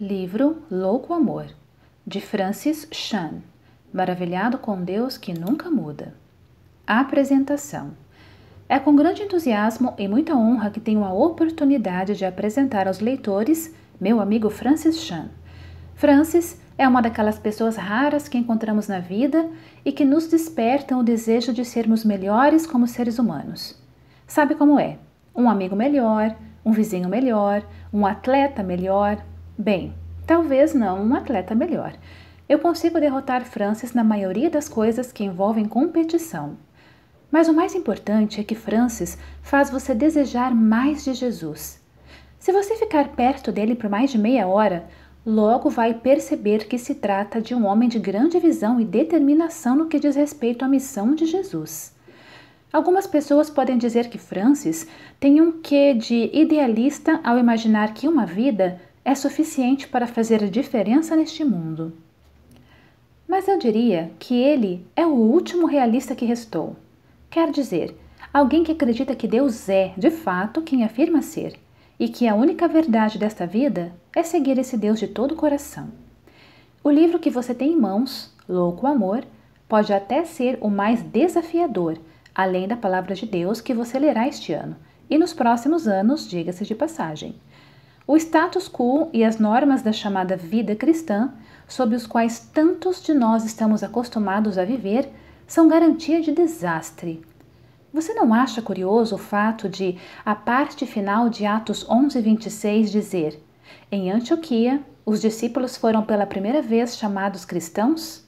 Livro Louco Amor, de Francis Chan, maravilhado com Deus que nunca muda. Apresentação. É com grande entusiasmo e muita honra que tenho a oportunidade de apresentar aos leitores meu amigo Francis Chan. Francis é uma daquelas pessoas raras que encontramos na vida e que nos despertam o desejo de sermos melhores como seres humanos. Sabe como é? Um amigo melhor, um vizinho melhor, um atleta melhor, Bem, talvez não um atleta melhor. Eu consigo derrotar Francis na maioria das coisas que envolvem competição. Mas o mais importante é que Francis faz você desejar mais de Jesus. Se você ficar perto dele por mais de meia hora, logo vai perceber que se trata de um homem de grande visão e determinação no que diz respeito à missão de Jesus. Algumas pessoas podem dizer que Francis tem um quê de idealista ao imaginar que uma vida é suficiente para fazer a diferença neste mundo. Mas eu diria que ele é o último realista que restou. Quer dizer, alguém que acredita que Deus é, de fato, quem afirma ser, e que a única verdade desta vida é seguir esse Deus de todo o coração. O livro que você tem em mãos, Louco Amor, pode até ser o mais desafiador, além da palavra de Deus que você lerá este ano e nos próximos anos, diga-se de passagem. O status quo e as normas da chamada vida cristã, sob os quais tantos de nós estamos acostumados a viver, são garantia de desastre. Você não acha curioso o fato de a parte final de Atos 11:26 dizer: Em Antioquia, os discípulos foram pela primeira vez chamados cristãos?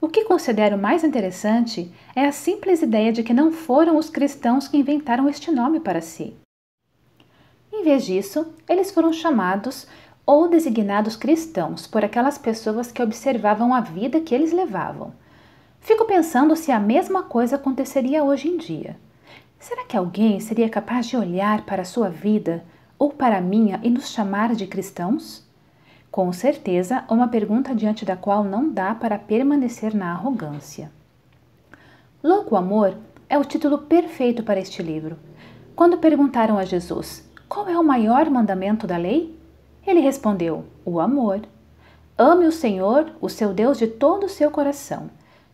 O que considero mais interessante é a simples ideia de que não foram os cristãos que inventaram este nome para si. Em vez disso, eles foram chamados ou designados cristãos por aquelas pessoas que observavam a vida que eles levavam. Fico pensando se a mesma coisa aconteceria hoje em dia. Será que alguém seria capaz de olhar para a sua vida ou para a minha e nos chamar de cristãos? Com certeza, uma pergunta diante da qual não dá para permanecer na arrogância. Louco Amor é o título perfeito para este livro. Quando perguntaram a Jesus qual é o maior mandamento da lei? Ele respondeu: O amor. Ame o Senhor, o seu Deus, de todo o seu coração,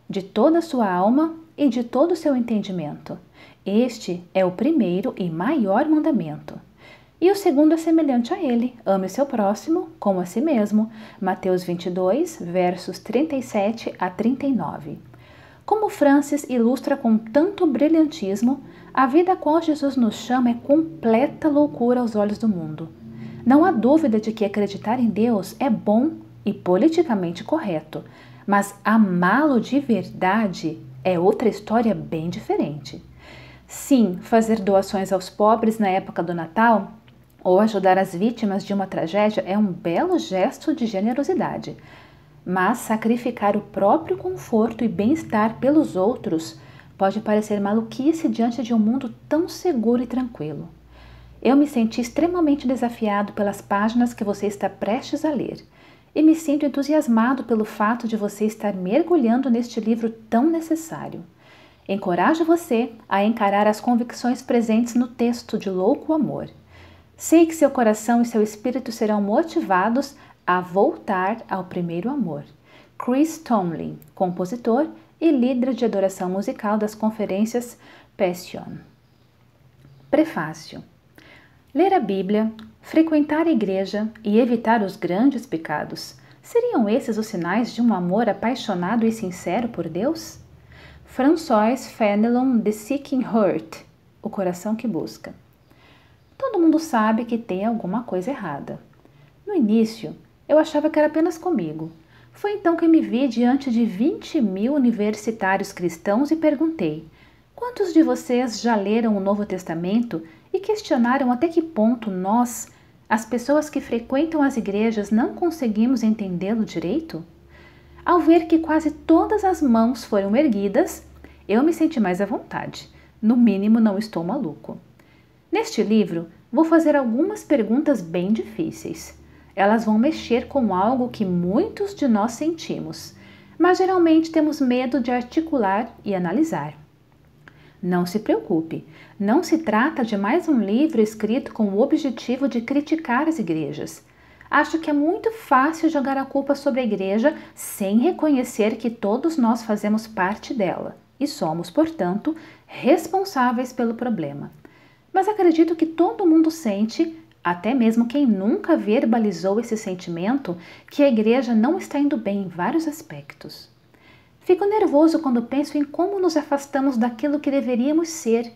de toda a sua alma e de todo o seu entendimento. Este é o primeiro e maior mandamento. E o segundo é semelhante a ele: ame o seu próximo como a si mesmo. Mateus 22, versos 37 a 39. Como Francis ilustra com tanto brilhantismo, a vida a qual Jesus nos chama é completa loucura aos olhos do mundo. Não há dúvida de que acreditar em Deus é bom e politicamente correto, mas amá-lo de verdade é outra história bem diferente. Sim, fazer doações aos pobres na época do Natal ou ajudar as vítimas de uma tragédia é um belo gesto de generosidade, mas sacrificar o próprio conforto e bem-estar pelos outros pode parecer maluquice diante de um mundo tão seguro e tranquilo. Eu me senti extremamente desafiado pelas páginas que você está prestes a ler e me sinto entusiasmado pelo fato de você estar mergulhando neste livro tão necessário. Encorajo você a encarar as convicções presentes no texto de Louco Amor. Sei que seu coração e seu espírito serão motivados a voltar ao primeiro amor. Chris Tomlin, compositor e líder de adoração musical das conferências Passion. Prefácio. Ler a Bíblia, frequentar a igreja e evitar os grandes pecados. Seriam esses os sinais de um amor apaixonado e sincero por Deus? François Fenelon The Seeking Heart, O Coração que Busca. Todo mundo sabe que tem alguma coisa errada. No início, eu achava que era apenas comigo. Foi então que me vi diante de 20 mil universitários cristãos e perguntei: quantos de vocês já leram o Novo Testamento e questionaram até que ponto nós, as pessoas que frequentam as igrejas, não conseguimos entendê-lo direito? Ao ver que quase todas as mãos foram erguidas, eu me senti mais à vontade. No mínimo, não estou maluco. Neste livro, vou fazer algumas perguntas bem difíceis. Elas vão mexer com algo que muitos de nós sentimos, mas geralmente temos medo de articular e analisar. Não se preocupe, não se trata de mais um livro escrito com o objetivo de criticar as igrejas. Acho que é muito fácil jogar a culpa sobre a igreja sem reconhecer que todos nós fazemos parte dela e somos, portanto, responsáveis pelo problema. Mas acredito que todo mundo sente até mesmo quem nunca verbalizou esse sentimento, que a igreja não está indo bem em vários aspectos. Fico nervoso quando penso em como nos afastamos daquilo que deveríamos ser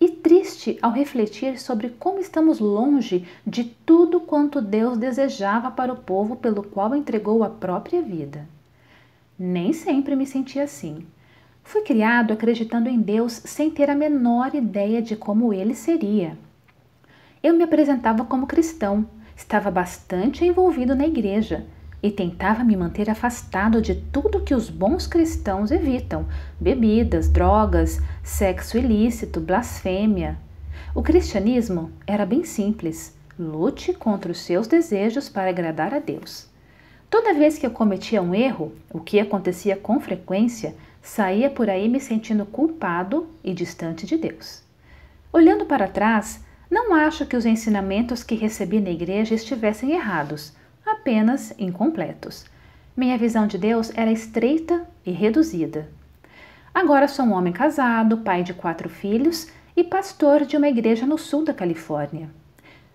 e triste ao refletir sobre como estamos longe de tudo quanto Deus desejava para o povo pelo qual entregou a própria vida. Nem sempre me senti assim. Fui criado acreditando em Deus sem ter a menor ideia de como ele seria eu me apresentava como cristão, estava bastante envolvido na igreja e tentava me manter afastado de tudo que os bons cristãos evitam: bebidas, drogas, sexo ilícito, blasfêmia. O cristianismo era bem simples: lute contra os seus desejos para agradar a Deus. Toda vez que eu cometia um erro, o que acontecia com frequência, saía por aí me sentindo culpado e distante de Deus. Olhando para trás, não acho que os ensinamentos que recebi na igreja estivessem errados, apenas incompletos. Minha visão de Deus era estreita e reduzida. Agora sou um homem casado, pai de quatro filhos e pastor de uma igreja no sul da Califórnia.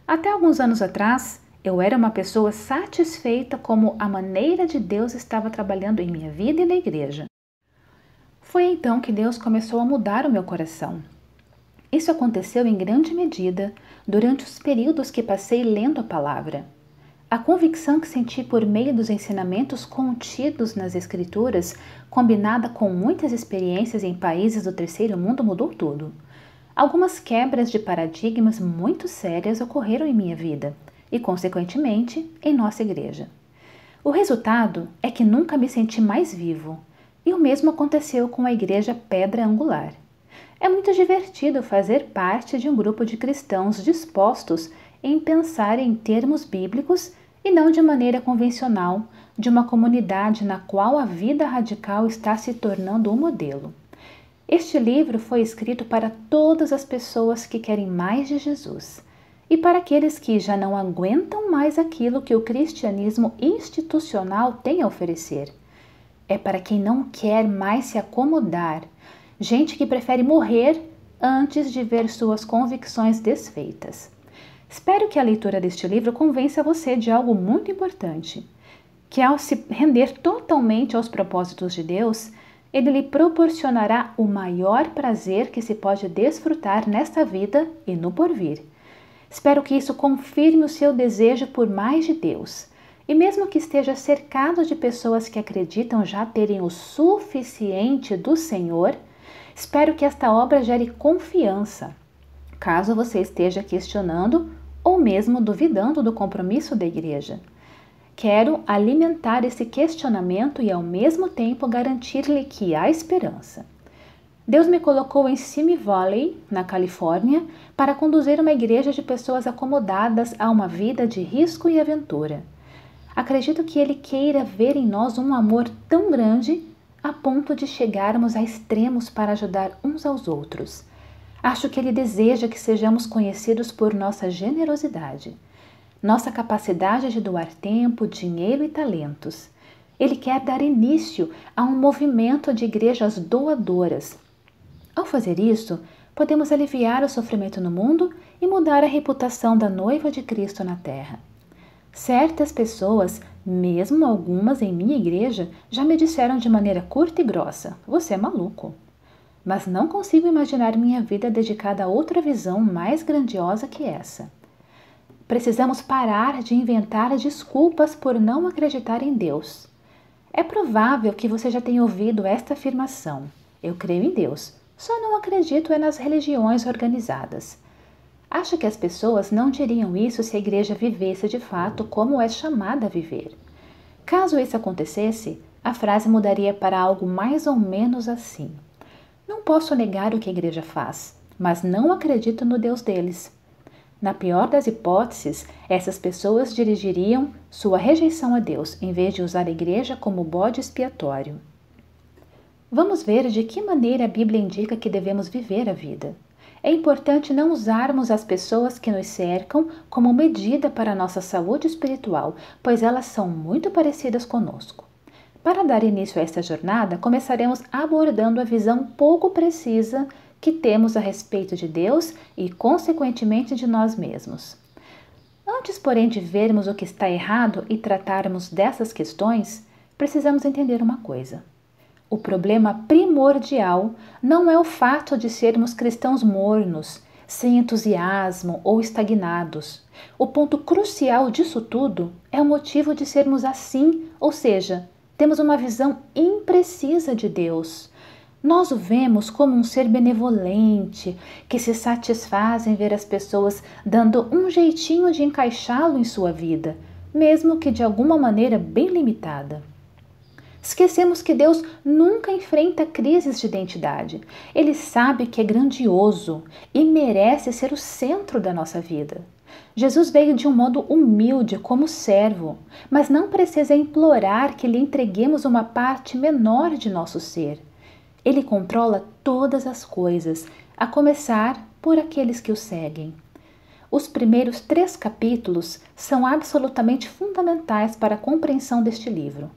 Até alguns anos atrás, eu era uma pessoa satisfeita como a maneira de Deus estava trabalhando em minha vida e na igreja. Foi então que Deus começou a mudar o meu coração. Isso aconteceu em grande medida durante os períodos que passei lendo a palavra. A convicção que senti por meio dos ensinamentos contidos nas Escrituras, combinada com muitas experiências em países do terceiro mundo, mudou tudo. Algumas quebras de paradigmas muito sérias ocorreram em minha vida e, consequentemente, em nossa igreja. O resultado é que nunca me senti mais vivo, e o mesmo aconteceu com a Igreja Pedra Angular. É muito divertido fazer parte de um grupo de cristãos dispostos em pensar em termos bíblicos e não de maneira convencional, de uma comunidade na qual a vida radical está se tornando um modelo. Este livro foi escrito para todas as pessoas que querem mais de Jesus e para aqueles que já não aguentam mais aquilo que o cristianismo institucional tem a oferecer. É para quem não quer mais se acomodar gente que prefere morrer antes de ver suas convicções desfeitas. Espero que a leitura deste livro convença você de algo muito importante: que ao se render totalmente aos propósitos de Deus, ele lhe proporcionará o maior prazer que se pode desfrutar nesta vida e no porvir. Espero que isso confirme o seu desejo por mais de Deus. E mesmo que esteja cercado de pessoas que acreditam já terem o suficiente do Senhor, Espero que esta obra gere confiança, caso você esteja questionando ou mesmo duvidando do compromisso da igreja. Quero alimentar esse questionamento e ao mesmo tempo garantir-lhe que há esperança. Deus me colocou em Simi Valley, na Califórnia, para conduzir uma igreja de pessoas acomodadas a uma vida de risco e aventura. Acredito que Ele queira ver em nós um amor tão grande a ponto de chegarmos a extremos para ajudar uns aos outros. Acho que Ele deseja que sejamos conhecidos por nossa generosidade, nossa capacidade de doar tempo, dinheiro e talentos. Ele quer dar início a um movimento de igrejas doadoras. Ao fazer isso, podemos aliviar o sofrimento no mundo e mudar a reputação da noiva de Cristo na terra. Certas pessoas mesmo algumas em minha igreja já me disseram de maneira curta e grossa: você é maluco. Mas não consigo imaginar minha vida dedicada a outra visão mais grandiosa que essa. Precisamos parar de inventar desculpas por não acreditar em Deus. É provável que você já tenha ouvido esta afirmação: Eu creio em Deus, só não acredito é nas religiões organizadas. Acha que as pessoas não diriam isso se a igreja vivesse de fato como é chamada a viver? Caso isso acontecesse, a frase mudaria para algo mais ou menos assim: Não posso negar o que a igreja faz, mas não acredito no Deus deles. Na pior das hipóteses, essas pessoas dirigiriam sua rejeição a Deus em vez de usar a igreja como bode expiatório. Vamos ver de que maneira a Bíblia indica que devemos viver a vida. É importante não usarmos as pessoas que nos cercam como medida para nossa saúde espiritual, pois elas são muito parecidas conosco. Para dar início a esta jornada, começaremos abordando a visão pouco precisa que temos a respeito de Deus e, consequentemente, de nós mesmos. Antes, porém, de vermos o que está errado e tratarmos dessas questões, precisamos entender uma coisa. O problema primordial não é o fato de sermos cristãos mornos, sem entusiasmo ou estagnados. O ponto crucial disso tudo é o motivo de sermos assim, ou seja, temos uma visão imprecisa de Deus. Nós o vemos como um ser benevolente, que se satisfaz em ver as pessoas dando um jeitinho de encaixá-lo em sua vida, mesmo que de alguma maneira bem limitada. Esquecemos que Deus nunca enfrenta crises de identidade. Ele sabe que é grandioso e merece ser o centro da nossa vida. Jesus veio de um modo humilde como servo, mas não precisa implorar que lhe entreguemos uma parte menor de nosso ser. Ele controla todas as coisas, a começar por aqueles que o seguem. Os primeiros três capítulos são absolutamente fundamentais para a compreensão deste livro.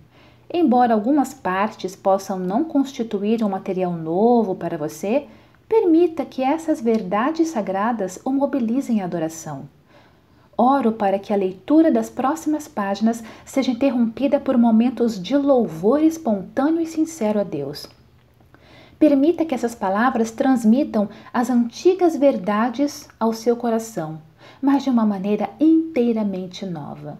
Embora algumas partes possam não constituir um material novo para você, permita que essas verdades sagradas o mobilizem à adoração. Oro para que a leitura das próximas páginas seja interrompida por momentos de louvor espontâneo e sincero a Deus. Permita que essas palavras transmitam as antigas verdades ao seu coração, mas de uma maneira inteiramente nova.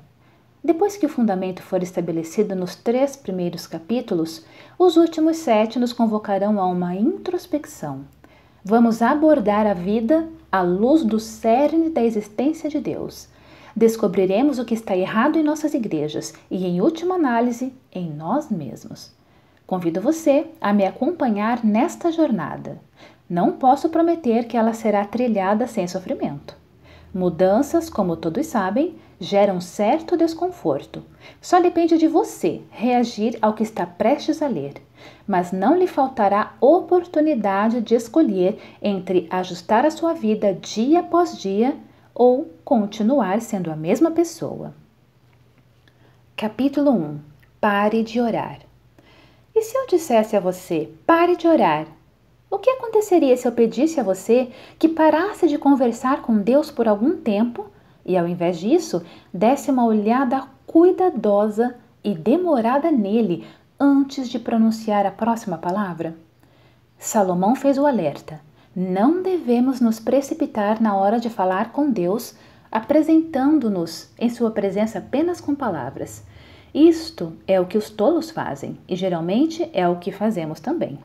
Depois que o fundamento for estabelecido nos três primeiros capítulos, os últimos sete nos convocarão a uma introspecção. Vamos abordar a vida à luz do cerne da existência de Deus. Descobriremos o que está errado em nossas igrejas e, em última análise, em nós mesmos. Convido você a me acompanhar nesta jornada. Não posso prometer que ela será trilhada sem sofrimento. Mudanças, como todos sabem, gera um certo desconforto. Só depende de você reagir ao que está prestes a ler, mas não lhe faltará oportunidade de escolher entre ajustar a sua vida dia após dia ou continuar sendo a mesma pessoa. Capítulo 1 Pare de orar. E se eu dissesse a você, pare de orar, o que aconteceria se eu pedisse a você que parasse de conversar com Deus por algum tempo e, ao invés disso, desse uma olhada cuidadosa e demorada nele antes de pronunciar a próxima palavra? Salomão fez o alerta: não devemos nos precipitar na hora de falar com Deus, apresentando-nos em Sua presença apenas com palavras. Isto é o que os tolos fazem e geralmente é o que fazemos também.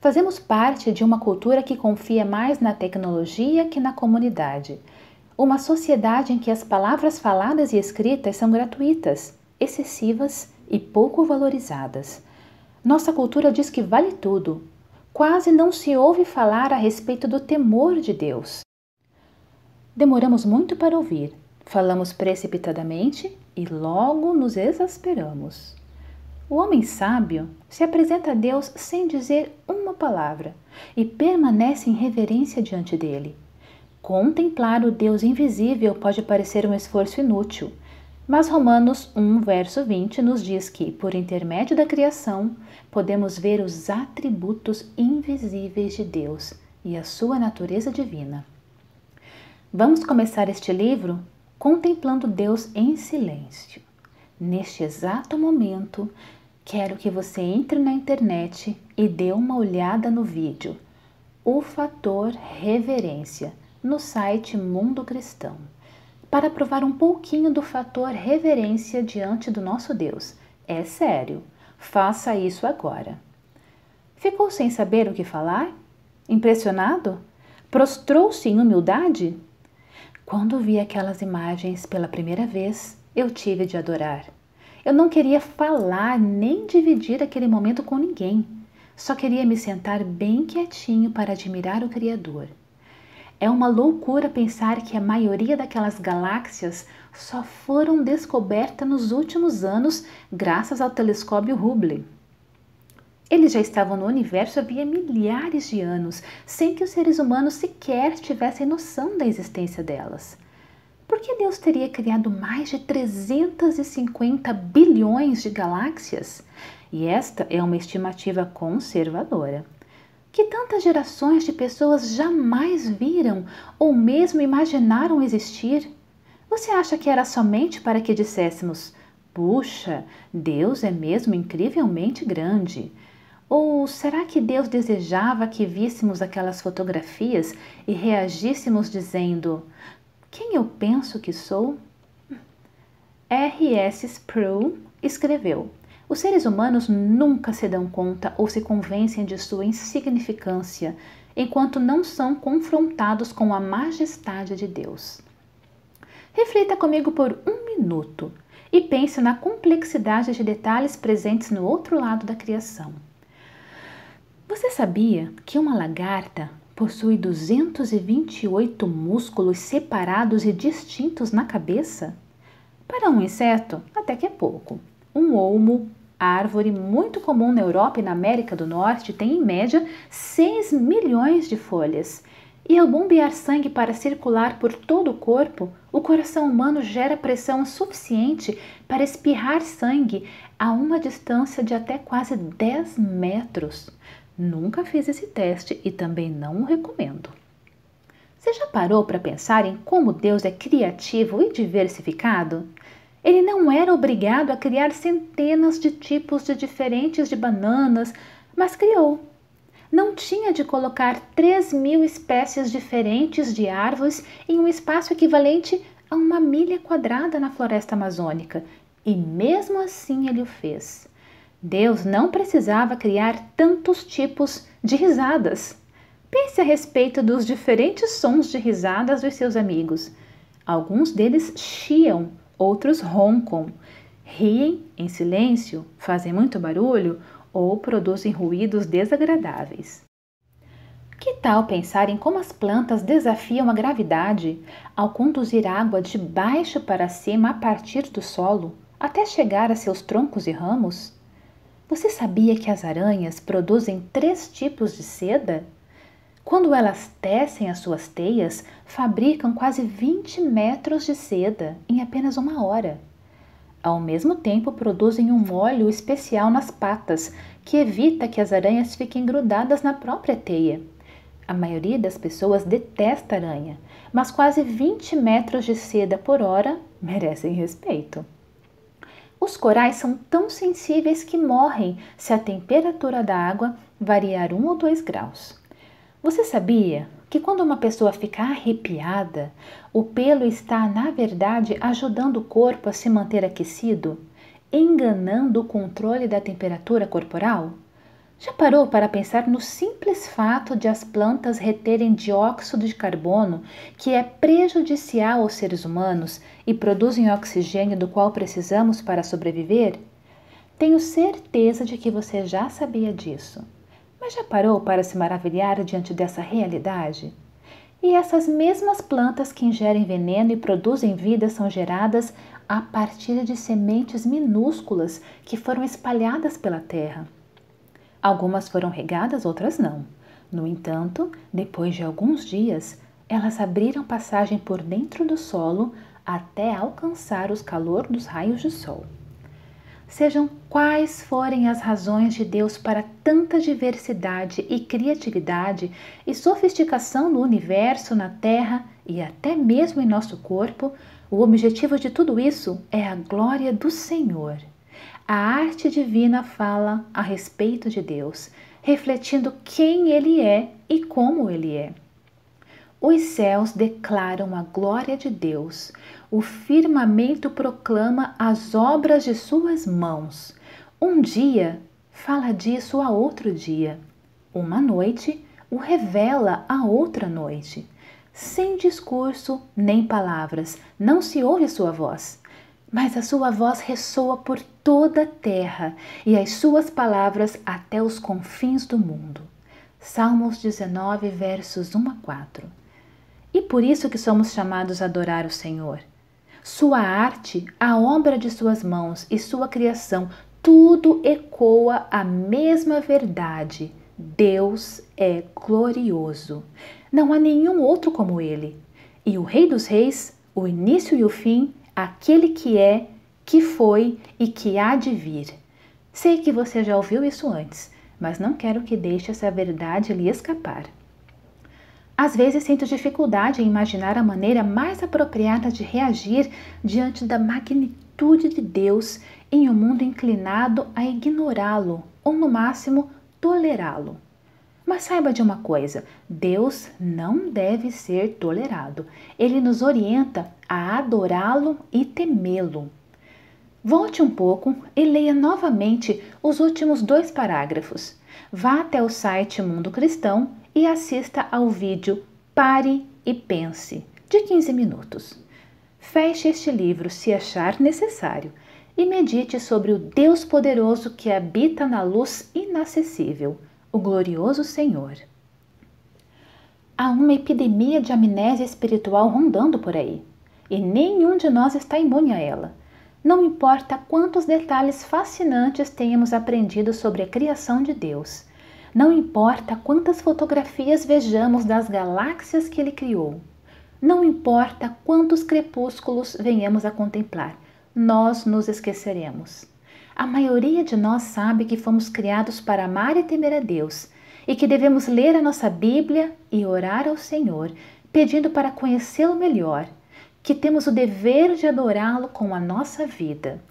Fazemos parte de uma cultura que confia mais na tecnologia que na comunidade uma sociedade em que as palavras faladas e escritas são gratuitas, excessivas e pouco valorizadas. Nossa cultura diz que vale tudo. Quase não se ouve falar a respeito do temor de Deus. Demoramos muito para ouvir, falamos precipitadamente e logo nos exasperamos. O homem sábio se apresenta a Deus sem dizer uma palavra e permanece em reverência diante dele. Contemplar o Deus invisível pode parecer um esforço inútil, mas Romanos 1, verso 20 nos diz que, por intermédio da criação, podemos ver os atributos invisíveis de Deus e a sua natureza divina. Vamos começar este livro contemplando Deus em silêncio. Neste exato momento, quero que você entre na internet e dê uma olhada no vídeo O Fator Reverência no site Mundo Cristão, para provar um pouquinho do fator reverência diante do nosso Deus. É sério, faça isso agora. Ficou sem saber o que falar? Impressionado? Prostrou-se em humildade? Quando vi aquelas imagens pela primeira vez, eu tive de adorar. Eu não queria falar nem dividir aquele momento com ninguém. Só queria me sentar bem quietinho para admirar o Criador. É uma loucura pensar que a maioria daquelas galáxias só foram descobertas nos últimos anos graças ao telescópio Hubble. Eles já estavam no universo havia milhares de anos, sem que os seres humanos sequer tivessem noção da existência delas. Por que Deus teria criado mais de 350 bilhões de galáxias? E esta é uma estimativa conservadora que tantas gerações de pessoas jamais viram ou mesmo imaginaram existir? Você acha que era somente para que disséssemos: Puxa, Deus é mesmo incrivelmente grande? Ou será que Deus desejava que víssemos aquelas fotografias e reagíssemos dizendo: Quem eu penso que sou? R.S. Sproul escreveu: os seres humanos nunca se dão conta ou se convencem de sua insignificância enquanto não são confrontados com a majestade de Deus. Reflita comigo por um minuto e pense na complexidade de detalhes presentes no outro lado da criação. Você sabia que uma lagarta possui 228 músculos separados e distintos na cabeça? Para um inseto, até que é pouco. Um olmo, a árvore muito comum na Europa e na América do Norte tem em média 6 milhões de folhas. E ao bombear sangue para circular por todo o corpo, o coração humano gera pressão suficiente para espirrar sangue a uma distância de até quase 10 metros. Nunca fiz esse teste e também não o recomendo. Você já parou para pensar em como Deus é criativo e diversificado? Ele não era obrigado a criar centenas de tipos de diferentes de bananas, mas criou. Não tinha de colocar 3 mil espécies diferentes de árvores em um espaço equivalente a uma milha quadrada na floresta amazônica, e mesmo assim ele o fez. Deus não precisava criar tantos tipos de risadas. Pense a respeito dos diferentes sons de risadas dos seus amigos. Alguns deles chiam outros roncam, riem em silêncio, fazem muito barulho ou produzem ruídos desagradáveis. Que tal pensar em como as plantas desafiam a gravidade ao conduzir água de baixo para cima a partir do solo até chegar a seus troncos e ramos? Você sabia que as aranhas produzem três tipos de seda? Quando elas tecem as suas teias, fabricam quase 20 metros de seda em apenas uma hora. Ao mesmo tempo, produzem um óleo especial nas patas que evita que as aranhas fiquem grudadas na própria teia. A maioria das pessoas detesta aranha, mas quase 20 metros de seda por hora merecem respeito. Os corais são tão sensíveis que morrem se a temperatura da água variar 1 ou 2 graus. Você sabia que quando uma pessoa fica arrepiada, o pelo está, na verdade, ajudando o corpo a se manter aquecido, enganando o controle da temperatura corporal? Já parou para pensar no simples fato de as plantas reterem dióxido de carbono, que é prejudicial aos seres humanos e produzem oxigênio do qual precisamos para sobreviver? Tenho certeza de que você já sabia disso. Mas já parou para se maravilhar diante dessa realidade? E essas mesmas plantas que ingerem veneno e produzem vida são geradas a partir de sementes minúsculas que foram espalhadas pela terra. Algumas foram regadas, outras não. No entanto, depois de alguns dias, elas abriram passagem por dentro do solo até alcançar os calor dos raios de sol sejam quais forem as razões de Deus para tanta diversidade e criatividade e sofisticação no universo, na Terra e até mesmo em nosso corpo, o objetivo de tudo isso é a glória do Senhor. A arte divina fala a respeito de Deus, refletindo quem Ele é e como Ele é. Os céus declaram a glória de Deus, o firmamento proclama as obras de suas mãos. Um dia fala disso a outro dia. Uma noite o revela a outra noite. Sem discurso nem palavras, não se ouve a sua voz. Mas a sua voz ressoa por toda a terra e as suas palavras até os confins do mundo. Salmos 19, versos 1 a 4. E por isso que somos chamados a adorar o Senhor sua arte, a obra de suas mãos e sua criação, tudo ecoa a mesma verdade. Deus é glorioso. Não há nenhum outro como ele. E o Rei dos Reis, o início e o fim, aquele que é, que foi e que há de vir. Sei que você já ouviu isso antes, mas não quero que deixe essa verdade lhe escapar. Às vezes sinto dificuldade em imaginar a maneira mais apropriada de reagir diante da magnitude de Deus em um mundo inclinado a ignorá-lo ou, no máximo, tolerá-lo. Mas saiba de uma coisa: Deus não deve ser tolerado. Ele nos orienta a adorá-lo e temê-lo. Volte um pouco e leia novamente os últimos dois parágrafos. Vá até o site Mundo Cristão e assista ao vídeo Pare e Pense, de 15 minutos. Feche este livro se achar necessário e medite sobre o Deus poderoso que habita na luz inacessível, o glorioso Senhor. Há uma epidemia de amnésia espiritual rondando por aí, e nenhum de nós está imune a ela. Não importa quantos detalhes fascinantes tenhamos aprendido sobre a criação de Deus, não importa quantas fotografias vejamos das galáxias que ele criou, não importa quantos crepúsculos venhamos a contemplar, nós nos esqueceremos. A maioria de nós sabe que fomos criados para amar e temer a Deus e que devemos ler a nossa Bíblia e orar ao Senhor, pedindo para conhecê-lo melhor, que temos o dever de adorá-lo com a nossa vida.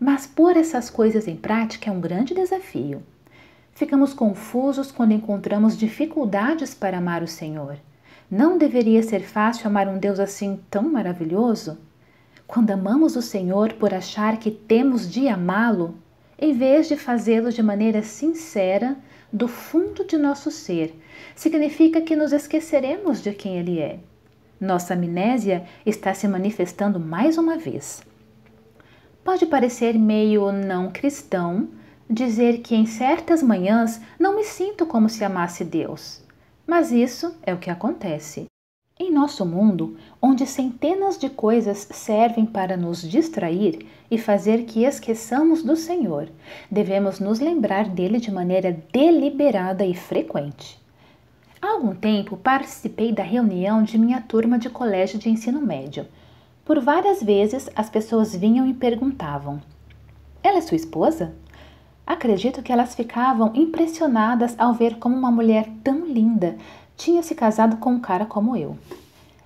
Mas pôr essas coisas em prática é um grande desafio. Ficamos confusos quando encontramos dificuldades para amar o Senhor. Não deveria ser fácil amar um Deus assim tão maravilhoso? Quando amamos o Senhor por achar que temos de amá-lo, em vez de fazê-lo de maneira sincera, do fundo de nosso ser, significa que nos esqueceremos de quem Ele é. Nossa amnésia está se manifestando mais uma vez. Pode parecer meio não cristão dizer que em certas manhãs não me sinto como se amasse Deus. Mas isso é o que acontece. Em nosso mundo, onde centenas de coisas servem para nos distrair e fazer que esqueçamos do Senhor, devemos nos lembrar dele de maneira deliberada e frequente. Há algum tempo participei da reunião de minha turma de colégio de ensino médio. Por várias vezes as pessoas vinham e perguntavam: Ela é sua esposa? Acredito que elas ficavam impressionadas ao ver como uma mulher tão linda tinha se casado com um cara como eu.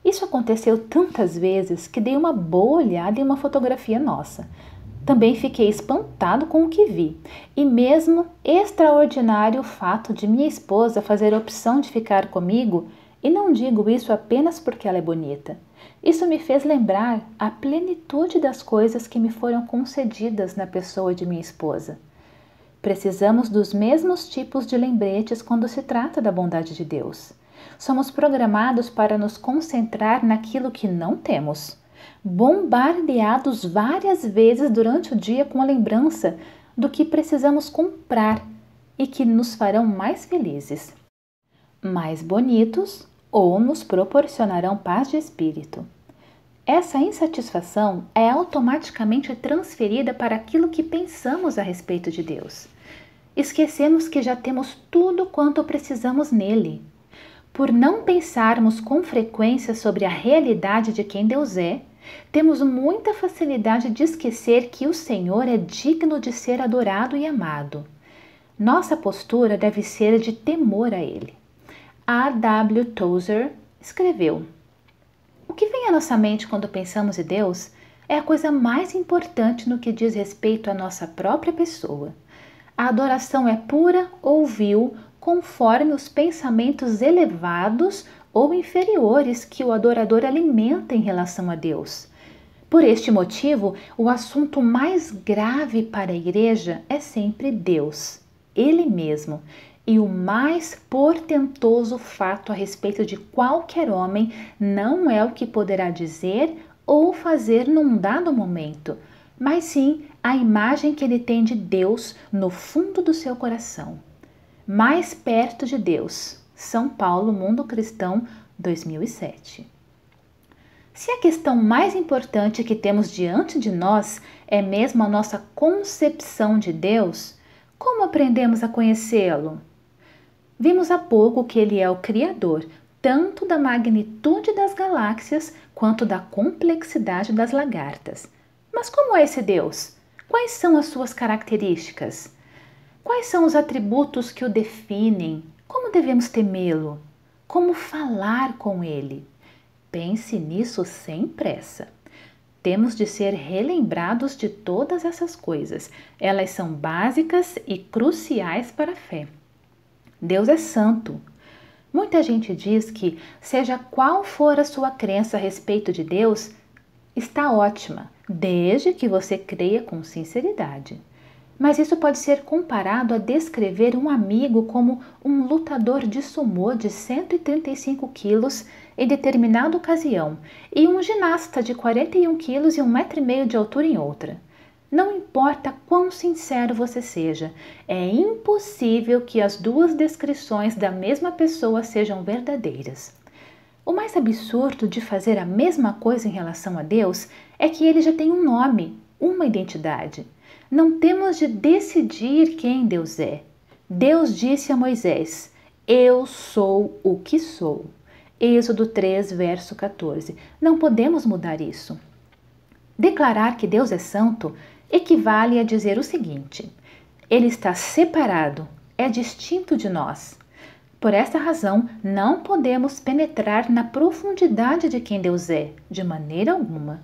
Isso aconteceu tantas vezes que dei uma boa olhada em uma fotografia nossa. Também fiquei espantado com o que vi, e mesmo extraordinário o fato de minha esposa fazer a opção de ficar comigo, e não digo isso apenas porque ela é bonita. Isso me fez lembrar a plenitude das coisas que me foram concedidas na pessoa de minha esposa. Precisamos dos mesmos tipos de lembretes quando se trata da bondade de Deus. Somos programados para nos concentrar naquilo que não temos, bombardeados várias vezes durante o dia com a lembrança do que precisamos comprar e que nos farão mais felizes, mais bonitos ou nos proporcionarão paz de espírito. Essa insatisfação é automaticamente transferida para aquilo que pensamos a respeito de Deus. Esquecemos que já temos tudo quanto precisamos nele. Por não pensarmos com frequência sobre a realidade de quem Deus é, temos muita facilidade de esquecer que o Senhor é digno de ser adorado e amado. Nossa postura deve ser de temor a Ele. A. W. Tozer escreveu: o que vem à nossa mente quando pensamos em Deus é a coisa mais importante no que diz respeito à nossa própria pessoa. A adoração é pura ou vil, conforme os pensamentos elevados ou inferiores que o adorador alimenta em relação a Deus. Por este motivo, o assunto mais grave para a igreja é sempre Deus, Ele mesmo, e o mais portentoso fato a respeito de qualquer homem não é o que poderá dizer ou fazer num dado momento, mas sim a imagem que ele tem de Deus no fundo do seu coração. Mais perto de Deus. São Paulo, Mundo Cristão, 2007. Se a questão mais importante que temos diante de nós é mesmo a nossa concepção de Deus, como aprendemos a conhecê-lo? Vimos há pouco que ele é o criador tanto da magnitude das galáxias quanto da complexidade das lagartas. Mas como é esse Deus? Quais são as suas características? Quais são os atributos que o definem? Como devemos temê-lo? Como falar com ele? Pense nisso sem pressa. Temos de ser relembrados de todas essas coisas. Elas são básicas e cruciais para a fé. Deus é santo. Muita gente diz que, seja qual for a sua crença a respeito de Deus, está ótima, desde que você creia com sinceridade. Mas isso pode ser comparado a descrever um amigo como um lutador de sumô de 135 quilos em determinada ocasião e um ginasta de 41 quilos e 1,5 metro de altura em outra. Não importa quão sincero você seja, é impossível que as duas descrições da mesma pessoa sejam verdadeiras. O mais absurdo de fazer a mesma coisa em relação a Deus é que ele já tem um nome, uma identidade. Não temos de decidir quem Deus é. Deus disse a Moisés: Eu sou o que sou. Êxodo 3, verso 14. Não podemos mudar isso. Declarar que Deus é santo equivale a dizer o seguinte: ele está separado, é distinto de nós. Por esta razão, não podemos penetrar na profundidade de quem Deus é, de maneira alguma.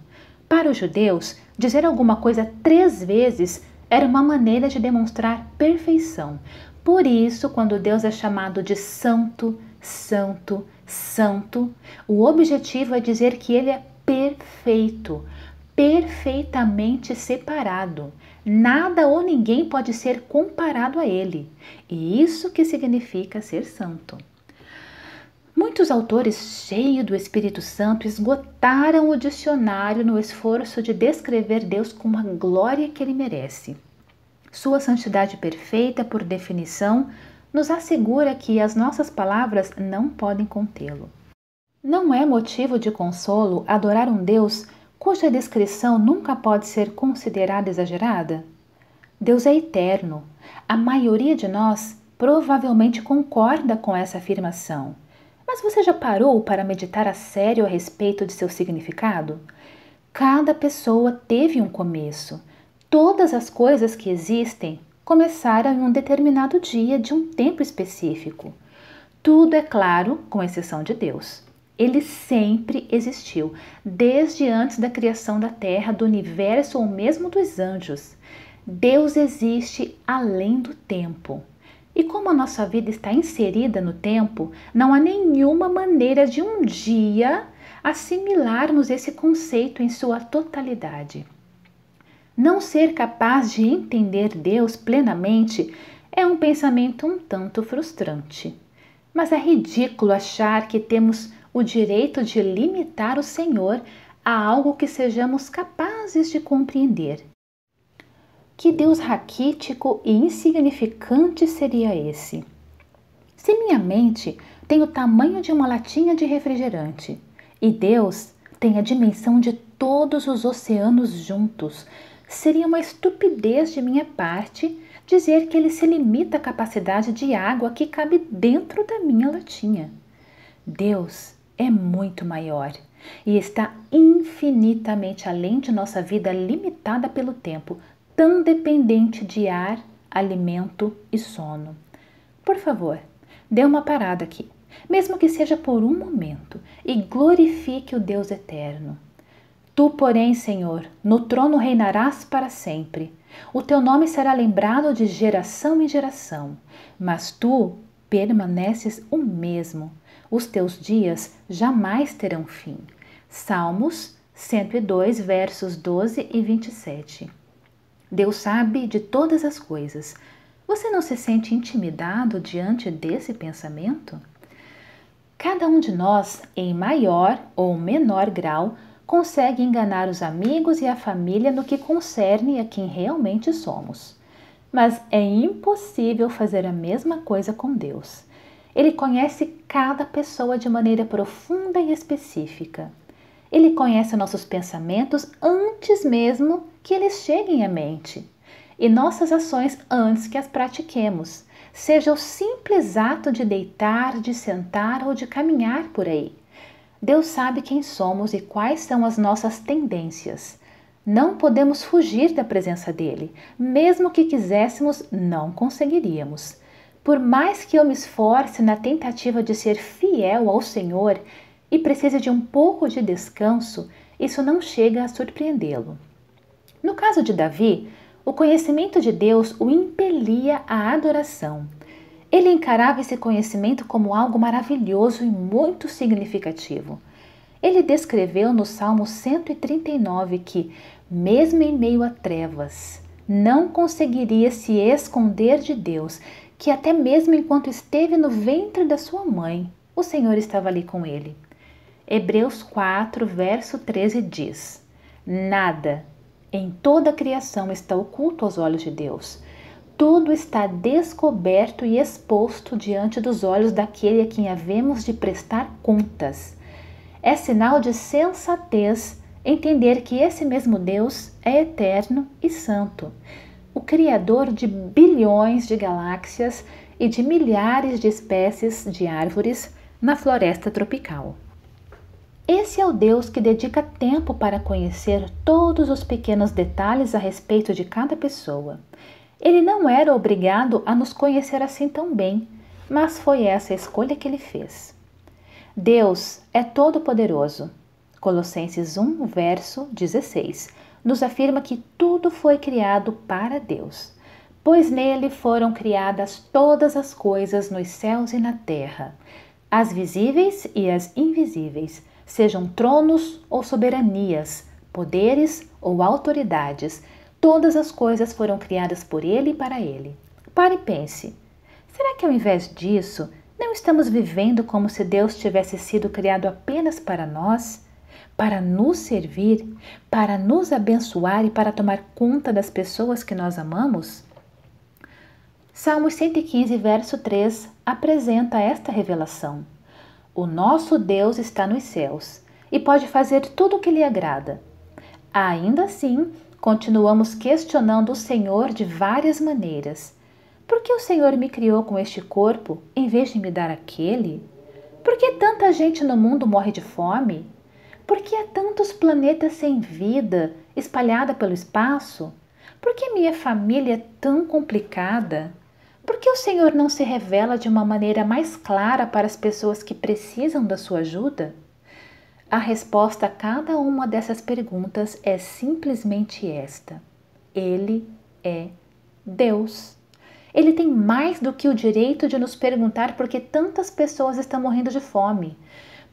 Para os judeus, dizer alguma coisa três vezes era uma maneira de demonstrar perfeição. Por isso, quando Deus é chamado de Santo, Santo, Santo, o objetivo é dizer que Ele é perfeito perfeitamente separado. Nada ou ninguém pode ser comparado a ele. E isso que significa ser santo. Muitos autores cheios do Espírito Santo esgotaram o dicionário no esforço de descrever Deus com a glória que ele merece. Sua santidade perfeita, por definição, nos assegura que as nossas palavras não podem contê-lo. Não é motivo de consolo adorar um Deus cuja descrição nunca pode ser considerada exagerada? Deus é eterno. A maioria de nós provavelmente concorda com essa afirmação. Mas você já parou para meditar a sério a respeito de seu significado? Cada pessoa teve um começo. Todas as coisas que existem começaram em um determinado dia de um tempo específico. Tudo é claro, com exceção de Deus. Ele sempre existiu, desde antes da criação da terra, do universo ou mesmo dos anjos. Deus existe além do tempo. E como a nossa vida está inserida no tempo, não há nenhuma maneira de um dia assimilarmos esse conceito em sua totalidade. Não ser capaz de entender Deus plenamente é um pensamento um tanto frustrante. Mas é ridículo achar que temos o direito de limitar o Senhor a algo que sejamos capazes de compreender. Que Deus raquítico e insignificante seria esse? Se minha mente tem o tamanho de uma latinha de refrigerante e Deus tem a dimensão de todos os oceanos juntos, seria uma estupidez de minha parte dizer que ele se limita à capacidade de água que cabe dentro da minha latinha. Deus é muito maior e está infinitamente além de nossa vida limitada pelo tempo, tão dependente de ar, alimento e sono. Por favor, dê uma parada aqui, mesmo que seja por um momento, e glorifique o Deus eterno. Tu, porém, Senhor, no trono reinarás para sempre. O teu nome será lembrado de geração em geração, mas tu permaneces o mesmo os teus dias jamais terão fim. Salmos 102, versos 12 e 27. Deus sabe de todas as coisas. Você não se sente intimidado diante desse pensamento? Cada um de nós, em maior ou menor grau, consegue enganar os amigos e a família no que concerne a quem realmente somos. Mas é impossível fazer a mesma coisa com Deus. Ele conhece cada pessoa de maneira profunda e específica. Ele conhece nossos pensamentos antes mesmo que eles cheguem à mente e nossas ações antes que as pratiquemos, seja o simples ato de deitar, de sentar ou de caminhar por aí. Deus sabe quem somos e quais são as nossas tendências. Não podemos fugir da presença dele, mesmo que quiséssemos, não conseguiríamos. Por mais que eu me esforce na tentativa de ser fiel ao Senhor e precise de um pouco de descanso, isso não chega a surpreendê-lo. No caso de Davi, o conhecimento de Deus o impelia à adoração. Ele encarava esse conhecimento como algo maravilhoso e muito significativo. Ele descreveu no Salmo 139 que, mesmo em meio a trevas, não conseguiria se esconder de Deus que até mesmo enquanto esteve no ventre da sua mãe, o Senhor estava ali com ele. Hebreus 4, verso 13 diz: Nada em toda a criação está oculto aos olhos de Deus. Tudo está descoberto e exposto diante dos olhos daquele a quem havemos de prestar contas. É sinal de sensatez entender que esse mesmo Deus é eterno e santo o criador de bilhões de galáxias e de milhares de espécies de árvores na floresta tropical. Esse é o Deus que dedica tempo para conhecer todos os pequenos detalhes a respeito de cada pessoa. Ele não era obrigado a nos conhecer assim tão bem, mas foi essa a escolha que ele fez. Deus é todo-poderoso. Colossenses 1, verso 16 nos afirma que tudo foi criado para Deus, pois nele foram criadas todas as coisas nos céus e na terra, as visíveis e as invisíveis, sejam tronos ou soberanias, poderes ou autoridades, todas as coisas foram criadas por ele e para ele. Pare e pense: será que ao invés disso, não estamos vivendo como se Deus tivesse sido criado apenas para nós? para nos servir, para nos abençoar e para tomar conta das pessoas que nós amamos? Salmos 115, verso 3 apresenta esta revelação. O nosso Deus está nos céus e pode fazer tudo o que lhe agrada. Ainda assim, continuamos questionando o Senhor de várias maneiras. Por que o Senhor me criou com este corpo em vez de me dar aquele? Por que tanta gente no mundo morre de fome? Por que há tantos planetas sem vida espalhada pelo espaço? Por que minha família é tão complicada? Por que o Senhor não se revela de uma maneira mais clara para as pessoas que precisam da sua ajuda? A resposta a cada uma dessas perguntas é simplesmente esta: Ele é Deus. Ele tem mais do que o direito de nos perguntar por que tantas pessoas estão morrendo de fome.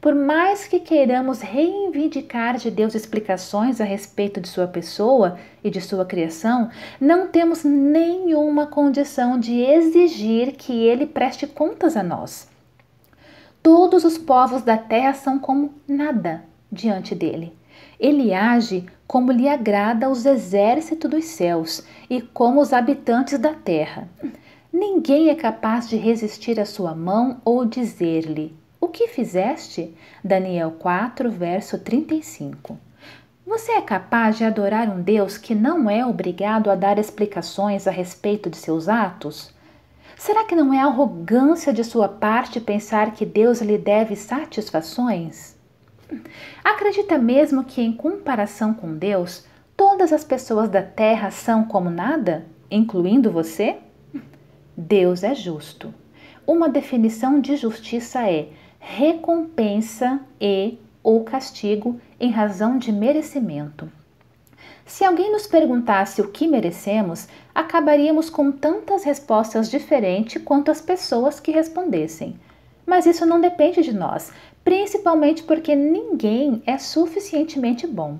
Por mais que queiramos reivindicar de Deus explicações a respeito de sua pessoa e de sua criação, não temos nenhuma condição de exigir que ele preste contas a nós. Todos os povos da terra são como nada diante dele. Ele age como lhe agrada os exércitos dos céus e como os habitantes da terra. Ninguém é capaz de resistir à sua mão ou dizer-lhe: que fizeste? Daniel 4, verso 35. Você é capaz de adorar um Deus que não é obrigado a dar explicações a respeito de seus atos? Será que não é arrogância de sua parte pensar que Deus lhe deve satisfações? Acredita mesmo que, em comparação com Deus, todas as pessoas da terra são como nada, incluindo você? Deus é justo. Uma definição de justiça é recompensa e ou castigo em razão de merecimento. Se alguém nos perguntasse o que merecemos, acabaríamos com tantas respostas diferentes quanto as pessoas que respondessem. Mas isso não depende de nós, principalmente porque ninguém é suficientemente bom.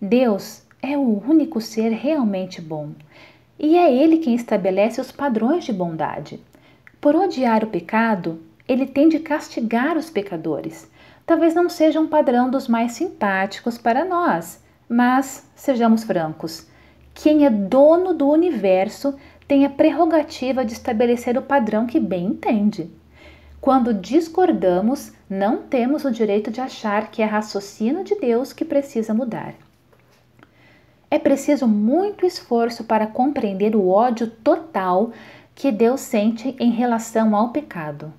Deus é o único ser realmente bom. E é Ele quem estabelece os padrões de bondade. Por odiar o pecado, ele tende a castigar os pecadores. Talvez não seja um padrão dos mais simpáticos para nós, mas sejamos francos: quem é dono do universo tem a prerrogativa de estabelecer o padrão que bem entende. Quando discordamos, não temos o direito de achar que é raciocínio de Deus que precisa mudar. É preciso muito esforço para compreender o ódio total que Deus sente em relação ao pecado.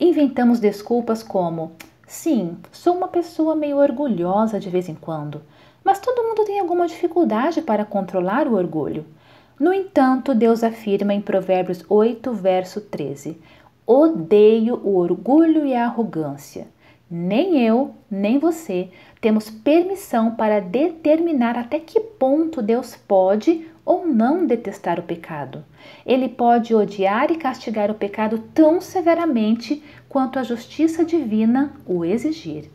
Inventamos desculpas como: sim, sou uma pessoa meio orgulhosa de vez em quando, mas todo mundo tem alguma dificuldade para controlar o orgulho. No entanto, Deus afirma em Provérbios 8, verso 13: Odeio o orgulho e a arrogância. Nem eu, nem você temos permissão para determinar até que ponto Deus pode ou não detestar o pecado. Ele pode odiar e castigar o pecado tão severamente quanto a justiça divina o exigir.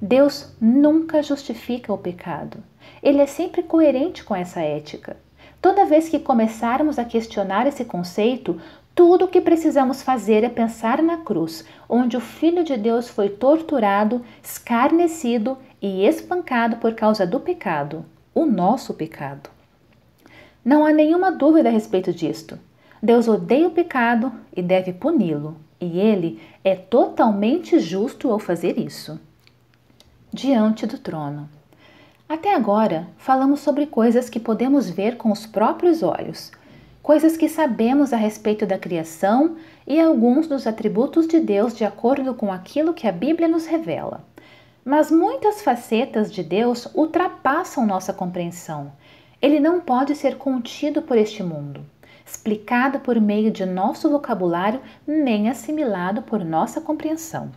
Deus nunca justifica o pecado. Ele é sempre coerente com essa ética. Toda vez que começarmos a questionar esse conceito, tudo o que precisamos fazer é pensar na cruz, onde o Filho de Deus foi torturado, escarnecido e espancado por causa do pecado, o nosso pecado. Não há nenhuma dúvida a respeito disto. Deus odeia o pecado e deve puni-lo, e ele é totalmente justo ao fazer isso. Diante do trono. Até agora, falamos sobre coisas que podemos ver com os próprios olhos, coisas que sabemos a respeito da criação e alguns dos atributos de Deus de acordo com aquilo que a Bíblia nos revela. Mas muitas facetas de Deus ultrapassam nossa compreensão ele não pode ser contido por este mundo, explicado por meio de nosso vocabulário, nem assimilado por nossa compreensão.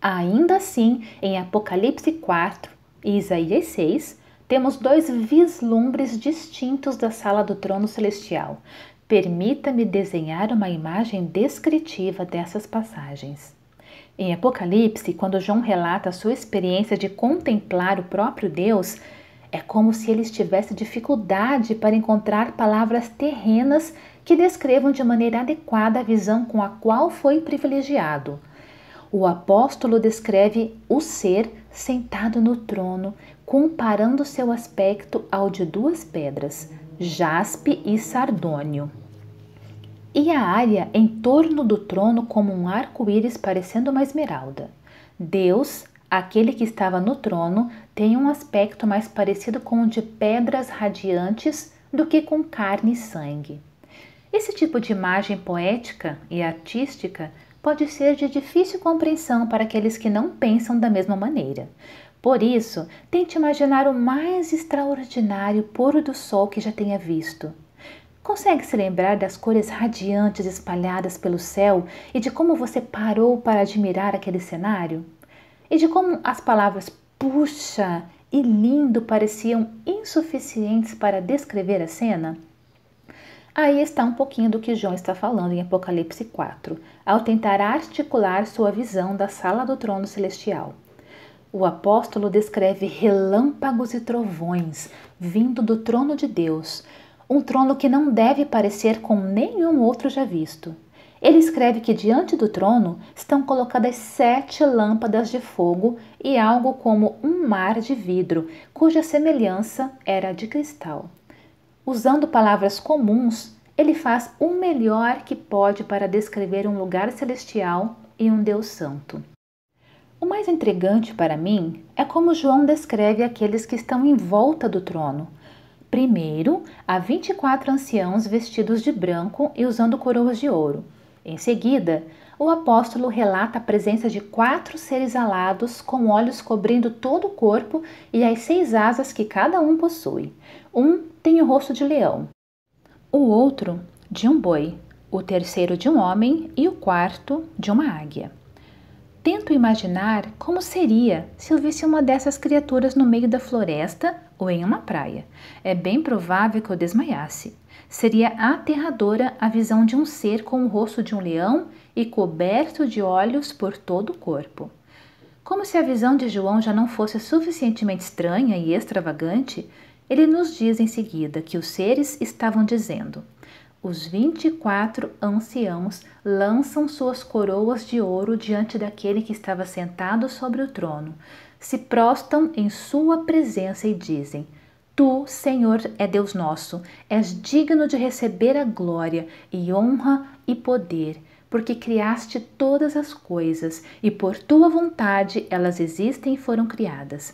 Ainda assim, em Apocalipse 4 e Isaías 6, temos dois vislumbres distintos da sala do trono celestial. Permita-me desenhar uma imagem descritiva dessas passagens. Em Apocalipse, quando João relata a sua experiência de contemplar o próprio Deus, é como se eles tivessem dificuldade para encontrar palavras terrenas que descrevam de maneira adequada a visão com a qual foi privilegiado. O apóstolo descreve o ser sentado no trono, comparando seu aspecto ao de duas pedras, jaspe e sardônio. E a área em torno do trono como um arco-íris parecendo uma esmeralda. Deus, aquele que estava no trono, tem um aspecto mais parecido com o de pedras radiantes do que com carne e sangue. Esse tipo de imagem poética e artística pode ser de difícil compreensão para aqueles que não pensam da mesma maneira. Por isso, tente imaginar o mais extraordinário pôr do sol que já tenha visto. Consegue se lembrar das cores radiantes espalhadas pelo céu e de como você parou para admirar aquele cenário? E de como as palavras puxa e lindo pareciam insuficientes para descrever a cena? Aí está um pouquinho do que João está falando em Apocalipse 4, ao tentar articular sua visão da sala do trono celestial. O apóstolo descreve relâmpagos e trovões vindo do trono de Deus, um trono que não deve parecer com nenhum outro já visto. Ele escreve que diante do trono estão colocadas sete lâmpadas de fogo e algo como um mar de vidro, cuja semelhança era de cristal. Usando palavras comuns, ele faz o melhor que pode para descrever um lugar celestial e um Deus Santo. O mais intrigante para mim é como João descreve aqueles que estão em volta do trono. Primeiro, há 24 anciãos vestidos de branco e usando coroas de ouro. Em seguida, o apóstolo relata a presença de quatro seres alados com olhos cobrindo todo o corpo e as seis asas que cada um possui. Um tem o rosto de leão, o outro de um boi, o terceiro de um homem e o quarto de uma águia. Tento imaginar como seria se eu visse uma dessas criaturas no meio da floresta ou em uma praia. É bem provável que eu desmaiasse. Seria aterradora a visão de um ser com o rosto de um leão e coberto de olhos por todo o corpo. Como se a visão de João já não fosse suficientemente estranha e extravagante, ele nos diz em seguida que os seres estavam dizendo: Os vinte e quatro anciãos lançam suas coroas de ouro diante daquele que estava sentado sobre o trono, se prostam em sua presença e dizem: Tu, Senhor, é Deus nosso, és digno de receber a glória e honra e poder, porque criaste todas as coisas e por tua vontade elas existem e foram criadas.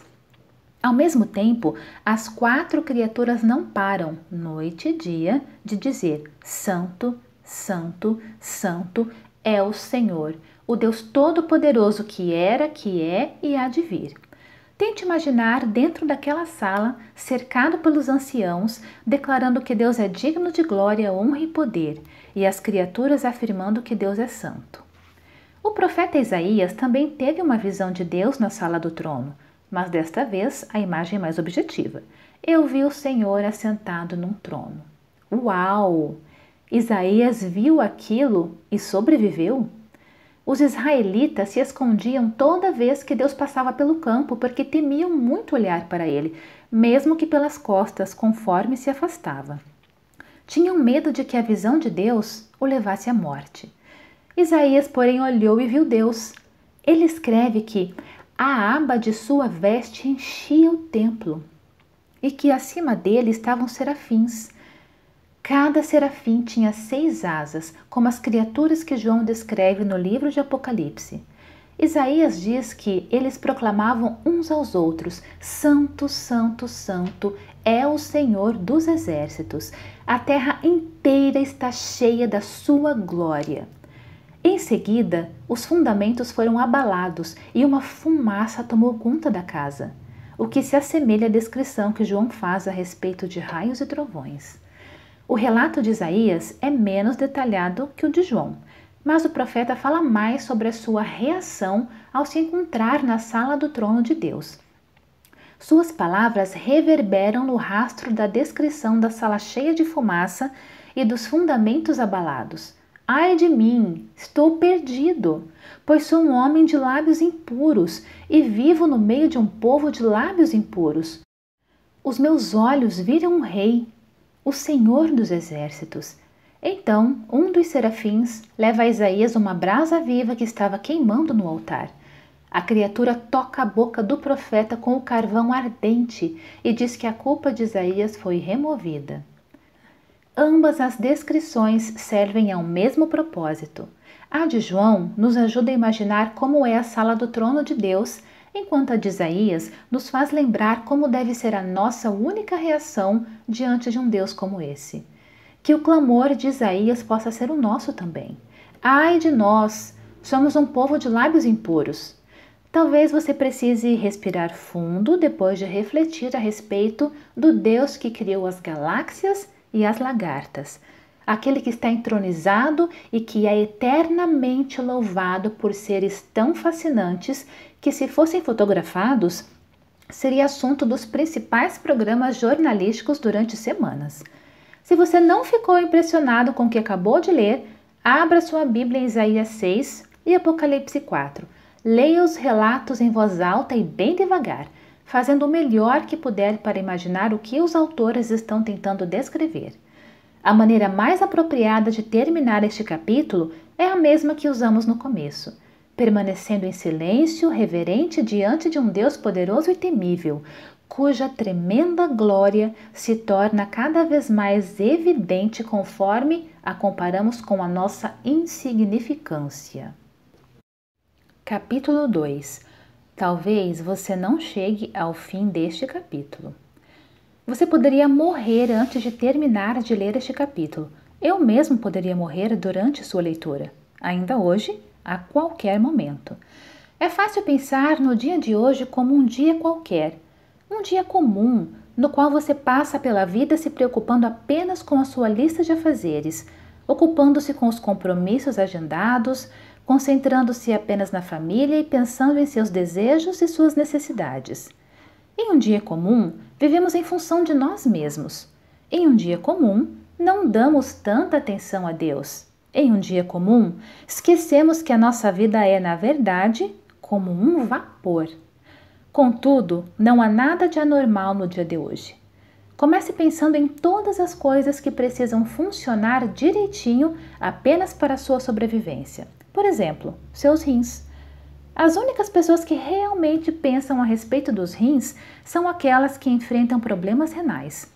Ao mesmo tempo, as quatro criaturas não param, noite e dia, de dizer: Santo, Santo, Santo é o Senhor, o Deus Todo-Poderoso que era, que é e há de vir. Tente imaginar dentro daquela sala, cercado pelos anciãos, declarando que Deus é digno de glória, honra e poder, e as criaturas afirmando que Deus é santo. O profeta Isaías também teve uma visão de Deus na sala do trono, mas desta vez a imagem é mais objetiva. Eu vi o Senhor assentado num trono. Uau! Isaías viu aquilo e sobreviveu? Os israelitas se escondiam toda vez que Deus passava pelo campo, porque temiam muito olhar para ele, mesmo que pelas costas, conforme se afastava. Tinham medo de que a visão de Deus o levasse à morte. Isaías, porém, olhou e viu Deus. Ele escreve que a aba de sua veste enchia o templo e que acima dele estavam serafins. Cada serafim tinha seis asas, como as criaturas que João descreve no livro de Apocalipse. Isaías diz que eles proclamavam uns aos outros: Santo, Santo, Santo é o Senhor dos exércitos. A terra inteira está cheia da sua glória. Em seguida, os fundamentos foram abalados e uma fumaça tomou conta da casa, o que se assemelha à descrição que João faz a respeito de raios e trovões. O relato de Isaías é menos detalhado que o de João, mas o profeta fala mais sobre a sua reação ao se encontrar na sala do trono de Deus. Suas palavras reverberam no rastro da descrição da sala cheia de fumaça e dos fundamentos abalados. Ai de mim, estou perdido, pois sou um homem de lábios impuros e vivo no meio de um povo de lábios impuros. Os meus olhos viram um rei, o Senhor dos Exércitos. Então, um dos serafins leva a Isaías uma brasa viva que estava queimando no altar. A criatura toca a boca do profeta com o carvão ardente e diz que a culpa de Isaías foi removida. Ambas as descrições servem ao mesmo propósito. A de João nos ajuda a imaginar como é a sala do trono de Deus enquanto a de Isaías nos faz lembrar como deve ser a nossa única reação diante de um Deus como esse. Que o clamor de Isaías possa ser o nosso também. Ai de nós! Somos um povo de lábios impuros. Talvez você precise respirar fundo depois de refletir a respeito do Deus que criou as galáxias e as lagartas, aquele que está entronizado e que é eternamente louvado por seres tão fascinantes que, se fossem fotografados, seria assunto dos principais programas jornalísticos durante semanas. Se você não ficou impressionado com o que acabou de ler, abra sua Bíblia em Isaías 6 e Apocalipse 4. Leia os relatos em voz alta e bem devagar, fazendo o melhor que puder para imaginar o que os autores estão tentando descrever. A maneira mais apropriada de terminar este capítulo é a mesma que usamos no começo permanecendo em silêncio, reverente diante de um Deus poderoso e temível, cuja tremenda glória se torna cada vez mais evidente conforme a comparamos com a nossa insignificância. Capítulo 2 Talvez você não chegue ao fim deste capítulo. Você poderia morrer antes de terminar de ler este capítulo. Eu mesmo poderia morrer durante sua leitura. Ainda hoje, a qualquer momento. É fácil pensar no dia de hoje como um dia qualquer, um dia comum, no qual você passa pela vida se preocupando apenas com a sua lista de afazeres, ocupando-se com os compromissos agendados, concentrando-se apenas na família e pensando em seus desejos e suas necessidades. Em um dia comum, vivemos em função de nós mesmos. Em um dia comum, não damos tanta atenção a Deus. Em um dia comum, esquecemos que a nossa vida é, na verdade, como um vapor. Contudo, não há nada de anormal no dia de hoje. Comece pensando em todas as coisas que precisam funcionar direitinho apenas para a sua sobrevivência. Por exemplo, seus rins. As únicas pessoas que realmente pensam a respeito dos rins são aquelas que enfrentam problemas renais.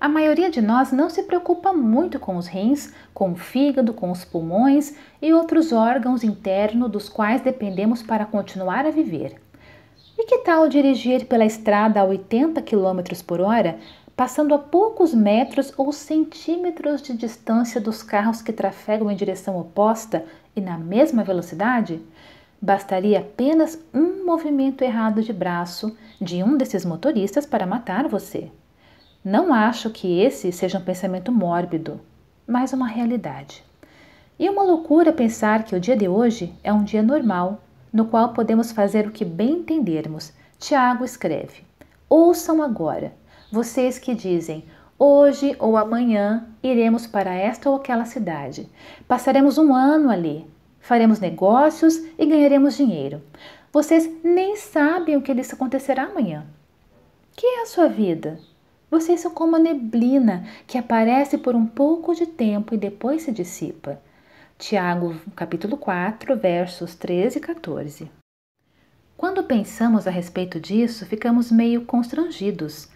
A maioria de nós não se preocupa muito com os rins, com o fígado, com os pulmões e outros órgãos internos dos quais dependemos para continuar a viver. E que tal dirigir pela estrada a 80 km por hora, passando a poucos metros ou centímetros de distância dos carros que trafegam em direção oposta e na mesma velocidade? Bastaria apenas um movimento errado de braço de um desses motoristas para matar você. Não acho que esse seja um pensamento mórbido, mas uma realidade. E é uma loucura pensar que o dia de hoje é um dia normal, no qual podemos fazer o que bem entendermos. Tiago escreve: Ouçam agora, vocês que dizem, hoje ou amanhã iremos para esta ou aquela cidade, passaremos um ano ali, faremos negócios e ganharemos dinheiro. Vocês nem sabem o que lhes acontecerá amanhã. Que é a sua vida? Vocês são como a neblina que aparece por um pouco de tempo e depois se dissipa. Tiago, capítulo 4, versos 13 e 14. Quando pensamos a respeito disso, ficamos meio constrangidos.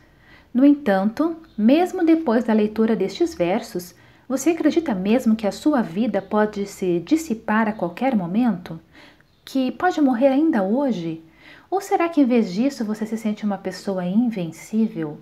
No entanto, mesmo depois da leitura destes versos, você acredita mesmo que a sua vida pode se dissipar a qualquer momento? Que pode morrer ainda hoje? Ou será que em vez disso você se sente uma pessoa invencível?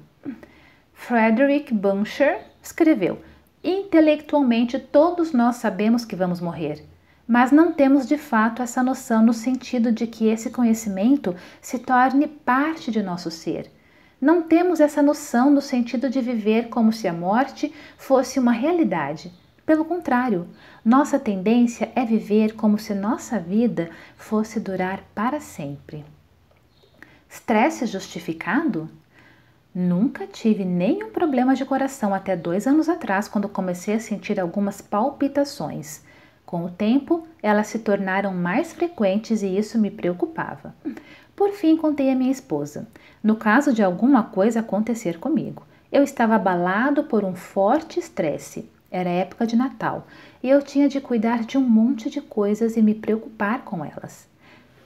Frederick Buncher escreveu: Intelectualmente todos nós sabemos que vamos morrer, mas não temos de fato essa noção no sentido de que esse conhecimento se torne parte de nosso ser. Não temos essa noção no sentido de viver como se a morte fosse uma realidade. Pelo contrário, nossa tendência é viver como se nossa vida fosse durar para sempre. Estresse justificado? Nunca tive nenhum problema de coração até dois anos atrás, quando comecei a sentir algumas palpitações. Com o tempo, elas se tornaram mais frequentes e isso me preocupava. Por fim, contei a minha esposa, no caso de alguma coisa acontecer comigo. Eu estava abalado por um forte estresse. Era época de Natal e eu tinha de cuidar de um monte de coisas e me preocupar com elas.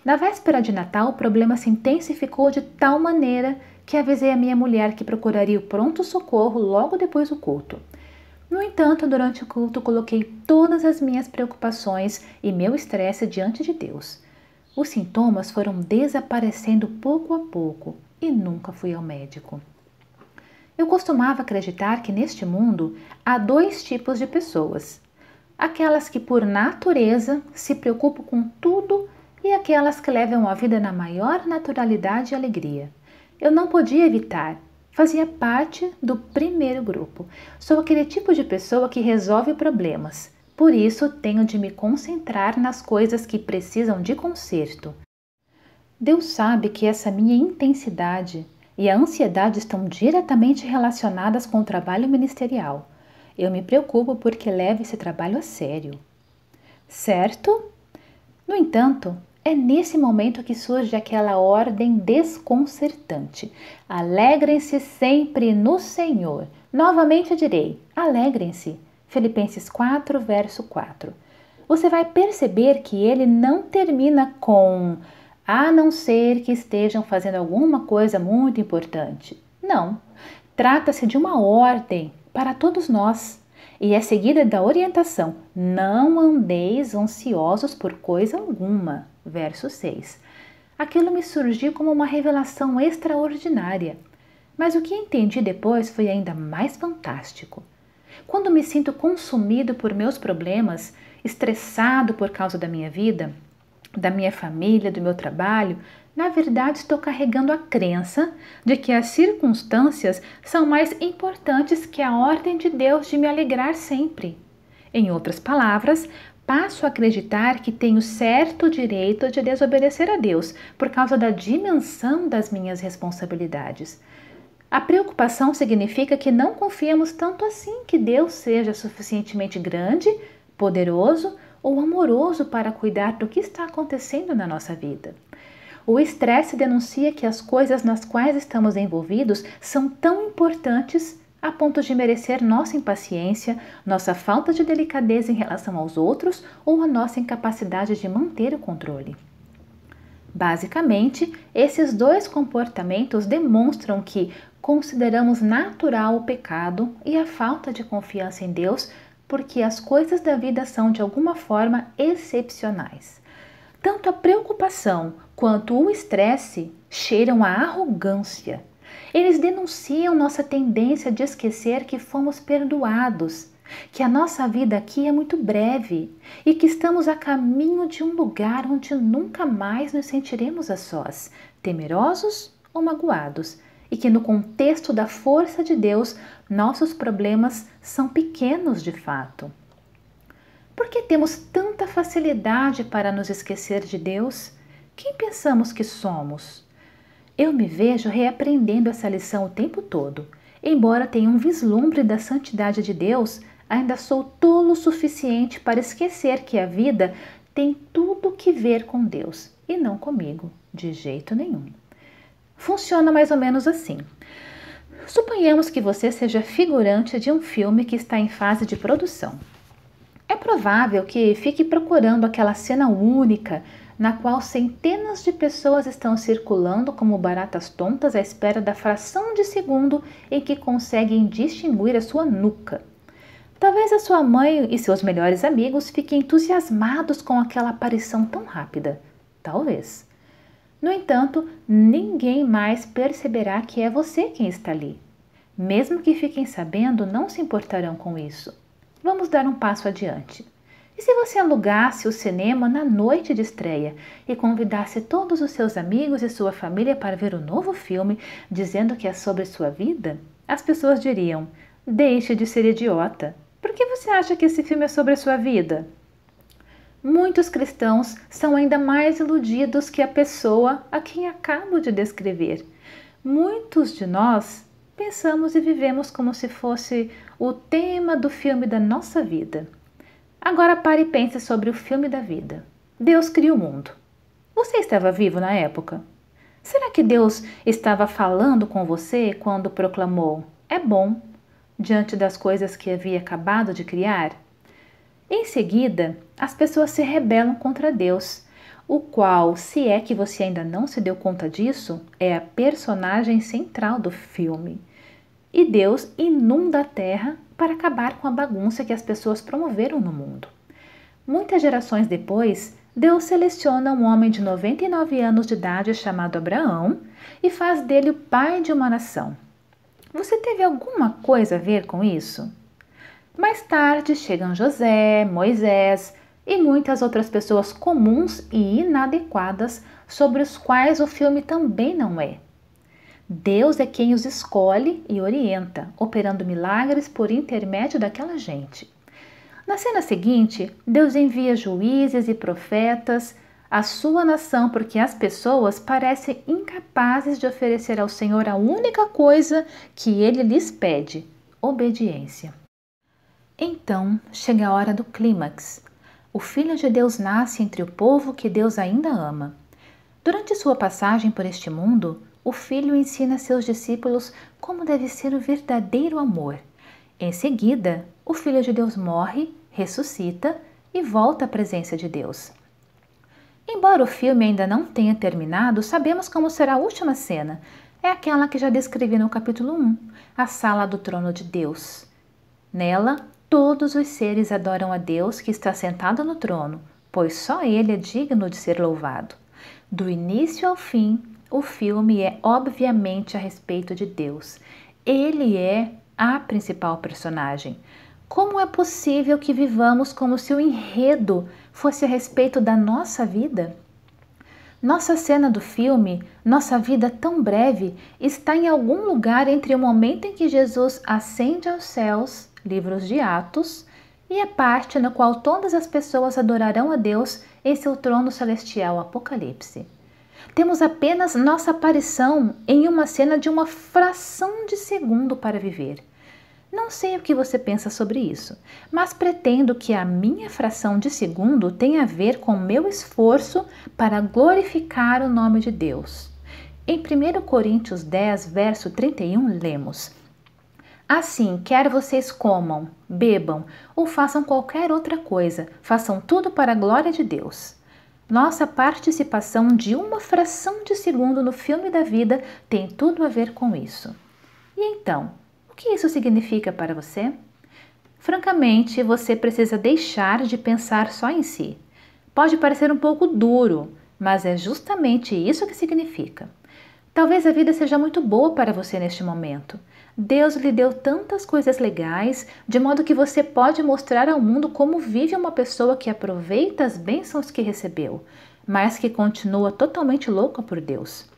Na véspera de Natal, o problema se intensificou de tal maneira que avisei a minha mulher que procuraria o pronto-socorro logo depois do culto. No entanto, durante o culto, coloquei todas as minhas preocupações e meu estresse diante de Deus. Os sintomas foram desaparecendo pouco a pouco e nunca fui ao médico. Eu costumava acreditar que neste mundo há dois tipos de pessoas: aquelas que, por natureza, se preocupam com tudo e aquelas que levam a vida na maior naturalidade e alegria. Eu não podia evitar. Fazia parte do primeiro grupo. Sou aquele tipo de pessoa que resolve problemas. Por isso, tenho de me concentrar nas coisas que precisam de conserto. Deus sabe que essa minha intensidade e a ansiedade estão diretamente relacionadas com o trabalho ministerial. Eu me preocupo porque levo esse trabalho a sério. Certo? No entanto, é nesse momento que surge aquela ordem desconcertante: alegrem-se sempre no Senhor. Novamente direi: alegrem-se. Filipenses 4, verso 4. Você vai perceber que ele não termina com a não ser que estejam fazendo alguma coisa muito importante. Não. Trata-se de uma ordem para todos nós e é seguida da orientação: não andeis ansiosos por coisa alguma verso 6. Aquilo me surgiu como uma revelação extraordinária, mas o que entendi depois foi ainda mais fantástico. Quando me sinto consumido por meus problemas, estressado por causa da minha vida, da minha família, do meu trabalho, na verdade estou carregando a crença de que as circunstâncias são mais importantes que a ordem de Deus de me alegrar sempre. Em outras palavras, passo a acreditar que tenho certo direito de desobedecer a Deus por causa da dimensão das minhas responsabilidades. A preocupação significa que não confiamos tanto assim que Deus seja suficientemente grande, poderoso ou amoroso para cuidar do que está acontecendo na nossa vida. O estresse denuncia que as coisas nas quais estamos envolvidos são tão importantes a ponto de merecer nossa impaciência, nossa falta de delicadeza em relação aos outros ou a nossa incapacidade de manter o controle. Basicamente, esses dois comportamentos demonstram que consideramos natural o pecado e a falta de confiança em Deus, porque as coisas da vida são de alguma forma excepcionais. Tanto a preocupação quanto o estresse cheiram a arrogância eles denunciam nossa tendência de esquecer que fomos perdoados, que a nossa vida aqui é muito breve e que estamos a caminho de um lugar onde nunca mais nos sentiremos a sós, temerosos ou magoados, e que no contexto da força de Deus, nossos problemas são pequenos de fato. Por que temos tanta facilidade para nos esquecer de Deus? Quem pensamos que somos? Eu me vejo reaprendendo essa lição o tempo todo. Embora tenha um vislumbre da santidade de Deus, ainda sou tolo o suficiente para esquecer que a vida tem tudo que ver com Deus e não comigo, de jeito nenhum. Funciona mais ou menos assim. Suponhamos que você seja figurante de um filme que está em fase de produção. É provável que fique procurando aquela cena única na qual centenas de pessoas estão circulando como baratas tontas à espera da fração de segundo em que conseguem distinguir a sua nuca. Talvez a sua mãe e seus melhores amigos fiquem entusiasmados com aquela aparição tão rápida. Talvez. No entanto, ninguém mais perceberá que é você quem está ali. Mesmo que fiquem sabendo, não se importarão com isso. Vamos dar um passo adiante. E se você alugasse o cinema na noite de estreia e convidasse todos os seus amigos e sua família para ver o novo filme, dizendo que é sobre sua vida? As pessoas diriam: Deixe de ser idiota. Por que você acha que esse filme é sobre a sua vida? Muitos cristãos são ainda mais iludidos que a pessoa a quem acabo de descrever. Muitos de nós pensamos e vivemos como se fosse o tema do filme da nossa vida. Agora pare e pense sobre o filme da vida. Deus cria o mundo. Você estava vivo na época? Será que Deus estava falando com você quando proclamou: É bom, diante das coisas que havia acabado de criar? Em seguida, as pessoas se rebelam contra Deus, o qual, se é que você ainda não se deu conta disso, é a personagem central do filme. E Deus inunda a terra para acabar com a bagunça que as pessoas promoveram no mundo. Muitas gerações depois, Deus seleciona um homem de 99 anos de idade chamado Abraão e faz dele o pai de uma nação. Você teve alguma coisa a ver com isso? Mais tarde chegam José, Moisés e muitas outras pessoas comuns e inadequadas sobre os quais o filme também não é. Deus é quem os escolhe e orienta, operando milagres por intermédio daquela gente. Na cena seguinte, Deus envia juízes e profetas à sua nação porque as pessoas parecem incapazes de oferecer ao Senhor a única coisa que ele lhes pede: obediência. Então chega a hora do clímax. O Filho de Deus nasce entre o povo que Deus ainda ama. Durante sua passagem por este mundo, o filho ensina seus discípulos como deve ser o verdadeiro amor. Em seguida, o filho de Deus morre, ressuscita e volta à presença de Deus. Embora o filme ainda não tenha terminado, sabemos como será a última cena. É aquela que já descrevi no capítulo 1, a sala do trono de Deus. Nela, todos os seres adoram a Deus que está sentado no trono, pois só ele é digno de ser louvado. Do início ao fim, o filme é obviamente a respeito de Deus. Ele é a principal personagem. Como é possível que vivamos como se o enredo fosse a respeito da nossa vida? Nossa cena do filme, nossa vida tão breve, está em algum lugar entre o momento em que Jesus ascende aos céus, livros de Atos, e a parte na qual todas as pessoas adorarão a Deus em seu é trono celestial, Apocalipse. Temos apenas nossa aparição em uma cena de uma fração de segundo para viver. Não sei o que você pensa sobre isso, mas pretendo que a minha fração de segundo tenha a ver com meu esforço para glorificar o nome de Deus. Em 1 Coríntios 10, verso 31, lemos: Assim, quer vocês comam, bebam ou façam qualquer outra coisa, façam tudo para a glória de Deus. Nossa participação de uma fração de segundo no filme da vida tem tudo a ver com isso. E então, o que isso significa para você? Francamente, você precisa deixar de pensar só em si. Pode parecer um pouco duro, mas é justamente isso que significa. Talvez a vida seja muito boa para você neste momento, Deus lhe deu tantas coisas legais, de modo que você pode mostrar ao mundo como vive uma pessoa que aproveita as bênçãos que recebeu, mas que continua totalmente louca por Deus.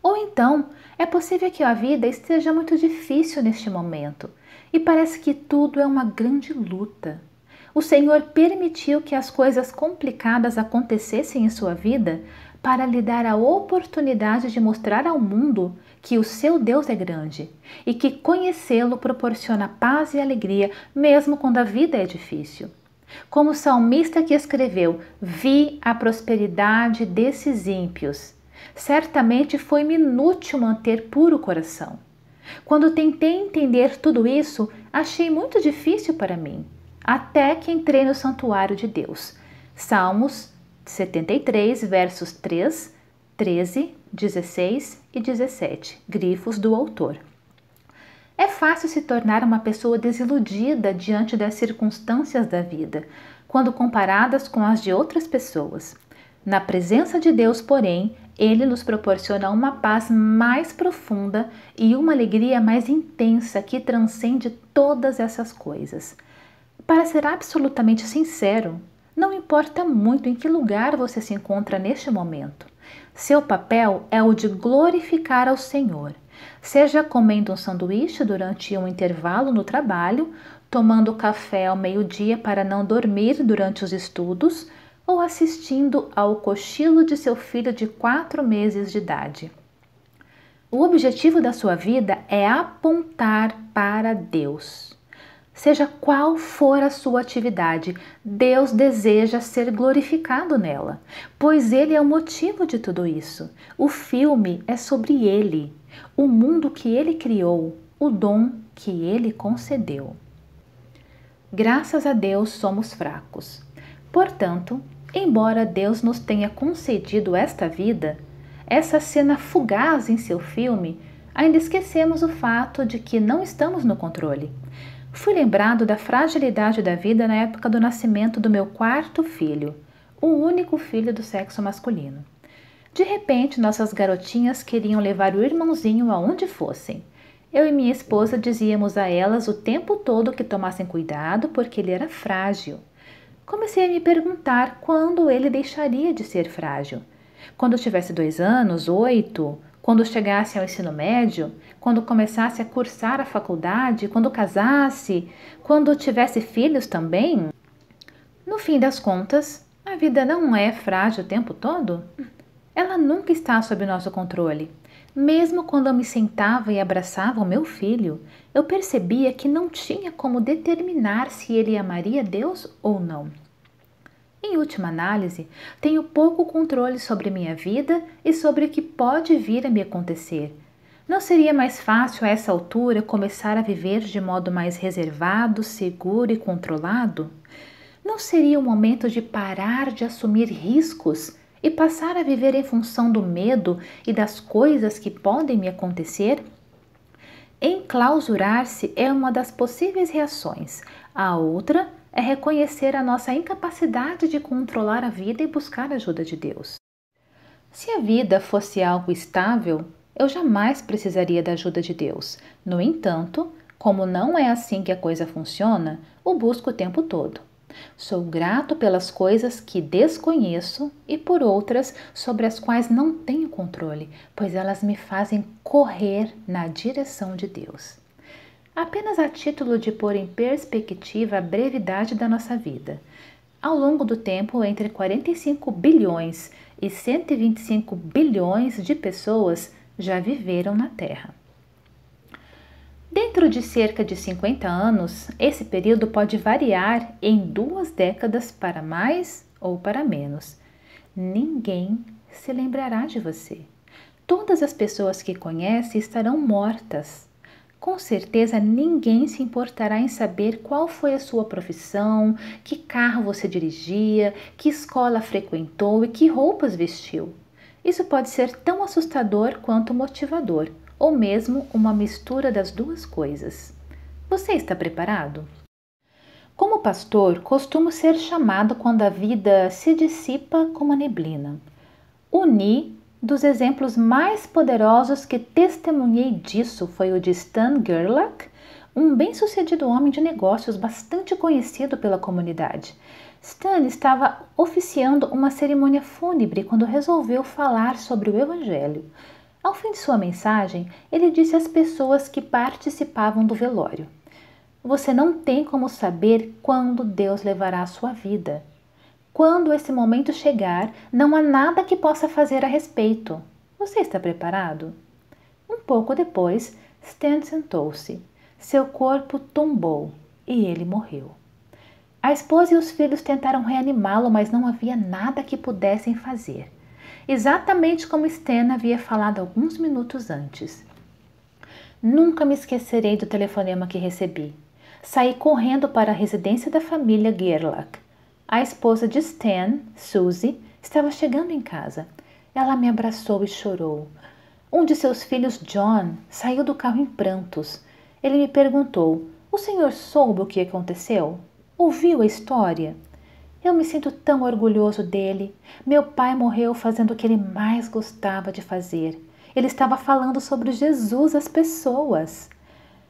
Ou então, é possível que a vida esteja muito difícil neste momento e parece que tudo é uma grande luta. O Senhor permitiu que as coisas complicadas acontecessem em sua vida para lhe dar a oportunidade de mostrar ao mundo que o seu Deus é grande e que conhecê-lo proporciona paz e alegria, mesmo quando a vida é difícil. Como o salmista que escreveu: Vi a prosperidade desses ímpios. Certamente foi-me inútil manter puro coração. Quando tentei entender tudo isso, achei muito difícil para mim, até que entrei no santuário de Deus. Salmos 73, versos 3, 13, 16 e 17, grifos do autor. É fácil se tornar uma pessoa desiludida diante das circunstâncias da vida, quando comparadas com as de outras pessoas. Na presença de Deus, porém, ele nos proporciona uma paz mais profunda e uma alegria mais intensa que transcende todas essas coisas. Para ser absolutamente sincero, não importa muito em que lugar você se encontra neste momento. Seu papel é o de glorificar ao Senhor, seja comendo um sanduíche durante um intervalo no trabalho, tomando café ao meio-dia para não dormir durante os estudos ou assistindo ao cochilo de seu filho de quatro meses de idade. O objetivo da sua vida é apontar para Deus. Seja qual for a sua atividade, Deus deseja ser glorificado nela, pois Ele é o motivo de tudo isso. O filme é sobre Ele, o mundo que Ele criou, o dom que Ele concedeu. Graças a Deus somos fracos. Portanto, embora Deus nos tenha concedido esta vida, essa cena fugaz em seu filme, ainda esquecemos o fato de que não estamos no controle Fui lembrado da fragilidade da vida na época do nascimento do meu quarto filho, o único filho do sexo masculino. De repente, nossas garotinhas queriam levar o irmãozinho aonde fossem. Eu e minha esposa dizíamos a elas o tempo todo que tomassem cuidado porque ele era frágil. Comecei a me perguntar quando ele deixaria de ser frágil. Quando tivesse dois anos, oito, quando chegasse ao ensino médio, quando começasse a cursar a faculdade, quando casasse, quando tivesse filhos também? No fim das contas, a vida não é frágil o tempo todo? Ela nunca está sob nosso controle. Mesmo quando eu me sentava e abraçava o meu filho, eu percebia que não tinha como determinar se ele amaria Deus ou não. Em última análise, tenho pouco controle sobre minha vida e sobre o que pode vir a me acontecer, não seria mais fácil a essa altura começar a viver de modo mais reservado, seguro e controlado? Não seria o momento de parar de assumir riscos e passar a viver em função do medo e das coisas que podem me acontecer? Enclausurar-se é uma das possíveis reações. A outra é reconhecer a nossa incapacidade de controlar a vida e buscar a ajuda de Deus. Se a vida fosse algo estável, eu jamais precisaria da ajuda de Deus. No entanto, como não é assim que a coisa funciona, o busco o tempo todo. Sou grato pelas coisas que desconheço e por outras sobre as quais não tenho controle, pois elas me fazem correr na direção de Deus. Apenas a título de pôr em perspectiva a brevidade da nossa vida. Ao longo do tempo, entre 45 bilhões e 125 bilhões de pessoas já viveram na Terra. Dentro de cerca de 50 anos, esse período pode variar em duas décadas para mais ou para menos. Ninguém se lembrará de você. Todas as pessoas que conhece estarão mortas. Com certeza ninguém se importará em saber qual foi a sua profissão, que carro você dirigia, que escola frequentou e que roupas vestiu. Isso pode ser tão assustador quanto motivador, ou mesmo uma mistura das duas coisas. Você está preparado? Como pastor, costumo ser chamado quando a vida se dissipa como a neblina. Uni dos exemplos mais poderosos que testemunhei disso foi o de Stan Gerlach, um bem-sucedido homem de negócios bastante conhecido pela comunidade, Stan estava oficiando uma cerimônia fúnebre quando resolveu falar sobre o Evangelho. Ao fim de sua mensagem, ele disse às pessoas que participavam do velório: Você não tem como saber quando Deus levará a sua vida. Quando esse momento chegar, não há nada que possa fazer a respeito. Você está preparado? Um pouco depois, Stan sentou-se. Seu corpo tombou e ele morreu. A esposa e os filhos tentaram reanimá-lo, mas não havia nada que pudessem fazer. Exatamente como Stena havia falado alguns minutos antes. Nunca me esquecerei do telefonema que recebi. Saí correndo para a residência da família Gerlach. A esposa de Stan, Suzy, estava chegando em casa. Ela me abraçou e chorou. Um de seus filhos, John, saiu do carro em prantos. Ele me perguntou: O senhor soube o que aconteceu? Ouviu a história? Eu me sinto tão orgulhoso dele. Meu pai morreu fazendo o que ele mais gostava de fazer. Ele estava falando sobre Jesus às pessoas.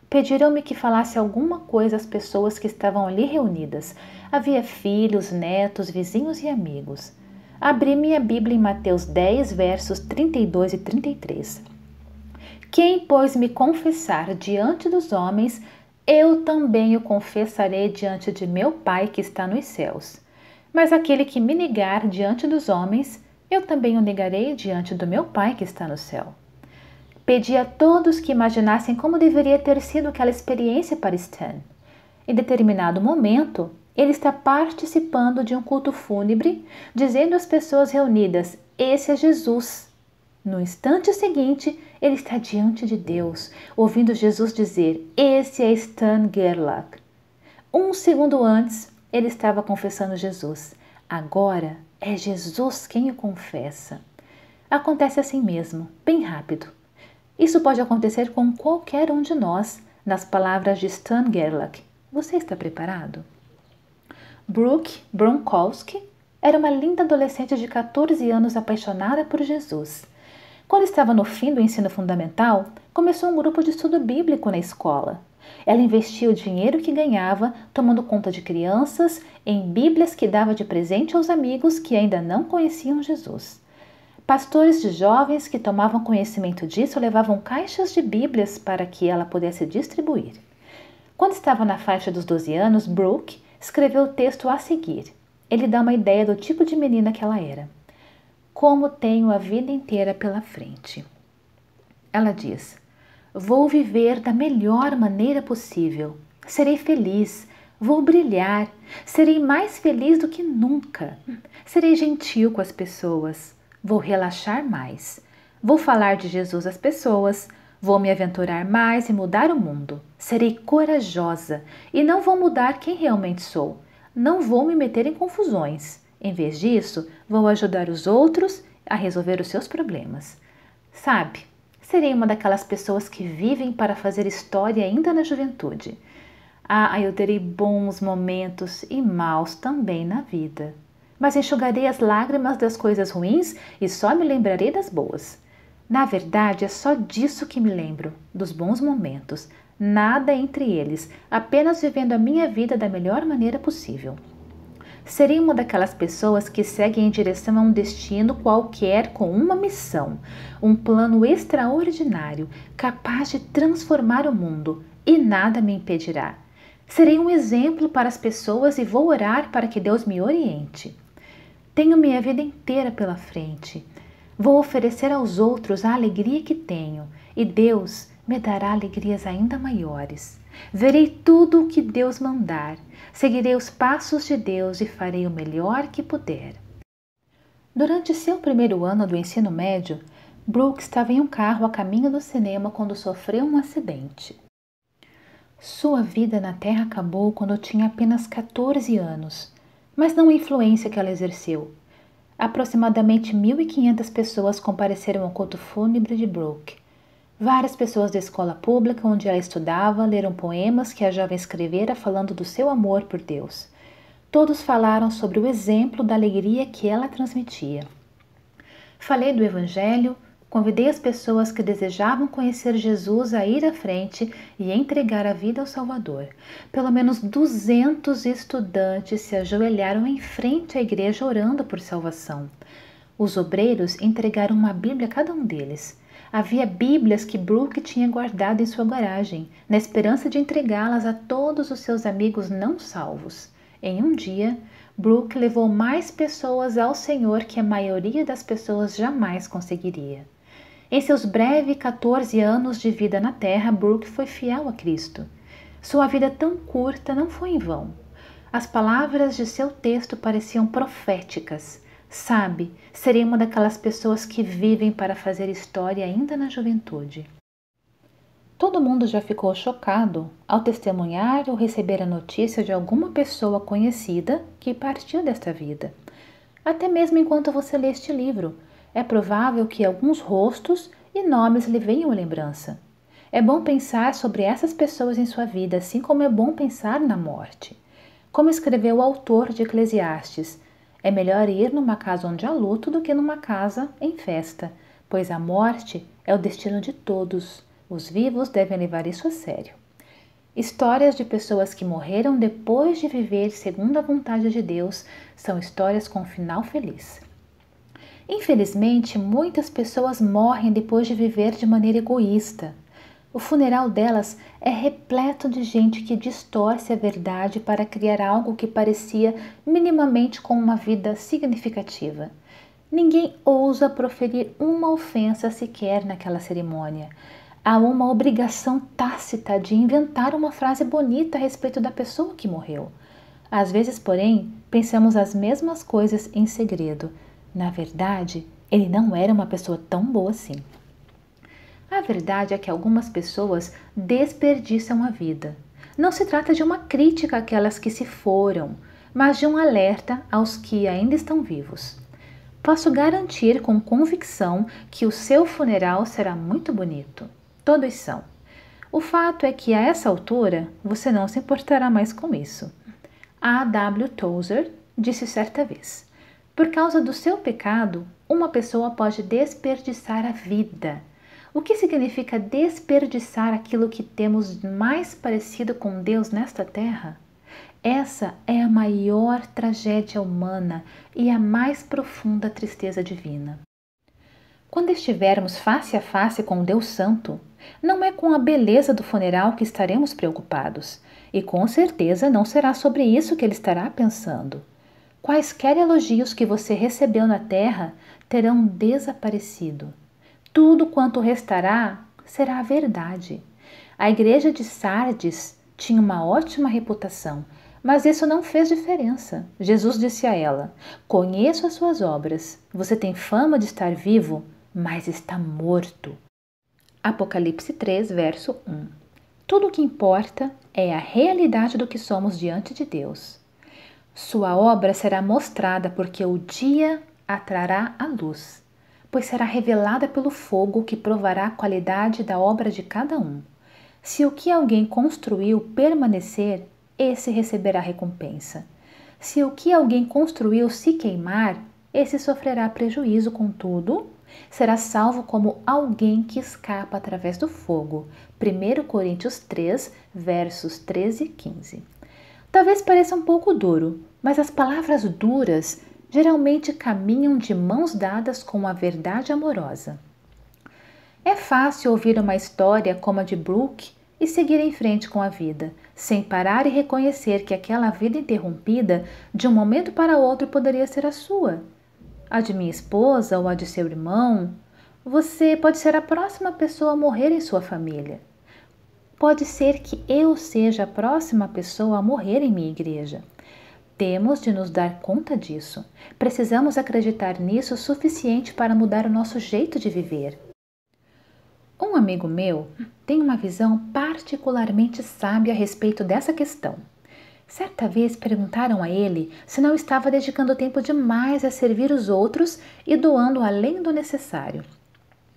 Pediram-me que falasse alguma coisa às pessoas que estavam ali reunidas. Havia filhos, netos, vizinhos e amigos. Abri minha Bíblia em Mateus 10, versos 32 e 33. Quem, pois, me confessar diante dos homens, eu também o confessarei diante de meu Pai que está nos céus. Mas aquele que me negar diante dos homens, eu também o negarei diante do meu Pai que está no céu. Pedi a todos que imaginassem como deveria ter sido aquela experiência para Stan. Em determinado momento, ele está participando de um culto fúnebre, dizendo às pessoas reunidas: Esse é Jesus. No instante seguinte, ele está diante de Deus, ouvindo Jesus dizer: Esse é Stan Gerlach. Um segundo antes, ele estava confessando Jesus. Agora é Jesus quem o confessa. Acontece assim mesmo, bem rápido. Isso pode acontecer com qualquer um de nós, nas palavras de Stan Gerlach. Você está preparado? Brooke Bronkowski era uma linda adolescente de 14 anos apaixonada por Jesus. Quando estava no fim do ensino fundamental, começou um grupo de estudo bíblico na escola. Ela investia o dinheiro que ganhava tomando conta de crianças em Bíblias que dava de presente aos amigos que ainda não conheciam Jesus. Pastores de jovens que tomavam conhecimento disso levavam caixas de Bíblias para que ela pudesse distribuir. Quando estava na faixa dos 12 anos, Brooke escreveu o texto a seguir. Ele dá uma ideia do tipo de menina que ela era como tenho a vida inteira pela frente. Ela diz: Vou viver da melhor maneira possível. Serei feliz, vou brilhar, serei mais feliz do que nunca. Serei gentil com as pessoas, vou relaxar mais. Vou falar de Jesus às pessoas, Vou me aventurar mais e mudar o mundo. Serei corajosa e não vou mudar quem realmente sou. Não vou me meter em confusões. Em vez disso, vou ajudar os outros a resolver os seus problemas. Sabe, serei uma daquelas pessoas que vivem para fazer história ainda na juventude. Ah, eu terei bons momentos e maus também na vida. Mas enxugarei as lágrimas das coisas ruins e só me lembrarei das boas. Na verdade, é só disso que me lembro, dos bons momentos, nada entre eles, apenas vivendo a minha vida da melhor maneira possível. Seria uma daquelas pessoas que seguem em direção a um destino qualquer com uma missão, um plano extraordinário, capaz de transformar o mundo, e nada me impedirá. Serei um exemplo para as pessoas e vou orar para que Deus me oriente. Tenho minha vida inteira pela frente. Vou oferecer aos outros a alegria que tenho, e Deus me dará alegrias ainda maiores. Verei tudo o que Deus mandar seguirei os passos de Deus e farei o melhor que puder. Durante seu primeiro ano do ensino médio, Brooke estava em um carro a caminho do cinema quando sofreu um acidente. Sua vida na Terra acabou quando tinha apenas 14 anos, mas não a influência que ela exerceu. Aproximadamente 1.500 pessoas compareceram ao culto fúnebre de Brooke, Várias pessoas da escola pública onde ela estudava leram poemas que a jovem escrevera falando do seu amor por Deus. Todos falaram sobre o exemplo da alegria que ela transmitia. Falei do Evangelho, convidei as pessoas que desejavam conhecer Jesus a ir à frente e entregar a vida ao Salvador. Pelo menos 200 estudantes se ajoelharam em frente à igreja orando por salvação. Os obreiros entregaram uma Bíblia a cada um deles. Havia bíblias que Brooke tinha guardado em sua garagem, na esperança de entregá-las a todos os seus amigos não salvos. Em um dia, Brooke levou mais pessoas ao Senhor que a maioria das pessoas jamais conseguiria. Em seus breves 14 anos de vida na Terra, Brooke foi fiel a Cristo. Sua vida tão curta não foi em vão. As palavras de seu texto pareciam proféticas. Sabe, serei uma daquelas pessoas que vivem para fazer história ainda na juventude. Todo mundo já ficou chocado ao testemunhar ou receber a notícia de alguma pessoa conhecida que partiu desta vida. Até mesmo enquanto você lê este livro, é provável que alguns rostos e nomes lhe venham à lembrança. É bom pensar sobre essas pessoas em sua vida, assim como é bom pensar na morte. Como escreveu o autor de Eclesiastes, é melhor ir numa casa onde há luto do que numa casa em festa, pois a morte é o destino de todos. Os vivos devem levar isso a sério. Histórias de pessoas que morreram depois de viver segundo a vontade de Deus são histórias com um final feliz. Infelizmente, muitas pessoas morrem depois de viver de maneira egoísta, o funeral delas é repleto de gente que distorce a verdade para criar algo que parecia minimamente com uma vida significativa. Ninguém ousa proferir uma ofensa sequer naquela cerimônia. Há uma obrigação tácita de inventar uma frase bonita a respeito da pessoa que morreu. Às vezes, porém, pensamos as mesmas coisas em segredo. Na verdade, ele não era uma pessoa tão boa assim. A verdade é que algumas pessoas desperdiçam a vida. Não se trata de uma crítica àquelas que se foram, mas de um alerta aos que ainda estão vivos. Posso garantir com convicção que o seu funeral será muito bonito. Todos são. O fato é que a essa altura você não se importará mais com isso. A. W. Tozer disse certa vez: Por causa do seu pecado, uma pessoa pode desperdiçar a vida o que significa desperdiçar aquilo que temos mais parecido com Deus nesta terra? Essa é a maior tragédia humana e a mais profunda tristeza divina. Quando estivermos face a face com Deus Santo, não é com a beleza do funeral que estaremos preocupados, e com certeza não será sobre isso que ele estará pensando. Quaisquer elogios que você recebeu na terra terão desaparecido tudo quanto restará será a verdade. A igreja de Sardes tinha uma ótima reputação, mas isso não fez diferença. Jesus disse a ela: Conheço as suas obras. Você tem fama de estar vivo, mas está morto. Apocalipse 3, verso 1. Tudo o que importa é a realidade do que somos diante de Deus. Sua obra será mostrada porque o dia atrará a luz pois será revelada pelo fogo que provará a qualidade da obra de cada um. Se o que alguém construiu permanecer, esse receberá recompensa. Se o que alguém construiu se queimar, esse sofrerá prejuízo, contudo, será salvo como alguém que escapa através do fogo. 1 Coríntios 3, versos 13 e 15. Talvez pareça um pouco duro, mas as palavras duras geralmente caminham de mãos dadas com a verdade amorosa. É fácil ouvir uma história como a de Brooke e seguir em frente com a vida, sem parar e reconhecer que aquela vida interrompida de um momento para outro poderia ser a sua, a de minha esposa ou a de seu irmão. Você pode ser a próxima pessoa a morrer em sua família. Pode ser que eu seja a próxima pessoa a morrer em minha igreja. Temos de nos dar conta disso. Precisamos acreditar nisso o suficiente para mudar o nosso jeito de viver. Um amigo meu tem uma visão particularmente sábia a respeito dessa questão. Certa vez perguntaram a ele se não estava dedicando tempo demais a servir os outros e doando além do necessário.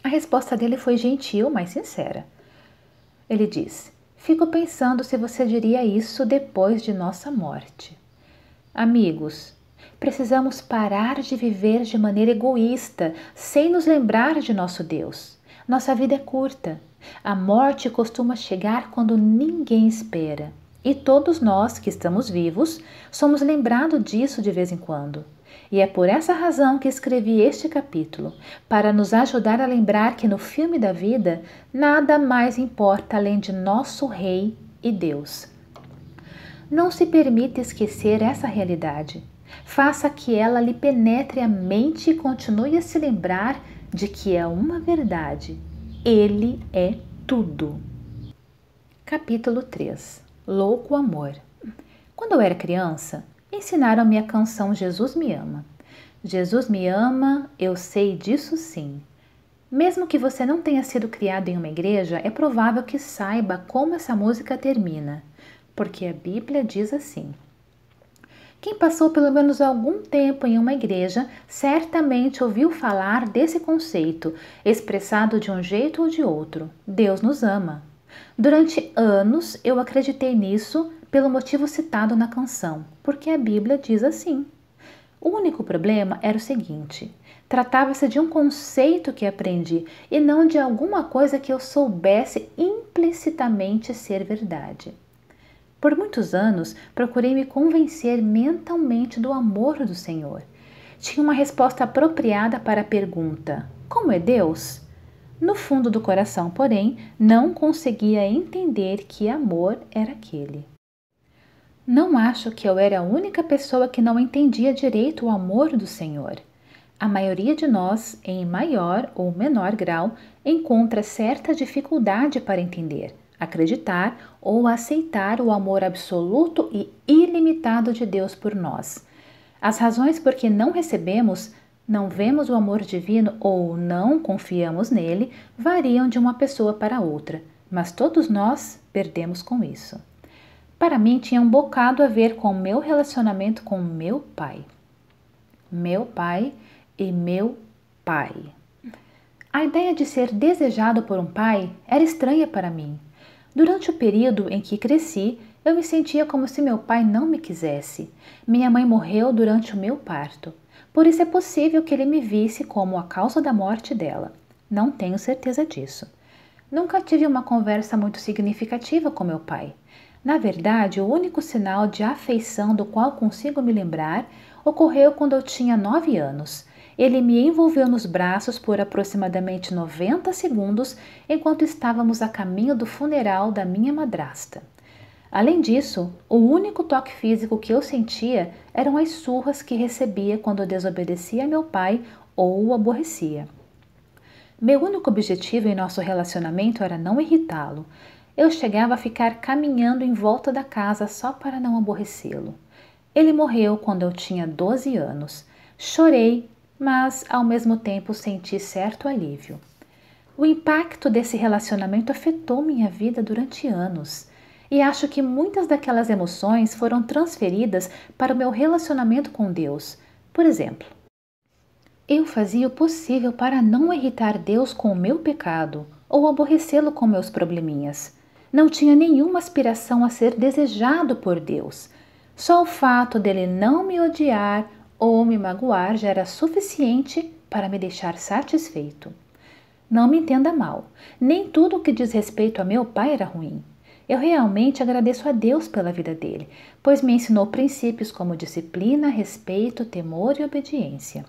A resposta dele foi gentil, mas sincera. Ele diz: Fico pensando se você diria isso depois de nossa morte. Amigos, precisamos parar de viver de maneira egoísta, sem nos lembrar de nosso Deus. Nossa vida é curta. A morte costuma chegar quando ninguém espera. E todos nós que estamos vivos somos lembrados disso de vez em quando. E é por essa razão que escrevi este capítulo, para nos ajudar a lembrar que no filme da vida nada mais importa além de nosso Rei e Deus. Não se permita esquecer essa realidade. Faça que ela lhe penetre a mente e continue a se lembrar de que é uma verdade. Ele é tudo. Capítulo 3 Louco Amor Quando eu era criança, ensinaram-me a canção Jesus Me Ama. Jesus me ama, eu sei disso sim. Mesmo que você não tenha sido criado em uma igreja, é provável que saiba como essa música termina porque a Bíblia diz assim: Quem passou pelo menos algum tempo em uma igreja certamente ouviu falar desse conceito, expressado de um jeito ou de outro: Deus nos ama. Durante anos eu acreditei nisso pelo motivo citado na canção, porque a Bíblia diz assim. O único problema era o seguinte: tratava-se de um conceito que aprendi e não de alguma coisa que eu soubesse implicitamente ser verdade. Por muitos anos procurei me convencer mentalmente do amor do Senhor. Tinha uma resposta apropriada para a pergunta: Como é Deus? No fundo do coração, porém, não conseguia entender que amor era aquele. Não acho que eu era a única pessoa que não entendia direito o amor do Senhor. A maioria de nós, em maior ou menor grau, encontra certa dificuldade para entender, acreditar ou aceitar o amor absoluto e ilimitado de Deus por nós. As razões por que não recebemos, não vemos o amor divino ou não confiamos nele variam de uma pessoa para outra, mas todos nós perdemos com isso. Para mim, tinha um bocado a ver com o meu relacionamento com meu pai. Meu pai e meu pai. A ideia de ser desejado por um pai era estranha para mim. Durante o período em que cresci, eu me sentia como se meu pai não me quisesse. Minha mãe morreu durante o meu parto. Por isso é possível que ele me visse como a causa da morte dela. Não tenho certeza disso. Nunca tive uma conversa muito significativa com meu pai. Na verdade, o único sinal de afeição do qual consigo me lembrar ocorreu quando eu tinha nove anos, ele me envolveu nos braços por aproximadamente 90 segundos enquanto estávamos a caminho do funeral da minha madrasta. Além disso, o único toque físico que eu sentia eram as surras que recebia quando desobedecia a meu pai ou o aborrecia. Meu único objetivo em nosso relacionamento era não irritá-lo. Eu chegava a ficar caminhando em volta da casa só para não aborrecê-lo. Ele morreu quando eu tinha 12 anos. Chorei mas ao mesmo tempo senti certo alívio. O impacto desse relacionamento afetou minha vida durante anos e acho que muitas daquelas emoções foram transferidas para o meu relacionamento com Deus. Por exemplo, eu fazia o possível para não irritar Deus com o meu pecado ou aborrecê-lo com meus probleminhas. Não tinha nenhuma aspiração a ser desejado por Deus. Só o fato dele não me odiar ou me magoar já era suficiente para me deixar satisfeito. Não me entenda mal, nem tudo o que diz respeito a meu pai era ruim. Eu realmente agradeço a Deus pela vida dele, pois me ensinou princípios como disciplina, respeito, temor e obediência.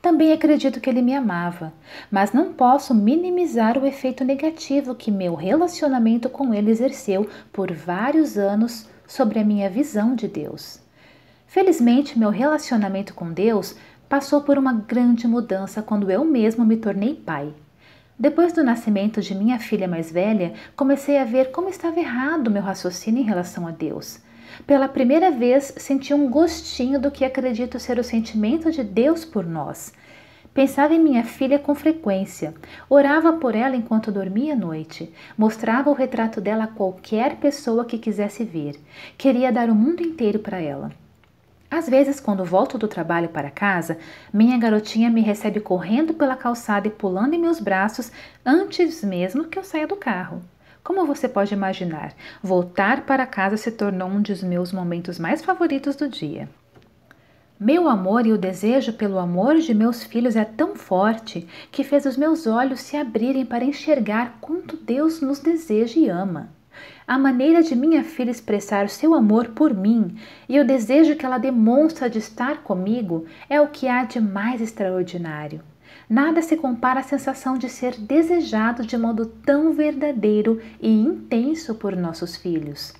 Também acredito que ele me amava, mas não posso minimizar o efeito negativo que meu relacionamento com ele exerceu por vários anos sobre a minha visão de Deus. Felizmente, meu relacionamento com Deus passou por uma grande mudança quando eu mesmo me tornei pai. Depois do nascimento de minha filha mais velha, comecei a ver como estava errado meu raciocínio em relação a Deus. Pela primeira vez, senti um gostinho do que acredito ser o sentimento de Deus por nós. Pensava em minha filha com frequência, orava por ela enquanto dormia à noite, mostrava o retrato dela a qualquer pessoa que quisesse ver, queria dar o mundo inteiro para ela. Às vezes, quando volto do trabalho para casa, minha garotinha me recebe correndo pela calçada e pulando em meus braços antes mesmo que eu saia do carro. Como você pode imaginar, voltar para casa se tornou um dos meus momentos mais favoritos do dia. Meu amor e o desejo pelo amor de meus filhos é tão forte que fez os meus olhos se abrirem para enxergar quanto Deus nos deseja e ama a maneira de minha filha expressar o seu amor por mim e o desejo que ela demonstra de estar comigo é o que há de mais extraordinário. Nada se compara à sensação de ser desejado de modo tão verdadeiro e intenso por nossos filhos.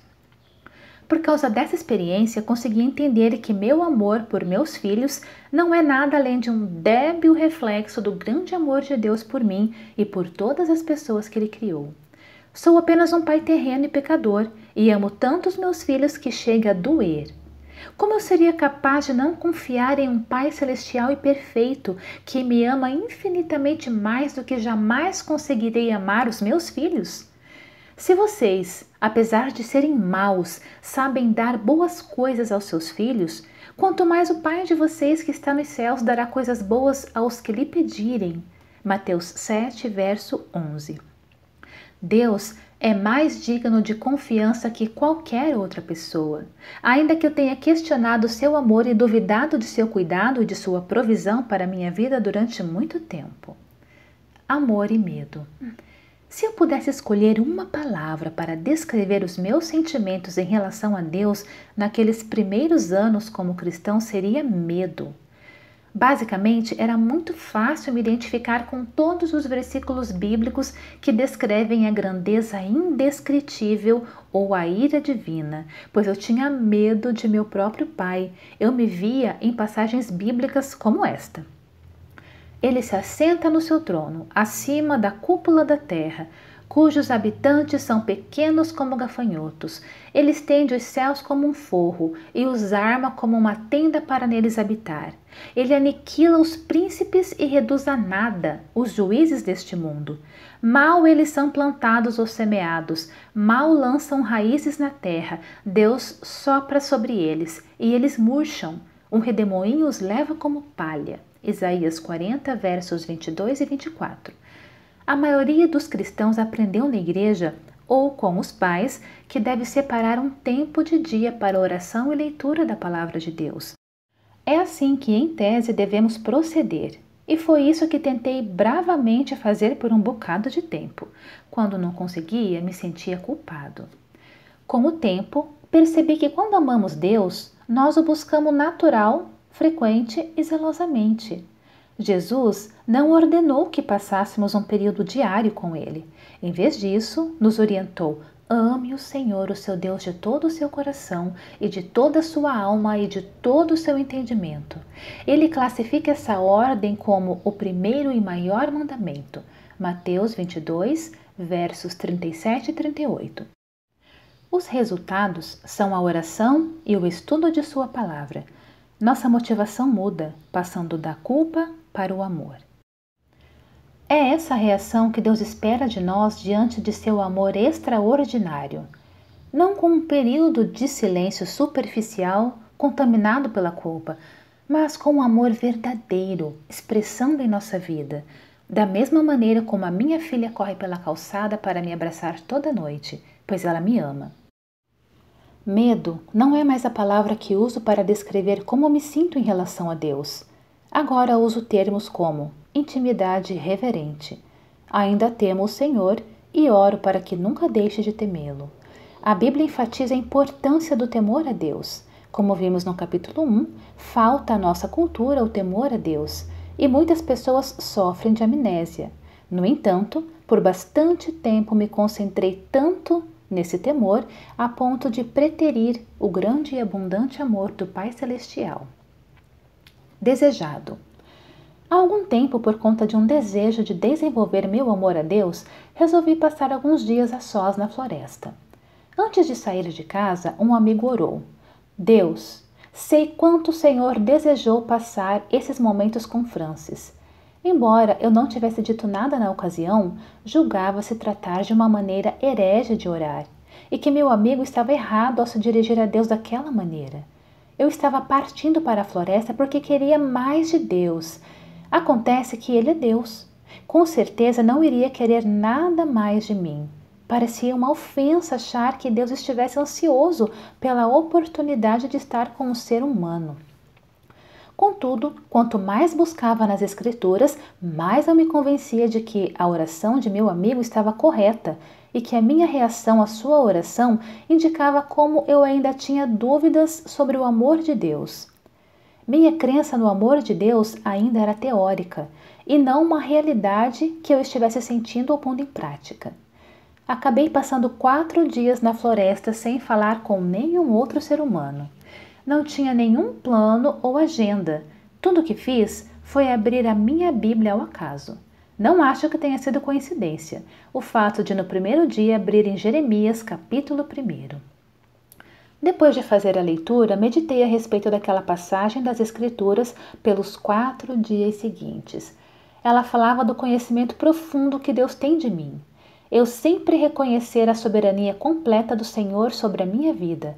Por causa dessa experiência, consegui entender que meu amor por meus filhos não é nada além de um débil reflexo do grande amor de Deus por mim e por todas as pessoas que Ele criou. Sou apenas um pai terreno e pecador e amo tanto os meus filhos que chega a doer. Como eu seria capaz de não confiar em um Pai celestial e perfeito que me ama infinitamente mais do que jamais conseguirei amar os meus filhos? Se vocês, apesar de serem maus, sabem dar boas coisas aos seus filhos, quanto mais o Pai de vocês que está nos céus dará coisas boas aos que lhe pedirem. Mateus 7, verso 11. Deus é mais digno de confiança que qualquer outra pessoa. Ainda que eu tenha questionado seu amor e duvidado de seu cuidado e de sua provisão para minha vida durante muito tempo. Amor e medo. Se eu pudesse escolher uma palavra para descrever os meus sentimentos em relação a Deus naqueles primeiros anos como cristão, seria medo. Basicamente, era muito fácil me identificar com todos os versículos bíblicos que descrevem a grandeza indescritível ou a ira divina, pois eu tinha medo de meu próprio pai. Eu me via em passagens bíblicas como esta. Ele se assenta no seu trono, acima da cúpula da terra cujos habitantes são pequenos como gafanhotos. Ele estende os céus como um forro e os arma como uma tenda para neles habitar. Ele aniquila os príncipes e reduz a nada os juízes deste mundo. Mal eles são plantados ou semeados, mal lançam raízes na terra. Deus sopra sobre eles e eles murcham. Um redemoinho os leva como palha. Isaías 40, versos 22 e 24. A maioria dos cristãos aprendeu na igreja ou com os pais que deve separar um tempo de dia para oração e leitura da palavra de Deus. É assim que, em tese, devemos proceder. E foi isso que tentei bravamente fazer por um bocado de tempo. Quando não conseguia, me sentia culpado. Com o tempo, percebi que quando amamos Deus, nós o buscamos natural, frequente e zelosamente. Jesus não ordenou que passássemos um período diário com ele. Em vez disso, nos orientou: ame o Senhor, o seu Deus, de todo o seu coração e de toda a sua alma e de todo o seu entendimento. Ele classifica essa ordem como o primeiro e maior mandamento. Mateus 22, versos 37 e 38. Os resultados são a oração e o estudo de Sua palavra. Nossa motivação muda, passando da culpa para o amor. É essa a reação que Deus espera de nós diante de seu amor extraordinário, não com um período de silêncio superficial contaminado pela culpa, mas com um amor verdadeiro, expressando em nossa vida, da mesma maneira como a minha filha corre pela calçada para me abraçar toda noite, pois ela me ama. Medo não é mais a palavra que uso para descrever como me sinto em relação a Deus. Agora uso termos como intimidade reverente. Ainda temo o Senhor e oro para que nunca deixe de temê-lo. A Bíblia enfatiza a importância do temor a Deus. Como vimos no capítulo 1, falta à nossa cultura o temor a Deus e muitas pessoas sofrem de amnésia. No entanto, por bastante tempo me concentrei tanto nesse temor a ponto de preterir o grande e abundante amor do Pai Celestial desejado. Há algum tempo, por conta de um desejo de desenvolver meu amor a Deus, resolvi passar alguns dias a sós na floresta. Antes de sair de casa, um amigo orou: Deus, sei quanto o Senhor desejou passar esses momentos com Francis. Embora eu não tivesse dito nada na ocasião, julgava se tratar de uma maneira herege de orar e que meu amigo estava errado ao se dirigir a Deus daquela maneira. Eu estava partindo para a floresta porque queria mais de Deus. Acontece que ele é Deus. Com certeza não iria querer nada mais de mim. Parecia uma ofensa achar que Deus estivesse ansioso pela oportunidade de estar com um ser humano. Contudo, quanto mais buscava nas Escrituras, mais eu me convencia de que a oração de meu amigo estava correta e que a minha reação à sua oração indicava como eu ainda tinha dúvidas sobre o amor de Deus. Minha crença no amor de Deus ainda era teórica e não uma realidade que eu estivesse sentindo ou pondo em prática. Acabei passando quatro dias na floresta sem falar com nenhum outro ser humano. Não tinha nenhum plano ou agenda. Tudo o que fiz foi abrir a minha Bíblia ao acaso. Não acho que tenha sido coincidência o fato de no primeiro dia abrirem Jeremias, capítulo 1. Depois de fazer a leitura, meditei a respeito daquela passagem das Escrituras pelos quatro dias seguintes. Ela falava do conhecimento profundo que Deus tem de mim. Eu sempre reconhecer a soberania completa do Senhor sobre a minha vida,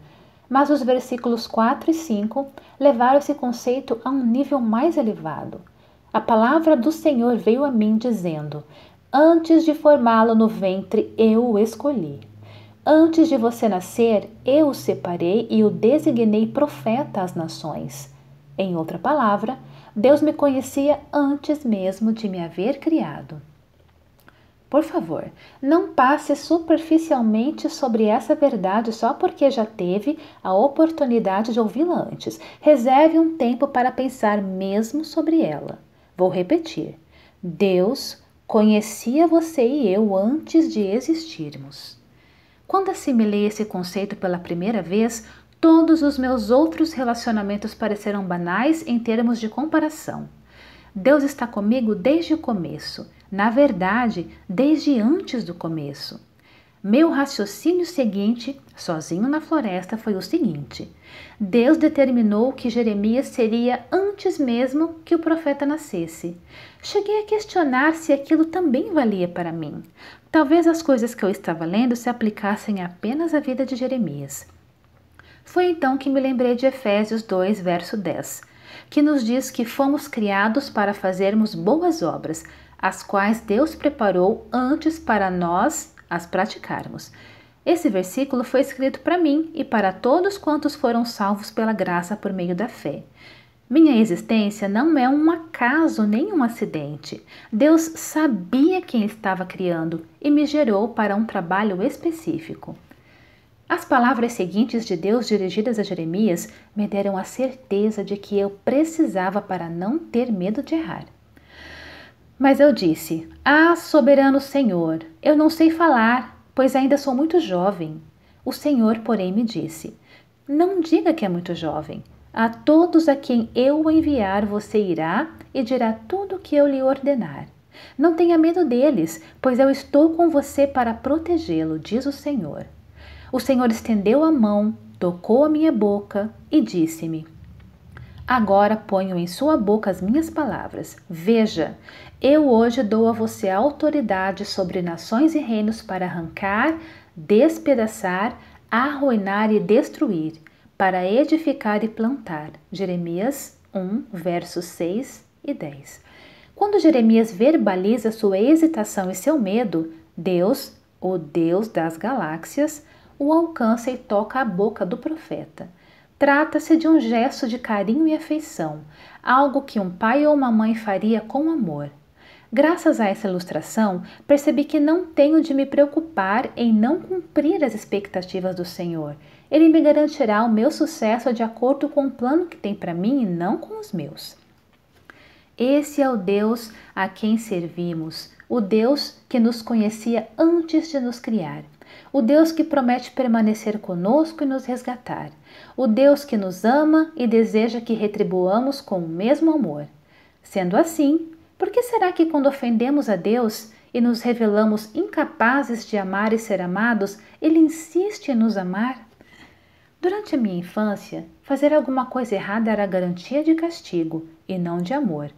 mas os versículos 4 e 5 levaram esse conceito a um nível mais elevado. A palavra do Senhor veio a mim dizendo: Antes de formá-lo no ventre, eu o escolhi. Antes de você nascer, eu o separei e o designei profeta às nações. Em outra palavra, Deus me conhecia antes mesmo de me haver criado. Por favor, não passe superficialmente sobre essa verdade só porque já teve a oportunidade de ouvi-la antes. Reserve um tempo para pensar mesmo sobre ela. Vou repetir: Deus conhecia você e eu antes de existirmos. Quando assimilei esse conceito pela primeira vez, todos os meus outros relacionamentos pareceram banais em termos de comparação. Deus está comigo desde o começo, na verdade, desde antes do começo. Meu raciocínio seguinte, sozinho na floresta, foi o seguinte: Deus determinou que Jeremias seria antes mesmo que o profeta nascesse. Cheguei a questionar se aquilo também valia para mim. Talvez as coisas que eu estava lendo se aplicassem apenas à vida de Jeremias. Foi então que me lembrei de Efésios 2, verso 10, que nos diz que fomos criados para fazermos boas obras, as quais Deus preparou antes para nós as praticarmos. Esse versículo foi escrito para mim e para todos quantos foram salvos pela graça por meio da fé. Minha existência não é um acaso nem um acidente. Deus sabia quem estava criando e me gerou para um trabalho específico. As palavras seguintes de Deus dirigidas a Jeremias me deram a certeza de que eu precisava para não ter medo de errar. Mas eu disse: Ah, soberano Senhor, eu não sei falar, pois ainda sou muito jovem. O Senhor, porém, me disse: Não diga que é muito jovem. A todos a quem eu enviar você irá e dirá tudo o que eu lhe ordenar. Não tenha medo deles, pois eu estou com você para protegê-lo, diz o Senhor. O Senhor estendeu a mão, tocou a minha boca e disse-me: Agora ponho em sua boca as minhas palavras. Veja, eu hoje dou a você autoridade sobre nações e reinos para arrancar, despedaçar, arruinar e destruir, para edificar e plantar. Jeremias 1, versos 6 e 10. Quando Jeremias verbaliza sua hesitação e seu medo, Deus, o Deus das galáxias, o alcança e toca a boca do profeta. Trata-se de um gesto de carinho e afeição, algo que um pai ou uma mãe faria com amor. Graças a essa ilustração, percebi que não tenho de me preocupar em não cumprir as expectativas do Senhor. Ele me garantirá o meu sucesso de acordo com o plano que tem para mim e não com os meus. Esse é o Deus a quem servimos, o Deus que nos conhecia antes de nos criar, o Deus que promete permanecer conosco e nos resgatar o Deus que nos ama e deseja que retribuamos com o mesmo amor. Sendo assim, por que será que quando ofendemos a Deus e nos revelamos incapazes de amar e ser amados, ele insiste em nos amar? Durante a minha infância, fazer alguma coisa errada era garantia de castigo e não de amor.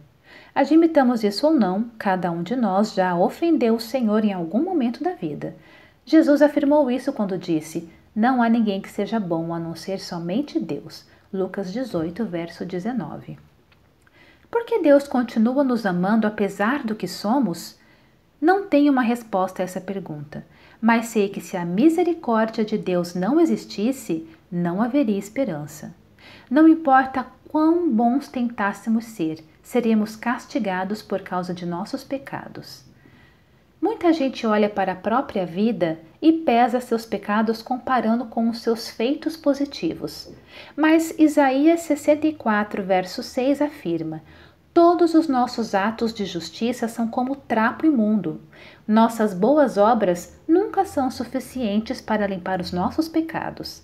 Admitamos isso ou não, cada um de nós já ofendeu o Senhor em algum momento da vida. Jesus afirmou isso quando disse: não há ninguém que seja bom a não ser somente Deus. Lucas 18, verso 19. Por que Deus continua nos amando apesar do que somos? Não tenho uma resposta a essa pergunta, mas sei que se a misericórdia de Deus não existisse, não haveria esperança. Não importa quão bons tentássemos ser, seremos castigados por causa de nossos pecados. Muita gente olha para a própria vida e pesa seus pecados comparando com os seus feitos positivos. Mas Isaías 64, verso 6 afirma: Todos os nossos atos de justiça são como trapo imundo. Nossas boas obras nunca são suficientes para limpar os nossos pecados.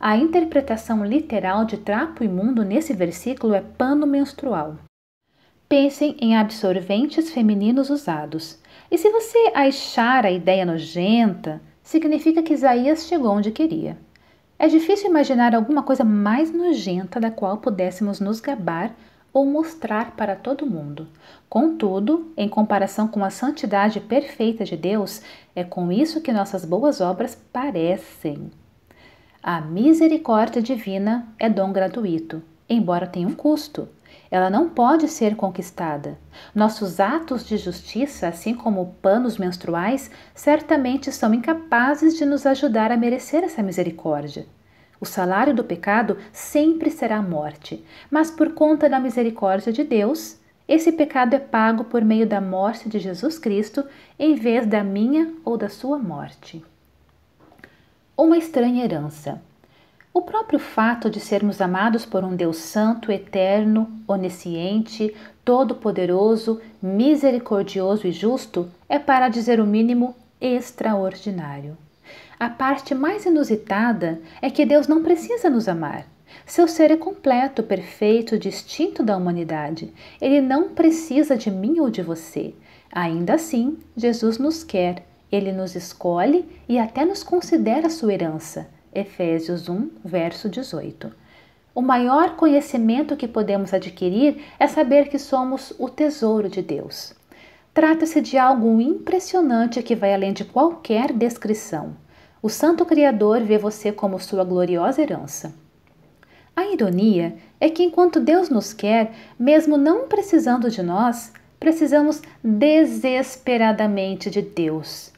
A interpretação literal de trapo imundo nesse versículo é pano menstrual. Pensem em absorventes femininos usados. E se você achar a ideia nojenta, significa que Isaías chegou onde queria. É difícil imaginar alguma coisa mais nojenta da qual pudéssemos nos gabar ou mostrar para todo mundo. Contudo, em comparação com a santidade perfeita de Deus, é com isso que nossas boas obras parecem. A misericórdia divina é dom gratuito, embora tenha um custo ela não pode ser conquistada. Nossos atos de justiça, assim como panos menstruais, certamente são incapazes de nos ajudar a merecer essa misericórdia. O salário do pecado sempre será a morte, mas por conta da misericórdia de Deus, esse pecado é pago por meio da morte de Jesus Cristo em vez da minha ou da sua morte. Uma estranha herança. O próprio fato de sermos amados por um Deus Santo, eterno, onisciente, todo-poderoso, misericordioso e justo é, para dizer o mínimo, extraordinário. A parte mais inusitada é que Deus não precisa nos amar. Seu ser é completo, perfeito, distinto da humanidade. Ele não precisa de mim ou de você. Ainda assim, Jesus nos quer, ele nos escolhe e até nos considera sua herança. Efésios 1, verso 18. O maior conhecimento que podemos adquirir é saber que somos o tesouro de Deus. Trata-se de algo impressionante que vai além de qualquer descrição. O Santo Criador vê você como sua gloriosa herança. A ironia é que enquanto Deus nos quer, mesmo não precisando de nós, precisamos desesperadamente de Deus.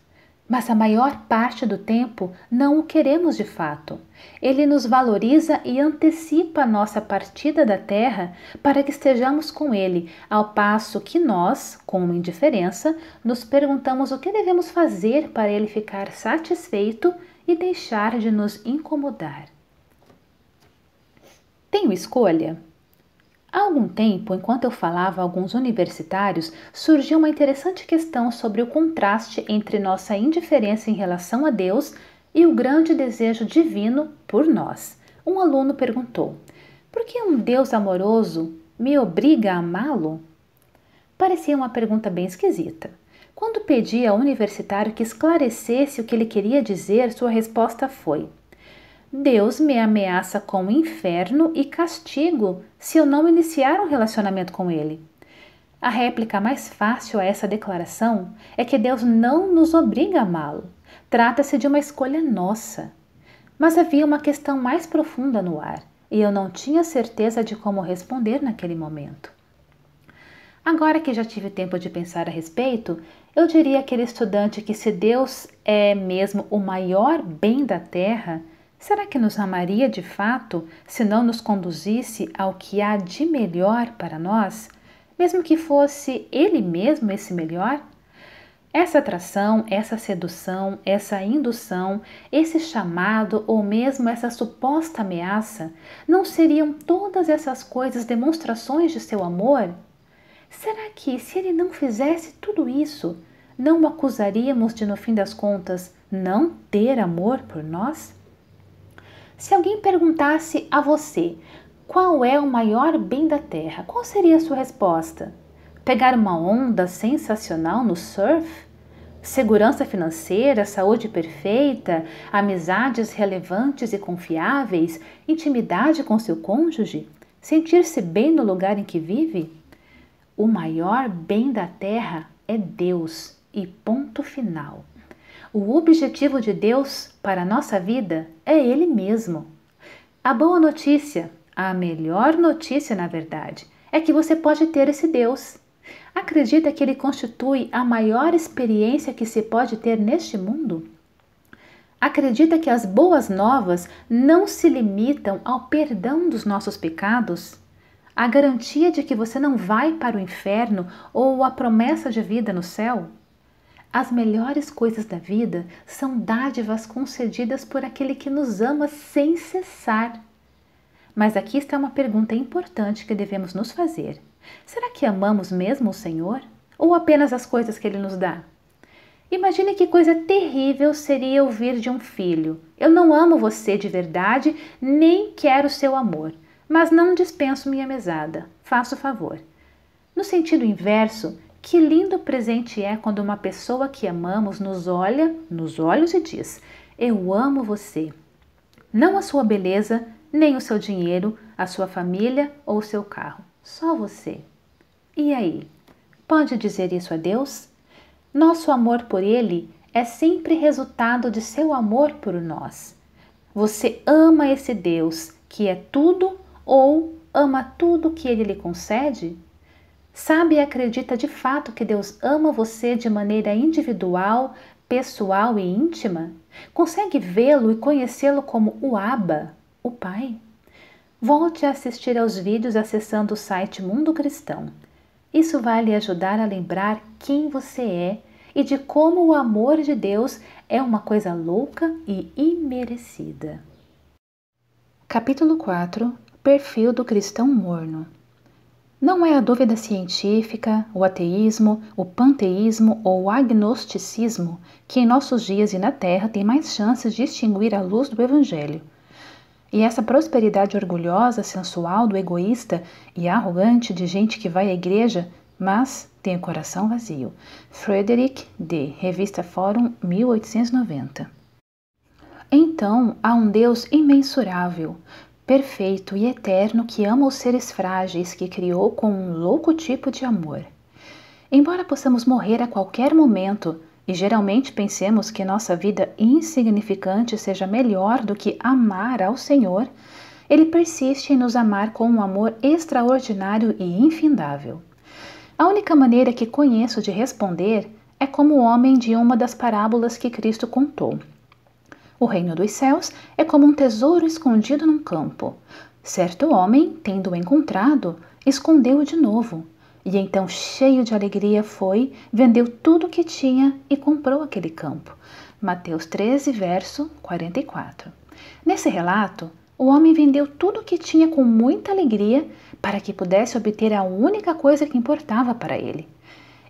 Mas a maior parte do tempo não o queremos de fato. Ele nos valoriza e antecipa a nossa partida da terra para que estejamos com ele, ao passo que nós, com indiferença, nos perguntamos o que devemos fazer para ele ficar satisfeito e deixar de nos incomodar. Tenho escolha? Há algum tempo, enquanto eu falava a alguns universitários, surgiu uma interessante questão sobre o contraste entre nossa indiferença em relação a Deus e o grande desejo divino por nós. Um aluno perguntou: Por que um Deus amoroso me obriga a amá-lo? Parecia uma pergunta bem esquisita. Quando pedi ao universitário que esclarecesse o que ele queria dizer, sua resposta foi: Deus me ameaça com inferno e castigo se eu não iniciar um relacionamento com Ele. A réplica mais fácil a essa declaração é que Deus não nos obriga a amá-lo. Trata-se de uma escolha nossa. Mas havia uma questão mais profunda no ar e eu não tinha certeza de como responder naquele momento. Agora que já tive tempo de pensar a respeito, eu diria aquele estudante que se Deus é mesmo o maior bem da terra, será que nos amaria de fato se não nos conduzisse ao que há de melhor para nós, mesmo que fosse Ele mesmo esse melhor? Essa atração, essa sedução, essa indução, esse chamado ou mesmo essa suposta ameaça, não seriam todas essas coisas demonstrações de seu amor? Será que, se ele não fizesse tudo isso, não o acusaríamos de, no fim das contas, não ter amor por nós? Se alguém perguntasse a você qual é o maior bem da Terra, qual seria a sua resposta? Pegar uma onda sensacional no surf? Segurança financeira, saúde perfeita, amizades relevantes e confiáveis, intimidade com seu cônjuge? Sentir-se bem no lugar em que vive? O maior bem da Terra é Deus e ponto final. O objetivo de Deus para a nossa vida é Ele mesmo. A boa notícia, a melhor notícia na verdade, é que você pode ter esse Deus. Acredita que ele constitui a maior experiência que se pode ter neste mundo? Acredita que as boas novas não se limitam ao perdão dos nossos pecados? A garantia de que você não vai para o inferno ou a promessa de vida no céu? As melhores coisas da vida são dádivas concedidas por aquele que nos ama sem cessar. Mas aqui está uma pergunta importante que devemos nos fazer: será que amamos mesmo o Senhor ou apenas as coisas que ele nos dá? Imagine que coisa terrível seria ouvir de um filho: Eu não amo você de verdade, nem quero seu amor, mas não dispenso minha mesada. Faça o favor. No sentido inverso, que lindo presente é quando uma pessoa que amamos nos olha nos olhos e diz: Eu amo você. Não a sua beleza, nem o seu dinheiro, a sua família ou o seu carro, só você. E aí? Pode dizer isso a Deus? Nosso amor por Ele é sempre resultado de seu amor por nós. Você ama esse Deus que é tudo ou ama tudo que Ele lhe concede? sabe e acredita de fato que Deus ama você de maneira individual, pessoal e íntima? Consegue vê-lo e conhecê-lo como o Abba, o Pai? Volte a assistir aos vídeos acessando o site Mundo Cristão. Isso vai lhe ajudar a lembrar quem você é e de como o amor de Deus é uma coisa louca e imerecida. Capítulo 4 Perfil do Cristão Morno não é a dúvida científica, o ateísmo, o panteísmo ou o agnosticismo que em nossos dias e na Terra tem mais chances de extinguir a luz do Evangelho. E essa prosperidade orgulhosa, sensual do egoísta e arrogante de gente que vai à igreja, mas tem o coração vazio. Frederick D., Revista Fórum, 1890. Então há um Deus imensurável, perfeito e eterno que ama os seres frágeis que criou com um louco tipo de amor. Embora possamos morrer a qualquer momento e geralmente pensemos que nossa vida insignificante seja melhor do que amar ao Senhor, ele persiste em nos amar com um amor extraordinário e infindável. A única maneira que conheço de responder é como o homem de uma das parábolas que Cristo contou. O reino dos céus é como um tesouro escondido num campo. Certo homem, tendo-o encontrado, escondeu-o de novo. E então, cheio de alegria, foi, vendeu tudo o que tinha e comprou aquele campo. Mateus 13, verso 44. Nesse relato, o homem vendeu tudo o que tinha com muita alegria para que pudesse obter a única coisa que importava para ele.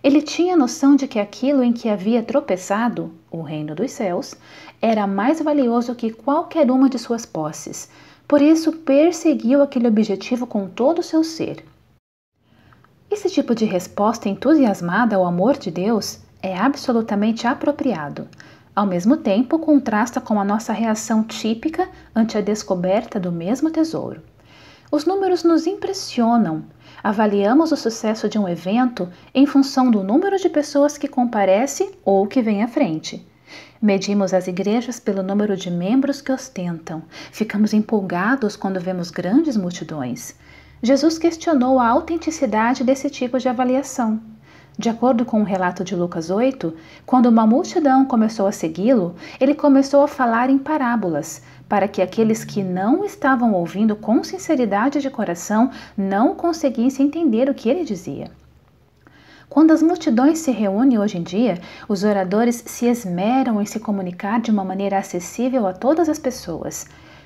Ele tinha noção de que aquilo em que havia tropeçado, o reino dos céus, era mais valioso que qualquer uma de suas posses, por isso perseguiu aquele objetivo com todo o seu ser. Esse tipo de resposta entusiasmada ao amor de Deus é absolutamente apropriado. Ao mesmo tempo, contrasta com a nossa reação típica ante a descoberta do mesmo tesouro. Os números nos impressionam. Avaliamos o sucesso de um evento em função do número de pessoas que comparece ou que vem à frente. Medimos as igrejas pelo número de membros que ostentam. Ficamos empolgados quando vemos grandes multidões. Jesus questionou a autenticidade desse tipo de avaliação. De acordo com o um relato de Lucas 8, quando uma multidão começou a segui-lo, ele começou a falar em parábolas, para que aqueles que não estavam ouvindo com sinceridade de coração não conseguissem entender o que ele dizia. Quando as multidões se reúnem hoje em dia, os oradores se esmeram em se comunicar de uma maneira acessível a todas as pessoas.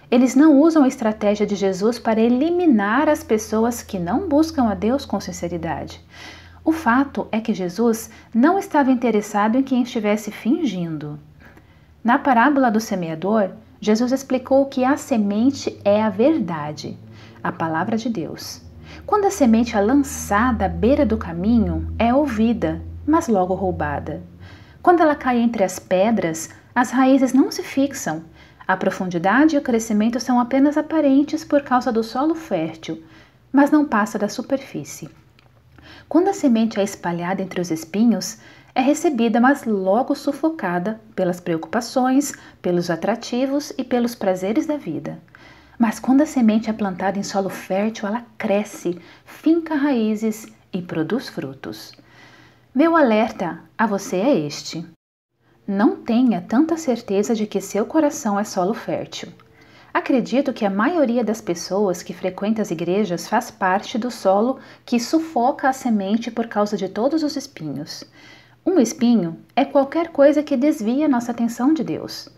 Eles não usam a estratégia de Jesus para eliminar as pessoas que não buscam a Deus com sinceridade. O fato é que Jesus não estava interessado em quem estivesse fingindo. Na parábola do semeador, Jesus explicou que a semente é a verdade, a palavra de Deus. Quando a semente é lançada à beira do caminho, é ouvida, mas logo roubada. Quando ela cai entre as pedras, as raízes não se fixam. A profundidade e o crescimento são apenas aparentes por causa do solo fértil, mas não passa da superfície. Quando a semente é espalhada entre os espinhos, é recebida, mas logo sufocada pelas preocupações, pelos atrativos e pelos prazeres da vida. Mas quando a semente é plantada em solo fértil, ela cresce, finca raízes e produz frutos. Meu alerta a você é este: não tenha tanta certeza de que seu coração é solo fértil. Acredito que a maioria das pessoas que frequentam as igrejas faz parte do solo que sufoca a semente por causa de todos os espinhos. Um espinho é qualquer coisa que desvia nossa atenção de Deus.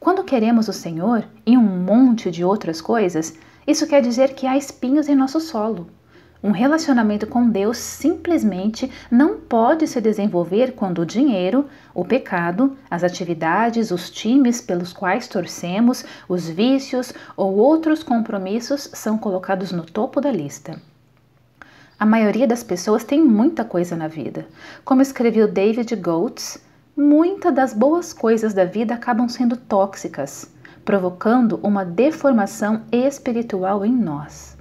Quando queremos o Senhor e um monte de outras coisas, isso quer dizer que há espinhos em nosso solo. Um relacionamento com Deus simplesmente não pode se desenvolver quando o dinheiro, o pecado, as atividades, os times pelos quais torcemos, os vícios ou outros compromissos são colocados no topo da lista. A maioria das pessoas tem muita coisa na vida. Como escreveu David Goetz, muitas das boas coisas da vida acabam sendo tóxicas, provocando uma deformação espiritual em nós.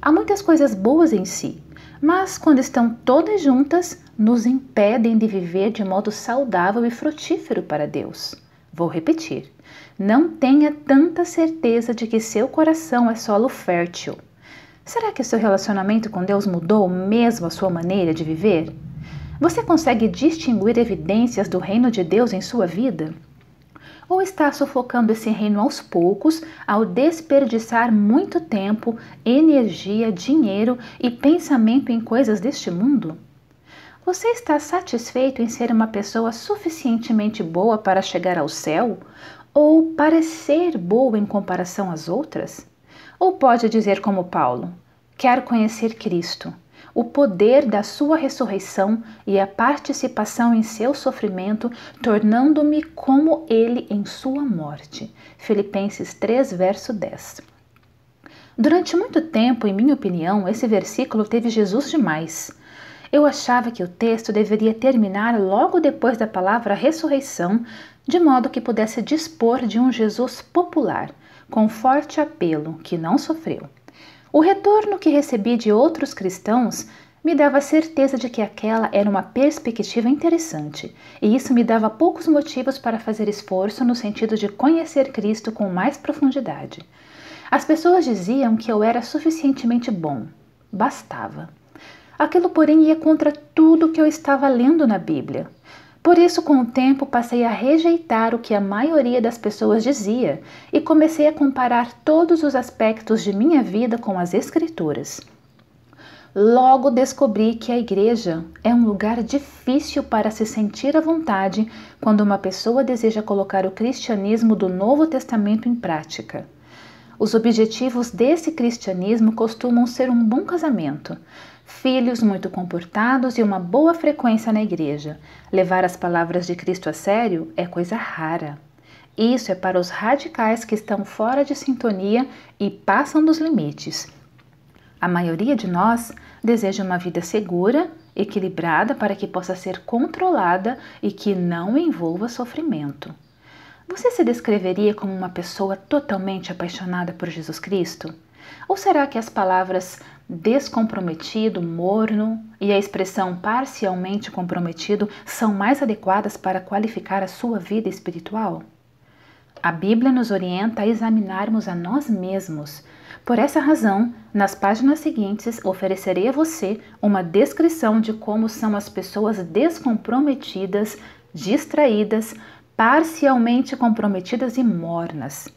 Há muitas coisas boas em si, mas quando estão todas juntas, nos impedem de viver de modo saudável e frutífero para Deus. Vou repetir: não tenha tanta certeza de que seu coração é solo fértil. Será que seu relacionamento com Deus mudou mesmo a sua maneira de viver? Você consegue distinguir evidências do reino de Deus em sua vida? Ou está sufocando esse reino aos poucos ao desperdiçar muito tempo, energia, dinheiro e pensamento em coisas deste mundo? Você está satisfeito em ser uma pessoa suficientemente boa para chegar ao céu? Ou parecer boa em comparação às outras? Ou pode dizer, como Paulo: Quero conhecer Cristo, o poder da sua ressurreição e a participação em seu sofrimento, tornando-me como ele em sua morte. Filipenses 3, verso 10. Durante muito tempo, em minha opinião, esse versículo teve Jesus demais. Eu achava que o texto deveria terminar logo depois da palavra ressurreição, de modo que pudesse dispor de um Jesus popular, com forte apelo, que não sofreu. O retorno que recebi de outros cristãos me dava a certeza de que aquela era uma perspectiva interessante, e isso me dava poucos motivos para fazer esforço no sentido de conhecer Cristo com mais profundidade. As pessoas diziam que eu era suficientemente bom, bastava. Aquilo, porém, ia contra tudo que eu estava lendo na Bíblia, por isso, com o tempo, passei a rejeitar o que a maioria das pessoas dizia e comecei a comparar todos os aspectos de minha vida com as Escrituras. Logo descobri que a igreja é um lugar difícil para se sentir à vontade quando uma pessoa deseja colocar o cristianismo do Novo Testamento em prática. Os objetivos desse cristianismo costumam ser um bom casamento, filhos muito comportados e uma boa frequência na igreja. Levar as palavras de Cristo a sério é coisa rara. Isso é para os radicais que estão fora de sintonia e passam dos limites. A maioria de nós deseja uma vida segura, equilibrada para que possa ser controlada e que não envolva sofrimento. Você se descreveria como uma pessoa totalmente apaixonada por Jesus Cristo? Ou será que as palavras descomprometido, morno e a expressão parcialmente comprometido são mais adequadas para qualificar a sua vida espiritual? A Bíblia nos orienta a examinarmos a nós mesmos. Por essa razão, nas páginas seguintes oferecerei a você uma descrição de como são as pessoas descomprometidas, distraídas, parcialmente comprometidas e mornas.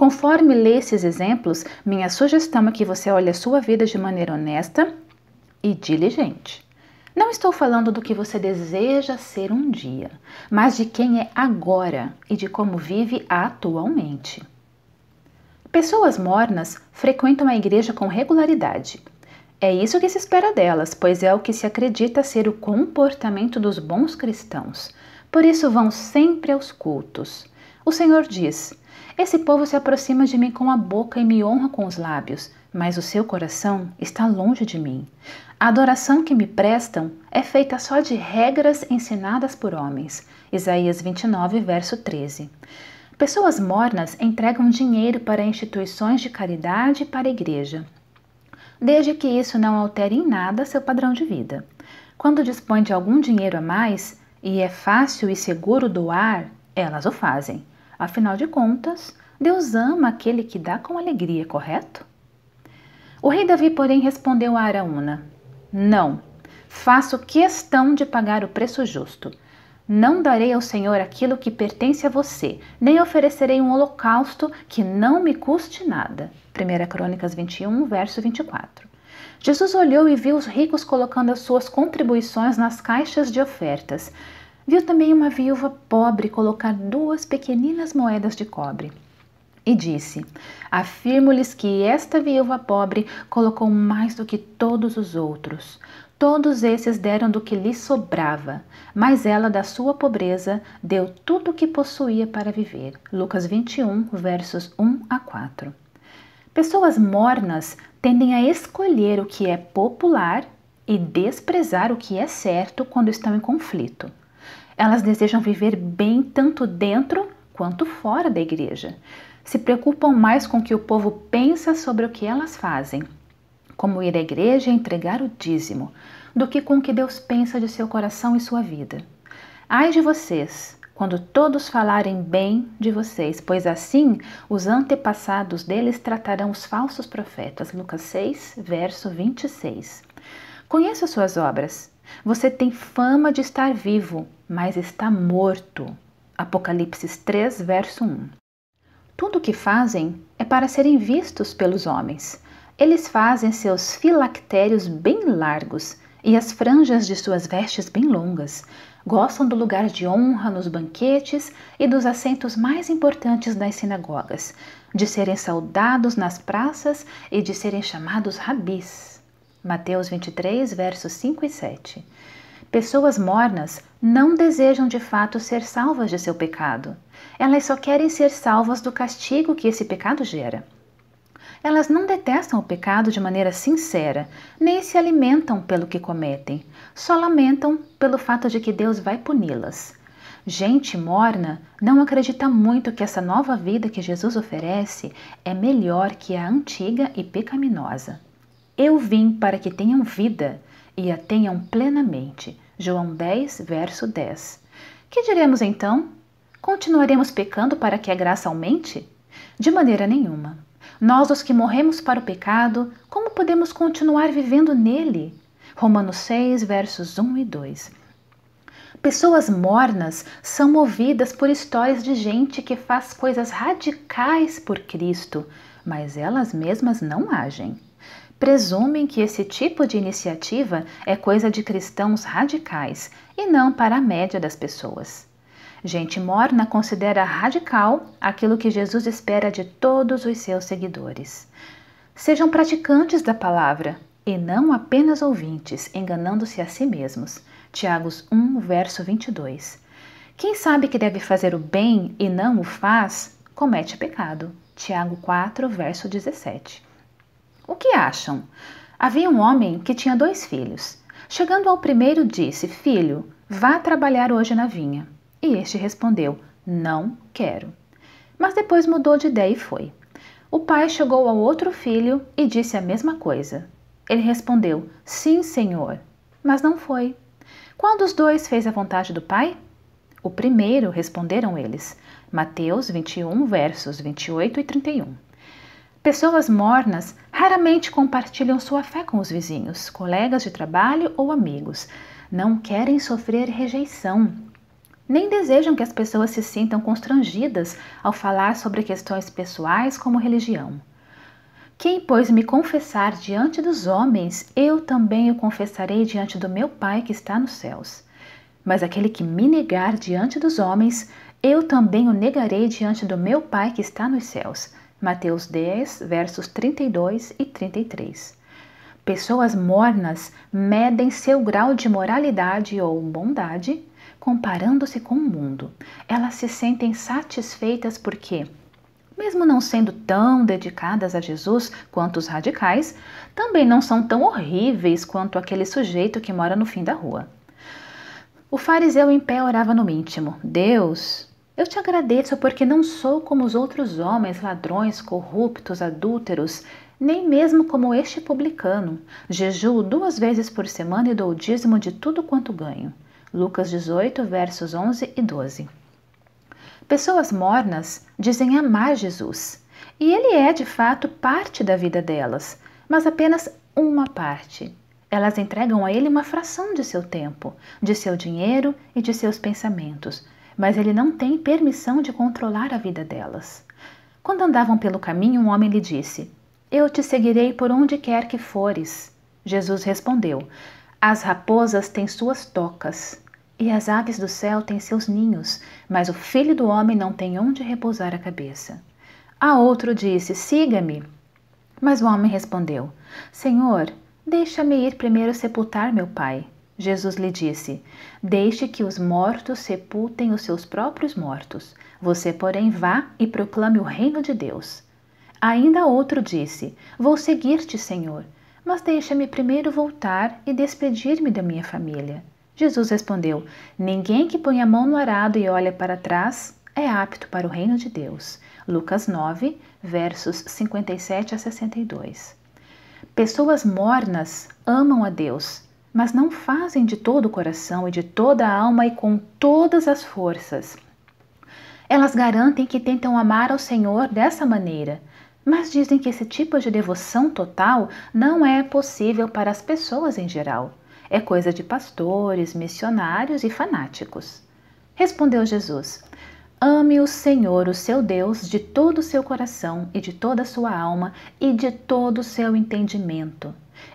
Conforme lê esses exemplos, minha sugestão é que você olhe a sua vida de maneira honesta e diligente. Não estou falando do que você deseja ser um dia, mas de quem é agora e de como vive atualmente. Pessoas mornas frequentam a igreja com regularidade. É isso que se espera delas, pois é o que se acredita ser o comportamento dos bons cristãos. Por isso vão sempre aos cultos. O Senhor diz: esse povo se aproxima de mim com a boca e me honra com os lábios, mas o seu coração está longe de mim. A adoração que me prestam é feita só de regras ensinadas por homens. Isaías 29, verso 13. Pessoas mornas entregam dinheiro para instituições de caridade e para a igreja, desde que isso não altere em nada seu padrão de vida. Quando dispõe de algum dinheiro a mais e é fácil e seguro doar, elas o fazem. Afinal de contas, Deus ama aquele que dá com alegria, correto? O rei Davi, porém, respondeu a Araúna: Não, faço questão de pagar o preço justo. Não darei ao Senhor aquilo que pertence a você, nem oferecerei um holocausto que não me custe nada. 1 Crônicas 21, verso 24. Jesus olhou e viu os ricos colocando as suas contribuições nas caixas de ofertas. Viu também uma viúva pobre colocar duas pequeninas moedas de cobre. E disse: Afirmo-lhes que esta viúva pobre colocou mais do que todos os outros. Todos esses deram do que lhe sobrava, mas ela, da sua pobreza, deu tudo o que possuía para viver. Lucas 21, versos 1 a 4. Pessoas mornas tendem a escolher o que é popular e desprezar o que é certo quando estão em conflito. Elas desejam viver bem tanto dentro quanto fora da igreja. Se preocupam mais com o que o povo pensa sobre o que elas fazem, como ir à igreja e entregar o dízimo, do que com o que Deus pensa de seu coração e sua vida. Ai de vocês, quando todos falarem bem de vocês, pois assim os antepassados deles tratarão os falsos profetas. Lucas 6, verso 26. Conheça suas obras. Você tem fama de estar vivo, mas está morto. Apocalipse 3, verso 1. Tudo o que fazem é para serem vistos pelos homens. Eles fazem seus filactérios bem largos e as franjas de suas vestes bem longas. Gostam do lugar de honra nos banquetes e dos assentos mais importantes nas sinagogas, de serem saudados nas praças e de serem chamados rabis. Mateus 23, versos 5 e 7. Pessoas mornas não desejam de fato ser salvas de seu pecado. Elas só querem ser salvas do castigo que esse pecado gera. Elas não detestam o pecado de maneira sincera, nem se alimentam pelo que cometem, só lamentam pelo fato de que Deus vai puni-las. Gente morna não acredita muito que essa nova vida que Jesus oferece é melhor que a antiga e pecaminosa. Eu vim para que tenham vida e a tenham plenamente. João 10, verso 10. Que diremos então? Continuaremos pecando para que a graça aumente? De maneira nenhuma. Nós, os que morremos para o pecado, como podemos continuar vivendo nele? Romanos 6, versos 1 e 2. Pessoas mornas são movidas por histórias de gente que faz coisas radicais por Cristo, mas elas mesmas não agem presumem que esse tipo de iniciativa é coisa de cristãos radicais e não para a média das pessoas. Gente morna considera radical aquilo que Jesus espera de todos os seus seguidores. Sejam praticantes da palavra e não apenas ouvintes, enganando-se a si mesmos. Tiagos 1, verso 22. Quem sabe que deve fazer o bem e não o faz, comete pecado. Tiago 4, verso 17. O que acham? Havia um homem que tinha dois filhos. Chegando ao primeiro, disse: Filho, vá trabalhar hoje na vinha. E este respondeu: Não quero. Mas depois mudou de ideia e foi. O pai chegou ao outro filho e disse a mesma coisa. Ele respondeu: Sim, senhor. Mas não foi. Qual dos dois fez a vontade do pai? O primeiro, responderam eles. Mateus 21, versos 28 e 31. Pessoas mornas raramente compartilham sua fé com os vizinhos, colegas de trabalho ou amigos. Não querem sofrer rejeição. Nem desejam que as pessoas se sintam constrangidas ao falar sobre questões pessoais como religião. Quem, pois, me confessar diante dos homens, eu também o confessarei diante do meu Pai que está nos céus. Mas aquele que me negar diante dos homens, eu também o negarei diante do meu Pai que está nos céus. Mateus 10, versos 32 e 33. Pessoas mornas medem seu grau de moralidade ou bondade comparando-se com o mundo. Elas se sentem satisfeitas porque, mesmo não sendo tão dedicadas a Jesus quanto os radicais, também não são tão horríveis quanto aquele sujeito que mora no fim da rua. O fariseu em pé orava no íntimo: Deus, eu te agradeço porque não sou como os outros homens, ladrões, corruptos, adúlteros, nem mesmo como este publicano. Jejuo duas vezes por semana e dou o dízimo de tudo quanto ganho. Lucas 18, versos 11 e 12. Pessoas mornas dizem amar Jesus, e ele é de fato parte da vida delas, mas apenas uma parte. Elas entregam a ele uma fração de seu tempo, de seu dinheiro e de seus pensamentos mas ele não tem permissão de controlar a vida delas. Quando andavam pelo caminho, um homem lhe disse: Eu te seguirei por onde quer que fores. Jesus respondeu: As raposas têm suas tocas e as aves do céu têm seus ninhos, mas o filho do homem não tem onde repousar a cabeça. A outro disse: Siga-me. Mas o homem respondeu: Senhor, deixa-me ir primeiro sepultar meu pai. Jesus lhe disse: Deixe que os mortos sepultem os seus próprios mortos. Você, porém, vá e proclame o reino de Deus. Ainda outro disse: Vou seguir-te, Senhor, mas deixa-me primeiro voltar e despedir-me da minha família. Jesus respondeu: Ninguém que põe a mão no arado e olha para trás é apto para o reino de Deus. Lucas 9, versos 57 a 62. Pessoas mornas amam a Deus mas não fazem de todo o coração e de toda a alma e com todas as forças. Elas garantem que tentam amar ao Senhor dessa maneira, mas dizem que esse tipo de devoção total não é possível para as pessoas em geral. É coisa de pastores, missionários e fanáticos. Respondeu Jesus: Ame o Senhor, o seu Deus, de todo o seu coração e de toda a sua alma e de todo o seu entendimento.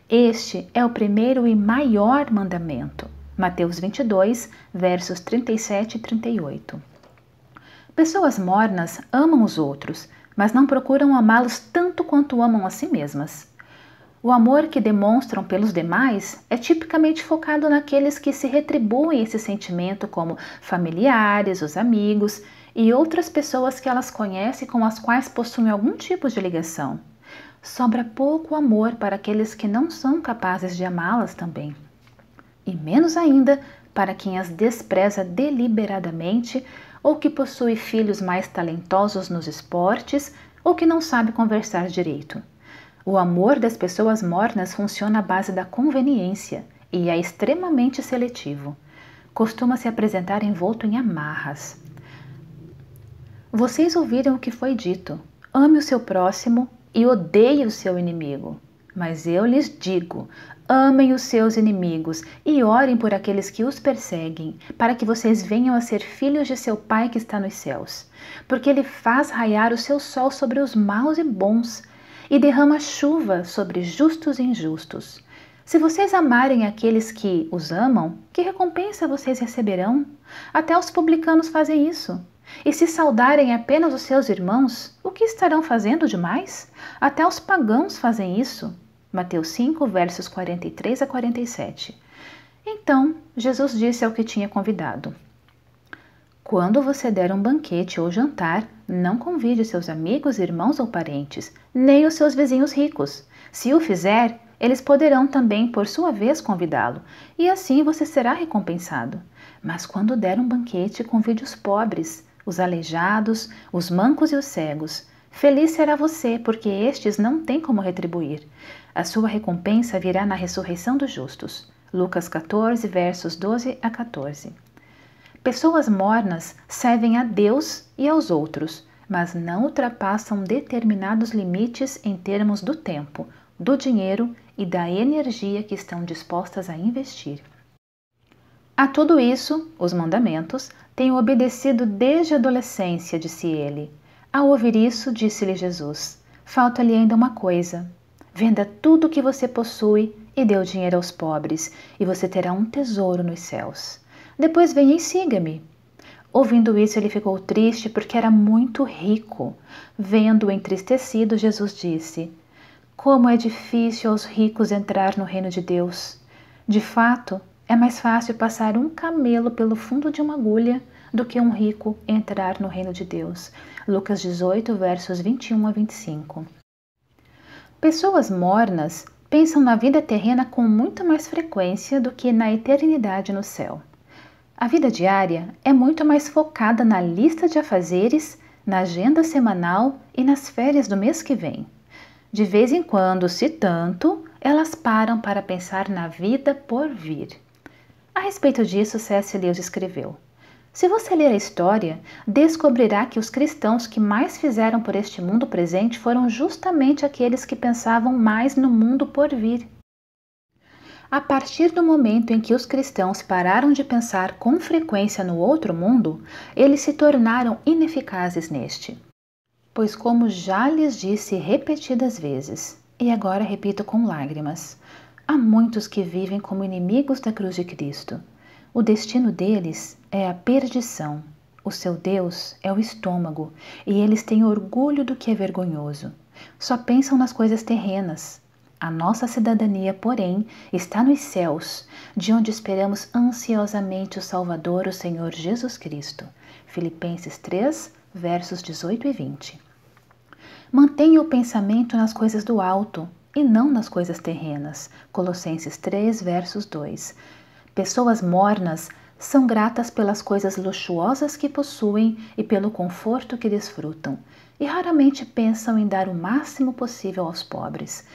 Este é o primeiro e maior mandamento. Mateus 22, versos 37 e 38. Pessoas mornas amam os outros, mas não procuram amá-los tanto quanto amam a si mesmas. O amor que demonstram pelos demais é tipicamente focado naqueles que se retribuem esse sentimento, como familiares, os amigos e outras pessoas que elas conhecem com as quais possuem algum tipo de ligação sobra pouco amor para aqueles que não são capazes de amá-las também, e menos ainda para quem as despreza deliberadamente ou que possui filhos mais talentosos nos esportes ou que não sabe conversar direito. O amor das pessoas mornas funciona à base da conveniência e é extremamente seletivo. Costuma se apresentar envolto em amarras. Vocês ouviram o que foi dito. Ame o seu próximo e odeiem o seu inimigo. Mas eu lhes digo: amem os seus inimigos e orem por aqueles que os perseguem, para que vocês venham a ser filhos de seu Pai que está nos céus. Porque ele faz raiar o seu sol sobre os maus e bons, e derrama chuva sobre justos e injustos. Se vocês amarem aqueles que os amam, que recompensa vocês receberão? Até os publicanos fazem isso. E se saudarem apenas os seus irmãos, o que estarão fazendo demais? Até os pagãos fazem isso. Mateus 5, versos 43 a 47. Então, Jesus disse ao que tinha convidado: Quando você der um banquete ou jantar, não convide seus amigos, irmãos ou parentes, nem os seus vizinhos ricos. Se o fizer, eles poderão também, por sua vez, convidá-lo, e assim você será recompensado. Mas quando der um banquete, convide os pobres, os aleijados, os mancos e os cegos. Feliz será você, porque estes não têm como retribuir. A sua recompensa virá na ressurreição dos justos. Lucas 14, versos 12 a 14. Pessoas mornas servem a Deus e aos outros, mas não ultrapassam determinados limites em termos do tempo, do dinheiro e da energia que estão dispostas a investir. A tudo isso, os mandamentos tenho obedecido desde a adolescência, disse ele. Ao ouvir isso, disse-lhe Jesus: Falta-lhe ainda uma coisa. Venda tudo o que você possui e dê o dinheiro aos pobres, e você terá um tesouro nos céus. Depois venha e siga-me. Ouvindo isso, ele ficou triste porque era muito rico. Vendo-o entristecido, Jesus disse: Como é difícil aos ricos entrar no reino de Deus. De fato, é mais fácil passar um camelo pelo fundo de uma agulha do que um rico entrar no reino de Deus. Lucas 18, versos 21 a 25. Pessoas mornas pensam na vida terrena com muito mais frequência do que na eternidade no céu. A vida diária é muito mais focada na lista de afazeres, na agenda semanal e nas férias do mês que vem. De vez em quando, se tanto, elas param para pensar na vida por vir. A respeito disso, C.S. Lewis escreveu: Se você ler a história, descobrirá que os cristãos que mais fizeram por este mundo presente foram justamente aqueles que pensavam mais no mundo por vir. A partir do momento em que os cristãos pararam de pensar com frequência no outro mundo, eles se tornaram ineficazes neste. Pois, como já lhes disse repetidas vezes, e agora repito com lágrimas, Há muitos que vivem como inimigos da cruz de Cristo. O destino deles é a perdição. O seu Deus é o estômago e eles têm orgulho do que é vergonhoso. Só pensam nas coisas terrenas. A nossa cidadania, porém, está nos céus, de onde esperamos ansiosamente o Salvador, o Senhor Jesus Cristo. Filipenses 3, versos 18 e 20. Mantenha o pensamento nas coisas do alto, e não nas coisas terrenas. Colossenses 3, versos 2. Pessoas mornas são gratas pelas coisas luxuosas que possuem e pelo conforto que desfrutam, e raramente pensam em dar o máximo possível aos pobres.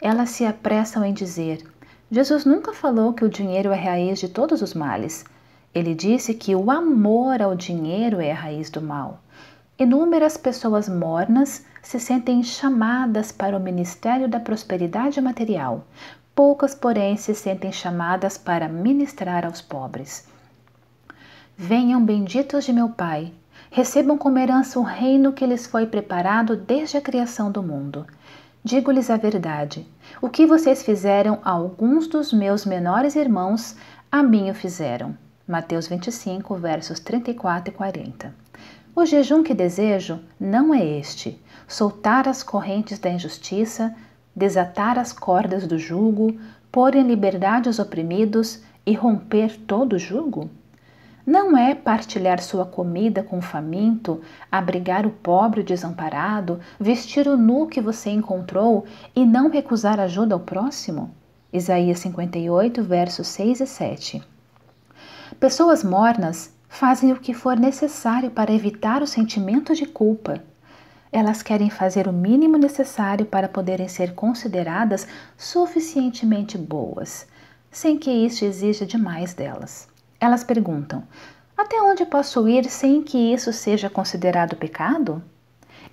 Elas se apressam em dizer: Jesus nunca falou que o dinheiro é raiz de todos os males. Ele disse que o amor ao dinheiro é a raiz do mal. Inúmeras pessoas mornas se sentem chamadas para o ministério da prosperidade material, poucas, porém, se sentem chamadas para ministrar aos pobres. Venham benditos de meu Pai, recebam como herança o reino que lhes foi preparado desde a criação do mundo. Digo-lhes a verdade: o que vocês fizeram a alguns dos meus menores irmãos, a mim o fizeram. Mateus 25, versos 34 e 40. O jejum que desejo não é este: soltar as correntes da injustiça, desatar as cordas do jugo, pôr em liberdade os oprimidos e romper todo o jugo? Não é partilhar sua comida com o faminto, abrigar o pobre desamparado, vestir o nu que você encontrou e não recusar ajuda ao próximo? Isaías 58, versos 6 e 7. Pessoas mornas Fazem o que for necessário para evitar o sentimento de culpa. Elas querem fazer o mínimo necessário para poderem ser consideradas suficientemente boas, sem que isso exija demais delas. Elas perguntam: até onde posso ir sem que isso seja considerado pecado?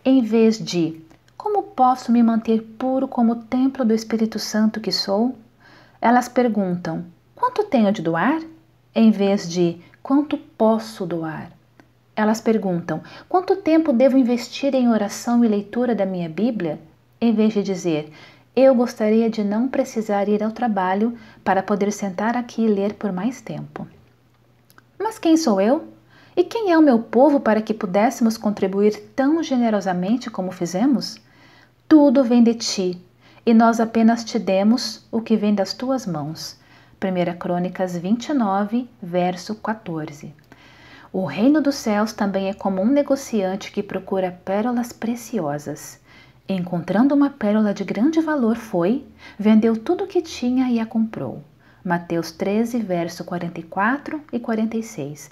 Em vez de como posso me manter puro como o templo do Espírito Santo que sou? Elas perguntam: quanto tenho de doar? Em vez de Quanto posso doar? Elas perguntam: quanto tempo devo investir em oração e leitura da minha Bíblia? Em vez de dizer: eu gostaria de não precisar ir ao trabalho para poder sentar aqui e ler por mais tempo. Mas quem sou eu? E quem é o meu povo para que pudéssemos contribuir tão generosamente como fizemos? Tudo vem de ti, e nós apenas te demos o que vem das tuas mãos. 1 Crônicas 29, verso 14. O reino dos céus também é como um negociante que procura pérolas preciosas. Encontrando uma pérola de grande valor, foi, vendeu tudo o que tinha e a comprou. Mateus 13, verso 44 e 46.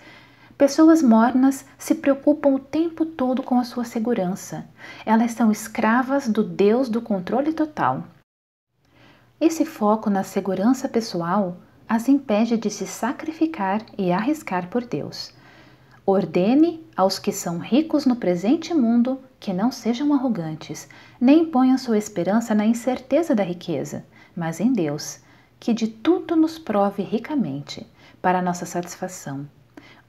Pessoas mornas se preocupam o tempo todo com a sua segurança. Elas são escravas do Deus do controle total. Esse foco na segurança pessoal as impede de se sacrificar e arriscar por Deus. Ordene aos que são ricos no presente mundo que não sejam arrogantes, nem ponham sua esperança na incerteza da riqueza, mas em Deus, que de tudo nos prove ricamente, para nossa satisfação.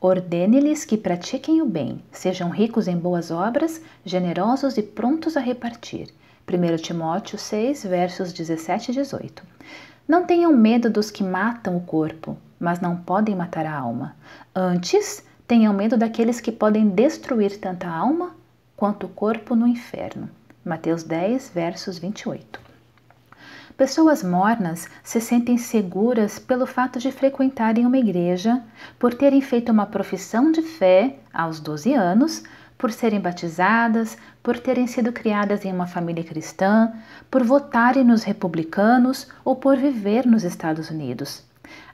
Ordene-lhes que pratiquem o bem, sejam ricos em boas obras, generosos e prontos a repartir. 1 Timóteo 6, versos 17 e 18. Não tenham medo dos que matam o corpo, mas não podem matar a alma. Antes, tenham medo daqueles que podem destruir tanto a alma quanto o corpo no inferno. Mateus 10, versos 28. Pessoas mornas se sentem seguras pelo fato de frequentarem uma igreja, por terem feito uma profissão de fé aos 12 anos, por serem batizadas, por terem sido criadas em uma família cristã, por votarem nos republicanos ou por viver nos Estados Unidos.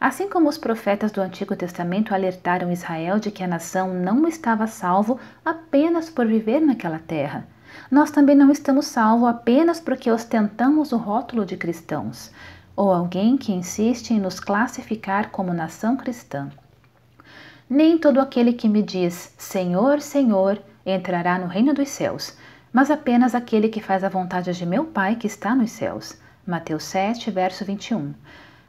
Assim como os profetas do Antigo Testamento alertaram Israel de que a nação não estava salvo apenas por viver naquela terra, nós também não estamos salvos apenas porque ostentamos o rótulo de cristãos ou alguém que insiste em nos classificar como nação cristã. Nem todo aquele que me diz Senhor, Senhor entrará no reino dos céus, mas apenas aquele que faz a vontade de meu Pai que está nos céus. Mateus 7, verso 21.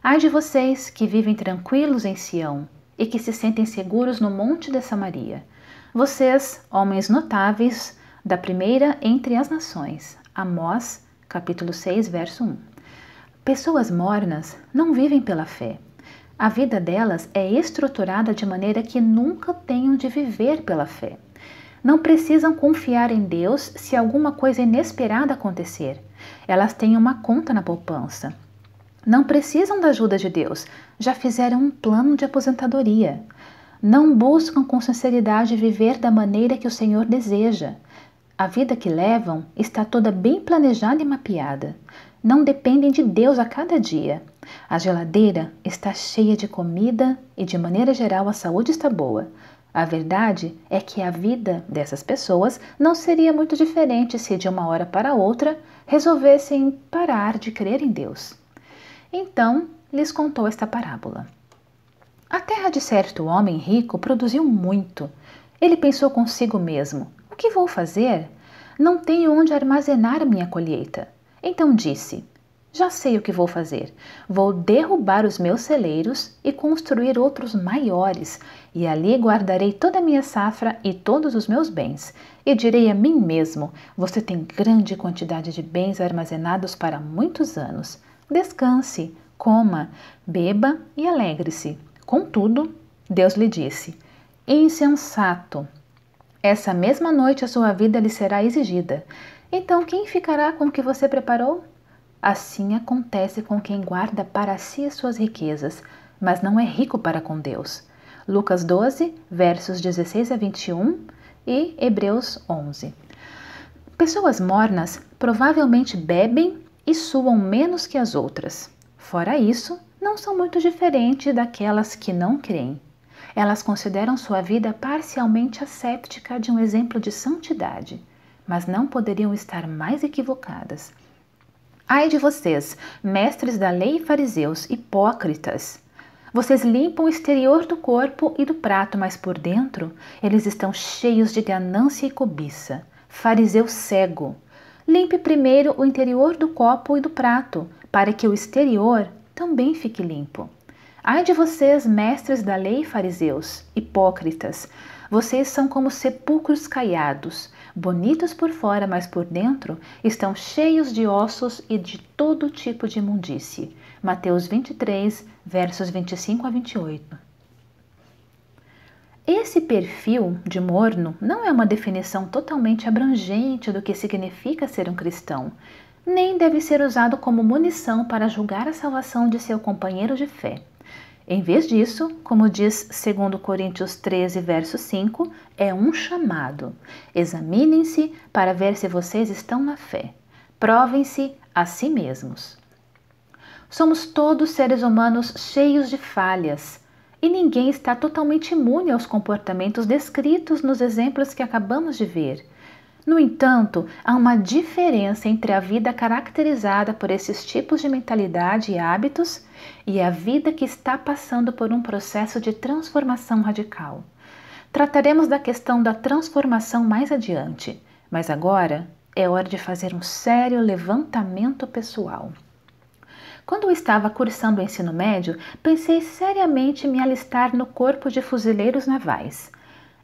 Ai de vocês que vivem tranquilos em Sião e que se sentem seguros no monte de Samaria. Vocês, homens notáveis, da primeira entre as nações. Amós, capítulo 6, verso 1. Pessoas mornas não vivem pela fé. A vida delas é estruturada de maneira que nunca tenham de viver pela fé não precisam confiar em Deus se alguma coisa inesperada acontecer. Elas têm uma conta na poupança. Não precisam da ajuda de Deus, já fizeram um plano de aposentadoria. Não buscam com sinceridade viver da maneira que o Senhor deseja. A vida que levam está toda bem planejada e mapeada. Não dependem de Deus a cada dia. A geladeira está cheia de comida e, de maneira geral, a saúde está boa. A verdade é que a vida dessas pessoas não seria muito diferente se de uma hora para outra resolvessem parar de crer em Deus. Então lhes contou esta parábola. A terra de certo homem rico produziu muito. Ele pensou consigo mesmo: O que vou fazer? Não tenho onde armazenar minha colheita. Então disse: já sei o que vou fazer. Vou derrubar os meus celeiros e construir outros maiores, e ali guardarei toda a minha safra e todos os meus bens. E direi a mim mesmo: Você tem grande quantidade de bens armazenados para muitos anos. Descanse, coma, beba e alegre-se. Contudo, Deus lhe disse: Insensato! Essa mesma noite a sua vida lhe será exigida. Então, quem ficará com o que você preparou? Assim acontece com quem guarda para si as suas riquezas, mas não é rico para com Deus. Lucas 12, versos 16 a 21 e Hebreus 11. Pessoas mornas provavelmente bebem e suam menos que as outras. Fora isso, não são muito diferentes daquelas que não creem. Elas consideram sua vida parcialmente asséptica de um exemplo de santidade, mas não poderiam estar mais equivocadas. Ai de vocês, mestres da lei e fariseus, hipócritas! Vocês limpam o exterior do corpo e do prato, mas por dentro eles estão cheios de ganância e cobiça. Fariseu cego. Limpe primeiro o interior do copo e do prato, para que o exterior também fique limpo. Ai de vocês, mestres da lei, fariseus, hipócritas! Vocês são como sepulcros caiados, bonitos por fora, mas por dentro estão cheios de ossos e de todo tipo de imundície. Mateus 23, versos 25 a 28. Esse perfil de morno não é uma definição totalmente abrangente do que significa ser um cristão, nem deve ser usado como munição para julgar a salvação de seu companheiro de fé. Em vez disso, como diz 2 Coríntios 13, verso 5, é um chamado. Examinem-se para ver se vocês estão na fé. Provem-se a si mesmos. Somos todos seres humanos cheios de falhas e ninguém está totalmente imune aos comportamentos descritos nos exemplos que acabamos de ver. No entanto, há uma diferença entre a vida caracterizada por esses tipos de mentalidade e hábitos e a vida que está passando por um processo de transformação radical. Trataremos da questão da transformação mais adiante, mas agora é hora de fazer um sério levantamento pessoal. Quando eu estava cursando o ensino médio, pensei seriamente em me alistar no Corpo de Fuzileiros Navais.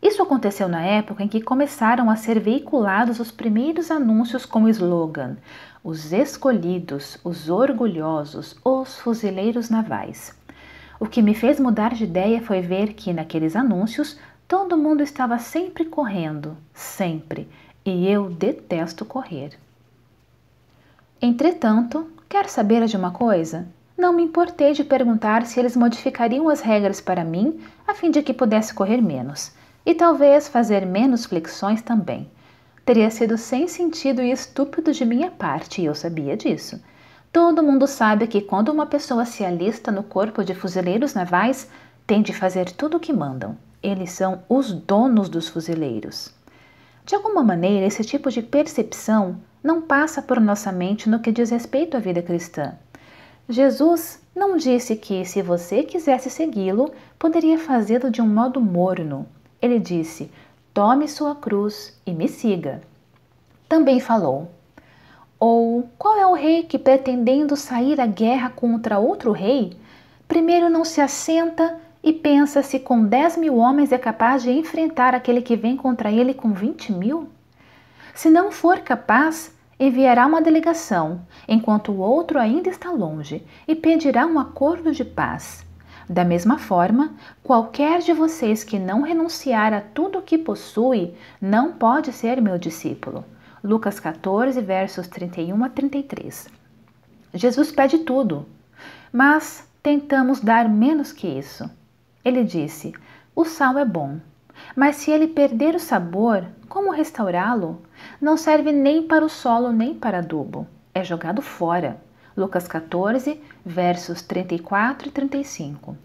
Isso aconteceu na época em que começaram a ser veiculados os primeiros anúncios com o slogan: os escolhidos, os orgulhosos, os fuzileiros navais. O que me fez mudar de ideia foi ver que, naqueles anúncios, todo mundo estava sempre correndo, sempre, e eu detesto correr. Entretanto, Quer saber de uma coisa? Não me importei de perguntar se eles modificariam as regras para mim a fim de que pudesse correr menos, e talvez fazer menos flexões também. Teria sido sem sentido e estúpido de minha parte, e eu sabia disso. Todo mundo sabe que quando uma pessoa se alista no corpo de fuzileiros navais, tem de fazer tudo o que mandam. Eles são os donos dos fuzileiros. De alguma maneira, esse tipo de percepção não passa por nossa mente no que diz respeito à vida cristã. Jesus não disse que, se você quisesse segui-lo, poderia fazê-lo de um modo morno. Ele disse: Tome sua cruz e me siga. Também falou: Ou qual é o rei que, pretendendo sair à guerra contra outro rei, primeiro não se assenta e pensa se com 10 mil homens é capaz de enfrentar aquele que vem contra ele com 20 mil? Se não for capaz, enviará uma delegação, enquanto o outro ainda está longe, e pedirá um acordo de paz. Da mesma forma, qualquer de vocês que não renunciar a tudo o que possui não pode ser meu discípulo. Lucas 14, versos 31 a 33. Jesus pede tudo, mas tentamos dar menos que isso. Ele disse: O sal é bom, mas se ele perder o sabor, como restaurá-lo? não serve nem para o solo nem para adubo, é jogado fora. Lucas 14, versos 34 e 35.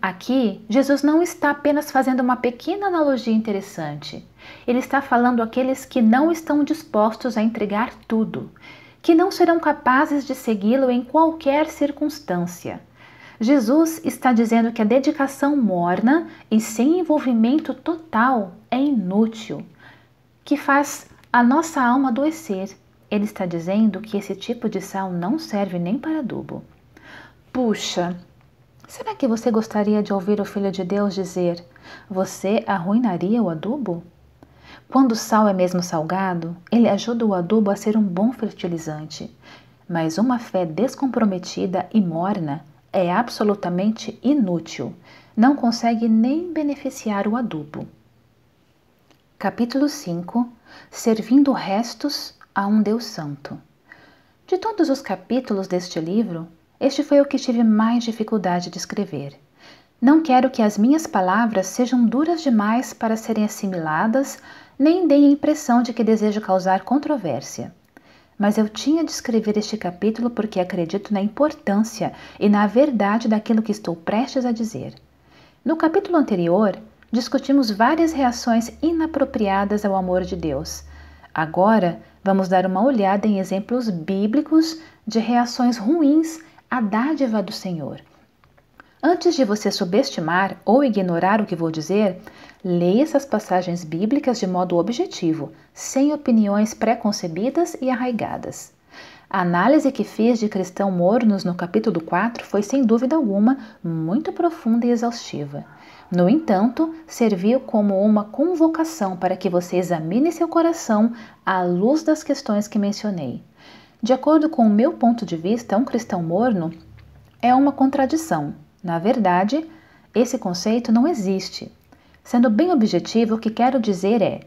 Aqui, Jesus não está apenas fazendo uma pequena analogia interessante. Ele está falando àqueles que não estão dispostos a entregar tudo, que não serão capazes de segui-lo em qualquer circunstância. Jesus está dizendo que a dedicação morna e sem envolvimento total é inútil, que faz a nossa alma adoecer. Ele está dizendo que esse tipo de sal não serve nem para adubo. Puxa, será que você gostaria de ouvir o Filho de Deus dizer: Você arruinaria o adubo? Quando o sal é mesmo salgado, ele ajuda o adubo a ser um bom fertilizante. Mas uma fé descomprometida e morna é absolutamente inútil, não consegue nem beneficiar o adubo. Capítulo 5 Servindo restos a um Deus Santo. De todos os capítulos deste livro, este foi o que tive mais dificuldade de escrever. Não quero que as minhas palavras sejam duras demais para serem assimiladas, nem deem a impressão de que desejo causar controvérsia. Mas eu tinha de escrever este capítulo porque acredito na importância e na verdade daquilo que estou prestes a dizer. No capítulo anterior, discutimos várias reações inapropriadas ao amor de Deus. Agora, vamos dar uma olhada em exemplos bíblicos de reações ruins à dádiva do Senhor. Antes de você subestimar ou ignorar o que vou dizer, leia essas passagens bíblicas de modo objetivo, sem opiniões preconcebidas e arraigadas. A análise que fiz de Cristão Mornos no capítulo 4 foi, sem dúvida alguma, muito profunda e exaustiva. No entanto, serviu como uma convocação para que você examine seu coração à luz das questões que mencionei. De acordo com o meu ponto de vista, um cristão morno é uma contradição. Na verdade, esse conceito não existe. Sendo bem objetivo, o que quero dizer é: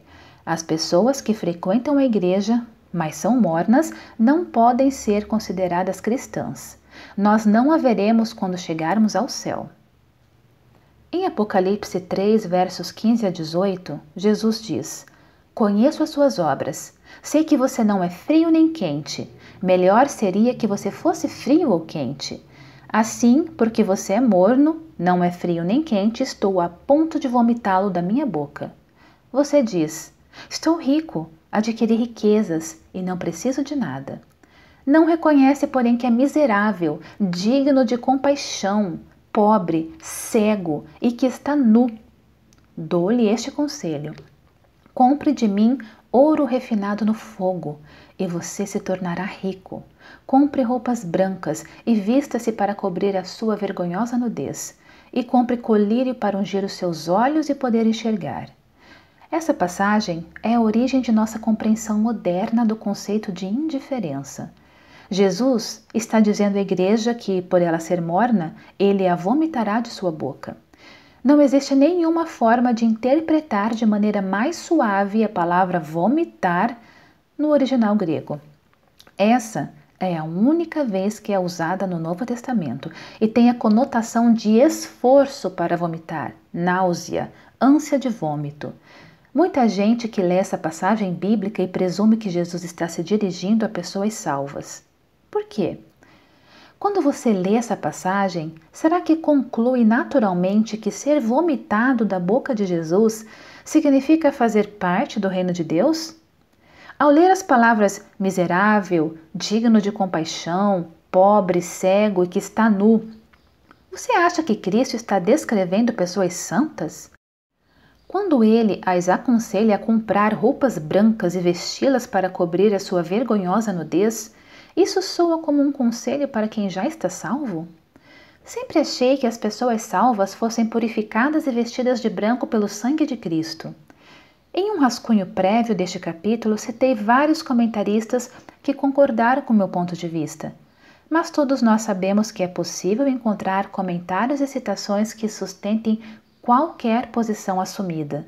as pessoas que frequentam a igreja, mas são mornas, não podem ser consideradas cristãs. Nós não a veremos quando chegarmos ao céu. Em Apocalipse 3, versos 15 a 18, Jesus diz: Conheço as suas obras. Sei que você não é frio nem quente. Melhor seria que você fosse frio ou quente. Assim, porque você é morno, não é frio nem quente, estou a ponto de vomitá-lo da minha boca. Você diz: Estou rico, adquiri riquezas e não preciso de nada. Não reconhece, porém, que é miserável, digno de compaixão, pobre, cego e que está nu. Dou-lhe este conselho: compre de mim ouro refinado no fogo, e você se tornará rico. Compre roupas brancas e vista-se para cobrir a sua vergonhosa nudez, e compre colírio para ungir os seus olhos e poder enxergar. Essa passagem é a origem de nossa compreensão moderna do conceito de indiferença. Jesus está dizendo à igreja que, por ela ser morna, ele a vomitará de sua boca. Não existe nenhuma forma de interpretar de maneira mais suave a palavra vomitar no original grego. Essa é a única vez que é usada no Novo Testamento e tem a conotação de esforço para vomitar, náusea, ânsia de vômito. Muita gente que lê essa passagem bíblica e presume que Jesus está se dirigindo a pessoas salvas. Por quê? Quando você lê essa passagem, será que conclui naturalmente que ser vomitado da boca de Jesus significa fazer parte do reino de Deus? Ao ler as palavras miserável, digno de compaixão, pobre, cego e que está nu, você acha que Cristo está descrevendo pessoas santas? Quando ele as aconselha a comprar roupas brancas e vesti-las para cobrir a sua vergonhosa nudez, isso soa como um conselho para quem já está salvo? Sempre achei que as pessoas salvas fossem purificadas e vestidas de branco pelo sangue de Cristo. Em um rascunho prévio deste capítulo, citei vários comentaristas que concordaram com meu ponto de vista. Mas todos nós sabemos que é possível encontrar comentários e citações que sustentem qualquer posição assumida.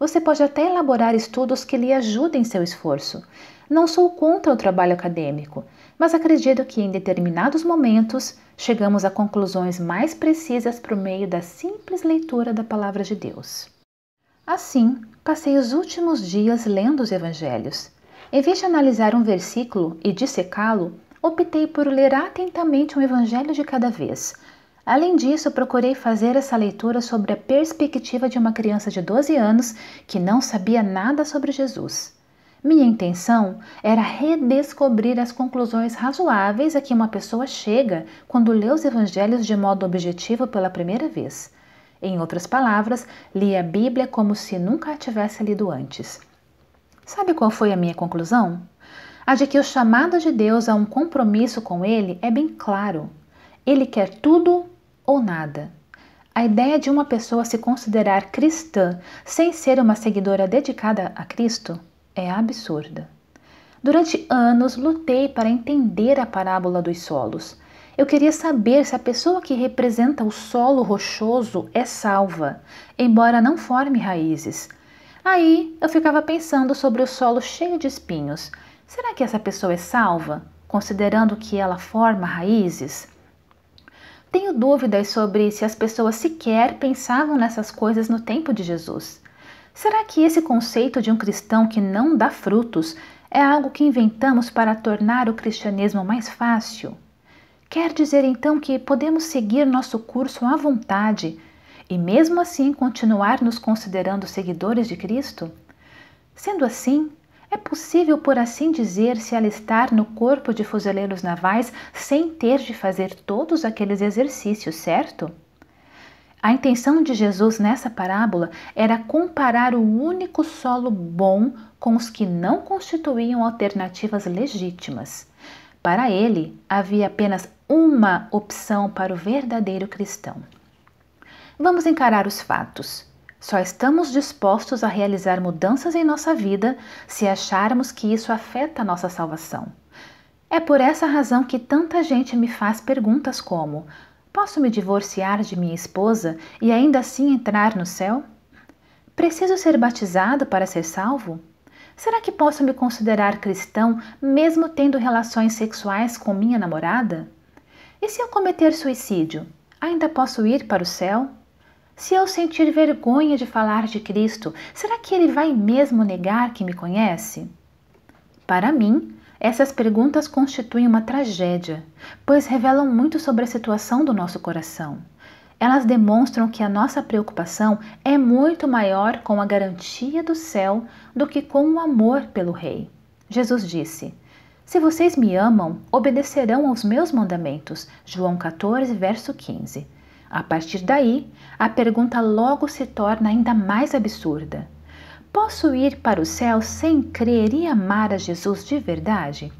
Você pode até elaborar estudos que lhe ajudem em seu esforço. Não sou contra o trabalho acadêmico, mas acredito que em determinados momentos chegamos a conclusões mais precisas por meio da simples leitura da Palavra de Deus. Assim, passei os últimos dias lendo os Evangelhos. Em vez de analisar um versículo e dissecá-lo, optei por ler atentamente um Evangelho de cada vez. Além disso, procurei fazer essa leitura sobre a perspectiva de uma criança de 12 anos que não sabia nada sobre Jesus. Minha intenção era redescobrir as conclusões razoáveis a que uma pessoa chega quando lê os evangelhos de modo objetivo pela primeira vez. Em outras palavras, li a Bíblia como se nunca a tivesse lido antes. Sabe qual foi a minha conclusão? A de que o chamado de Deus a um compromisso com Ele é bem claro. Ele quer tudo ou nada. A ideia de uma pessoa se considerar cristã sem ser uma seguidora dedicada a Cristo é absurda. Durante anos lutei para entender a parábola dos solos. Eu queria saber se a pessoa que representa o solo rochoso é salva, embora não forme raízes. Aí eu ficava pensando sobre o solo cheio de espinhos. Será que essa pessoa é salva, considerando que ela forma raízes? Tenho dúvidas sobre se as pessoas sequer pensavam nessas coisas no tempo de Jesus. Será que esse conceito de um cristão que não dá frutos é algo que inventamos para tornar o cristianismo mais fácil? Quer dizer então que podemos seguir nosso curso à vontade e mesmo assim continuar nos considerando seguidores de Cristo? Sendo assim, é possível, por assim dizer, se alistar no corpo de fuzileiros navais sem ter de fazer todos aqueles exercícios, certo? A intenção de Jesus nessa parábola era comparar o único solo bom com os que não constituíam alternativas legítimas. Para ele, havia apenas uma opção para o verdadeiro cristão. Vamos encarar os fatos. Só estamos dispostos a realizar mudanças em nossa vida se acharmos que isso afeta a nossa salvação. É por essa razão que tanta gente me faz perguntas como: Posso me divorciar de minha esposa e ainda assim entrar no céu? Preciso ser batizado para ser salvo? Será que posso me considerar cristão mesmo tendo relações sexuais com minha namorada? E se eu cometer suicídio, ainda posso ir para o céu? Se eu sentir vergonha de falar de Cristo, será que ele vai mesmo negar que me conhece? Para mim, essas perguntas constituem uma tragédia, pois revelam muito sobre a situação do nosso coração. Elas demonstram que a nossa preocupação é muito maior com a garantia do céu do que com o amor pelo Rei. Jesus disse: Se vocês me amam, obedecerão aos meus mandamentos. João 14, verso 15. A partir daí, a pergunta logo se torna ainda mais absurda. Posso ir para o céu sem crer e amar a Jesus de verdade?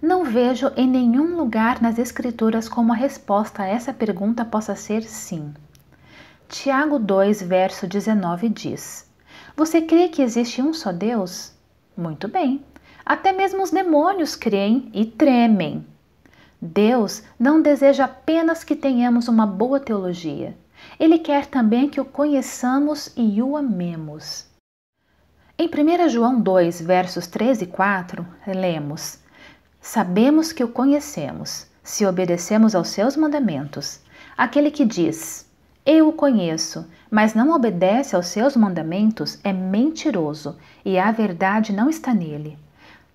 Não vejo em nenhum lugar nas Escrituras como a resposta a essa pergunta possa ser sim. Tiago 2, verso 19 diz: Você crê que existe um só Deus? Muito bem. Até mesmo os demônios creem e tremem. Deus não deseja apenas que tenhamos uma boa teologia. Ele quer também que o conheçamos e o amemos. Em 1 João 2, versos 3 e 4, lemos: Sabemos que o conhecemos, se obedecemos aos seus mandamentos. Aquele que diz: Eu o conheço, mas não obedece aos seus mandamentos, é mentiroso, e a verdade não está nele.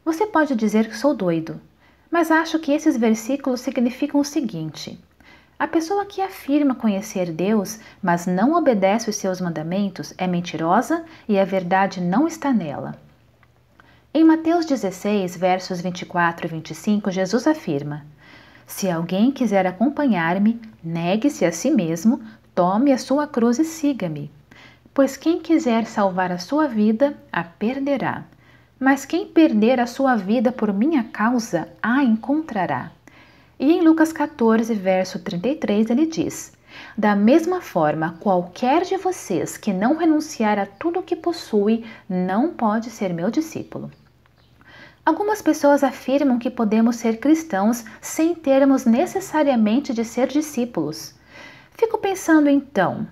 Você pode dizer que sou doido, mas acho que esses versículos significam o seguinte: a pessoa que afirma conhecer Deus, mas não obedece os seus mandamentos, é mentirosa e a verdade não está nela. Em Mateus 16, versos 24 e 25, Jesus afirma: Se alguém quiser acompanhar-me, negue-se a si mesmo, tome a sua cruz e siga-me. Pois quem quiser salvar a sua vida, a perderá. Mas quem perder a sua vida por minha causa, a encontrará. E em Lucas 14, verso 33, ele diz: Da mesma forma, qualquer de vocês que não renunciar a tudo o que possui não pode ser meu discípulo. Algumas pessoas afirmam que podemos ser cristãos sem termos necessariamente de ser discípulos. Fico pensando então,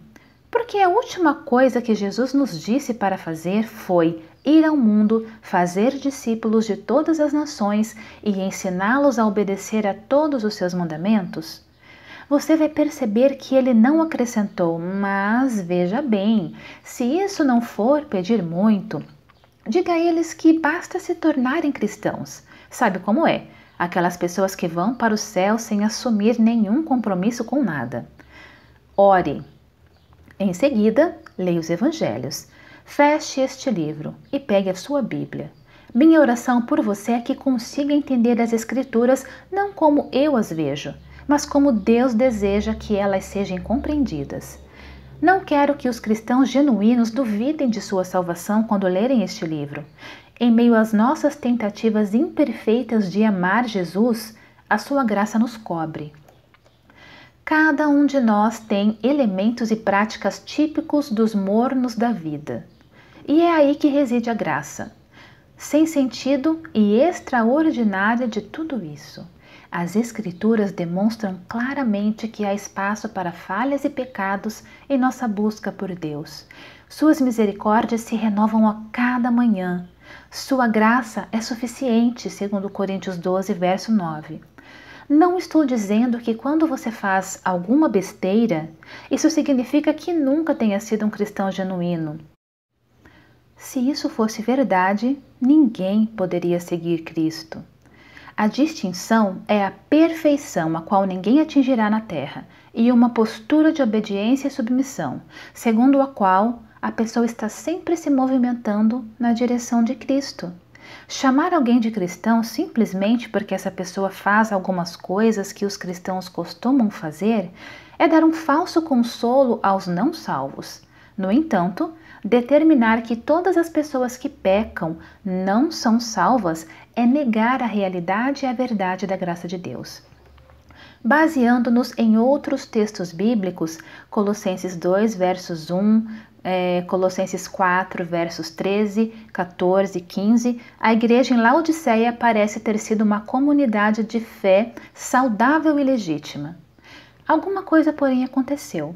porque a última coisa que Jesus nos disse para fazer foi ir ao mundo, fazer discípulos de todas as nações e ensiná-los a obedecer a todos os seus mandamentos? Você vai perceber que ele não acrescentou, mas veja bem, se isso não for pedir muito, diga a eles que basta se tornarem cristãos. Sabe como é? Aquelas pessoas que vão para o céu sem assumir nenhum compromisso com nada. Ore. Em seguida, leia os evangelhos. Feche este livro e pegue a sua Bíblia. Minha oração por você é que consiga entender as Escrituras não como eu as vejo, mas como Deus deseja que elas sejam compreendidas. Não quero que os cristãos genuínos duvidem de sua salvação quando lerem este livro. Em meio às nossas tentativas imperfeitas de amar Jesus, a sua graça nos cobre. Cada um de nós tem elementos e práticas típicos dos mornos da vida. E é aí que reside a graça, sem sentido e extraordinária de tudo isso. As Escrituras demonstram claramente que há espaço para falhas e pecados em nossa busca por Deus. Suas misericórdias se renovam a cada manhã. Sua graça é suficiente, segundo Coríntios 12, verso 9. Não estou dizendo que quando você faz alguma besteira, isso significa que nunca tenha sido um cristão genuíno se isso fosse verdade, ninguém poderia seguir Cristo. A distinção é a perfeição a qual ninguém atingirá na terra e uma postura de obediência e submissão, segundo a qual a pessoa está sempre se movimentando na direção de Cristo. Chamar alguém de cristão simplesmente porque essa pessoa faz algumas coisas que os cristãos costumam fazer é dar um falso consolo aos não salvos. No entanto, Determinar que todas as pessoas que pecam não são salvas é negar a realidade e a verdade da graça de Deus. Baseando-nos em outros textos bíblicos, Colossenses 2, versos 1, é, Colossenses 4, versos 13, 14 e 15, a igreja em Laodiceia parece ter sido uma comunidade de fé saudável e legítima. Alguma coisa, porém, aconteceu.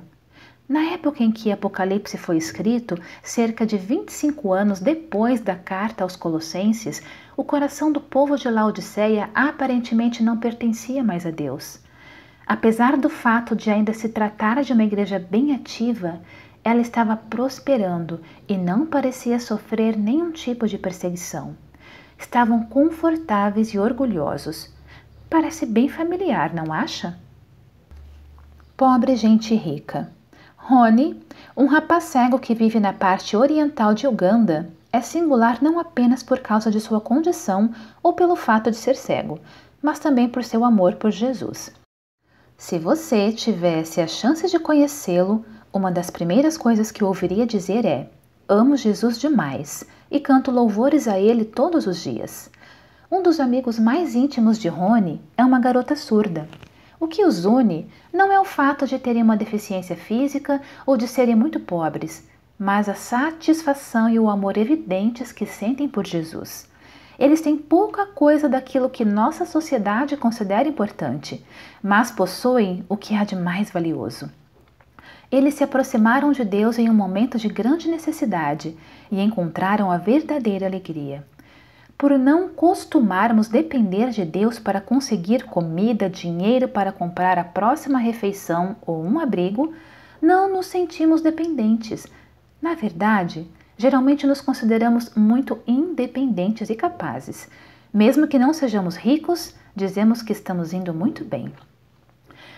Na época em que Apocalipse foi escrito, cerca de 25 anos depois da carta aos Colossenses, o coração do povo de Laodiceia aparentemente não pertencia mais a Deus. Apesar do fato de ainda se tratar de uma igreja bem ativa, ela estava prosperando e não parecia sofrer nenhum tipo de perseguição. Estavam confortáveis e orgulhosos. Parece bem familiar, não acha? Pobre gente rica. Rony, um rapaz cego que vive na parte oriental de Uganda, é singular não apenas por causa de sua condição ou pelo fato de ser cego, mas também por seu amor por Jesus. Se você tivesse a chance de conhecê-lo, uma das primeiras coisas que ouviria dizer é: Amo Jesus demais e canto louvores a ele todos os dias. Um dos amigos mais íntimos de Rony é uma garota surda, o que os une não é o fato de terem uma deficiência física ou de serem muito pobres, mas a satisfação e o amor evidentes que sentem por Jesus. Eles têm pouca coisa daquilo que nossa sociedade considera importante, mas possuem o que há de mais valioso. Eles se aproximaram de Deus em um momento de grande necessidade e encontraram a verdadeira alegria por não costumarmos depender de Deus para conseguir comida, dinheiro para comprar a próxima refeição ou um abrigo, não nos sentimos dependentes. Na verdade, geralmente nos consideramos muito independentes e capazes. Mesmo que não sejamos ricos, dizemos que estamos indo muito bem.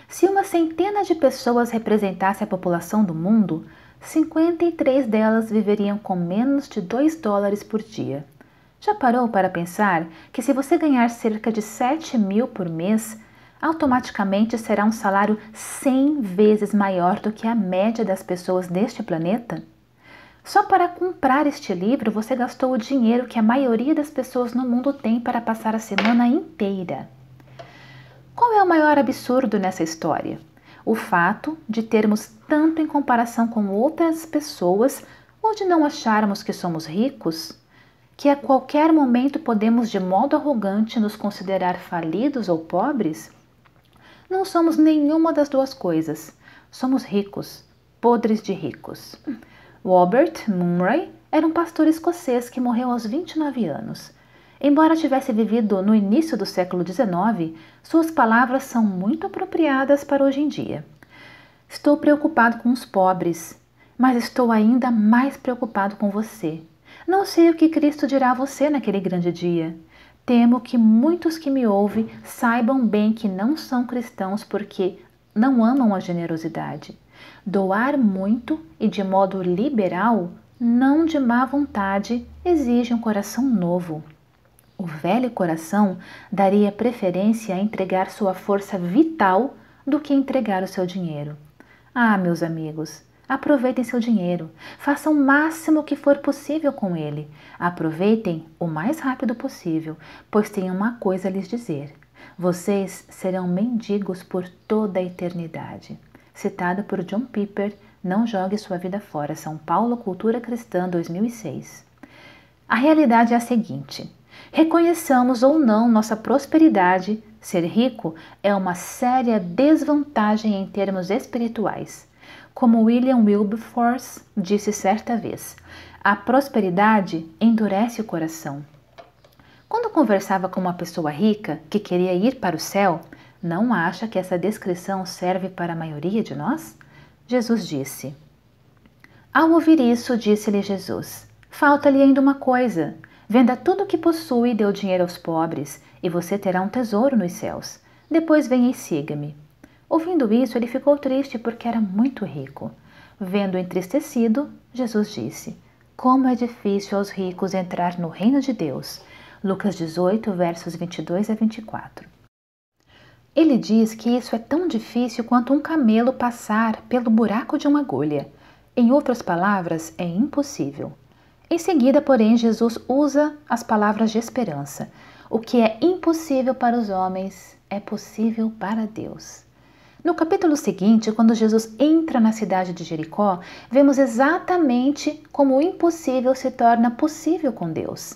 Se uma centena de pessoas representasse a população do mundo, 53 delas viveriam com menos de 2 dólares por dia. Já parou para pensar que se você ganhar cerca de 7 mil por mês, automaticamente será um salário 100 vezes maior do que a média das pessoas deste planeta? Só para comprar este livro você gastou o dinheiro que a maioria das pessoas no mundo tem para passar a semana inteira. Qual é o maior absurdo nessa história? O fato de termos tanto em comparação com outras pessoas ou de não acharmos que somos ricos? que a qualquer momento podemos de modo arrogante nos considerar falidos ou pobres? Não somos nenhuma das duas coisas. Somos ricos, podres de ricos. Robert Murray era um pastor escocês que morreu aos 29 anos. Embora tivesse vivido no início do século XIX, suas palavras são muito apropriadas para hoje em dia. Estou preocupado com os pobres, mas estou ainda mais preocupado com você, não sei o que Cristo dirá a você naquele grande dia. Temo que muitos que me ouvem saibam bem que não são cristãos porque não amam a generosidade. Doar muito e de modo liberal, não de má vontade, exige um coração novo. O velho coração daria preferência a entregar sua força vital do que entregar o seu dinheiro. Ah, meus amigos, Aproveitem seu dinheiro. Façam o máximo que for possível com ele. Aproveitem o mais rápido possível, pois tenho uma coisa a lhes dizer. Vocês serão mendigos por toda a eternidade. Citado por John Piper, Não Jogue Sua Vida Fora, São Paulo, Cultura Cristã, 2006. A realidade é a seguinte: reconheçamos ou não nossa prosperidade, ser rico é uma séria desvantagem em termos espirituais. Como William Wilberforce disse certa vez, a prosperidade endurece o coração. Quando conversava com uma pessoa rica que queria ir para o céu, não acha que essa descrição serve para a maioria de nós? Jesus disse. Ao ouvir isso, disse-lhe Jesus: Falta-lhe ainda uma coisa. Venda tudo o que possui e dê o dinheiro aos pobres, e você terá um tesouro nos céus. Depois venha e siga-me. Ouvindo isso, ele ficou triste porque era muito rico. Vendo entristecido, Jesus disse: Como é difícil aos ricos entrar no reino de Deus. Lucas 18, versos 22 a 24. Ele diz que isso é tão difícil quanto um camelo passar pelo buraco de uma agulha. Em outras palavras, é impossível. Em seguida, porém, Jesus usa as palavras de esperança. O que é impossível para os homens é possível para Deus. No capítulo seguinte, quando Jesus entra na cidade de Jericó, vemos exatamente como o impossível se torna possível com Deus.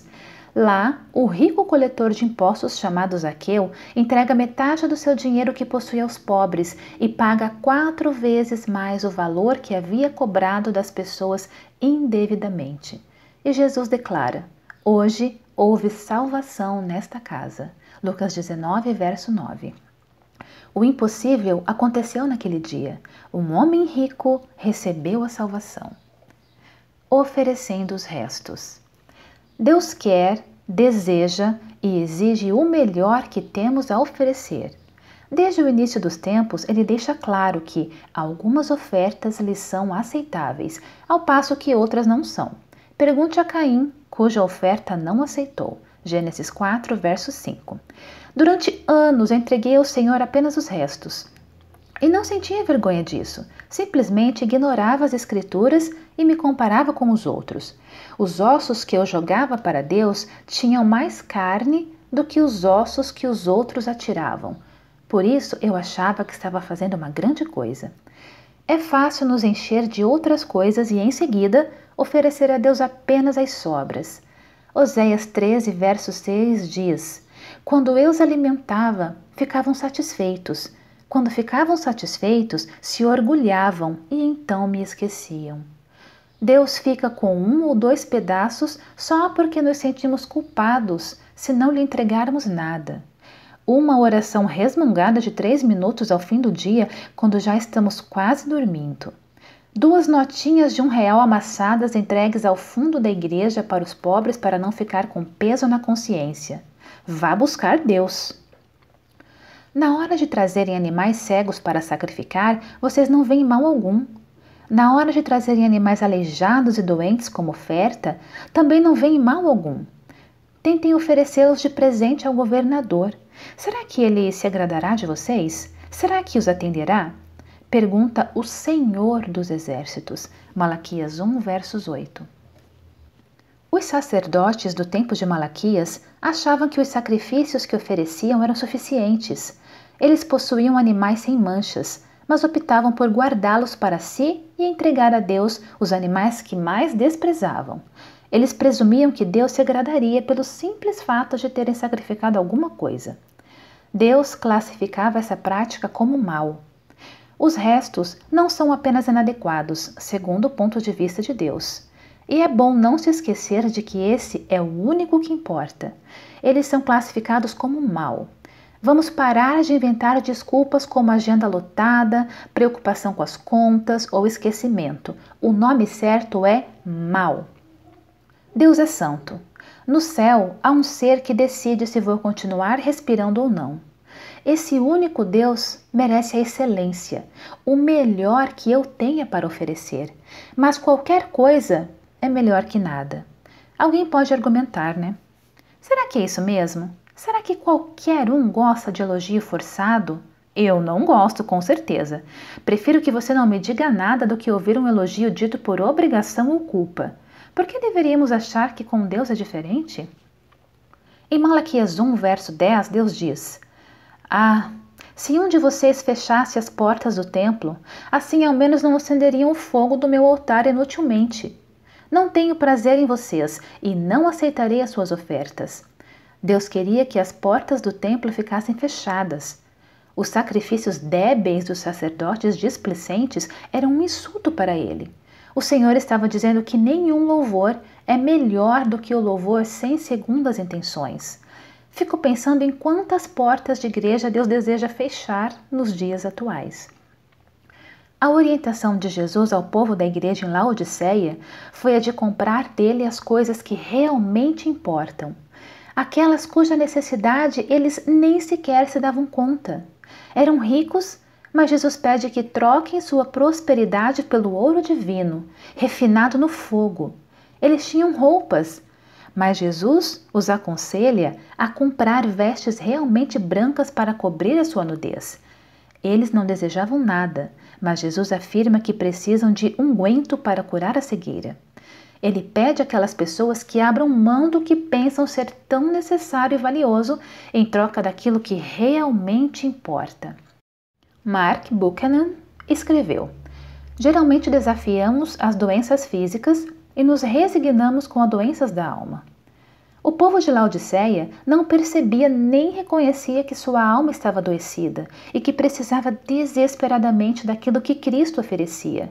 Lá, o rico coletor de impostos chamado Zaqueu entrega metade do seu dinheiro que possui aos pobres e paga quatro vezes mais o valor que havia cobrado das pessoas indevidamente. E Jesus declara: Hoje houve salvação nesta casa. Lucas 19, verso 9. O impossível aconteceu naquele dia. Um homem rico recebeu a salvação. Oferecendo os restos. Deus quer, deseja e exige o melhor que temos a oferecer. Desde o início dos tempos, ele deixa claro que algumas ofertas lhe são aceitáveis, ao passo que outras não são. Pergunte a Caim, cuja oferta não aceitou. Gênesis 4, verso 5. Durante anos entreguei ao Senhor apenas os restos. E não sentia vergonha disso. Simplesmente ignorava as Escrituras e me comparava com os outros. Os ossos que eu jogava para Deus tinham mais carne do que os ossos que os outros atiravam. Por isso eu achava que estava fazendo uma grande coisa. É fácil nos encher de outras coisas e, em seguida, oferecer a Deus apenas as sobras. Oséias 13, verso 6 diz: quando eu os alimentava, ficavam satisfeitos. Quando ficavam satisfeitos, se orgulhavam e então me esqueciam. Deus fica com um ou dois pedaços só porque nos sentimos culpados se não lhe entregarmos nada. Uma oração resmungada de três minutos ao fim do dia, quando já estamos quase dormindo. Duas notinhas de um real amassadas entregues ao fundo da igreja para os pobres para não ficar com peso na consciência. Vá buscar Deus. Na hora de trazerem animais cegos para sacrificar, vocês não veem mal algum. Na hora de trazerem animais aleijados e doentes como oferta, também não veem mal algum. Tentem oferecê-los de presente ao governador. Será que ele se agradará de vocês? Será que os atenderá? Pergunta o Senhor dos Exércitos. Malaquias 1, versos 8. Os sacerdotes do tempo de Malaquias achavam que os sacrifícios que ofereciam eram suficientes. Eles possuíam animais sem manchas, mas optavam por guardá-los para si e entregar a Deus os animais que mais desprezavam. Eles presumiam que Deus se agradaria pelo simples fato de terem sacrificado alguma coisa. Deus classificava essa prática como mal. Os restos não são apenas inadequados, segundo o ponto de vista de Deus. E é bom não se esquecer de que esse é o único que importa. Eles são classificados como mal. Vamos parar de inventar desculpas como agenda lotada, preocupação com as contas ou esquecimento. O nome certo é mal. Deus é santo. No céu há um ser que decide se vou continuar respirando ou não. Esse único Deus merece a excelência, o melhor que eu tenha para oferecer. Mas qualquer coisa é melhor que nada. Alguém pode argumentar, né? Será que é isso mesmo? Será que qualquer um gosta de elogio forçado? Eu não gosto, com certeza. Prefiro que você não me diga nada do que ouvir um elogio dito por obrigação ou culpa. Por que deveríamos achar que com Deus é diferente? Em Malaquias 1, verso 10, Deus diz: Ah, se um de vocês fechasse as portas do templo, assim ao menos não acenderiam o fogo do meu altar inutilmente. Não tenho prazer em vocês e não aceitarei as suas ofertas. Deus queria que as portas do templo ficassem fechadas. Os sacrifícios débeis dos sacerdotes displicentes eram um insulto para ele. O Senhor estava dizendo que nenhum louvor é melhor do que o louvor sem segundas intenções. Fico pensando em quantas portas de igreja Deus deseja fechar nos dias atuais. A orientação de Jesus ao povo da igreja em Laodiceia foi a de comprar dele as coisas que realmente importam, aquelas cuja necessidade eles nem sequer se davam conta. Eram ricos, mas Jesus pede que troquem sua prosperidade pelo ouro divino, refinado no fogo. Eles tinham roupas, mas Jesus os aconselha a comprar vestes realmente brancas para cobrir a sua nudez. Eles não desejavam nada, mas Jesus afirma que precisam de unguento para curar a cegueira. Ele pede àquelas pessoas que abram mão do que pensam ser tão necessário e valioso em troca daquilo que realmente importa. Mark Buchanan escreveu: Geralmente desafiamos as doenças físicas e nos resignamos com as doenças da alma. O povo de Laodiceia não percebia nem reconhecia que sua alma estava adoecida e que precisava desesperadamente daquilo que Cristo oferecia.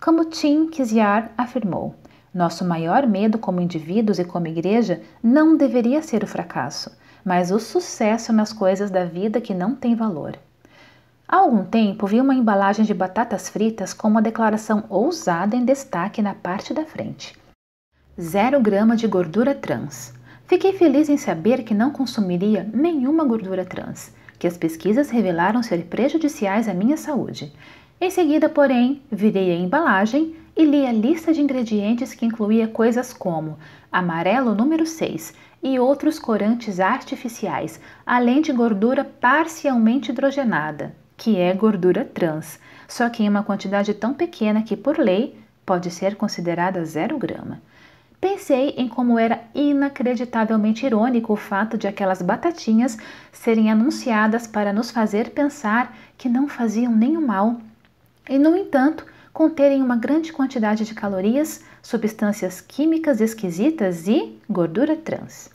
Como Tim Kiziar afirmou, nosso maior medo como indivíduos e como igreja não deveria ser o fracasso, mas o sucesso nas coisas da vida que não tem valor. Há algum tempo vi uma embalagem de batatas fritas com uma declaração ousada em destaque na parte da frente. "Zero grama de gordura trans, Fiquei feliz em saber que não consumiria nenhuma gordura trans, que as pesquisas revelaram ser prejudiciais à minha saúde. Em seguida, porém, virei a embalagem e li a lista de ingredientes que incluía coisas como amarelo número 6 e outros corantes artificiais, além de gordura parcialmente hidrogenada, que é gordura trans, só que em uma quantidade tão pequena que, por lei, pode ser considerada zero grama. Pensei em como era inacreditavelmente irônico o fato de aquelas batatinhas serem anunciadas para nos fazer pensar que não faziam nenhum mal, e no entanto conterem uma grande quantidade de calorias, substâncias químicas esquisitas e gordura trans.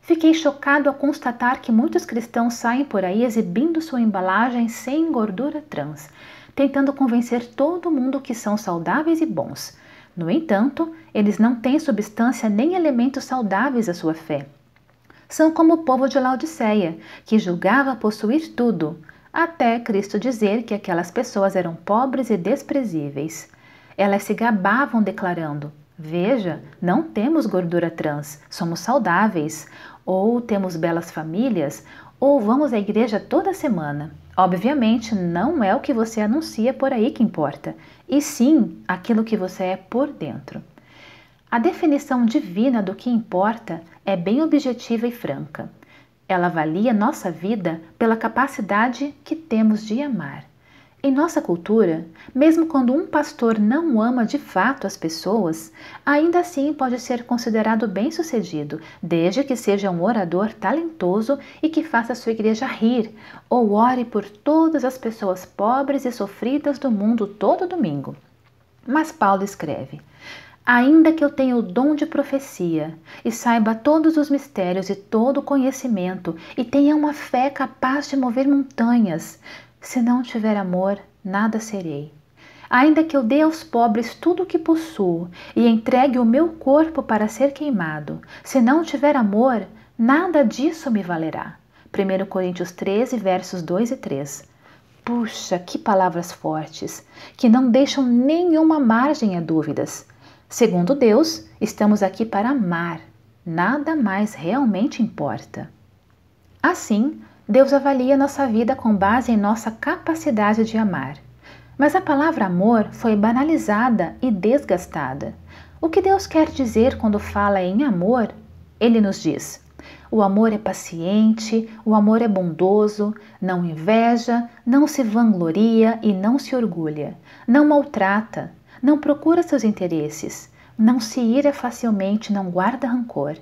Fiquei chocado ao constatar que muitos cristãos saem por aí exibindo sua embalagem sem gordura trans, tentando convencer todo mundo que são saudáveis e bons. No entanto, eles não têm substância nem elementos saudáveis à sua fé. São como o povo de Laodiceia, que julgava possuir tudo, até Cristo dizer que aquelas pessoas eram pobres e desprezíveis. Elas se gabavam declarando: Veja, não temos gordura trans, somos saudáveis, ou temos belas famílias, ou vamos à igreja toda semana. Obviamente, não é o que você anuncia por aí que importa, e sim aquilo que você é por dentro. A definição divina do que importa é bem objetiva e franca. Ela avalia nossa vida pela capacidade que temos de amar. Em nossa cultura, mesmo quando um pastor não ama de fato as pessoas, ainda assim pode ser considerado bem-sucedido, desde que seja um orador talentoso e que faça sua igreja rir, ou ore por todas as pessoas pobres e sofridas do mundo todo domingo. Mas Paulo escreve: Ainda que eu tenha o dom de profecia e saiba todos os mistérios e todo o conhecimento e tenha uma fé capaz de mover montanhas, se não tiver amor, nada serei. Ainda que eu dê aos pobres tudo o que possuo e entregue o meu corpo para ser queimado, se não tiver amor, nada disso me valerá. 1 Coríntios 13, versos 2 e 3. Puxa, que palavras fortes, que não deixam nenhuma margem a dúvidas. Segundo Deus, estamos aqui para amar. Nada mais realmente importa. Assim, Deus avalia nossa vida com base em nossa capacidade de amar. Mas a palavra amor foi banalizada e desgastada. O que Deus quer dizer quando fala em amor? Ele nos diz: o amor é paciente, o amor é bondoso, não inveja, não se vangloria e não se orgulha, não maltrata, não procura seus interesses, não se ira facilmente, não guarda rancor.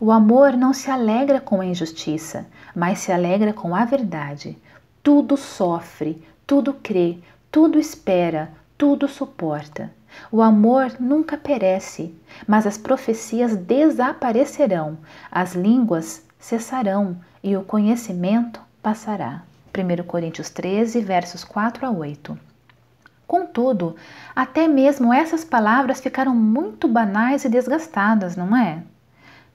O amor não se alegra com a injustiça, mas se alegra com a verdade. Tudo sofre, tudo crê, tudo espera, tudo suporta. O amor nunca perece, mas as profecias desaparecerão, as línguas cessarão e o conhecimento passará. 1 Coríntios 13, versos 4 a 8. Contudo, até mesmo essas palavras ficaram muito banais e desgastadas, não é?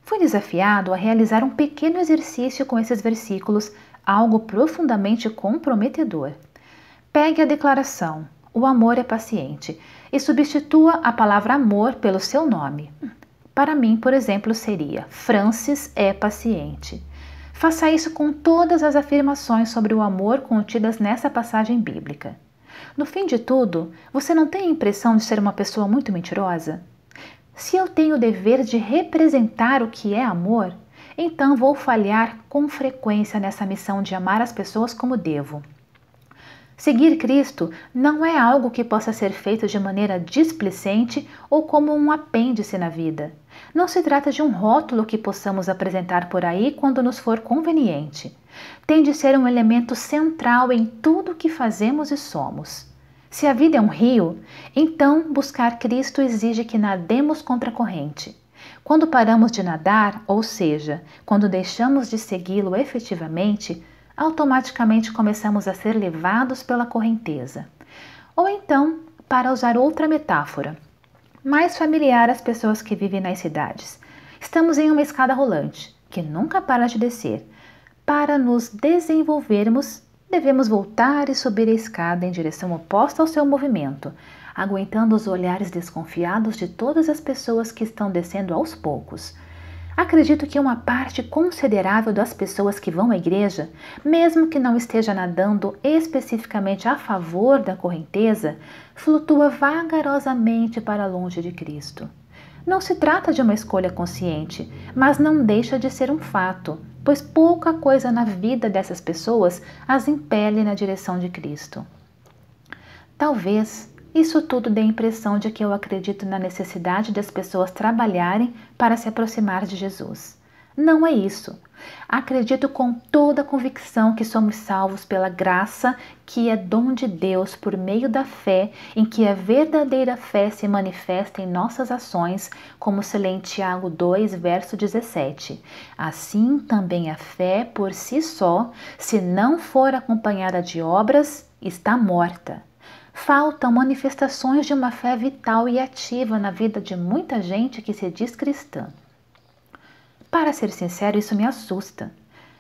Fui desafiado a realizar um pequeno exercício com esses versículos, algo profundamente comprometedor. Pegue a declaração: o amor é paciente, e substitua a palavra amor pelo seu nome. Para mim, por exemplo, seria: Francis é paciente. Faça isso com todas as afirmações sobre o amor contidas nessa passagem bíblica. No fim de tudo, você não tem a impressão de ser uma pessoa muito mentirosa? Se eu tenho o dever de representar o que é amor, então vou falhar com frequência nessa missão de amar as pessoas como devo. Seguir Cristo não é algo que possa ser feito de maneira displicente ou como um apêndice na vida. Não se trata de um rótulo que possamos apresentar por aí quando nos for conveniente. Tem de ser um elemento central em tudo o que fazemos e somos. Se a vida é um rio, então buscar Cristo exige que nademos contra a corrente. Quando paramos de nadar, ou seja, quando deixamos de segui-lo efetivamente, automaticamente começamos a ser levados pela correnteza. Ou então, para usar outra metáfora, mais familiar às pessoas que vivem nas cidades, estamos em uma escada rolante que nunca para de descer, para nos desenvolvermos devemos voltar e subir a escada em direção oposta ao seu movimento, aguentando os olhares desconfiados de todas as pessoas que estão descendo aos poucos. Acredito que uma parte considerável das pessoas que vão à igreja, mesmo que não esteja nadando especificamente a favor da correnteza, flutua vagarosamente para longe de Cristo. Não se trata de uma escolha consciente, mas não deixa de ser um fato, pois pouca coisa na vida dessas pessoas as impele na direção de Cristo. Talvez isso tudo dê a impressão de que eu acredito na necessidade das pessoas trabalharem para se aproximar de Jesus. Não é isso. Acredito com toda convicção que somos salvos pela graça, que é dom de Deus por meio da fé, em que a verdadeira fé se manifesta em nossas ações, como se lê em Tiago 2, verso 17. Assim também a fé por si só, se não for acompanhada de obras, está morta. Faltam manifestações de uma fé vital e ativa na vida de muita gente que se diz cristã. Para ser sincero, isso me assusta.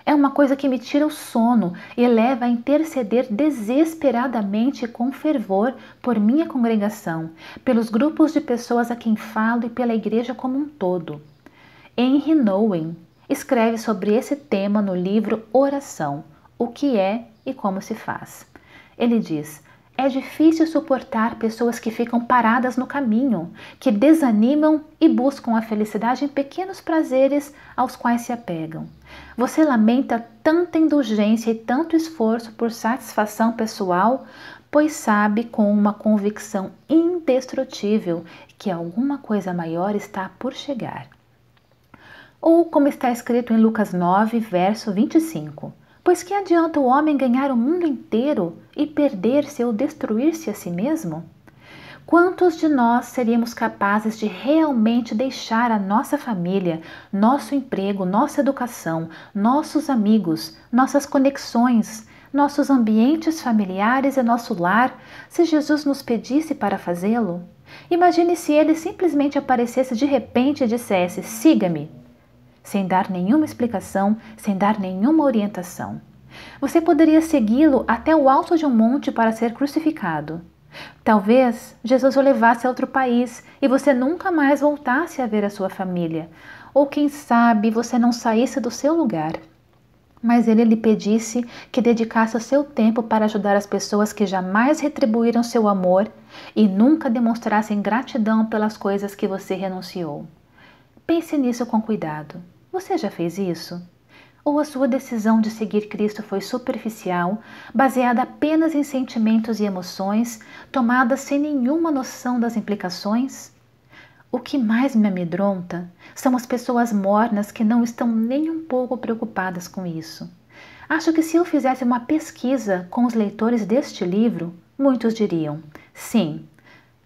É uma coisa que me tira o sono e leva a interceder desesperadamente com fervor por minha congregação, pelos grupos de pessoas a quem falo e pela igreja como um todo. Henry Nowen escreve sobre esse tema no livro Oração: O que é e como se faz. Ele diz: é difícil suportar pessoas que ficam paradas no caminho, que desanimam e buscam a felicidade em pequenos prazeres aos quais se apegam. Você lamenta tanta indulgência e tanto esforço por satisfação pessoal, pois sabe com uma convicção indestrutível que alguma coisa maior está por chegar. Ou como está escrito em Lucas 9, verso 25: Pois que adianta o homem ganhar o mundo inteiro e perder-se ou destruir-se a si mesmo? Quantos de nós seríamos capazes de realmente deixar a nossa família, nosso emprego, nossa educação, nossos amigos, nossas conexões, nossos ambientes familiares e nosso lar, se Jesus nos pedisse para fazê-lo? Imagine se ele simplesmente aparecesse de repente e dissesse: Siga-me sem dar nenhuma explicação, sem dar nenhuma orientação. Você poderia segui-lo até o alto de um monte para ser crucificado. Talvez Jesus o levasse a outro país e você nunca mais voltasse a ver a sua família, ou quem sabe você não saísse do seu lugar. Mas ele lhe pedisse que dedicasse o seu tempo para ajudar as pessoas que jamais retribuíram seu amor e nunca demonstrassem gratidão pelas coisas que você renunciou. Pense nisso com cuidado. Você já fez isso? Ou a sua decisão de seguir Cristo foi superficial, baseada apenas em sentimentos e emoções, tomada sem nenhuma noção das implicações? O que mais me amedronta são as pessoas mornas que não estão nem um pouco preocupadas com isso. Acho que se eu fizesse uma pesquisa com os leitores deste livro, muitos diriam: sim,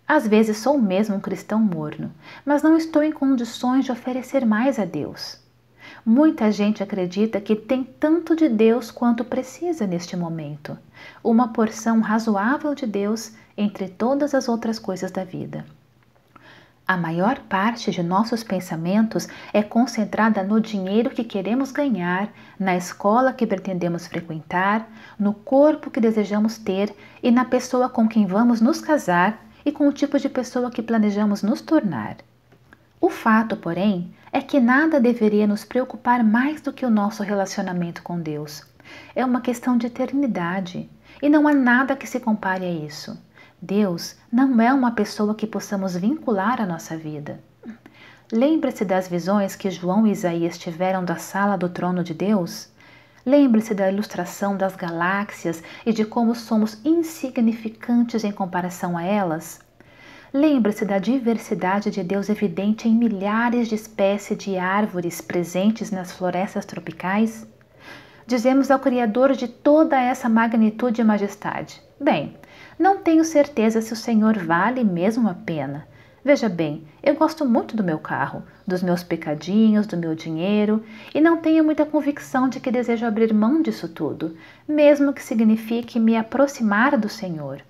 às vezes sou mesmo um cristão morno, mas não estou em condições de oferecer mais a Deus. Muita gente acredita que tem tanto de Deus quanto precisa neste momento, uma porção razoável de Deus entre todas as outras coisas da vida. A maior parte de nossos pensamentos é concentrada no dinheiro que queremos ganhar, na escola que pretendemos frequentar, no corpo que desejamos ter e na pessoa com quem vamos nos casar e com o tipo de pessoa que planejamos nos tornar. O fato, porém, é que nada deveria nos preocupar mais do que o nosso relacionamento com Deus. É uma questão de eternidade e não há nada que se compare a isso. Deus não é uma pessoa que possamos vincular à nossa vida. Lembre-se das visões que João e Isaías tiveram da sala do trono de Deus? Lembre-se da ilustração das galáxias e de como somos insignificantes em comparação a elas? Lembre-se da diversidade de Deus evidente em milhares de espécies de árvores presentes nas florestas tropicais? Dizemos ao Criador de toda essa magnitude e majestade: Bem, não tenho certeza se o Senhor vale mesmo a pena. Veja bem, eu gosto muito do meu carro, dos meus pecadinhos, do meu dinheiro e não tenho muita convicção de que desejo abrir mão disso tudo, mesmo que signifique me aproximar do Senhor.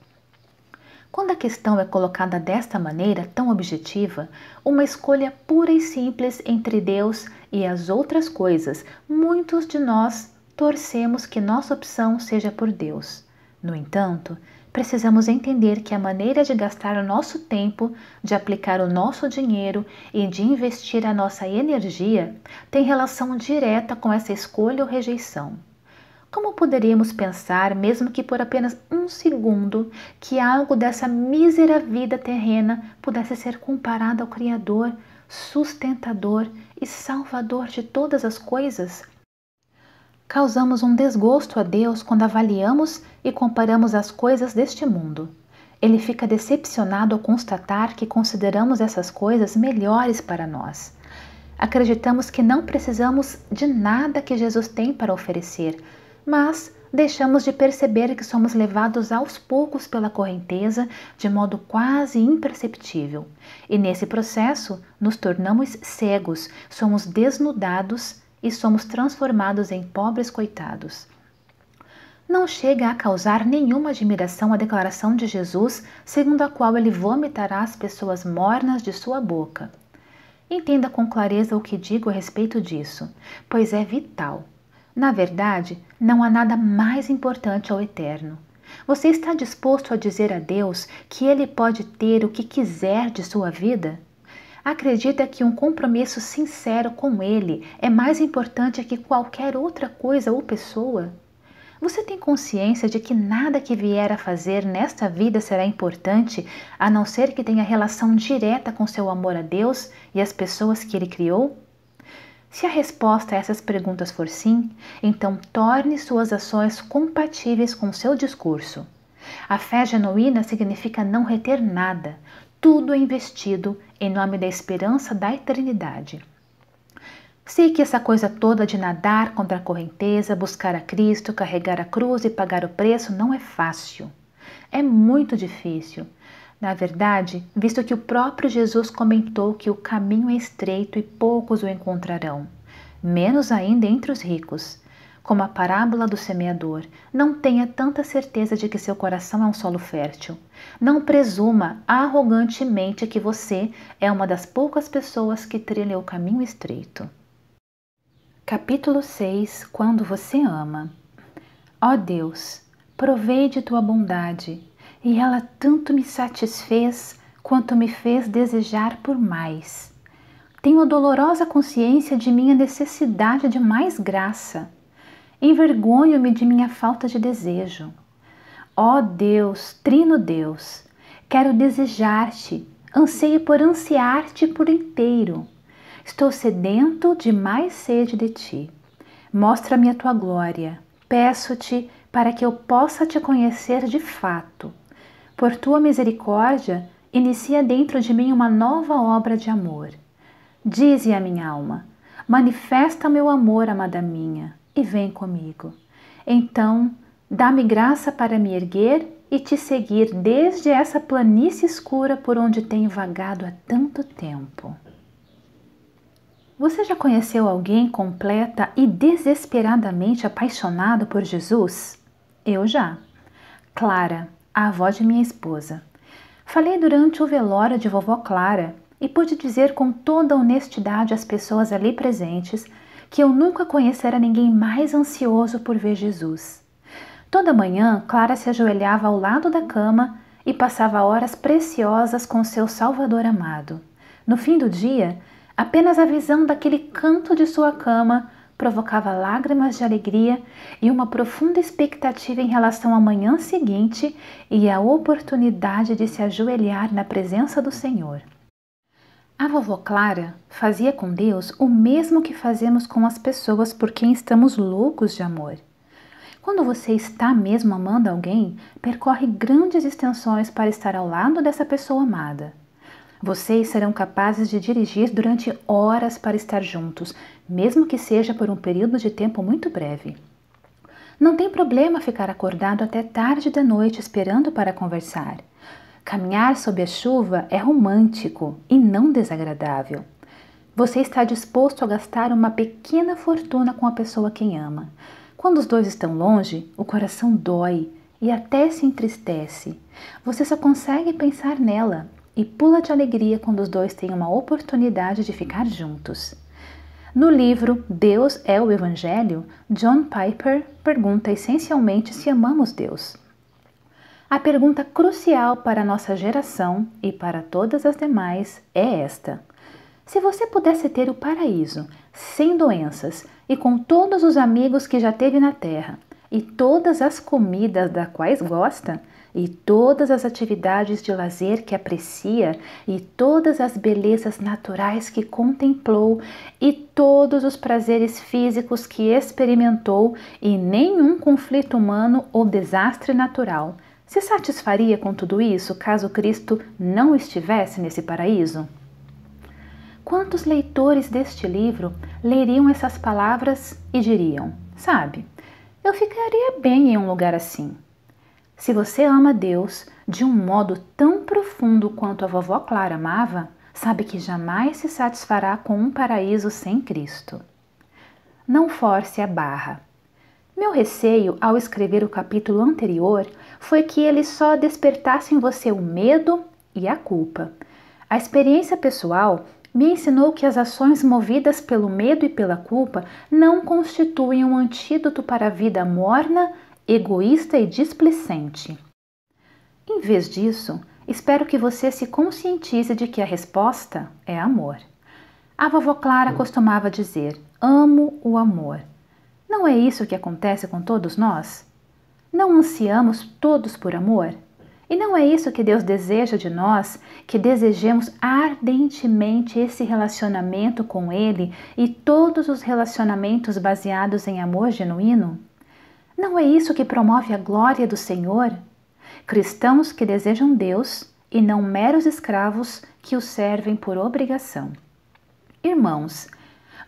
Quando a questão é colocada desta maneira tão objetiva, uma escolha pura e simples entre Deus e as outras coisas, muitos de nós torcemos que nossa opção seja por Deus. No entanto, precisamos entender que a maneira de gastar o nosso tempo, de aplicar o nosso dinheiro e de investir a nossa energia tem relação direta com essa escolha ou rejeição. Como poderíamos pensar, mesmo que por apenas um segundo, que algo dessa mísera vida terrena pudesse ser comparado ao Criador, sustentador e salvador de todas as coisas? Causamos um desgosto a Deus quando avaliamos e comparamos as coisas deste mundo. Ele fica decepcionado ao constatar que consideramos essas coisas melhores para nós. Acreditamos que não precisamos de nada que Jesus tem para oferecer, mas deixamos de perceber que somos levados aos poucos pela correnteza de modo quase imperceptível. E nesse processo, nos tornamos cegos, somos desnudados e somos transformados em pobres coitados. Não chega a causar nenhuma admiração a declaração de Jesus, segundo a qual ele vomitará as pessoas mornas de sua boca. Entenda com clareza o que digo a respeito disso, pois é vital na verdade, não há nada mais importante ao eterno. Você está disposto a dizer a Deus que ele pode ter o que quiser de sua vida? Acredita que um compromisso sincero com ele é mais importante que qualquer outra coisa ou pessoa? Você tem consciência de que nada que vier a fazer nesta vida será importante, a não ser que tenha relação direta com seu amor a Deus e as pessoas que ele criou? Se a resposta a essas perguntas for sim, então torne suas ações compatíveis com seu discurso. A fé genuína significa não reter nada, tudo é investido em nome da esperança da eternidade. Sei que essa coisa toda de nadar contra a correnteza, buscar a Cristo, carregar a cruz e pagar o preço não é fácil. É muito difícil na verdade, visto que o próprio Jesus comentou que o caminho é estreito e poucos o encontrarão, menos ainda entre os ricos. Como a parábola do semeador, não tenha tanta certeza de que seu coração é um solo fértil. Não presuma arrogantemente que você é uma das poucas pessoas que trilha o caminho estreito. Capítulo 6 Quando você ama. Ó Deus, provei de tua bondade e ela tanto me satisfez quanto me fez desejar por mais. Tenho a dolorosa consciência de minha necessidade de mais graça. Envergonho-me de minha falta de desejo. Ó oh Deus, Trino Deus, quero desejar-te, anseio por ansiar-te por inteiro. Estou sedento de mais sede de ti. Mostra-me a tua glória. Peço-te para que eu possa te conhecer de fato por tua misericórdia, inicia dentro de mim uma nova obra de amor. Dize a minha alma: manifesta meu amor, amada minha, e vem comigo. Então, dá-me graça para me erguer e te seguir desde essa planície escura por onde tenho vagado há tanto tempo. Você já conheceu alguém completa e desesperadamente apaixonado por Jesus? Eu já. Clara, a avó de minha esposa. Falei durante o velório de vovó Clara e pude dizer com toda honestidade às pessoas ali presentes que eu nunca conhecera ninguém mais ansioso por ver Jesus. Toda manhã, Clara se ajoelhava ao lado da cama e passava horas preciosas com seu Salvador amado. No fim do dia, apenas a visão daquele canto de sua cama provocava lágrimas de alegria e uma profunda expectativa em relação à manhã seguinte e à oportunidade de se ajoelhar na presença do Senhor. A vovó Clara fazia com Deus o mesmo que fazemos com as pessoas por quem estamos loucos de amor. Quando você está mesmo amando alguém, percorre grandes extensões para estar ao lado dessa pessoa amada. Vocês serão capazes de dirigir durante horas para estar juntos, mesmo que seja por um período de tempo muito breve. Não tem problema ficar acordado até tarde da noite esperando para conversar. Caminhar sob a chuva é romântico e não desagradável. Você está disposto a gastar uma pequena fortuna com a pessoa quem ama. Quando os dois estão longe, o coração dói e até se entristece. Você só consegue pensar nela e pula de alegria quando os dois têm uma oportunidade de ficar juntos. No livro Deus é o Evangelho, John Piper pergunta essencialmente se amamos Deus. A pergunta crucial para nossa geração e para todas as demais é esta: se você pudesse ter o paraíso, sem doenças e com todos os amigos que já teve na terra e todas as comidas da quais gosta, e todas as atividades de lazer que aprecia, e todas as belezas naturais que contemplou, e todos os prazeres físicos que experimentou, e nenhum conflito humano ou desastre natural. Se satisfaria com tudo isso caso Cristo não estivesse nesse paraíso? Quantos leitores deste livro leriam essas palavras e diriam: Sabe, eu ficaria bem em um lugar assim. Se você ama Deus de um modo tão profundo quanto a vovó Clara amava, sabe que jamais se satisfará com um paraíso sem Cristo. Não force a barra. Meu receio ao escrever o capítulo anterior foi que ele só despertasse em você o medo e a culpa. A experiência pessoal me ensinou que as ações movidas pelo medo e pela culpa não constituem um antídoto para a vida morna egoísta e displicente. Em vez disso, espero que você se conscientize de que a resposta é amor. A vovó Clara costumava dizer: Amo o amor. Não é isso que acontece com todos nós? Não ansiamos todos por amor? E não é isso que Deus deseja de nós, que desejemos ardentemente esse relacionamento com Ele e todos os relacionamentos baseados em amor genuíno? Não é isso que promove a glória do Senhor? Cristãos que desejam Deus e não meros escravos que o servem por obrigação. Irmãos,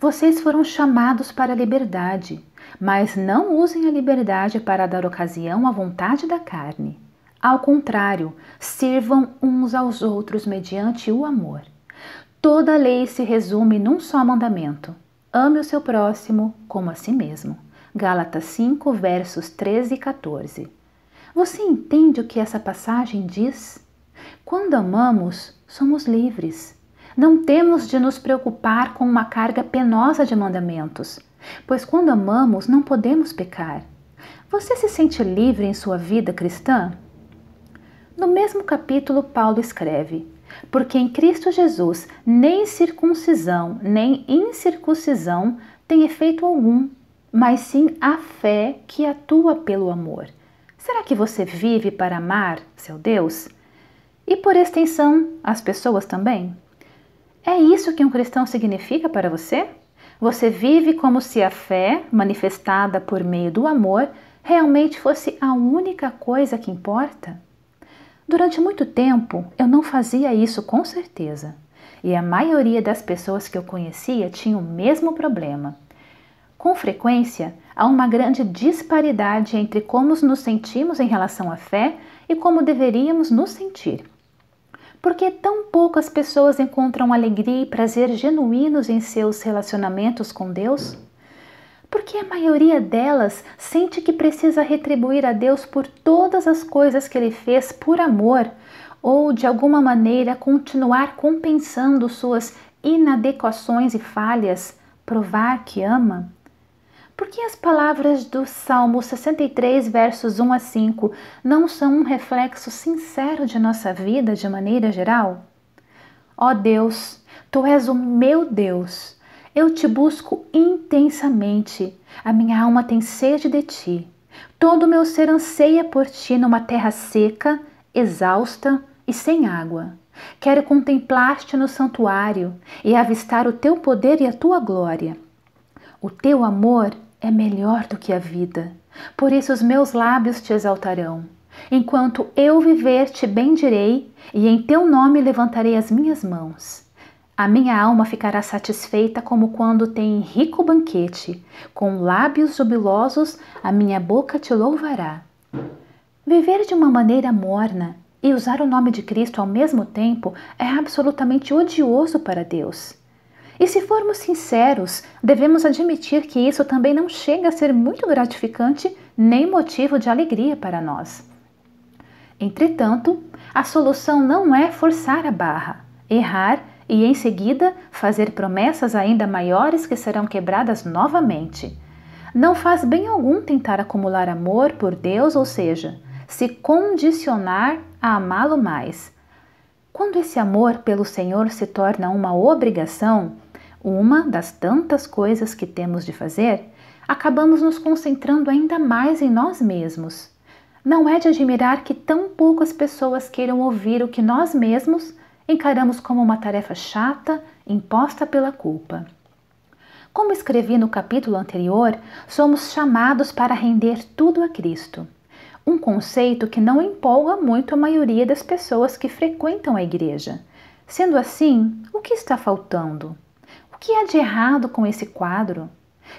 vocês foram chamados para a liberdade, mas não usem a liberdade para dar ocasião à vontade da carne. Ao contrário, sirvam uns aos outros mediante o amor. Toda lei se resume num só mandamento: ame o seu próximo como a si mesmo. Gálatas 5, versos 13 e 14. Você entende o que essa passagem diz? Quando amamos, somos livres. Não temos de nos preocupar com uma carga penosa de mandamentos, pois quando amamos, não podemos pecar. Você se sente livre em sua vida cristã? No mesmo capítulo, Paulo escreve: Porque em Cristo Jesus nem circuncisão nem incircuncisão tem efeito algum, mas sim a fé que atua pelo amor. Será que você vive para amar seu Deus? E por extensão, as pessoas também? É isso que um cristão significa para você? Você vive como se a fé, manifestada por meio do amor, realmente fosse a única coisa que importa? Durante muito tempo eu não fazia isso com certeza, e a maioria das pessoas que eu conhecia tinha o mesmo problema. Com frequência, há uma grande disparidade entre como nos sentimos em relação à fé e como deveríamos nos sentir. Por que tão poucas pessoas encontram alegria e prazer genuínos em seus relacionamentos com Deus? Por que a maioria delas sente que precisa retribuir a Deus por todas as coisas que ele fez por amor ou de alguma maneira continuar compensando suas inadequações e falhas, provar que ama? Por que as palavras do Salmo 63, versos 1 a 5 não são um reflexo sincero de nossa vida de maneira geral? Ó oh Deus, tu és o meu Deus. Eu te busco intensamente. A minha alma tem sede de ti. Todo o meu ser anseia por ti numa terra seca, exausta e sem água. Quero contemplar-te no santuário e avistar o teu poder e a tua glória. O teu amor é melhor do que a vida. Por isso os meus lábios te exaltarão. Enquanto eu viver, te bendirei e em teu nome levantarei as minhas mãos. A minha alma ficará satisfeita como quando tem rico banquete. Com lábios jubilosos, a minha boca te louvará. Viver de uma maneira morna e usar o nome de Cristo ao mesmo tempo é absolutamente odioso para Deus. E se formos sinceros, devemos admitir que isso também não chega a ser muito gratificante nem motivo de alegria para nós. Entretanto, a solução não é forçar a barra, errar e em seguida fazer promessas ainda maiores que serão quebradas novamente. Não faz bem algum tentar acumular amor por Deus, ou seja, se condicionar a amá-lo mais. Quando esse amor pelo Senhor se torna uma obrigação, uma das tantas coisas que temos de fazer, acabamos nos concentrando ainda mais em nós mesmos. Não é de admirar que tão poucas pessoas queiram ouvir o que nós mesmos encaramos como uma tarefa chata imposta pela culpa. Como escrevi no capítulo anterior, somos chamados para render tudo a Cristo. Um conceito que não empolga muito a maioria das pessoas que frequentam a igreja. Sendo assim, o que está faltando? que há de errado com esse quadro?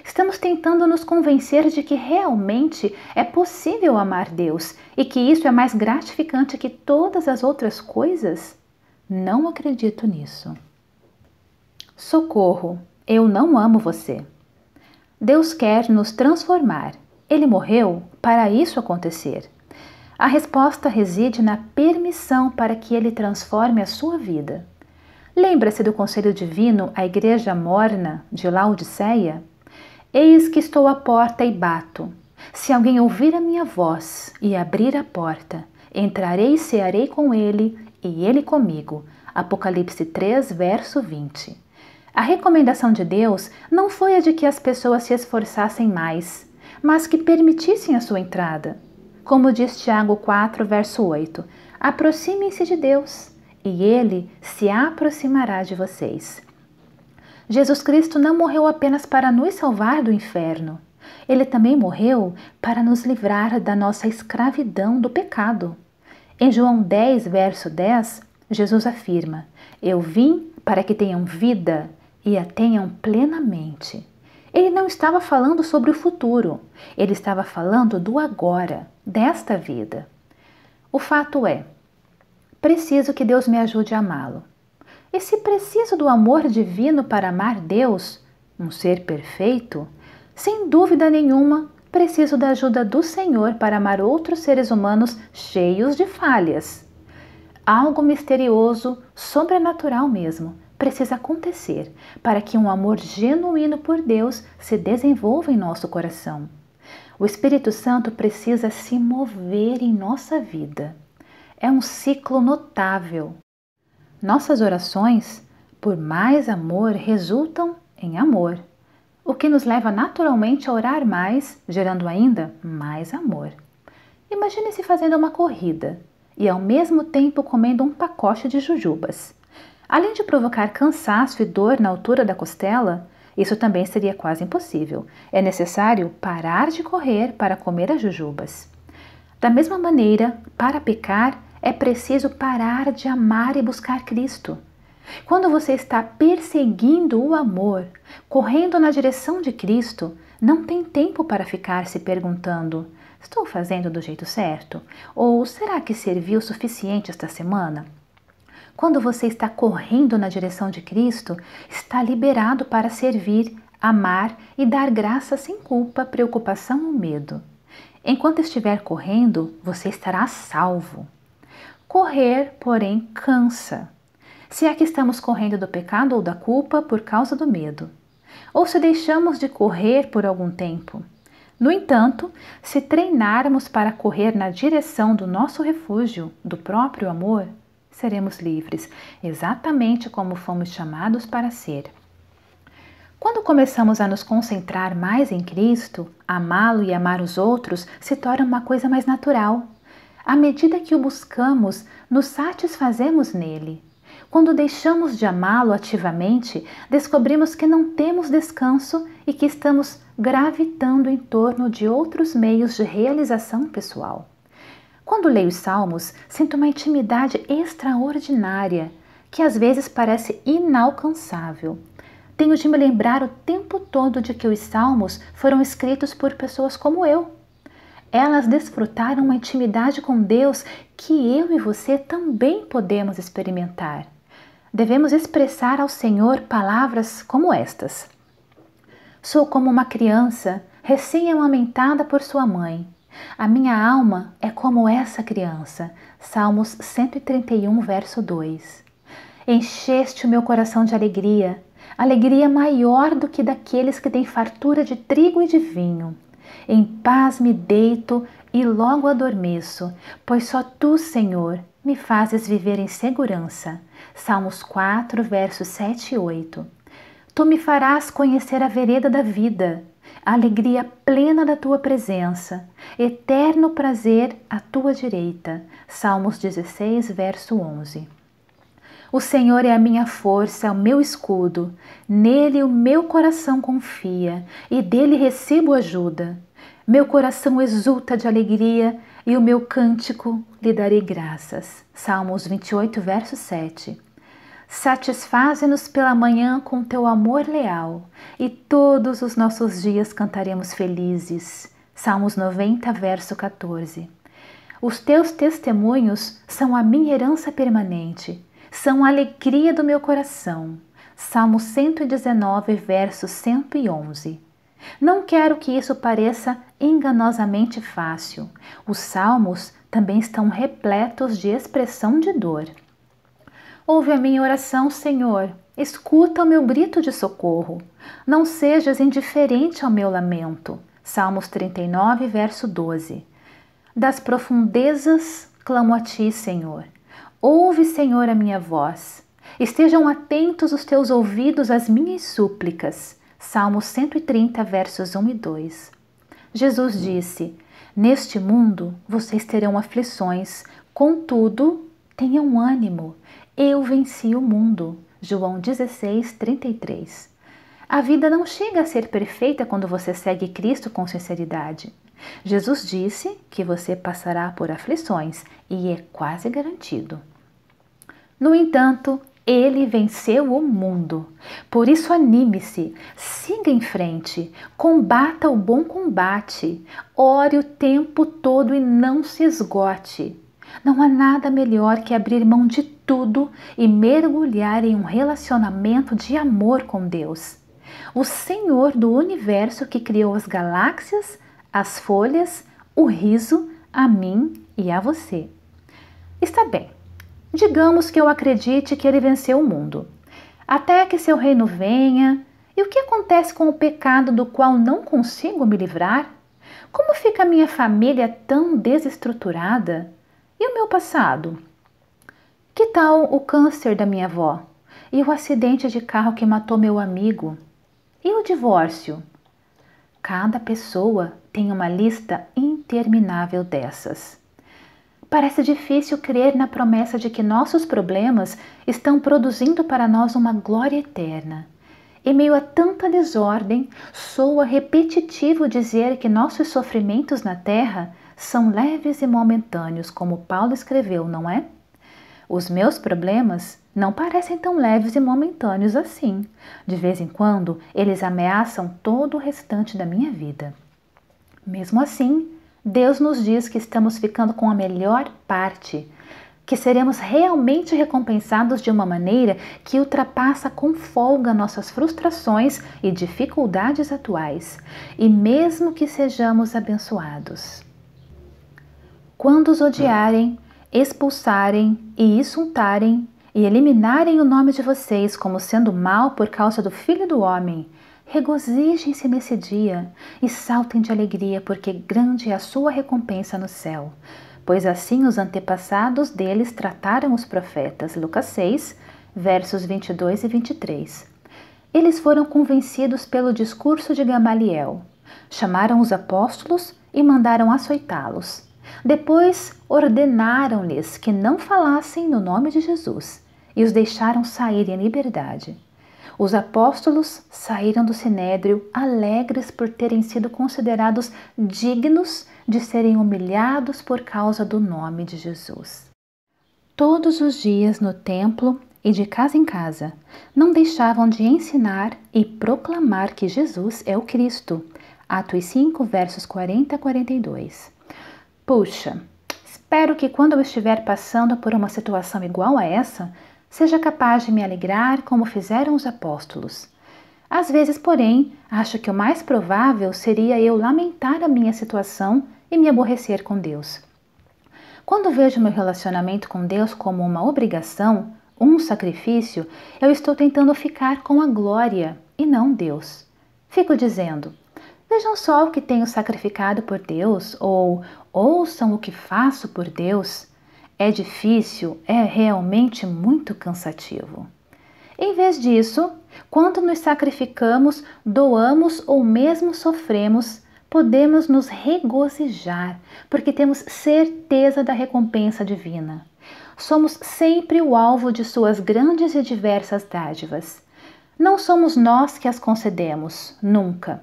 Estamos tentando nos convencer de que realmente é possível amar Deus e que isso é mais gratificante que todas as outras coisas? Não acredito nisso. Socorro, eu não amo você. Deus quer nos transformar. Ele morreu para isso acontecer. A resposta reside na permissão para que ele transforme a sua vida. Lembra-se do conselho divino à igreja morna de Laodiceia? Eis que estou à porta e bato. Se alguém ouvir a minha voz e abrir a porta, entrarei e cearei com ele e ele comigo. Apocalipse 3, verso 20. A recomendação de Deus não foi a de que as pessoas se esforçassem mais, mas que permitissem a sua entrada. Como diz Tiago 4, verso 8: aproximem-se de Deus e ele se aproximará de vocês. Jesus Cristo não morreu apenas para nos salvar do inferno. Ele também morreu para nos livrar da nossa escravidão do pecado. Em João 10, verso 10, Jesus afirma: Eu vim para que tenham vida e a tenham plenamente. Ele não estava falando sobre o futuro, ele estava falando do agora, desta vida. O fato é, preciso que Deus me ajude a amá-lo. E se preciso do amor divino para amar Deus, um ser perfeito, sem dúvida nenhuma, preciso da ajuda do Senhor para amar outros seres humanos cheios de falhas. Algo misterioso, sobrenatural mesmo, precisa acontecer para que um amor genuíno por Deus se desenvolva em nosso coração. O Espírito Santo precisa se mover em nossa vida é um ciclo notável. Nossas orações por mais amor resultam em amor, o que nos leva naturalmente a orar mais, gerando ainda mais amor. Imagine-se fazendo uma corrida e ao mesmo tempo comendo um pacote de jujubas. Além de provocar cansaço e dor na altura da costela, isso também seria quase impossível. É necessário parar de correr para comer as jujubas. Da mesma maneira, para pecar, é preciso parar de amar e buscar Cristo. Quando você está perseguindo o amor, correndo na direção de Cristo, não tem tempo para ficar se perguntando: estou fazendo do jeito certo? Ou será que serviu o suficiente esta semana? Quando você está correndo na direção de Cristo, está liberado para servir, amar e dar graça sem culpa, preocupação ou medo. Enquanto estiver correndo, você estará salvo. Correr, porém, cansa. Se é que estamos correndo do pecado ou da culpa por causa do medo, ou se deixamos de correr por algum tempo. No entanto, se treinarmos para correr na direção do nosso refúgio, do próprio amor, seremos livres, exatamente como fomos chamados para ser. Quando começamos a nos concentrar mais em Cristo, amá-lo e amar os outros se torna uma coisa mais natural. À medida que o buscamos, nos satisfazemos nele. Quando deixamos de amá-lo ativamente, descobrimos que não temos descanso e que estamos gravitando em torno de outros meios de realização pessoal. Quando leio os Salmos, sinto uma intimidade extraordinária, que às vezes parece inalcançável. Tenho de me lembrar o tempo todo de que os Salmos foram escritos por pessoas como eu, elas desfrutaram uma intimidade com Deus que eu e você também podemos experimentar. Devemos expressar ao Senhor palavras como estas: Sou como uma criança recém-amamentada por sua mãe. A minha alma é como essa criança. Salmos 131, verso 2. Encheste o meu coração de alegria, alegria maior do que daqueles que têm fartura de trigo e de vinho. Em paz me deito e logo adormeço, pois só tu, Senhor, me fazes viver em segurança. Salmos 4, versos 7 e 8. Tu me farás conhecer a vereda da vida, a alegria plena da tua presença, eterno prazer à tua direita. Salmos 16, verso 11. O Senhor é a minha força, o meu escudo. Nele o meu coração confia e dele recebo ajuda. Meu coração exulta de alegria e o meu cântico lhe darei graças. Salmos 28, verso 7. Satisfaze-nos pela manhã com teu amor leal, e todos os nossos dias cantaremos felizes. Salmos 90, verso 14. Os teus testemunhos são a minha herança permanente, são a alegria do meu coração. Salmo 119, verso 111. Não quero que isso pareça enganosamente fácil. Os salmos também estão repletos de expressão de dor. Ouve a minha oração, Senhor. Escuta o meu grito de socorro. Não sejas indiferente ao meu lamento. Salmos 39, verso 12. Das profundezas clamo a ti, Senhor. Ouve, Senhor, a minha voz. Estejam atentos os teus ouvidos às minhas súplicas. Salmos 130, versos 1 e 2. Jesus disse: Neste mundo vocês terão aflições, contudo, tenham ânimo. Eu venci o mundo. João 16, 33. A vida não chega a ser perfeita quando você segue Cristo com sinceridade. Jesus disse que você passará por aflições e é quase garantido. No entanto, ele venceu o mundo. Por isso, anime-se, siga em frente, combata o bom combate, ore o tempo todo e não se esgote. Não há nada melhor que abrir mão de tudo e mergulhar em um relacionamento de amor com Deus. O Senhor do universo que criou as galáxias, as folhas, o riso, a mim e a você. Está bem, Digamos que eu acredite que ele venceu o mundo, até que seu reino venha. E o que acontece com o pecado do qual não consigo me livrar? Como fica a minha família tão desestruturada? E o meu passado? Que tal o câncer da minha avó? E o acidente de carro que matou meu amigo? E o divórcio? Cada pessoa tem uma lista interminável dessas. Parece difícil crer na promessa de que nossos problemas estão produzindo para nós uma glória eterna. Em meio a tanta desordem, soa repetitivo dizer que nossos sofrimentos na terra são leves e momentâneos, como Paulo escreveu, não é? Os meus problemas não parecem tão leves e momentâneos assim. De vez em quando, eles ameaçam todo o restante da minha vida. Mesmo assim, Deus nos diz que estamos ficando com a melhor parte, que seremos realmente recompensados de uma maneira que ultrapassa com folga nossas frustrações e dificuldades atuais, e mesmo que sejamos abençoados. Quando os odiarem, expulsarem e insultarem e eliminarem o nome de vocês como sendo mal por causa do filho do homem, Regozijem-se nesse dia e saltem de alegria, porque grande é a sua recompensa no céu. Pois assim os antepassados deles trataram os profetas. Lucas 6, versos 22 e 23. Eles foram convencidos pelo discurso de Gamaliel. Chamaram os apóstolos e mandaram açoitá-los. Depois ordenaram-lhes que não falassem no nome de Jesus e os deixaram sair em liberdade. Os apóstolos saíram do sinédrio alegres por terem sido considerados dignos de serem humilhados por causa do nome de Jesus. Todos os dias no templo e de casa em casa, não deixavam de ensinar e proclamar que Jesus é o Cristo. Atos 5, versos 40 a 42. Puxa, espero que quando eu estiver passando por uma situação igual a essa, Seja capaz de me alegrar como fizeram os apóstolos. Às vezes, porém, acho que o mais provável seria eu lamentar a minha situação e me aborrecer com Deus. Quando vejo meu relacionamento com Deus como uma obrigação, um sacrifício, eu estou tentando ficar com a glória e não Deus. Fico dizendo: Vejam só o que tenho sacrificado por Deus, ou ouçam o que faço por Deus é difícil, é realmente muito cansativo. Em vez disso, quando nos sacrificamos, doamos ou mesmo sofremos, podemos nos regozijar, porque temos certeza da recompensa divina. Somos sempre o alvo de suas grandes e diversas dádivas. Não somos nós que as concedemos, nunca.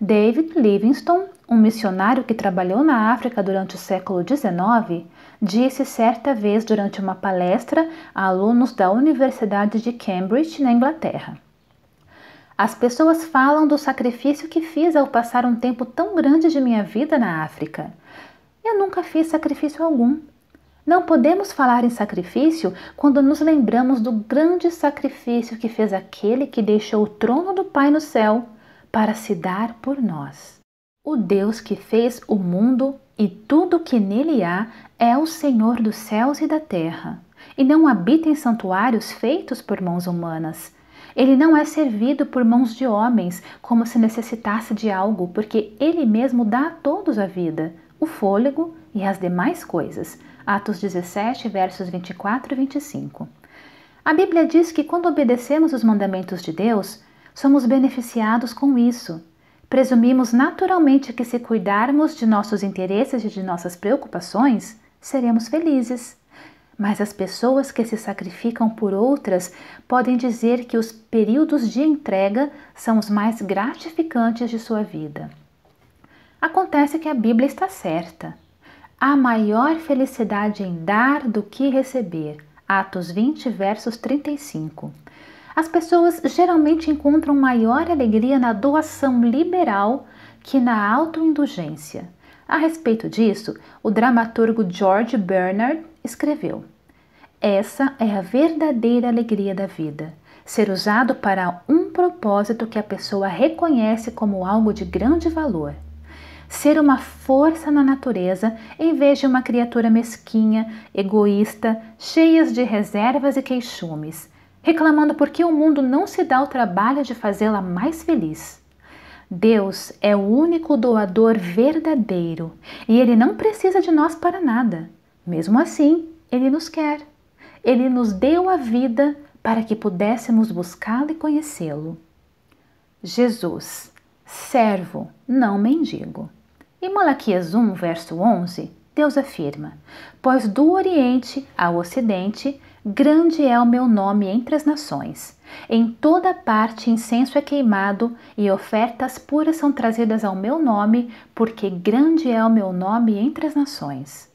David Livingstone, um missionário que trabalhou na África durante o século XIX, disse certa vez durante uma palestra a alunos da Universidade de Cambridge, na Inglaterra. As pessoas falam do sacrifício que fiz ao passar um tempo tão grande de minha vida na África. Eu nunca fiz sacrifício algum. Não podemos falar em sacrifício quando nos lembramos do grande sacrifício que fez aquele que deixou o trono do Pai no céu para se dar por nós. O Deus que fez o mundo e tudo que nele há é o Senhor dos céus e da terra, e não habita em santuários feitos por mãos humanas. Ele não é servido por mãos de homens, como se necessitasse de algo, porque ele mesmo dá a todos a vida, o fôlego e as demais coisas. Atos 17, versos 24 e 25. A Bíblia diz que quando obedecemos os mandamentos de Deus, somos beneficiados com isso presumimos naturalmente que, se cuidarmos de nossos interesses e de nossas preocupações, seremos felizes. Mas as pessoas que se sacrificam por outras podem dizer que os períodos de entrega são os mais gratificantes de sua vida. Acontece que a Bíblia está certa. Há maior felicidade em dar do que receber. Atos 20, versos 35. As pessoas geralmente encontram maior alegria na doação liberal que na autoindulgência. A respeito disso, o dramaturgo George Bernard escreveu: Essa é a verdadeira alegria da vida, ser usado para um propósito que a pessoa reconhece como algo de grande valor. Ser uma força na natureza em vez de uma criatura mesquinha, egoísta, cheias de reservas e queixumes, reclamando porque o mundo não se dá o trabalho de fazê-la mais feliz. Deus é o único doador verdadeiro e Ele não precisa de nós para nada. Mesmo assim, Ele nos quer. Ele nos deu a vida para que pudéssemos buscá-lo e conhecê-lo. Jesus, servo, não mendigo. Em Malaquias 1, verso 11, Deus afirma: Pois do Oriente ao Ocidente Grande é o meu nome entre as nações. Em toda parte incenso é queimado e ofertas puras são trazidas ao meu nome, porque grande é o meu nome entre as nações.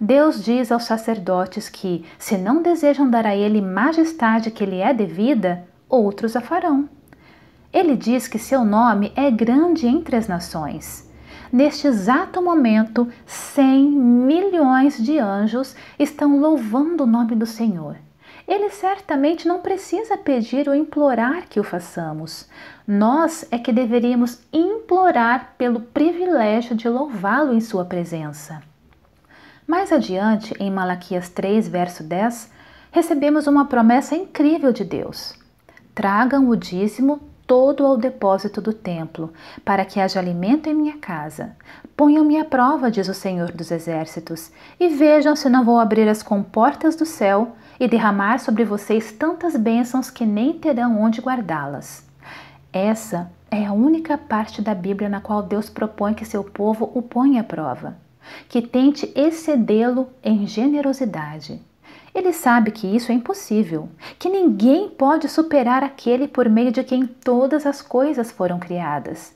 Deus diz aos sacerdotes que, se não desejam dar a ele majestade que lhe é devida, outros a farão. Ele diz que seu nome é grande entre as nações neste exato momento, 100 milhões de anjos estão louvando o nome do Senhor. Ele certamente não precisa pedir ou implorar que o façamos. Nós é que deveríamos implorar pelo privilégio de louvá-lo em sua presença. Mais adiante, em Malaquias 3, verso 10, recebemos uma promessa incrível de Deus. Tragam o dízimo todo ao depósito do templo, para que haja alimento em minha casa. Ponham-me à prova, diz o Senhor dos Exércitos, e vejam se não vou abrir as comportas do céu e derramar sobre vocês tantas bênçãos que nem terão onde guardá-las. Essa é a única parte da Bíblia na qual Deus propõe que seu povo o ponha à prova, que tente excedê-lo em generosidade. Ele sabe que isso é impossível, que ninguém pode superar aquele por meio de quem todas as coisas foram criadas.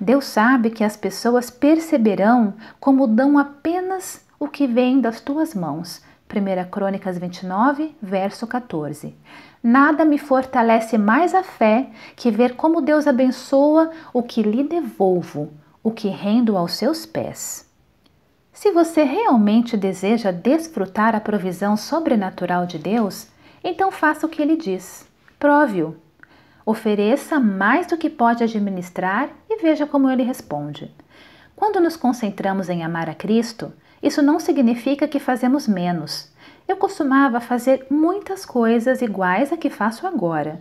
Deus sabe que as pessoas perceberão como dão apenas o que vem das tuas mãos. 1 Crônicas 29, verso 14. Nada me fortalece mais a fé que ver como Deus abençoa o que lhe devolvo, o que rendo aos seus pés. Se você realmente deseja desfrutar a provisão sobrenatural de Deus, então faça o que ele diz. Prove-o. Ofereça mais do que pode administrar e veja como ele responde. Quando nos concentramos em amar a Cristo, isso não significa que fazemos menos. Eu costumava fazer muitas coisas iguais a que faço agora,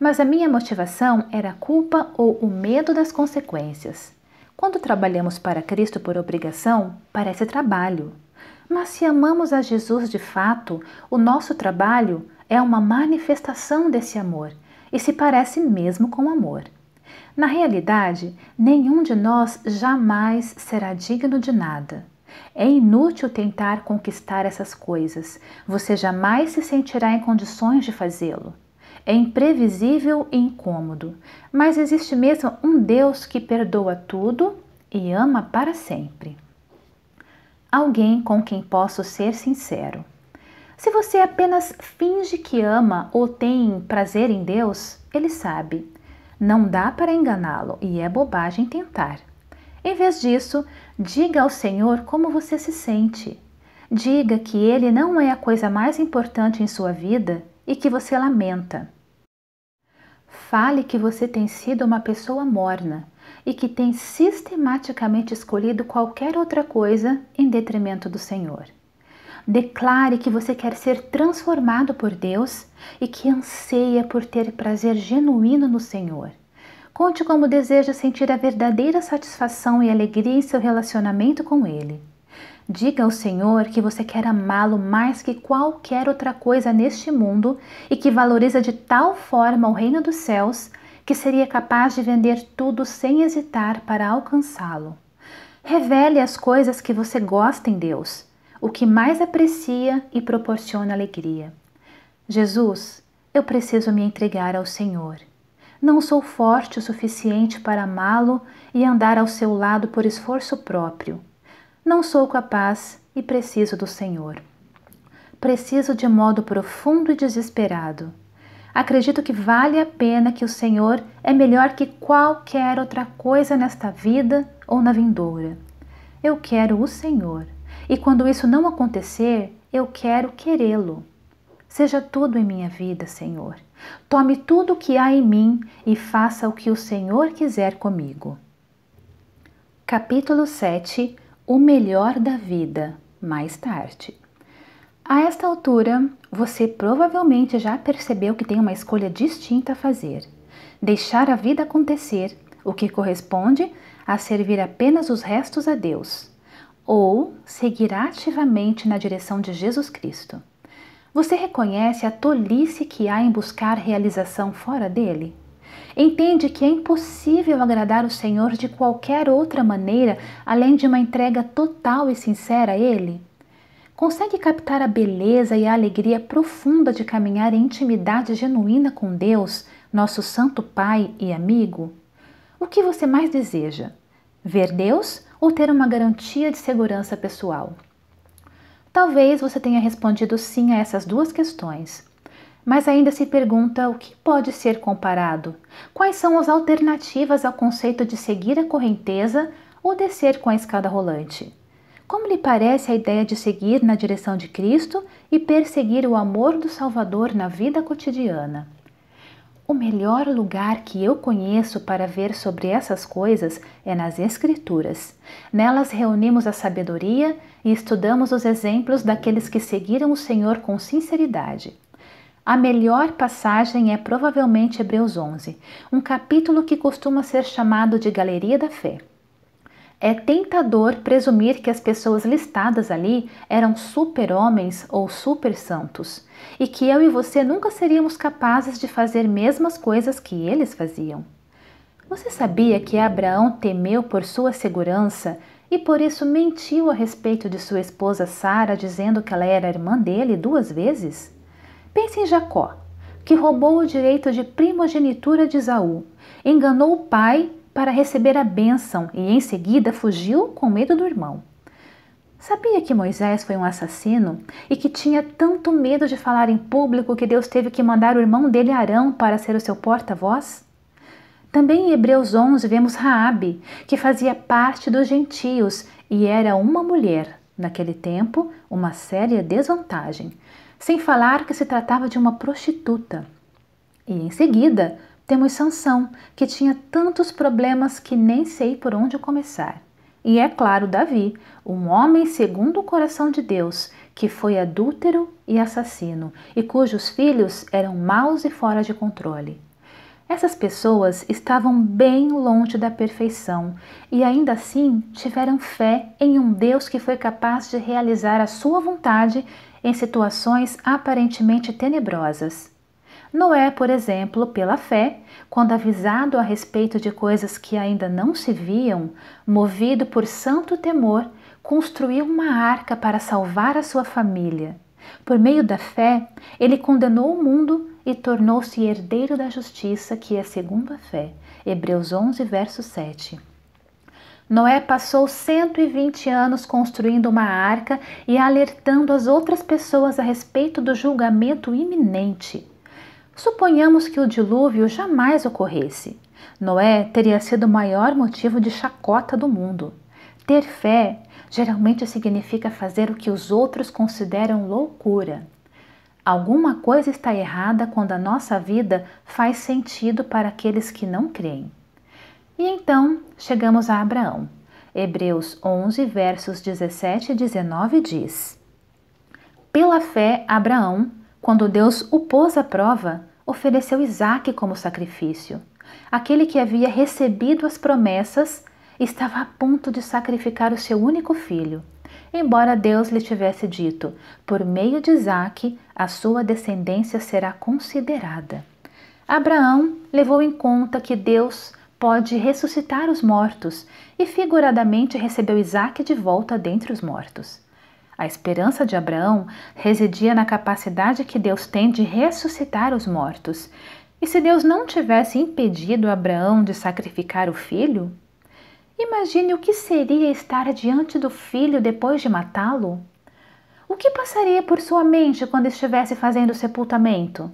mas a minha motivação era a culpa ou o medo das consequências. Quando trabalhamos para Cristo por obrigação, parece trabalho. Mas se amamos a Jesus de fato, o nosso trabalho é uma manifestação desse amor e se parece mesmo com amor. Na realidade, nenhum de nós jamais será digno de nada. É inútil tentar conquistar essas coisas, você jamais se sentirá em condições de fazê-lo é imprevisível e incômodo, mas existe mesmo um Deus que perdoa tudo e ama para sempre. Alguém com quem posso ser sincero. Se você apenas finge que ama ou tem prazer em Deus, ele sabe. Não dá para enganá-lo e é bobagem tentar. Em vez disso, diga ao Senhor como você se sente. Diga que ele não é a coisa mais importante em sua vida e que você lamenta. Fale que você tem sido uma pessoa morna e que tem sistematicamente escolhido qualquer outra coisa em detrimento do Senhor. Declare que você quer ser transformado por Deus e que anseia por ter prazer genuíno no Senhor. Conte como deseja sentir a verdadeira satisfação e alegria em seu relacionamento com Ele. Diga ao Senhor que você quer amá-lo mais que qualquer outra coisa neste mundo e que valoriza de tal forma o reino dos céus que seria capaz de vender tudo sem hesitar para alcançá-lo. Revele as coisas que você gosta em Deus, o que mais aprecia e proporciona alegria. Jesus, eu preciso me entregar ao Senhor. Não sou forte o suficiente para amá-lo e andar ao seu lado por esforço próprio não sou capaz e preciso do Senhor. Preciso de modo profundo e desesperado. Acredito que vale a pena que o Senhor é melhor que qualquer outra coisa nesta vida ou na vindoura. Eu quero o Senhor, e quando isso não acontecer, eu quero querê-lo. Seja tudo em minha vida, Senhor. Tome tudo o que há em mim e faça o que o Senhor quiser comigo. Capítulo 7 o Melhor da Vida mais tarde. A esta altura, você provavelmente já percebeu que tem uma escolha distinta a fazer: deixar a vida acontecer, o que corresponde a servir apenas os restos a Deus, ou seguir ativamente na direção de Jesus Cristo. Você reconhece a tolice que há em buscar realização fora dele? Entende que é impossível agradar o Senhor de qualquer outra maneira além de uma entrega total e sincera a Ele? Consegue captar a beleza e a alegria profunda de caminhar em intimidade genuína com Deus, nosso Santo Pai e amigo? O que você mais deseja? Ver Deus ou ter uma garantia de segurança pessoal? Talvez você tenha respondido sim a essas duas questões mas ainda se pergunta o que pode ser comparado. Quais são as alternativas ao conceito de seguir a correnteza ou descer com a escada rolante? Como lhe parece a ideia de seguir na direção de Cristo e perseguir o amor do Salvador na vida cotidiana? O melhor lugar que eu conheço para ver sobre essas coisas é nas Escrituras. Nelas reunimos a sabedoria e estudamos os exemplos daqueles que seguiram o Senhor com sinceridade. A melhor passagem é provavelmente Hebreus 11, um capítulo que costuma ser chamado de Galeria da Fé. É tentador presumir que as pessoas listadas ali eram super-homens ou super-santos, e que eu e você nunca seríamos capazes de fazer mesmas coisas que eles faziam. Você sabia que Abraão temeu por sua segurança e por isso mentiu a respeito de sua esposa Sara, dizendo que ela era irmã dele duas vezes? Pense em Jacó, que roubou o direito de primogenitura de Esaú, enganou o pai para receber a bênção e em seguida fugiu com medo do irmão. Sabia que Moisés foi um assassino e que tinha tanto medo de falar em público que Deus teve que mandar o irmão dele Arão para ser o seu porta-voz? Também em Hebreus 11 vemos Raabe, que fazia parte dos gentios e era uma mulher, naquele tempo, uma séria desvantagem, sem falar que se tratava de uma prostituta. E em seguida, temos Sansão, que tinha tantos problemas que nem sei por onde começar. E é claro, Davi, um homem segundo o coração de Deus, que foi adúltero e assassino, e cujos filhos eram maus e fora de controle. Essas pessoas estavam bem longe da perfeição e ainda assim tiveram fé em um Deus que foi capaz de realizar a sua vontade em situações aparentemente tenebrosas. Noé, por exemplo, pela fé, quando avisado a respeito de coisas que ainda não se viam, movido por santo temor, construiu uma arca para salvar a sua família. Por meio da fé, ele condenou o mundo e tornou-se herdeiro da justiça, que é segundo a fé. Hebreus 11, verso 7. Noé passou 120 anos construindo uma arca e alertando as outras pessoas a respeito do julgamento iminente. Suponhamos que o dilúvio jamais ocorresse. Noé teria sido o maior motivo de chacota do mundo. Ter fé geralmente significa fazer o que os outros consideram loucura. Alguma coisa está errada quando a nossa vida faz sentido para aqueles que não creem. E então chegamos a Abraão. Hebreus 11, versos 17 e 19 diz: Pela fé, Abraão, quando Deus o pôs à prova, ofereceu Isaque como sacrifício. Aquele que havia recebido as promessas estava a ponto de sacrificar o seu único filho, embora Deus lhe tivesse dito: por meio de Isaque, a sua descendência será considerada. Abraão levou em conta que Deus pode ressuscitar os mortos e figuradamente recebeu Isaac de volta dentre os mortos. A esperança de Abraão residia na capacidade que Deus tem de ressuscitar os mortos. E se Deus não tivesse impedido Abraão de sacrificar o filho, imagine o que seria estar diante do filho depois de matá-lo. O que passaria por sua mente quando estivesse fazendo o sepultamento?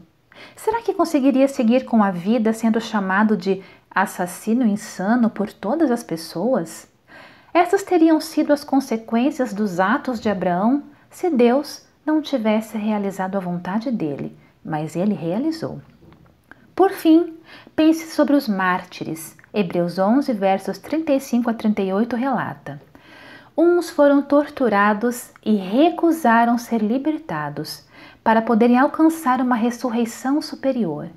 Será que conseguiria seguir com a vida sendo chamado de assassino insano por todas as pessoas? Essas teriam sido as consequências dos atos de Abraão se Deus não tivesse realizado a vontade dele, mas ele realizou. Por fim, pense sobre os mártires. Hebreus 11, versos 35 a 38 relata: Uns foram torturados e recusaram ser libertados para poderem alcançar uma ressurreição superior.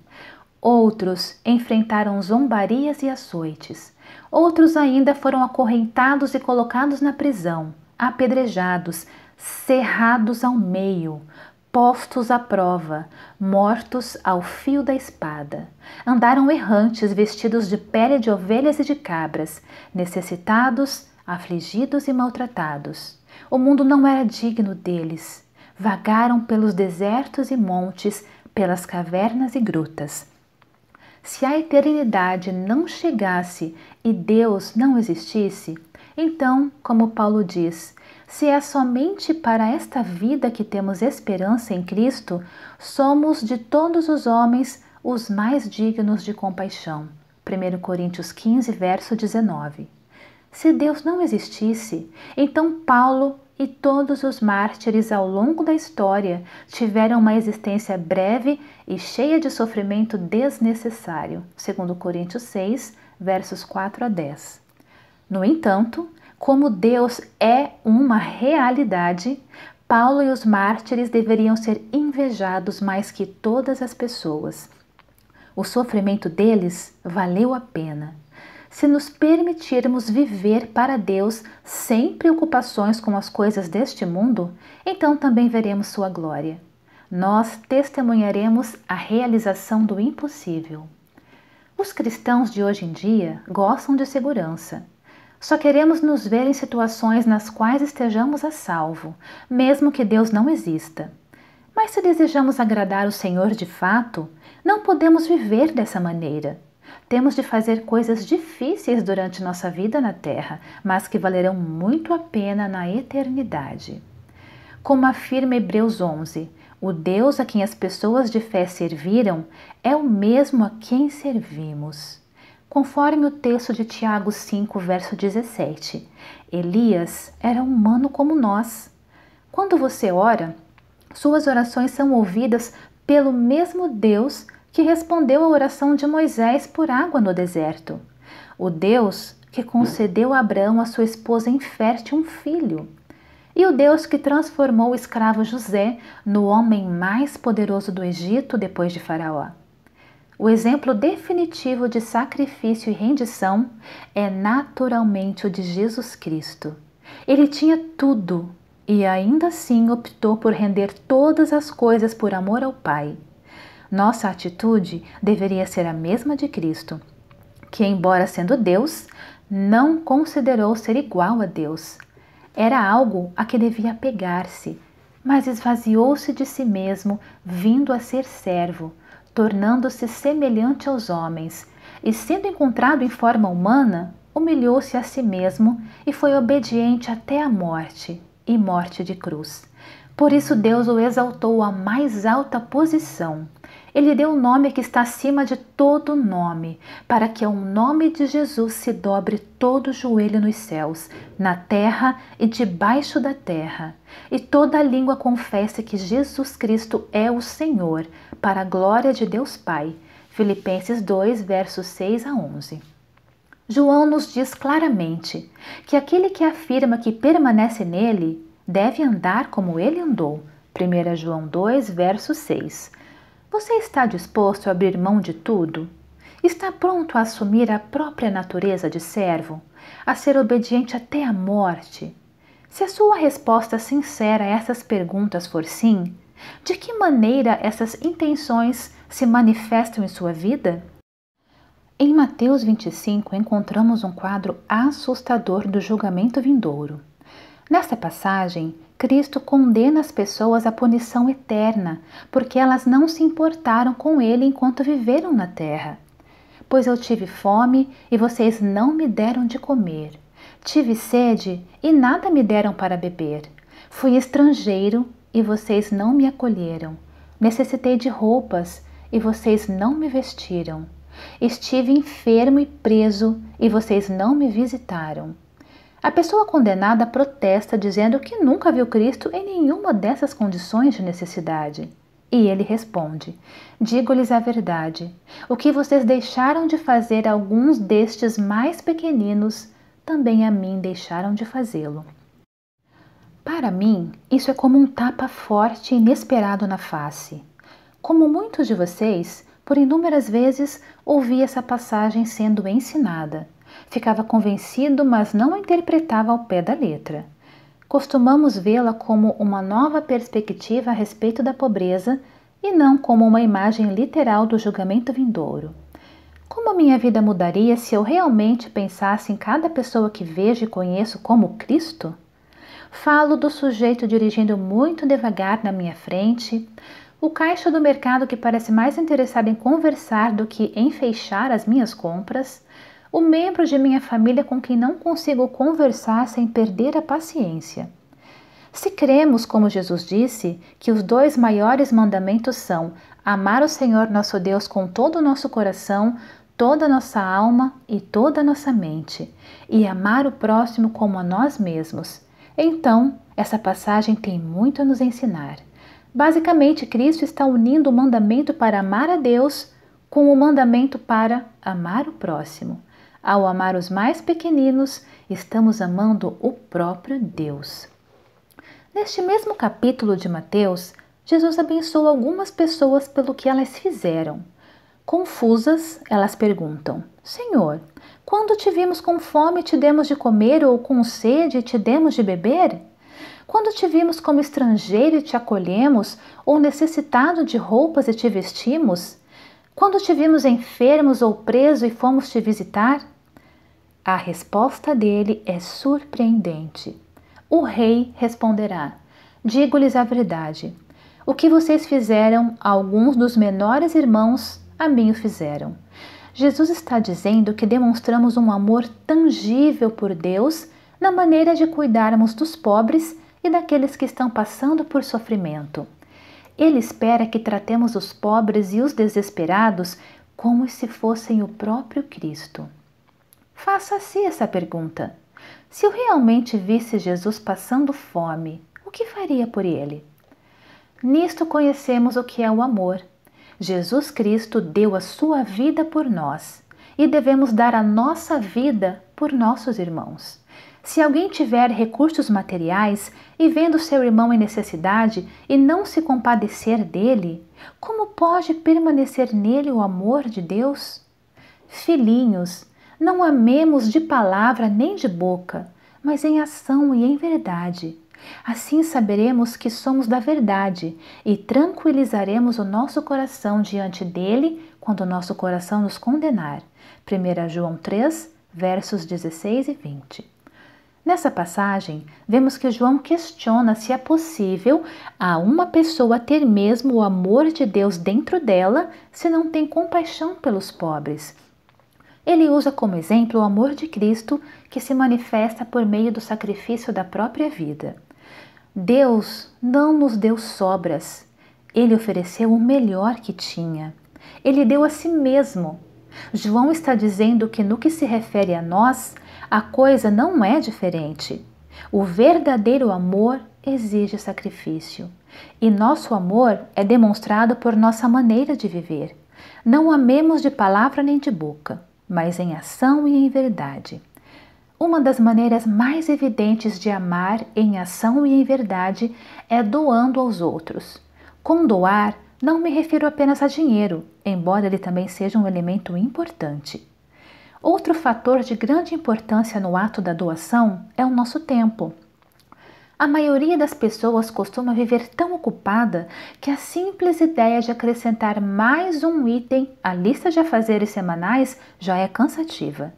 Outros enfrentaram zombarias e açoites. Outros ainda foram acorrentados e colocados na prisão, apedrejados, cerrados ao meio, postos à prova, mortos ao fio da espada. Andaram errantes vestidos de pele de ovelhas e de cabras, necessitados, afligidos e maltratados. O mundo não era digno deles. Vagaram pelos desertos e montes, pelas cavernas e grutas. Se a eternidade não chegasse e Deus não existisse, então, como Paulo diz, se é somente para esta vida que temos esperança em Cristo, somos de todos os homens os mais dignos de compaixão. 1 Coríntios 15, verso 19. Se Deus não existisse, então Paulo e todos os mártires ao longo da história tiveram uma existência breve e cheia de sofrimento desnecessário, segundo Coríntios 6, versos 4 a 10. No entanto, como Deus é uma realidade, Paulo e os mártires deveriam ser invejados mais que todas as pessoas. O sofrimento deles valeu a pena se nos permitirmos viver para Deus sem preocupações com as coisas deste mundo, então também veremos Sua glória. Nós testemunharemos a realização do impossível. Os cristãos de hoje em dia gostam de segurança. Só queremos nos ver em situações nas quais estejamos a salvo, mesmo que Deus não exista. Mas se desejamos agradar o Senhor de fato, não podemos viver dessa maneira. Temos de fazer coisas difíceis durante nossa vida na Terra, mas que valerão muito a pena na eternidade. Como afirma Hebreus 11, o Deus a quem as pessoas de fé serviram é o mesmo a quem servimos. Conforme o texto de Tiago 5, verso 17, Elias era humano como nós. Quando você ora, suas orações são ouvidas pelo mesmo Deus que respondeu à oração de Moisés por água no deserto. O Deus que concedeu a Abraão a sua esposa infértil um filho. E o Deus que transformou o escravo José no homem mais poderoso do Egito depois de Faraó. O exemplo definitivo de sacrifício e rendição é naturalmente o de Jesus Cristo. Ele tinha tudo e ainda assim optou por render todas as coisas por amor ao Pai nossa atitude deveria ser a mesma de Cristo, que, embora sendo Deus, não considerou ser igual a Deus. Era algo a que devia apegar-se, mas esvaziou-se de si mesmo, vindo a ser servo, tornando-se semelhante aos homens, e sendo encontrado em forma humana, humilhou-se a si mesmo e foi obediente até a morte e morte de cruz. Por isso, Deus o exaltou à mais alta posição ele deu o nome que está acima de todo nome, para que ao nome de Jesus se dobre todo joelho nos céus, na terra e debaixo da terra, e toda língua confesse que Jesus Cristo é o Senhor, para a glória de Deus Pai. Filipenses 2, versos 6 a 11. João nos diz claramente que aquele que afirma que permanece nele deve andar como ele andou. 1 João 2, verso 6 você está disposto a abrir mão de tudo? Está pronto a assumir a própria natureza de servo, a ser obediente até a morte? Se a sua resposta sincera a essas perguntas for sim, de que maneira essas intenções se manifestam em sua vida? Em Mateus 25 encontramos um quadro assustador do julgamento vindouro. Nesta passagem, Cristo condena as pessoas à punição eterna, porque elas não se importaram com Ele enquanto viveram na terra. Pois eu tive fome e vocês não me deram de comer. Tive sede e nada me deram para beber. Fui estrangeiro e vocês não me acolheram. Necessitei de roupas e vocês não me vestiram. Estive enfermo e preso e vocês não me visitaram. A pessoa condenada protesta dizendo que nunca viu Cristo em nenhuma dessas condições de necessidade. E ele responde: Digo-lhes a verdade. O que vocês deixaram de fazer a alguns destes mais pequeninos, também a mim deixaram de fazê-lo. Para mim, isso é como um tapa forte e inesperado na face. Como muitos de vocês, por inúmeras vezes ouvi essa passagem sendo ensinada Ficava convencido, mas não interpretava ao pé da letra. Costumamos vê-la como uma nova perspectiva a respeito da pobreza e não como uma imagem literal do julgamento vindouro. Como minha vida mudaria se eu realmente pensasse em cada pessoa que vejo e conheço como Cristo? Falo do sujeito dirigindo muito devagar na minha frente, o caixa do mercado que parece mais interessado em conversar do que em fechar as minhas compras, o membro de minha família com quem não consigo conversar sem perder a paciência. Se cremos, como Jesus disse, que os dois maiores mandamentos são amar o Senhor nosso Deus com todo o nosso coração, toda a nossa alma e toda a nossa mente, e amar o próximo como a nós mesmos, então essa passagem tem muito a nos ensinar. Basicamente, Cristo está unindo o mandamento para amar a Deus com o mandamento para amar o próximo. Ao amar os mais pequeninos, estamos amando o próprio Deus. Neste mesmo capítulo de Mateus, Jesus abençoa algumas pessoas pelo que elas fizeram. Confusas, elas perguntam: Senhor, quando te vimos com fome e te demos de comer, ou com sede e te demos de beber? Quando te vimos como estrangeiro e te acolhemos, ou necessitado de roupas e te vestimos? Quando te vimos enfermos ou preso e fomos te visitar? A resposta dele é surpreendente. O rei responderá: Digo-lhes a verdade. O que vocês fizeram a alguns dos menores irmãos, a mim o fizeram. Jesus está dizendo que demonstramos um amor tangível por Deus na maneira de cuidarmos dos pobres e daqueles que estão passando por sofrimento. Ele espera que tratemos os pobres e os desesperados como se fossem o próprio Cristo. Faça-se assim essa pergunta: se eu realmente visse Jesus passando fome, o que faria por ele? Nisto conhecemos o que é o amor. Jesus Cristo deu a sua vida por nós e devemos dar a nossa vida por nossos irmãos. Se alguém tiver recursos materiais e vendo seu irmão em necessidade e não se compadecer dele, como pode permanecer nele o amor de Deus? Filhinhos, não amemos de palavra nem de boca, mas em ação e em verdade. Assim saberemos que somos da verdade e tranquilizaremos o nosso coração diante dele quando o nosso coração nos condenar. 1 João 3, versos 16 e 20. Nessa passagem, vemos que João questiona se é possível a uma pessoa ter mesmo o amor de Deus dentro dela se não tem compaixão pelos pobres ele usa como exemplo o amor de Cristo que se manifesta por meio do sacrifício da própria vida. Deus não nos deu sobras, ele ofereceu o melhor que tinha. Ele deu a si mesmo. João está dizendo que, no que se refere a nós, a coisa não é diferente. O verdadeiro amor exige sacrifício. E nosso amor é demonstrado por nossa maneira de viver. Não amemos de palavra nem de boca, mas em ação e em verdade. Uma das maneiras mais evidentes de amar em ação e em verdade é doando aos outros. Com doar, não me refiro apenas a dinheiro, embora ele também seja um elemento importante. Outro fator de grande importância no ato da doação é o nosso tempo. A maioria das pessoas costuma viver tão ocupada que a simples ideia de acrescentar mais um item à lista de afazeres semanais já é cansativa.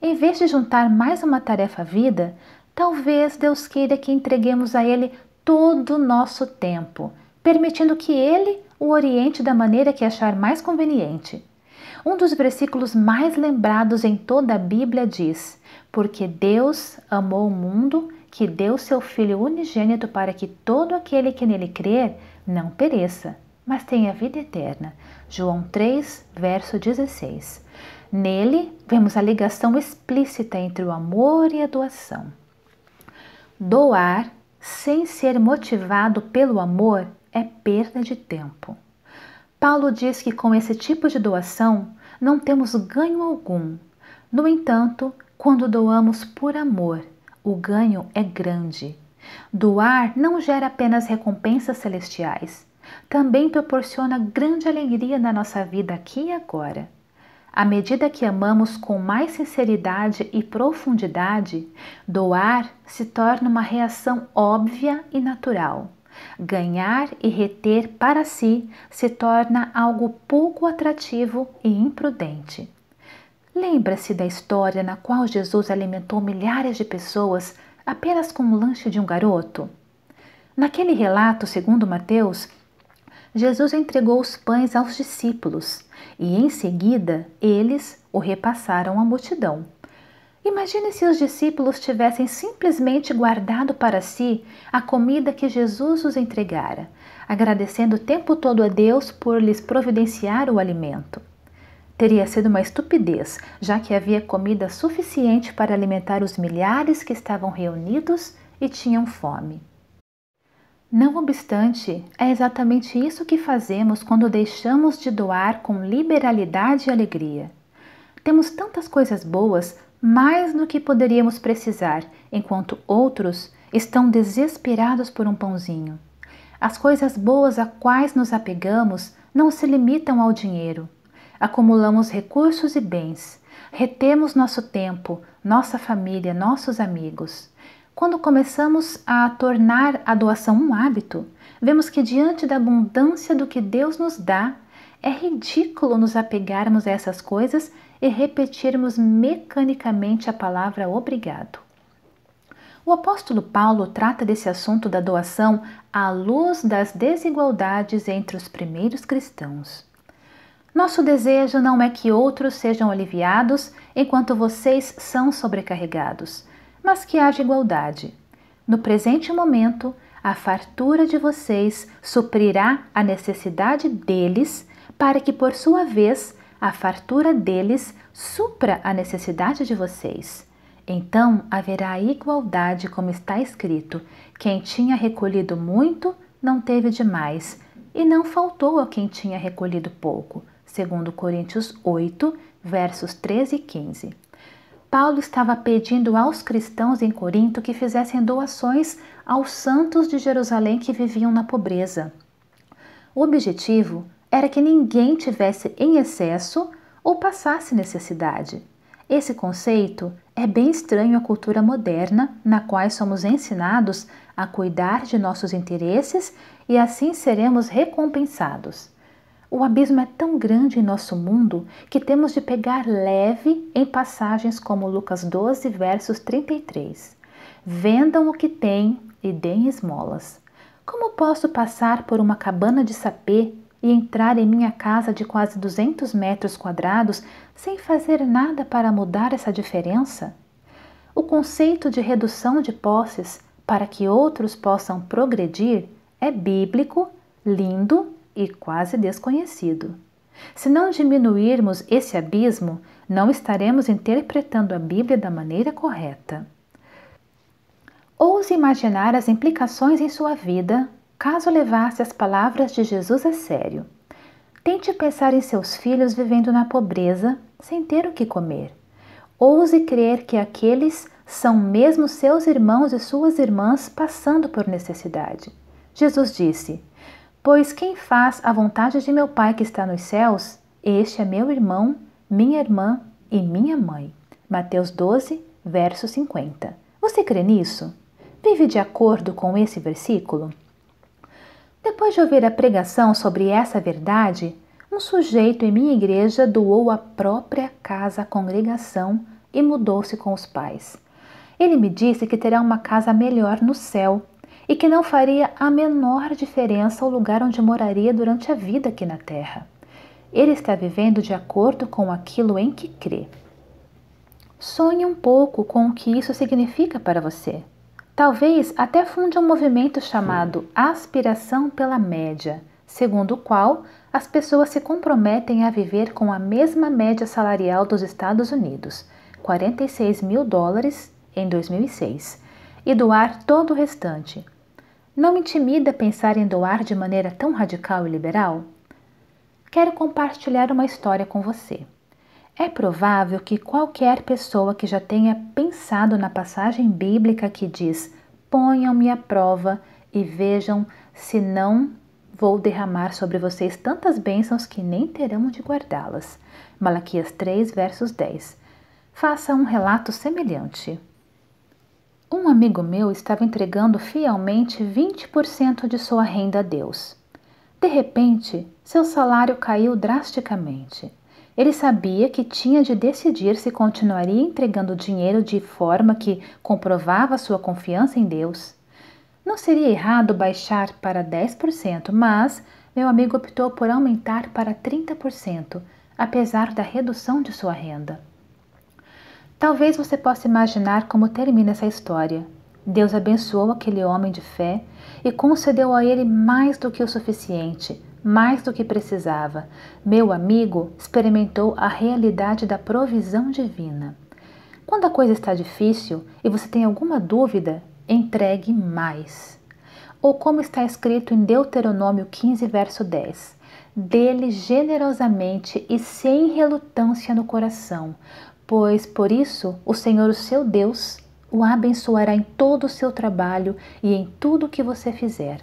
Em vez de juntar mais uma tarefa à vida, talvez Deus queira que entreguemos a Ele todo o nosso tempo, permitindo que Ele o oriente da maneira que achar mais conveniente. Um dos versículos mais lembrados em toda a Bíblia diz: Porque Deus amou o mundo que deu seu Filho unigênito para que todo aquele que nele crer não pereça, mas tenha vida eterna. João 3, verso 16. Nele, vemos a ligação explícita entre o amor e a doação. Doar sem ser motivado pelo amor é perda de tempo. Paulo diz que com esse tipo de doação não temos ganho algum. No entanto, quando doamos por amor, o ganho é grande. Doar não gera apenas recompensas celestiais, também proporciona grande alegria na nossa vida aqui e agora. À medida que amamos com mais sinceridade e profundidade, doar se torna uma reação óbvia e natural. Ganhar e reter para si se torna algo pouco atrativo e imprudente. Lembra-se da história na qual Jesus alimentou milhares de pessoas apenas com o lanche de um garoto? Naquele relato, segundo Mateus, Jesus entregou os pães aos discípulos e, em seguida, eles o repassaram à multidão. Imagine se os discípulos tivessem simplesmente guardado para si a comida que Jesus os entregara, agradecendo o tempo todo a Deus por lhes providenciar o alimento. Teria sido uma estupidez, já que havia comida suficiente para alimentar os milhares que estavam reunidos e tinham fome. Não obstante, é exatamente isso que fazemos quando deixamos de doar com liberalidade e alegria. Temos tantas coisas boas, mais do que poderíamos precisar, enquanto outros estão desesperados por um pãozinho. As coisas boas a quais nos apegamos não se limitam ao dinheiro acumulamos recursos e bens, retemos nosso tempo, nossa família, nossos amigos. Quando começamos a tornar a doação um hábito, vemos que diante da abundância do que Deus nos dá, é ridículo nos apegarmos a essas coisas e repetirmos mecanicamente a palavra obrigado. O apóstolo Paulo trata desse assunto da doação à luz das desigualdades entre os primeiros cristãos. Nosso desejo não é que outros sejam aliviados enquanto vocês são sobrecarregados, mas que haja igualdade. No presente momento, a fartura de vocês suprirá a necessidade deles, para que, por sua vez, a fartura deles supra a necessidade de vocês. Então haverá igualdade, como está escrito: quem tinha recolhido muito não teve demais, e não faltou a quem tinha recolhido pouco segundo Coríntios 8, versos 13 e 15. Paulo estava pedindo aos cristãos em Corinto que fizessem doações aos santos de Jerusalém que viviam na pobreza. O objetivo era que ninguém tivesse em excesso ou passasse necessidade. Esse conceito é bem estranho à cultura moderna, na qual somos ensinados a cuidar de nossos interesses e assim seremos recompensados. O abismo é tão grande em nosso mundo que temos de pegar leve em passagens como Lucas 12, versos 33. Vendam o que têm e deem esmolas. Como posso passar por uma cabana de sapê e entrar em minha casa de quase 200 metros quadrados sem fazer nada para mudar essa diferença? O conceito de redução de posses para que outros possam progredir é bíblico, lindo e quase desconhecido. Se não diminuirmos esse abismo, não estaremos interpretando a Bíblia da maneira correta. Ouse imaginar as implicações em sua vida caso levasse as palavras de Jesus a sério. Tente pensar em seus filhos vivendo na pobreza, sem ter o que comer. Ouse crer que aqueles são mesmo seus irmãos e suas irmãs passando por necessidade. Jesus disse: Pois quem faz a vontade de meu Pai que está nos céus, este é meu irmão, minha irmã e minha mãe. Mateus 12, verso 50. Você crê nisso? Vive de acordo com esse versículo? Depois de ouvir a pregação sobre essa verdade, um sujeito em minha igreja doou a própria casa à congregação e mudou-se com os pais. Ele me disse que terá uma casa melhor no céu e que não faria a menor diferença ao lugar onde moraria durante a vida aqui na Terra. Ele está vivendo de acordo com aquilo em que crê. Sonhe um pouco com o que isso significa para você. Talvez até funde um movimento chamado aspiração pela média, segundo o qual as pessoas se comprometem a viver com a mesma média salarial dos Estados Unidos, 46 mil dólares em 2006, e doar todo o restante, não me intimida pensar em doar de maneira tão radical e liberal? Quero compartilhar uma história com você. É provável que qualquer pessoa que já tenha pensado na passagem bíblica que diz: Ponham-me à prova e vejam se não vou derramar sobre vocês tantas bênçãos que nem terão de guardá-las. Malaquias 3, versos 10. Faça um relato semelhante. Um amigo meu estava entregando fielmente 20% de sua renda a Deus. De repente, seu salário caiu drasticamente. Ele sabia que tinha de decidir se continuaria entregando dinheiro de forma que comprovava sua confiança em Deus. Não seria errado baixar para 10%, mas meu amigo optou por aumentar para 30%, apesar da redução de sua renda. Talvez você possa imaginar como termina essa história. Deus abençoou aquele homem de fé e concedeu a ele mais do que o suficiente, mais do que precisava. Meu amigo experimentou a realidade da provisão divina. Quando a coisa está difícil e você tem alguma dúvida, entregue mais. Ou como está escrito em Deuteronômio 15, verso 10: Dele generosamente e sem relutância no coração, pois por isso o Senhor, o seu Deus, o abençoará em todo o seu trabalho e em tudo o que você fizer.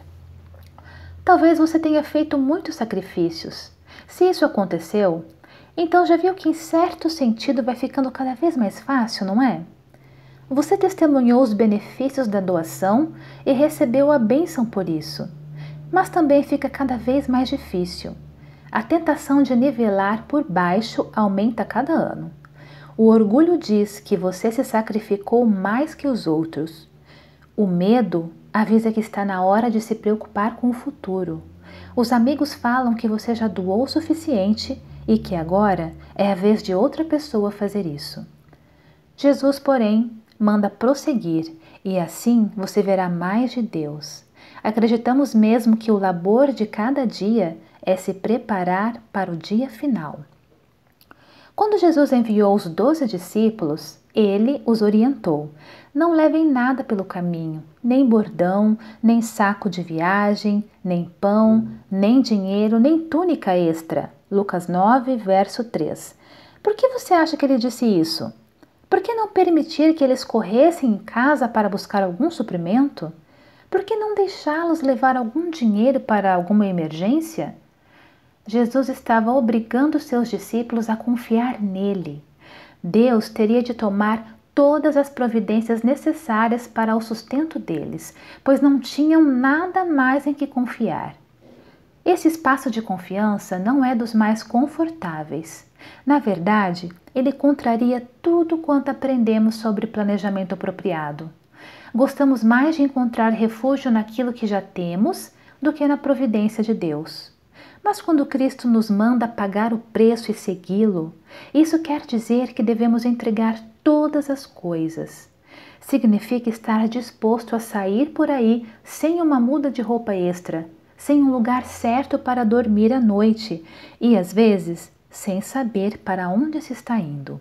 Talvez você tenha feito muitos sacrifícios. Se isso aconteceu, então já viu que em certo sentido vai ficando cada vez mais fácil, não é? Você testemunhou os benefícios da doação e recebeu a bênção por isso. Mas também fica cada vez mais difícil. A tentação de nivelar por baixo aumenta cada ano. O orgulho diz que você se sacrificou mais que os outros. O medo avisa que está na hora de se preocupar com o futuro. Os amigos falam que você já doou o suficiente e que agora é a vez de outra pessoa fazer isso. Jesus, porém, manda prosseguir e assim você verá mais de Deus. Acreditamos mesmo que o labor de cada dia é se preparar para o dia final. Quando Jesus enviou os doze discípulos, ele os orientou: Não levem nada pelo caminho, nem bordão, nem saco de viagem, nem pão, nem dinheiro, nem túnica extra. Lucas 9, verso 3. Por que você acha que ele disse isso? Por que não permitir que eles corressem em casa para buscar algum suprimento? Por que não deixá-los levar algum dinheiro para alguma emergência? Jesus estava obrigando seus discípulos a confiar nele. Deus teria de tomar todas as providências necessárias para o sustento deles, pois não tinham nada mais em que confiar. Esse espaço de confiança não é dos mais confortáveis. Na verdade, ele contraria tudo quanto aprendemos sobre planejamento apropriado. Gostamos mais de encontrar refúgio naquilo que já temos do que na providência de Deus. Mas quando Cristo nos manda pagar o preço e segui-lo, isso quer dizer que devemos entregar todas as coisas. Significa estar disposto a sair por aí sem uma muda de roupa extra, sem um lugar certo para dormir à noite e, às vezes, sem saber para onde se está indo.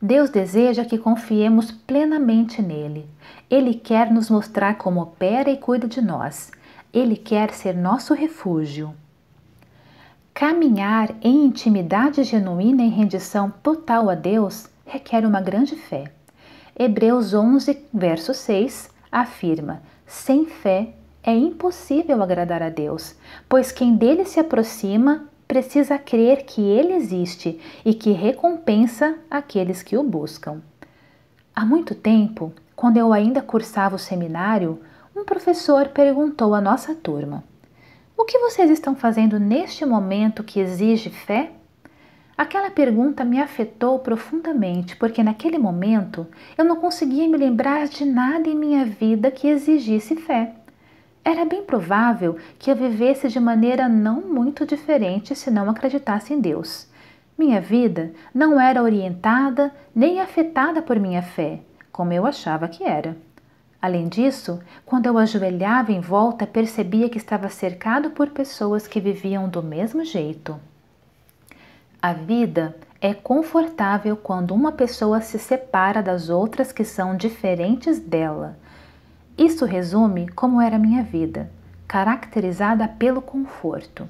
Deus deseja que confiemos plenamente nele. Ele quer nos mostrar como opera e cuida de nós. Ele quer ser nosso refúgio. Caminhar em intimidade genuína e rendição total a Deus requer uma grande fé. Hebreus 11, verso 6 afirma: sem fé é impossível agradar a Deus, pois quem dele se aproxima precisa crer que ele existe e que recompensa aqueles que o buscam. Há muito tempo, quando eu ainda cursava o seminário, um professor perguntou à nossa turma: o que vocês estão fazendo neste momento que exige fé? Aquela pergunta me afetou profundamente, porque naquele momento eu não conseguia me lembrar de nada em minha vida que exigisse fé. Era bem provável que eu vivesse de maneira não muito diferente se não acreditasse em Deus. Minha vida não era orientada nem afetada por minha fé, como eu achava que era. Além disso, quando eu ajoelhava em volta, percebia que estava cercado por pessoas que viviam do mesmo jeito. A vida é confortável quando uma pessoa se separa das outras que são diferentes dela. Isso resume como era minha vida, caracterizada pelo conforto.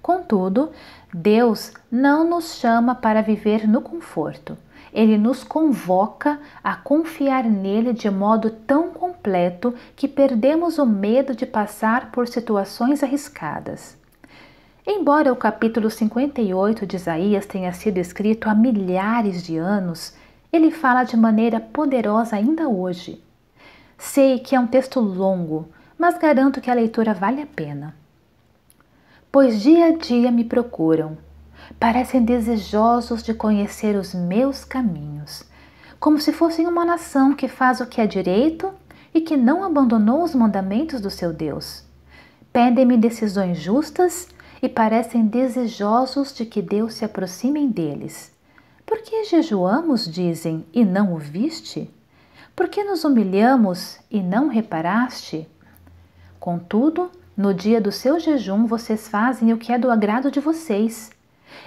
Contudo, Deus não nos chama para viver no conforto ele nos convoca a confiar nele de modo tão completo que perdemos o medo de passar por situações arriscadas. Embora o capítulo 58 de Isaías tenha sido escrito há milhares de anos, ele fala de maneira poderosa ainda hoje. Sei que é um texto longo, mas garanto que a leitura vale a pena. Pois dia a dia me procuram, parecem desejosos de conhecer os meus caminhos, como se fossem uma nação que faz o que é direito e que não abandonou os mandamentos do seu Deus. Pedem-me decisões justas e parecem desejosos de que Deus se aproxime deles. Por que jejuamos, dizem, e não o viste? Por que nos humilhamos e não reparaste? Contudo, no dia do seu jejum vocês fazem o que é do agrado de vocês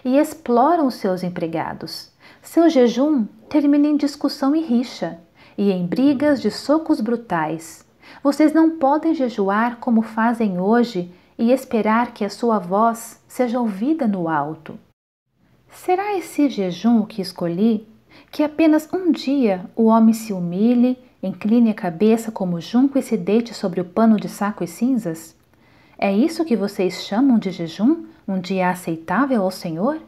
e exploram seus empregados. Seu jejum termina em discussão e rixa, e em brigas de socos brutais. Vocês não podem jejuar como fazem hoje e esperar que a sua voz seja ouvida no alto. Será esse jejum que escolhi que apenas um dia o homem se humilhe, incline a cabeça como junco e se deite sobre o pano de saco e cinzas? É isso que vocês chamam de jejum? um dia aceitável ao Senhor?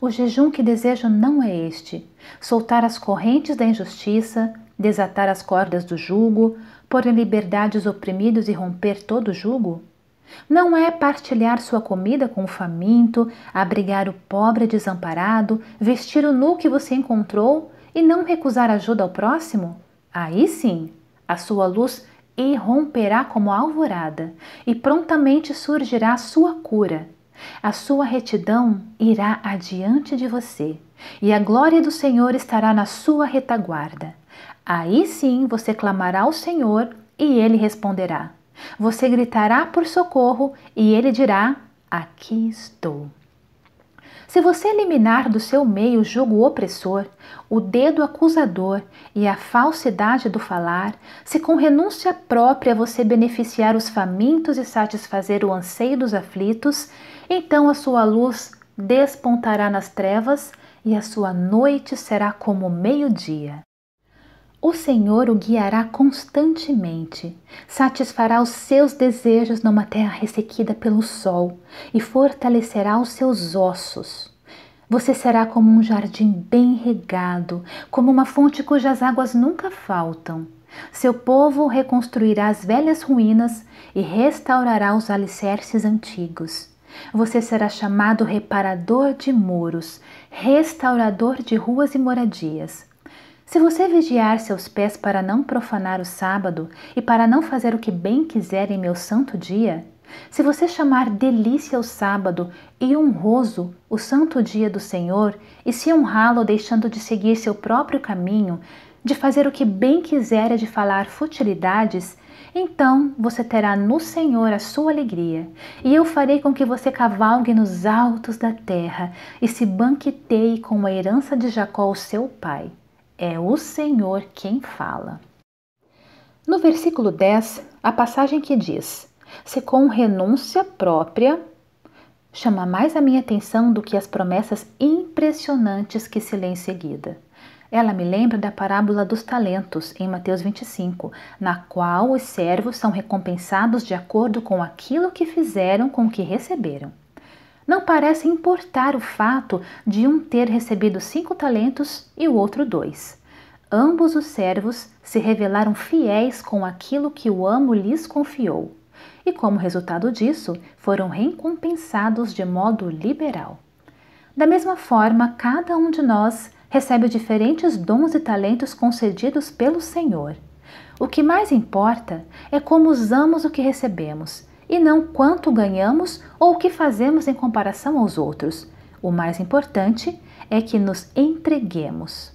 O jejum que desejo não é este: soltar as correntes da injustiça, desatar as cordas do jugo, pôr em liberdade os oprimidos e romper todo o jugo? Não é partilhar sua comida com o faminto, abrigar o pobre desamparado, vestir o nu que você encontrou e não recusar ajuda ao próximo? Aí sim, a sua luz irromperá como alvorada e prontamente surgirá sua cura, a sua retidão irá adiante de você, e a glória do Senhor estará na sua retaguarda. Aí sim você clamará ao Senhor e ele responderá. Você gritará por socorro e ele dirá: Aqui estou. Se você eliminar do seu meio o jugo opressor, o dedo acusador e a falsidade do falar, se com renúncia própria você beneficiar os famintos e satisfazer o anseio dos aflitos, então a sua luz despontará nas trevas e a sua noite será como meio-dia. O Senhor o guiará constantemente, satisfará os seus desejos numa terra ressequida pelo sol e fortalecerá os seus ossos. Você será como um jardim bem regado, como uma fonte cujas águas nunca faltam. Seu povo reconstruirá as velhas ruínas e restaurará os alicerces antigos. Você será chamado reparador de muros, restaurador de ruas e moradias. Se você vigiar seus pés para não profanar o sábado e para não fazer o que bem quiser em meu santo dia, se você chamar delícia o sábado e honroso o santo dia do Senhor, e se honrá-lo deixando de seguir seu próprio caminho, de fazer o que bem quiser e de falar futilidades, então você terá no Senhor a sua alegria, e eu farei com que você cavalgue nos altos da terra e se banqueteie com a herança de Jacó, o seu pai. É o Senhor quem fala. No versículo 10, a passagem que diz: Se com renúncia própria chama mais a minha atenção do que as promessas impressionantes que se lê em seguida. Ela me lembra da parábola dos talentos em Mateus 25, na qual os servos são recompensados de acordo com aquilo que fizeram com o que receberam. Não parece importar o fato de um ter recebido cinco talentos e o outro dois ambos os servos se revelaram fiéis com aquilo que o amo lhes confiou, e como resultado disso, foram recompensados de modo liberal. Da mesma forma, cada um de nós recebe diferentes dons e talentos concedidos pelo Senhor. O que mais importa é como usamos o que recebemos e não quanto ganhamos ou o que fazemos em comparação aos outros. O mais importante é que nos entreguemos.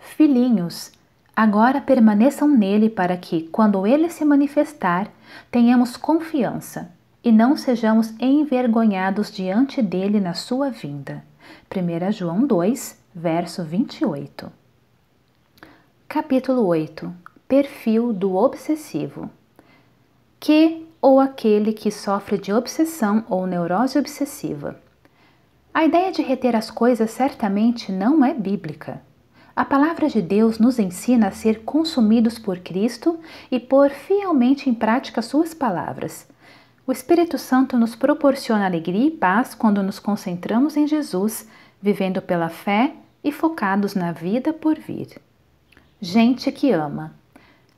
Filhinhos, agora permaneçam nele para que, quando ele se manifestar, tenhamos confiança e não sejamos envergonhados diante dele na sua vinda. 1 João 2, verso 28. Capítulo 8 Perfil do obsessivo. Que ou aquele que sofre de obsessão ou neurose obsessiva. A ideia de reter as coisas certamente não é bíblica. A palavra de Deus nos ensina a ser consumidos por Cristo e pôr fielmente em prática suas palavras. O Espírito Santo nos proporciona alegria e paz quando nos concentramos em Jesus, vivendo pela fé e focados na vida por vir. Gente que ama.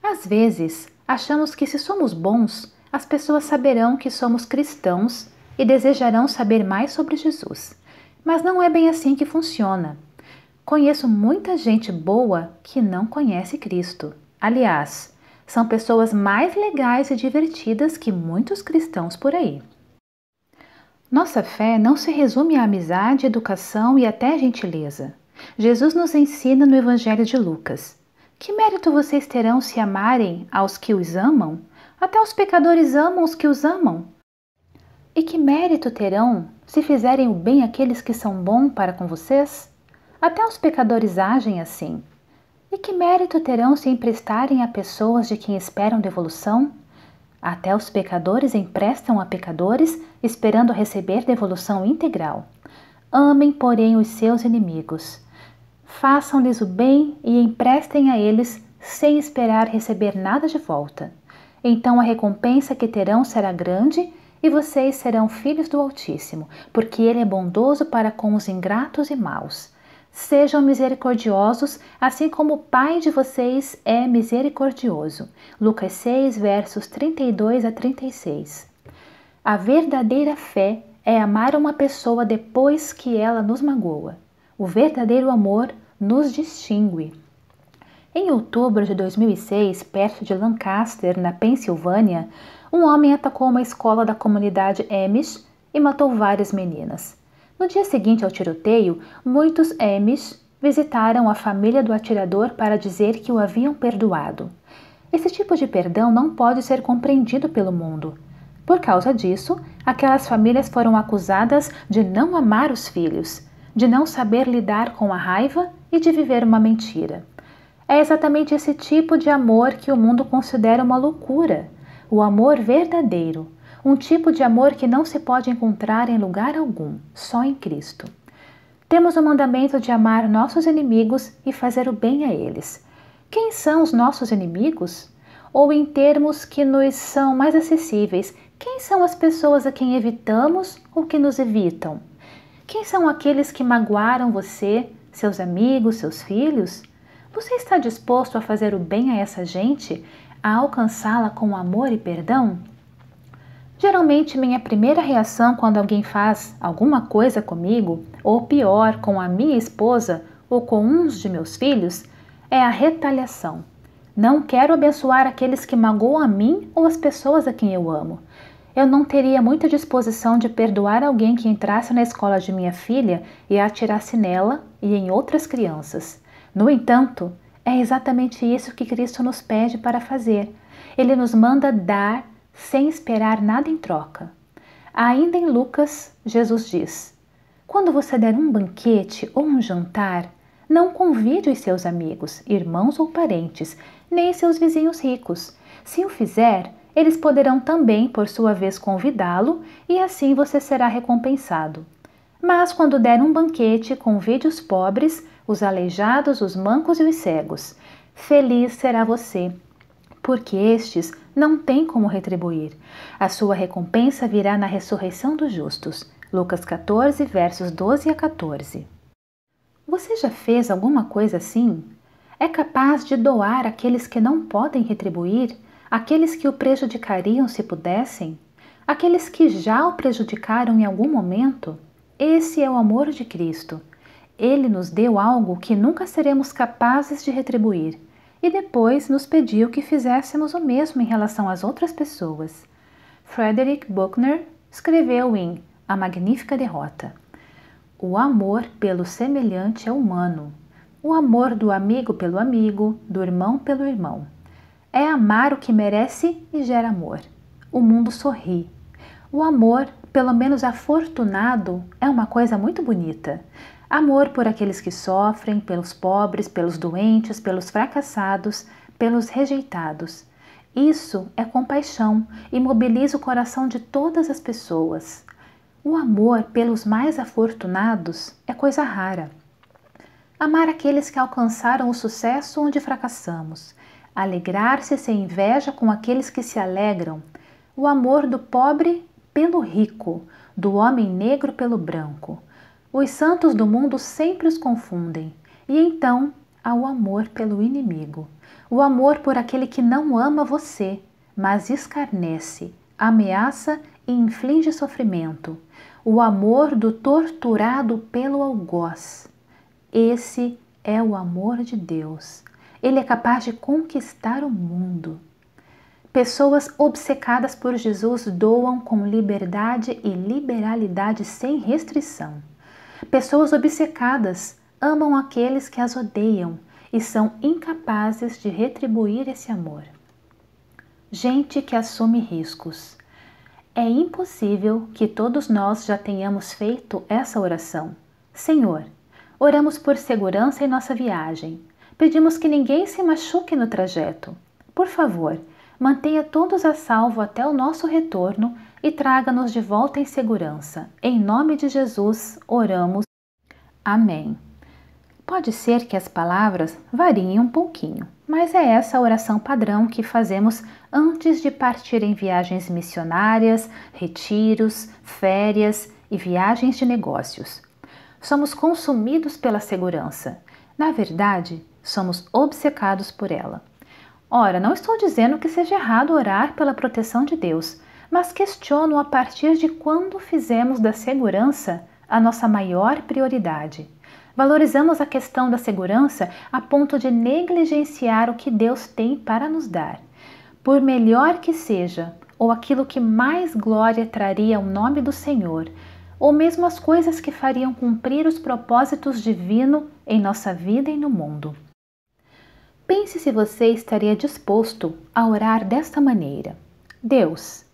Às vezes, achamos que se somos bons, as pessoas saberão que somos cristãos e desejarão saber mais sobre Jesus. Mas não é bem assim que funciona. Conheço muita gente boa que não conhece Cristo. Aliás, são pessoas mais legais e divertidas que muitos cristãos por aí. Nossa fé não se resume à amizade, educação e até gentileza. Jesus nos ensina no Evangelho de Lucas: Que mérito vocês terão se amarem aos que os amam? Até os pecadores amam os que os amam. E que mérito terão se fizerem o bem àqueles que são bons para com vocês? Até os pecadores agem assim. E que mérito terão se emprestarem a pessoas de quem esperam devolução? Até os pecadores emprestam a pecadores, esperando receber devolução integral. Amem, porém, os seus inimigos façam-lhes o bem e emprestem a eles sem esperar receber nada de volta. Então a recompensa que terão será grande e vocês serão filhos do Altíssimo, porque Ele é bondoso para com os ingratos e maus. Sejam misericordiosos, assim como o Pai de vocês é misericordioso. Lucas 6, versos 32 a 36. A verdadeira fé é amar uma pessoa depois que ela nos magoa. O verdadeiro amor nos distingue. Em outubro de 2006, perto de Lancaster, na Pensilvânia, um homem atacou uma escola da comunidade Amish e matou várias meninas. No dia seguinte ao tiroteio, muitos Amish visitaram a família do atirador para dizer que o haviam perdoado. Esse tipo de perdão não pode ser compreendido pelo mundo. Por causa disso, aquelas famílias foram acusadas de não amar os filhos, de não saber lidar com a raiva e de viver uma mentira. É exatamente esse tipo de amor que o mundo considera uma loucura, o amor verdadeiro, um tipo de amor que não se pode encontrar em lugar algum, só em Cristo. Temos o mandamento de amar nossos inimigos e fazer o bem a eles. Quem são os nossos inimigos? Ou, em termos que nos são mais acessíveis, quem são as pessoas a quem evitamos ou que nos evitam? Quem são aqueles que magoaram você, seus amigos, seus filhos? Você está disposto a fazer o bem a essa gente, a alcançá-la com amor e perdão? Geralmente, minha primeira reação quando alguém faz alguma coisa comigo, ou pior, com a minha esposa ou com uns de meus filhos, é a retaliação. Não quero abençoar aqueles que magoam a mim ou as pessoas a quem eu amo eu não teria muita disposição de perdoar alguém que entrasse na escola de minha filha e atirasse nela e em outras crianças. No entanto, é exatamente isso que Cristo nos pede para fazer. Ele nos manda dar sem esperar nada em troca. Ainda em Lucas, Jesus diz: Quando você der um banquete ou um jantar, não convide os seus amigos, irmãos ou parentes, nem seus vizinhos ricos. Se o fizer, eles poderão também, por sua vez, convidá-lo e assim você será recompensado. Mas quando der um banquete, convide os pobres, os aleijados, os mancos e os cegos. Feliz será você, porque estes não têm como retribuir. A sua recompensa virá na ressurreição dos justos. Lucas 14, versos 12 a 14. Você já fez alguma coisa assim? É capaz de doar aqueles que não podem retribuir? aqueles que o prejudicariam se pudessem, aqueles que já o prejudicaram em algum momento, esse é o amor de Cristo. Ele nos deu algo que nunca seremos capazes de retribuir e depois nos pediu que fizéssemos o mesmo em relação às outras pessoas. Frederick Buckner escreveu em A Magnífica Derrota: O amor pelo semelhante é humano, o amor do amigo pelo amigo, do irmão pelo irmão. É amar o que merece e gera amor. O mundo sorri. O amor, pelo menos afortunado, é uma coisa muito bonita. Amor por aqueles que sofrem, pelos pobres, pelos doentes, pelos fracassados, pelos rejeitados. Isso é compaixão e mobiliza o coração de todas as pessoas. O amor pelos mais afortunados é coisa rara. Amar aqueles que alcançaram o sucesso onde fracassamos, alegrar-se sem inveja com aqueles que se alegram, o amor do pobre pelo rico, do homem negro pelo branco. Os santos do mundo sempre os confundem, e então há o amor pelo inimigo, o amor por aquele que não ama você, mas escarnece, ameaça e inflige sofrimento, o amor do torturado pelo algoz. Esse é o amor de Deus ele é capaz de conquistar o mundo. Pessoas obcecadas por Jesus doam com liberdade e liberalidade sem restrição. Pessoas obcecadas amam aqueles que as odeiam e são incapazes de retribuir esse amor. Gente que assume riscos. É impossível que todos nós já tenhamos feito essa oração. Senhor, oramos por segurança em nossa viagem, Pedimos que ninguém se machuque no trajeto. Por favor, mantenha todos a salvo até o nosso retorno e traga-nos de volta em segurança. Em nome de Jesus, oramos. Amém. Pode ser que as palavras variem um pouquinho, mas é essa a oração padrão que fazemos antes de partir em viagens missionárias, retiros, férias e viagens de negócios. Somos consumidos pela segurança. Na verdade, somos obcecados por ela. Ora, não estou dizendo que seja errado orar pela proteção de Deus, mas questiono a partir de quando fizemos da segurança a nossa maior prioridade. Valorizamos a questão da segurança a ponto de negligenciar o que Deus tem para nos dar. Por melhor que seja, ou aquilo que mais glória traria ao nome do Senhor, ou mesmo as coisas que fariam cumprir os propósitos divinos em nossa vida e no mundo. Pense se você estaria disposto a orar desta maneira: Deus,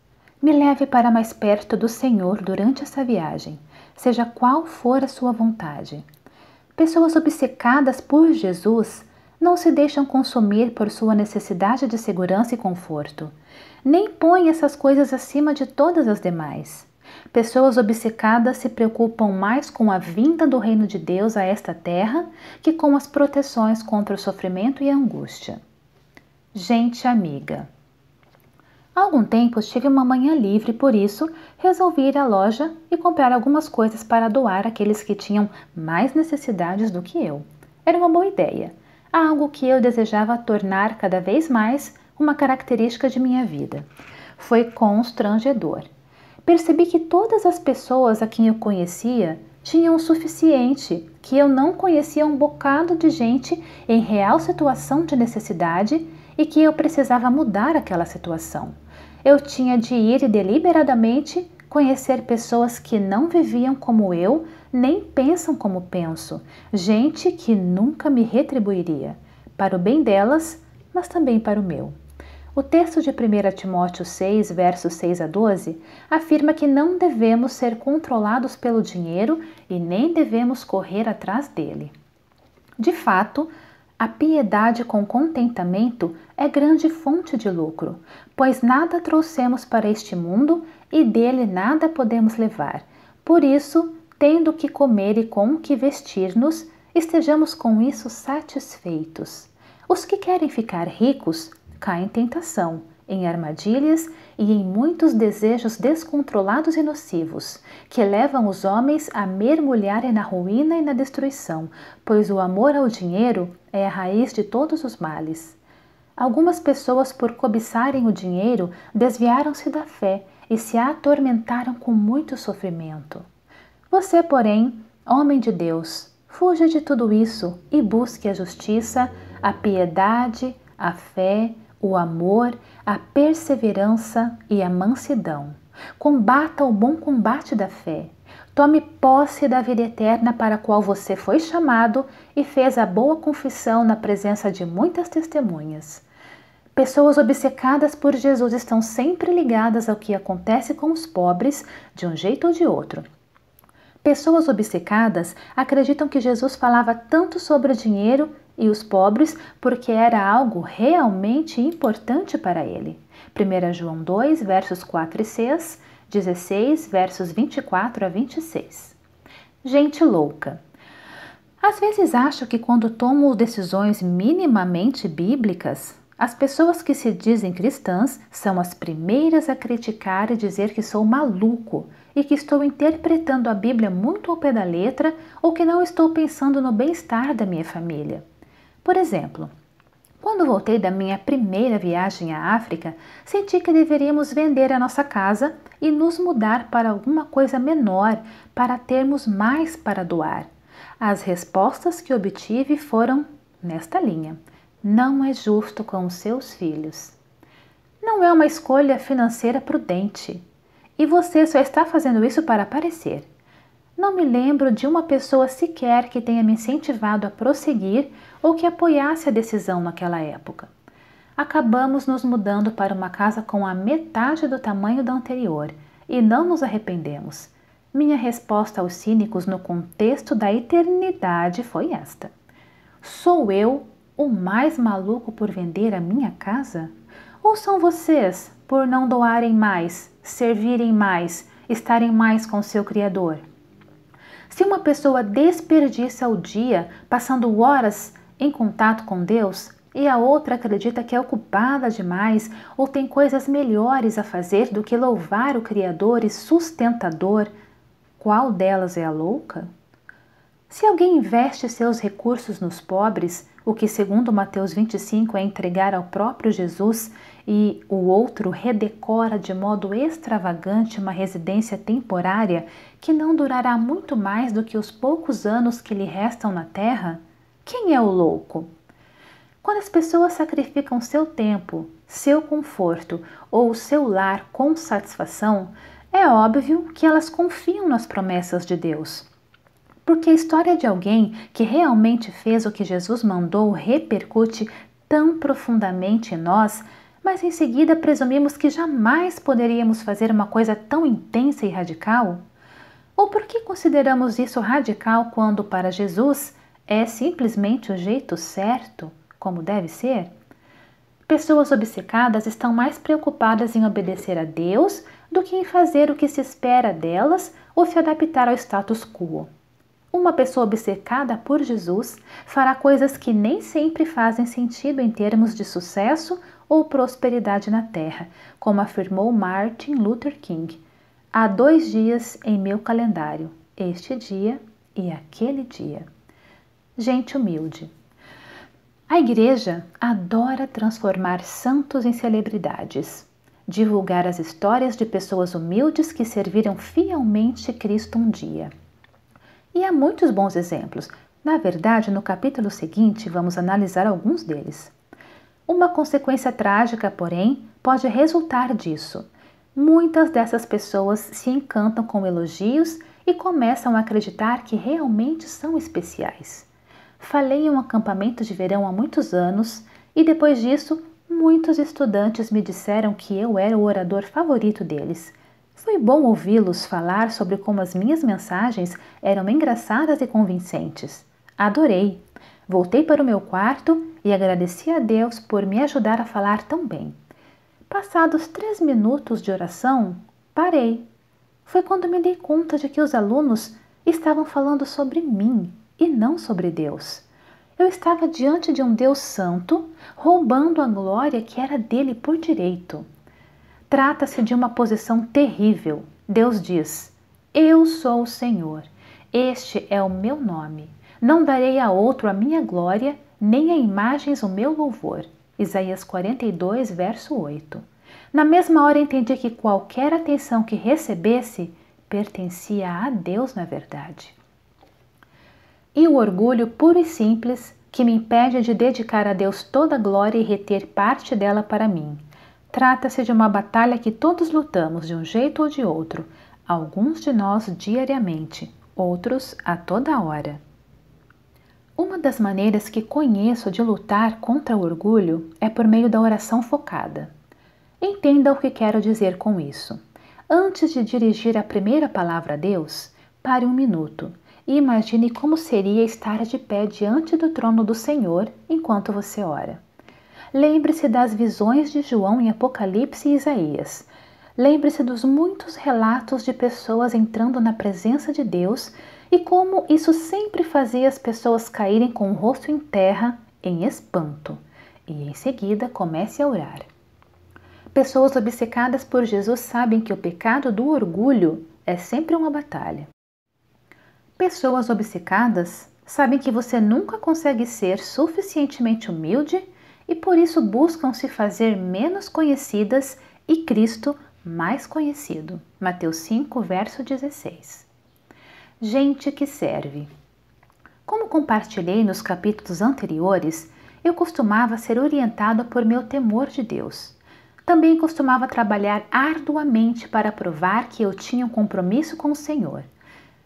me leve para mais perto do Senhor durante essa viagem, seja qual for a sua vontade. Pessoas obcecadas por Jesus não se deixam consumir por sua necessidade de segurança e conforto, nem põem essas coisas acima de todas as demais. Pessoas obcecadas se preocupam mais com a vinda do reino de Deus a esta terra que com as proteções contra o sofrimento e a angústia. Gente amiga. Há algum tempo tive uma manhã livre, por isso resolvi ir à loja e comprar algumas coisas para doar àqueles que tinham mais necessidades do que eu. Era uma boa ideia, algo que eu desejava tornar cada vez mais uma característica de minha vida. Foi constrangedor percebi que todas as pessoas a quem eu conhecia tinham o suficiente, que eu não conhecia um bocado de gente em real situação de necessidade e que eu precisava mudar aquela situação. Eu tinha de ir deliberadamente conhecer pessoas que não viviam como eu, nem pensam como penso, gente que nunca me retribuiria, para o bem delas, mas também para o meu. O texto de 1 Timóteo 6, versos 6 a 12, afirma que não devemos ser controlados pelo dinheiro e nem devemos correr atrás dele. De fato, a piedade com contentamento é grande fonte de lucro, pois nada trouxemos para este mundo e dele nada podemos levar. Por isso, tendo que comer e com que vestir-nos, estejamos com isso satisfeitos. Os que querem ficar ricos cai em tentação, em armadilhas e em muitos desejos descontrolados e nocivos, que levam os homens a mergulharem na ruína e na destruição, pois o amor ao dinheiro é a raiz de todos os males. Algumas pessoas, por cobiçarem o dinheiro, desviaram-se da fé e se atormentaram com muito sofrimento. Você, porém, homem de Deus, fuja de tudo isso e busque a justiça, a piedade, a fé, o amor, a perseverança e a mansidão. Combata o bom combate da fé. Tome posse da vida eterna para a qual você foi chamado e fez a boa confissão na presença de muitas testemunhas. Pessoas obcecadas por Jesus estão sempre ligadas ao que acontece com os pobres, de um jeito ou de outro. Pessoas obcecadas acreditam que Jesus falava tanto sobre o dinheiro e os pobres, porque era algo realmente importante para ele. 1 João 2, versos 4 e 6, 16, versos 24 a 26. Gente louca. Às vezes acho que quando tomo decisões minimamente bíblicas, as pessoas que se dizem cristãs são as primeiras a criticar e dizer que sou maluco e que estou interpretando a Bíblia muito ao pé da letra ou que não estou pensando no bem-estar da minha família. Por exemplo, quando voltei da minha primeira viagem à África, senti que deveríamos vender a nossa casa e nos mudar para alguma coisa menor para termos mais para doar. As respostas que obtive foram nesta linha: não é justo com os seus filhos. Não é uma escolha financeira prudente. E você só está fazendo isso para aparecer. Não me lembro de uma pessoa sequer que tenha me incentivado a prosseguir ou que apoiasse a decisão naquela época. Acabamos nos mudando para uma casa com a metade do tamanho da anterior e não nos arrependemos. Minha resposta aos cínicos no contexto da eternidade foi esta: Sou eu o mais maluco por vender a minha casa? Ou são vocês por não doarem mais, servirem mais, estarem mais com seu Criador? Se uma pessoa desperdiça o dia passando horas em contato com Deus e a outra acredita que é ocupada demais ou tem coisas melhores a fazer do que louvar o Criador e sustentador, qual delas é a louca? Se alguém investe seus recursos nos pobres, o que, segundo Mateus 25, é entregar ao próprio Jesus, e o outro redecora de modo extravagante uma residência temporária que não durará muito mais do que os poucos anos que lhe restam na Terra? Quem é o louco? Quando as pessoas sacrificam seu tempo, seu conforto ou o seu lar com satisfação, é óbvio que elas confiam nas promessas de Deus. Porque a história de alguém que realmente fez o que Jesus mandou repercute tão profundamente em nós, mas em seguida presumimos que jamais poderíamos fazer uma coisa tão intensa e radical? Ou por que consideramos isso radical quando, para Jesus, é simplesmente o jeito certo, como deve ser? Pessoas obcecadas estão mais preocupadas em obedecer a Deus do que em fazer o que se espera delas ou se adaptar ao status quo. Uma pessoa obcecada por Jesus fará coisas que nem sempre fazem sentido em termos de sucesso ou prosperidade na terra, como afirmou Martin Luther King. Há dois dias em meu calendário, este dia e aquele dia. Gente humilde. A igreja adora transformar santos em celebridades, divulgar as histórias de pessoas humildes que serviram fielmente Cristo um dia. E há muitos bons exemplos. Na verdade, no capítulo seguinte, vamos analisar alguns deles. Uma consequência trágica, porém, pode resultar disso Muitas dessas pessoas se encantam com elogios e começam a acreditar que realmente são especiais. Falei em um acampamento de verão há muitos anos e depois disso, muitos estudantes me disseram que eu era o orador favorito deles. Foi bom ouvi-los falar sobre como as minhas mensagens eram engraçadas e convincentes. Adorei! Voltei para o meu quarto e agradeci a Deus por me ajudar a falar tão bem. Passados três minutos de oração, parei. Foi quando me dei conta de que os alunos estavam falando sobre mim e não sobre Deus. Eu estava diante de um Deus santo, roubando a glória que era dele por direito. Trata-se de uma posição terrível. Deus diz: Eu sou o Senhor. Este é o meu nome. Não darei a outro a minha glória, nem a imagens o meu louvor. Isaías 42, verso 8. Na mesma hora entendi que qualquer atenção que recebesse pertencia a Deus na é verdade. E o orgulho puro e simples que me impede de dedicar a Deus toda a glória e reter parte dela para mim. Trata-se de uma batalha que todos lutamos de um jeito ou de outro, alguns de nós diariamente, outros a toda hora. Uma das maneiras que conheço de lutar contra o orgulho é por meio da oração focada. Entenda o que quero dizer com isso. Antes de dirigir a primeira palavra a Deus, pare um minuto e imagine como seria estar de pé diante do trono do Senhor enquanto você ora. Lembre-se das visões de João em Apocalipse e Isaías. Lembre-se dos muitos relatos de pessoas entrando na presença de Deus e como isso sempre fazia as pessoas caírem com o rosto em terra em espanto e em seguida comece a orar. Pessoas obcecadas por Jesus sabem que o pecado do orgulho é sempre uma batalha. Pessoas obcecadas sabem que você nunca consegue ser suficientemente humilde e por isso buscam se fazer menos conhecidas e Cristo mais conhecido. Mateus 5, verso 16. Gente que serve. Como compartilhei nos capítulos anteriores, eu costumava ser orientada por meu temor de Deus. Também costumava trabalhar arduamente para provar que eu tinha um compromisso com o Senhor.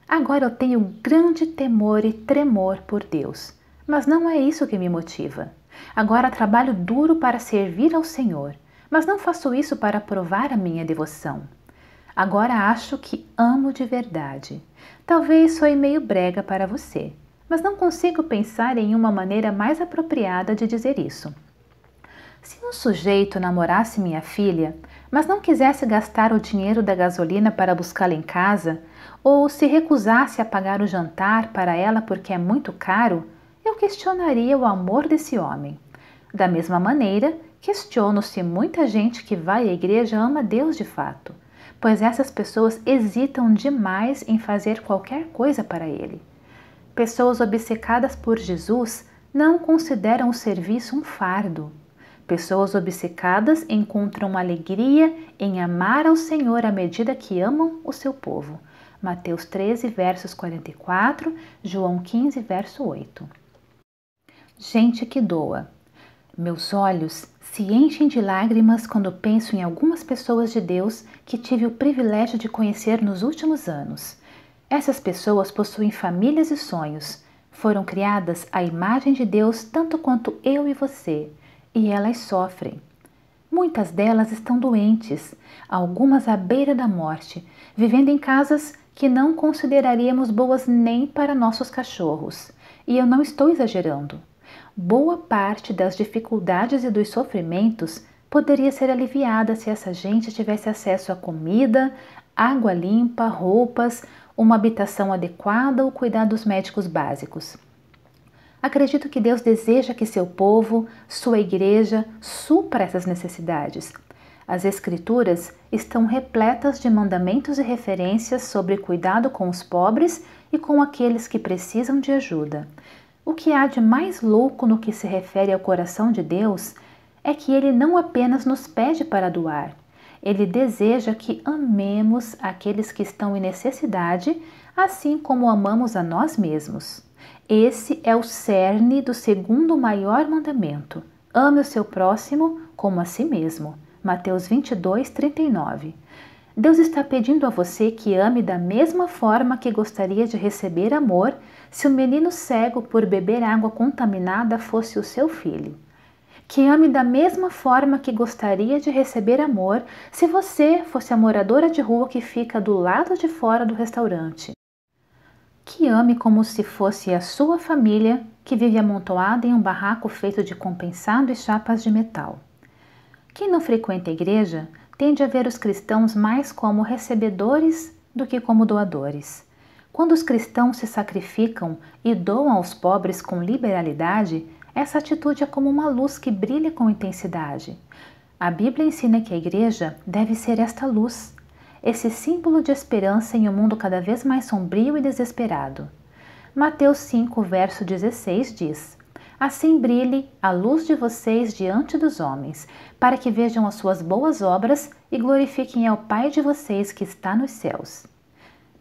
Agora eu tenho grande temor e tremor por Deus, mas não é isso que me motiva. Agora trabalho duro para servir ao Senhor, mas não faço isso para provar a minha devoção. Agora acho que amo de verdade. Talvez soe meio brega para você, mas não consigo pensar em uma maneira mais apropriada de dizer isso. Se um sujeito namorasse minha filha, mas não quisesse gastar o dinheiro da gasolina para buscá-la em casa, ou se recusasse a pagar o jantar para ela porque é muito caro, eu questionaria o amor desse homem. Da mesma maneira, questiono se muita gente que vai à igreja ama Deus de fato pois essas pessoas hesitam demais em fazer qualquer coisa para ele. Pessoas obcecadas por Jesus não consideram o serviço um fardo. Pessoas obcecadas encontram alegria em amar ao Senhor à medida que amam o seu povo. Mateus 13, versos 44, João 15, verso 8. Gente que doa. Meus olhos se enchem de lágrimas quando penso em algumas pessoas de Deus que tive o privilégio de conhecer nos últimos anos. Essas pessoas possuem famílias e sonhos, foram criadas à imagem de Deus tanto quanto eu e você, e elas sofrem. Muitas delas estão doentes, algumas à beira da morte, vivendo em casas que não consideraríamos boas nem para nossos cachorros. E eu não estou exagerando boa parte das dificuldades e dos sofrimentos poderia ser aliviada se essa gente tivesse acesso a comida, água limpa, roupas, uma habitação adequada ou cuidados médicos básicos. Acredito que Deus deseja que seu povo, sua igreja, supra essas necessidades. As Escrituras estão repletas de mandamentos e referências sobre cuidado com os pobres e com aqueles que precisam de ajuda. O que há de mais louco no que se refere ao coração de Deus é que ele não apenas nos pede para doar, ele deseja que amemos aqueles que estão em necessidade, assim como amamos a nós mesmos. Esse é o cerne do segundo maior mandamento: ame o seu próximo como a si mesmo. Mateus 22, 39. Deus está pedindo a você que ame da mesma forma que gostaria de receber amor se o menino cego por beber água contaminada fosse o seu filho. Que ame da mesma forma que gostaria de receber amor se você fosse a moradora de rua que fica do lado de fora do restaurante. Que ame como se fosse a sua família que vive amontoada em um barraco feito de compensado e chapas de metal. Quem não frequenta a igreja tende a ver os cristãos mais como recebedores do que como doadores. Quando os cristãos se sacrificam e doam aos pobres com liberalidade, essa atitude é como uma luz que brilha com intensidade. A Bíblia ensina que a igreja deve ser esta luz, esse símbolo de esperança em um mundo cada vez mais sombrio e desesperado. Mateus 5, verso 16 diz: Assim brilhe a luz de vocês diante dos homens, para que vejam as suas boas obras e glorifiquem ao Pai de vocês que está nos céus.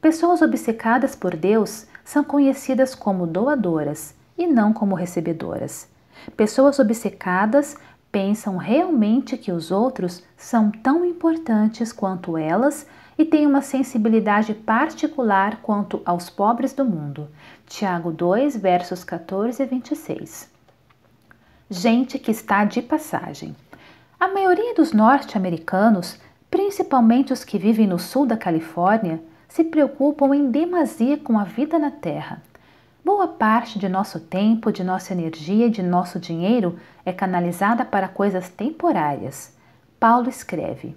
Pessoas obcecadas por Deus são conhecidas como doadoras e não como recebedoras. Pessoas obcecadas pensam realmente que os outros são tão importantes quanto elas e têm uma sensibilidade particular quanto aos pobres do mundo. Tiago 2, versos 14 e 26. Gente que está de passagem. A maioria dos norte-americanos, principalmente os que vivem no sul da Califórnia, se preocupam em demasia com a vida na Terra. Boa parte de nosso tempo, de nossa energia e de nosso dinheiro é canalizada para coisas temporárias. Paulo escreve: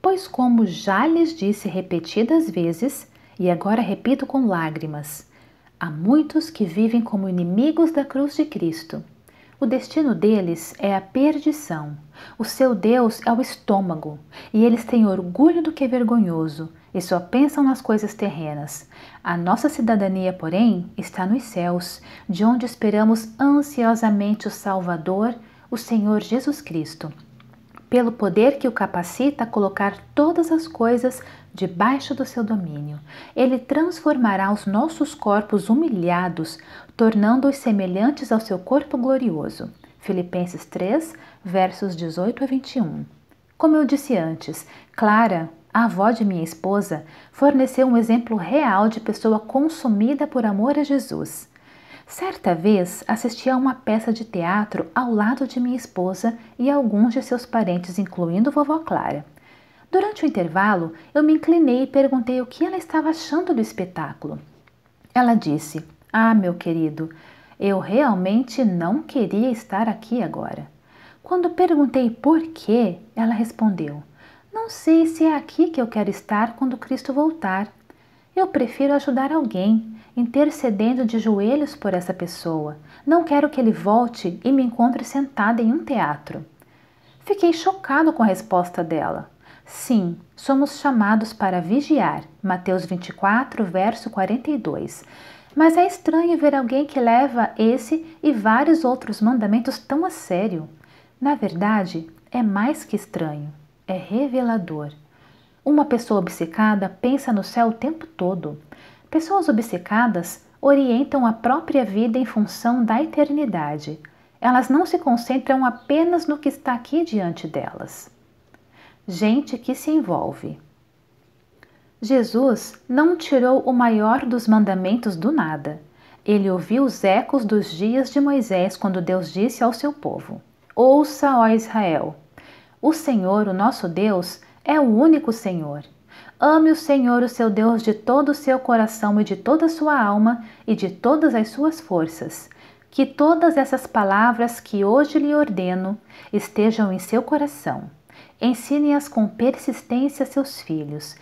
Pois, como já lhes disse repetidas vezes, e agora repito com lágrimas, há muitos que vivem como inimigos da cruz de Cristo o destino deles é a perdição. O seu Deus é o estômago, e eles têm orgulho do que é vergonhoso e só pensam nas coisas terrenas. A nossa cidadania, porém, está nos céus, de onde esperamos ansiosamente o Salvador, o Senhor Jesus Cristo. Pelo poder que o capacita a colocar todas as coisas debaixo do seu domínio. Ele transformará os nossos corpos humilhados, tornando-os semelhantes ao seu corpo glorioso. Filipenses 3, versos 18 a 21. Como eu disse antes, Clara, a avó de minha esposa, forneceu um exemplo real de pessoa consumida por amor a Jesus. Certa vez assisti a uma peça de teatro ao lado de minha esposa e alguns de seus parentes, incluindo vovó Clara. Durante o intervalo, eu me inclinei e perguntei o que ela estava achando do espetáculo. Ela disse: Ah, meu querido, eu realmente não queria estar aqui agora. Quando perguntei por quê, ela respondeu: Não sei se é aqui que eu quero estar quando Cristo voltar. Eu prefiro ajudar alguém, intercedendo de joelhos por essa pessoa. Não quero que ele volte e me encontre sentada em um teatro. Fiquei chocado com a resposta dela. Sim, somos chamados para vigiar. Mateus 24, verso 42. Mas é estranho ver alguém que leva esse e vários outros mandamentos tão a sério. Na verdade, é mais que estranho, é revelador. Uma pessoa obcecada pensa no céu o tempo todo. Pessoas obcecadas orientam a própria vida em função da eternidade. Elas não se concentram apenas no que está aqui diante delas gente que se envolve. Jesus não tirou o maior dos mandamentos do nada. Ele ouviu os ecos dos dias de Moisés quando Deus disse ao seu povo: Ouça, ó Israel, o Senhor, o nosso Deus, é o único Senhor. Ame o Senhor, o seu Deus, de todo o seu coração e de toda a sua alma e de todas as suas forças. Que todas essas palavras que hoje lhe ordeno estejam em seu coração Ensine-as com persistência a seus filhos.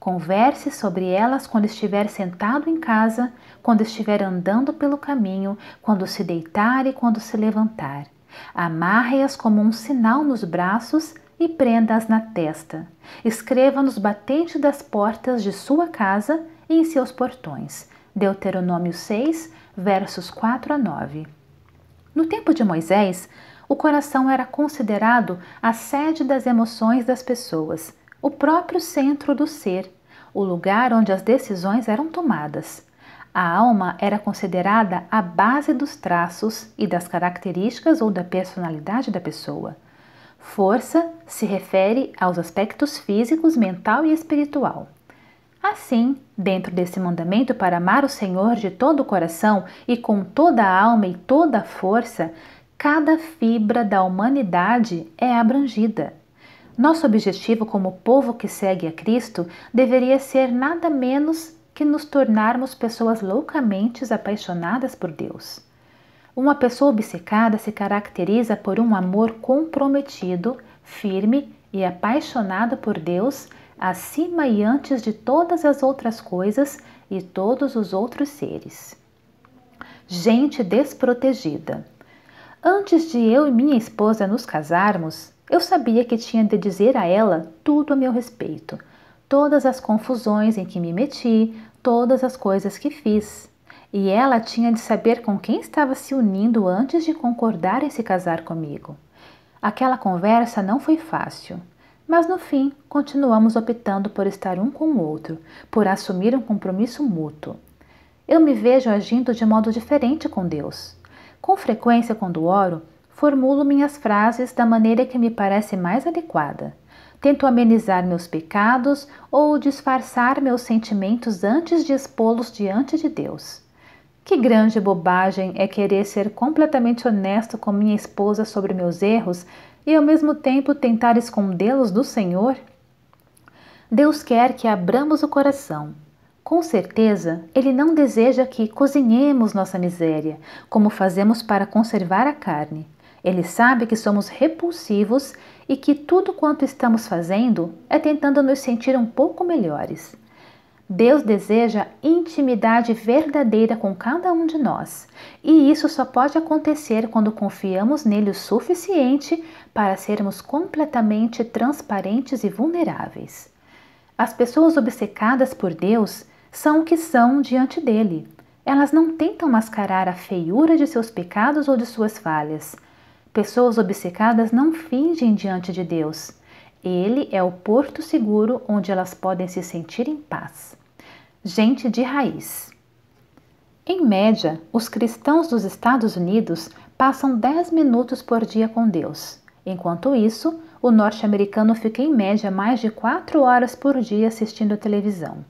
Converse sobre elas quando estiver sentado em casa, quando estiver andando pelo caminho, quando se deitar e quando se levantar. Amarre-as como um sinal nos braços e prenda-as na testa. Escreva nos batentes das portas de sua casa e em seus portões. Deuteronômio 6, versos 4 a 9. No tempo de Moisés, o coração era considerado a sede das emoções das pessoas, o próprio centro do ser, o lugar onde as decisões eram tomadas. A alma era considerada a base dos traços e das características ou da personalidade da pessoa. Força se refere aos aspectos físicos, mental e espiritual. Assim, dentro desse mandamento para amar o Senhor de todo o coração e com toda a alma e toda a força, Cada fibra da humanidade é abrangida. Nosso objetivo como povo que segue a Cristo deveria ser nada menos que nos tornarmos pessoas loucamente apaixonadas por Deus. Uma pessoa obcecada se caracteriza por um amor comprometido, firme e apaixonado por Deus, acima e antes de todas as outras coisas e todos os outros seres. Gente desprotegida. Antes de eu e minha esposa nos casarmos, eu sabia que tinha de dizer a ela tudo a meu respeito, todas as confusões em que me meti, todas as coisas que fiz. E ela tinha de saber com quem estava se unindo antes de concordar em se casar comigo. Aquela conversa não foi fácil, mas no fim continuamos optando por estar um com o outro, por assumir um compromisso mútuo. Eu me vejo agindo de modo diferente com Deus, com frequência, quando oro, formulo minhas frases da maneira que me parece mais adequada. Tento amenizar meus pecados ou disfarçar meus sentimentos antes de expô-los diante de Deus. Que grande bobagem é querer ser completamente honesto com minha esposa sobre meus erros e ao mesmo tempo tentar escondê-los do Senhor? Deus quer que abramos o coração com certeza, ele não deseja que cozinhemos nossa miséria, como fazemos para conservar a carne. Ele sabe que somos repulsivos e que tudo quanto estamos fazendo é tentando nos sentir um pouco melhores. Deus deseja intimidade verdadeira com cada um de nós, e isso só pode acontecer quando confiamos nele o suficiente para sermos completamente transparentes e vulneráveis. As pessoas obcecadas por Deus são o que são diante dele. Elas não tentam mascarar a feiura de seus pecados ou de suas falhas. Pessoas obcecadas não fingem diante de Deus. Ele é o porto seguro onde elas podem se sentir em paz. Gente de raiz. Em média, os cristãos dos Estados Unidos passam 10 minutos por dia com Deus. Enquanto isso, o norte-americano fica em média mais de 4 horas por dia assistindo televisão.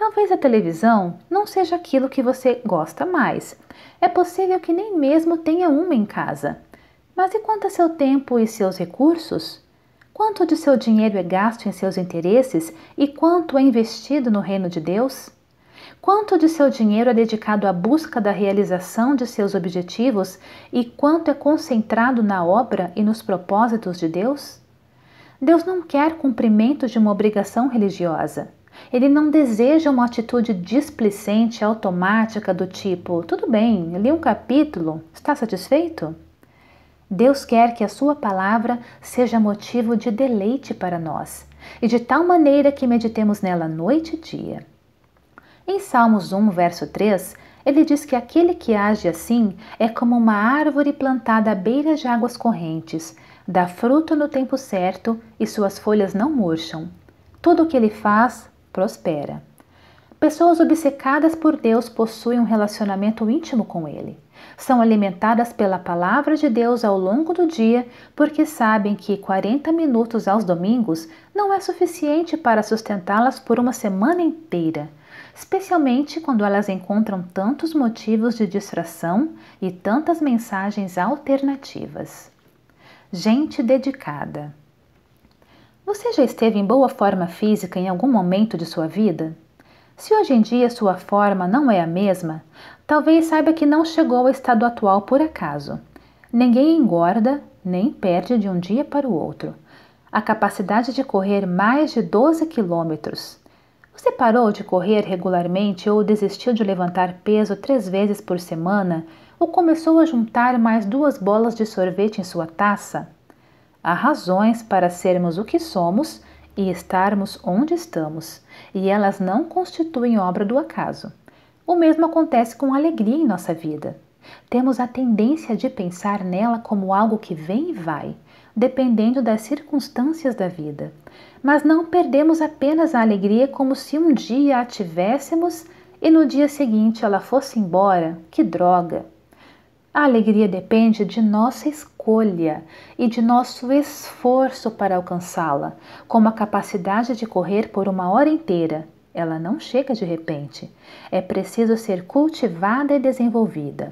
Talvez a televisão não seja aquilo que você gosta mais. É possível que nem mesmo tenha uma em casa. Mas e quanto a seu tempo e seus recursos? Quanto de seu dinheiro é gasto em seus interesses e quanto é investido no reino de Deus? Quanto de seu dinheiro é dedicado à busca da realização de seus objetivos e quanto é concentrado na obra e nos propósitos de Deus? Deus não quer cumprimento de uma obrigação religiosa. Ele não deseja uma atitude displicente, automática, do tipo: tudo bem, li um capítulo, está satisfeito? Deus quer que a Sua palavra seja motivo de deleite para nós e de tal maneira que meditemos nela noite e dia. Em Salmos 1, verso 3, ele diz que aquele que age assim é como uma árvore plantada à beira de águas correntes, dá fruto no tempo certo e suas folhas não murcham. Tudo o que ele faz prospera. Pessoas obcecadas por Deus possuem um relacionamento íntimo com Ele. São alimentadas pela palavra de Deus ao longo do dia porque sabem que 40 minutos aos domingos não é suficiente para sustentá-las por uma semana inteira, especialmente quando elas encontram tantos motivos de distração e tantas mensagens alternativas. Gente dedicada. Você já esteve em boa forma física em algum momento de sua vida? Se hoje em dia sua forma não é a mesma, talvez saiba que não chegou ao estado atual por acaso. Ninguém engorda nem perde de um dia para o outro. A capacidade de correr mais de 12 quilômetros. Você parou de correr regularmente ou desistiu de levantar peso três vezes por semana ou começou a juntar mais duas bolas de sorvete em sua taça? Há razões para sermos o que somos e estarmos onde estamos, e elas não constituem obra do acaso. O mesmo acontece com a alegria em nossa vida. Temos a tendência de pensar nela como algo que vem e vai, dependendo das circunstâncias da vida. Mas não perdemos apenas a alegria como se um dia a tivéssemos e no dia seguinte ela fosse embora. Que droga! A alegria depende de nossa escolha escolha e de nosso esforço para alcançá-la, como a capacidade de correr por uma hora inteira. Ela não chega de repente. É preciso ser cultivada e desenvolvida.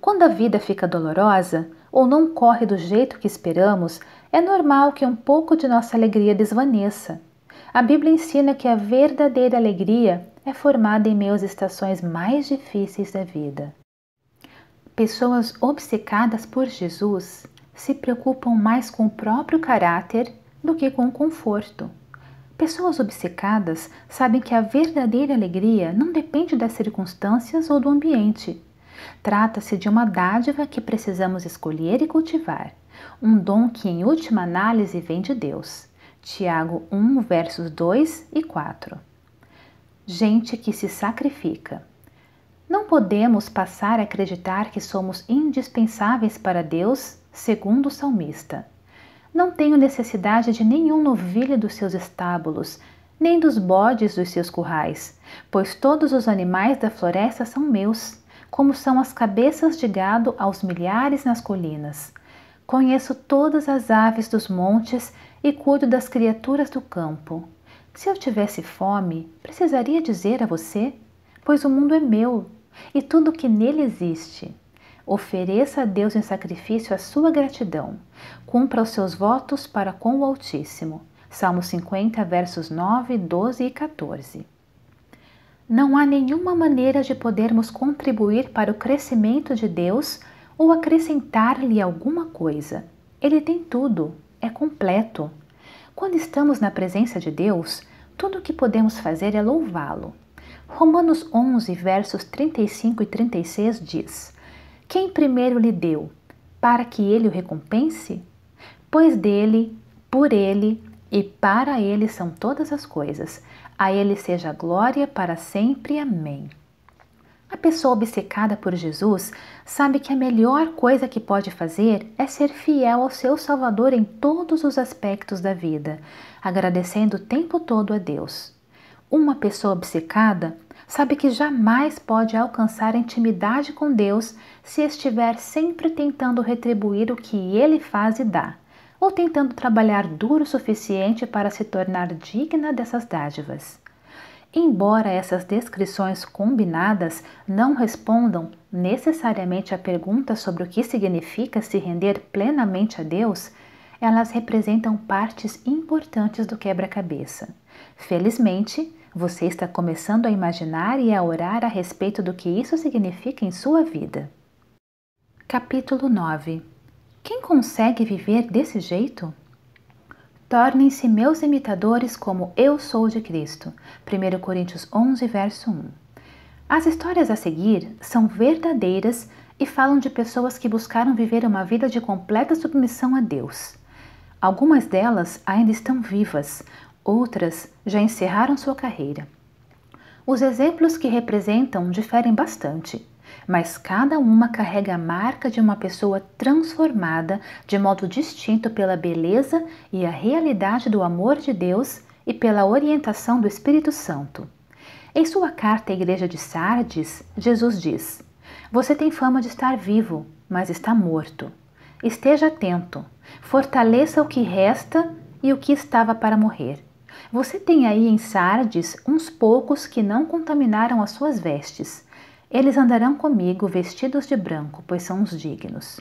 Quando a vida fica dolorosa ou não corre do jeito que esperamos, é normal que um pouco de nossa alegria desvaneça. A Bíblia ensina que a verdadeira alegria é formada em meio às estações mais difíceis da vida. Pessoas obcecadas por Jesus se preocupam mais com o próprio caráter do que com o conforto. Pessoas obcecadas sabem que a verdadeira alegria não depende das circunstâncias ou do ambiente. Trata-se de uma dádiva que precisamos escolher e cultivar, um dom que, em última análise, vem de Deus. Tiago 1, versos 2 e 4. Gente que se sacrifica. Não podemos passar a acreditar que somos indispensáveis para Deus, segundo o salmista. Não tenho necessidade de nenhum novilho dos seus estábulos, nem dos bodes dos seus currais, pois todos os animais da floresta são meus, como são as cabeças de gado aos milhares nas colinas. Conheço todas as aves dos montes e cuido das criaturas do campo. Se eu tivesse fome, precisaria dizer a você? Pois o mundo é meu e tudo que nele existe. Ofereça a Deus em sacrifício a sua gratidão. Cumpra os seus votos para com o Altíssimo. Salmo 50, versos 9, 12 e 14. Não há nenhuma maneira de podermos contribuir para o crescimento de Deus ou acrescentar-lhe alguma coisa. Ele tem tudo, é completo. Quando estamos na presença de Deus, tudo o que podemos fazer é louvá-lo. Romanos 11, versos 35 e 36 diz: Quem primeiro lhe deu, para que ele o recompense? Pois dele, por ele e para ele são todas as coisas. A ele seja glória para sempre. Amém. A pessoa obcecada por Jesus sabe que a melhor coisa que pode fazer é ser fiel ao seu Salvador em todos os aspectos da vida, agradecendo o tempo todo a Deus. Uma pessoa obcecada sabe que jamais pode alcançar intimidade com Deus se estiver sempre tentando retribuir o que ele faz e dá, ou tentando trabalhar duro o suficiente para se tornar digna dessas dádivas. Embora essas descrições combinadas não respondam necessariamente à pergunta sobre o que significa se render plenamente a Deus, elas representam partes importantes do quebra-cabeça. Felizmente, você está começando a imaginar e a orar a respeito do que isso significa em sua vida. Capítulo 9 Quem consegue viver desse jeito? Tornem-se meus imitadores como eu sou de Cristo. 1 Coríntios 11, verso 1. As histórias a seguir são verdadeiras e falam de pessoas que buscaram viver uma vida de completa submissão a Deus. Algumas delas ainda estão vivas, Outras já encerraram sua carreira. Os exemplos que representam diferem bastante, mas cada uma carrega a marca de uma pessoa transformada de modo distinto pela beleza e a realidade do amor de Deus e pela orientação do Espírito Santo. Em sua carta à Igreja de Sardes, Jesus diz: Você tem fama de estar vivo, mas está morto. Esteja atento, fortaleça o que resta e o que estava para morrer você tem aí em Sardes uns poucos que não contaminaram as suas vestes. Eles andarão comigo vestidos de branco, pois são os dignos.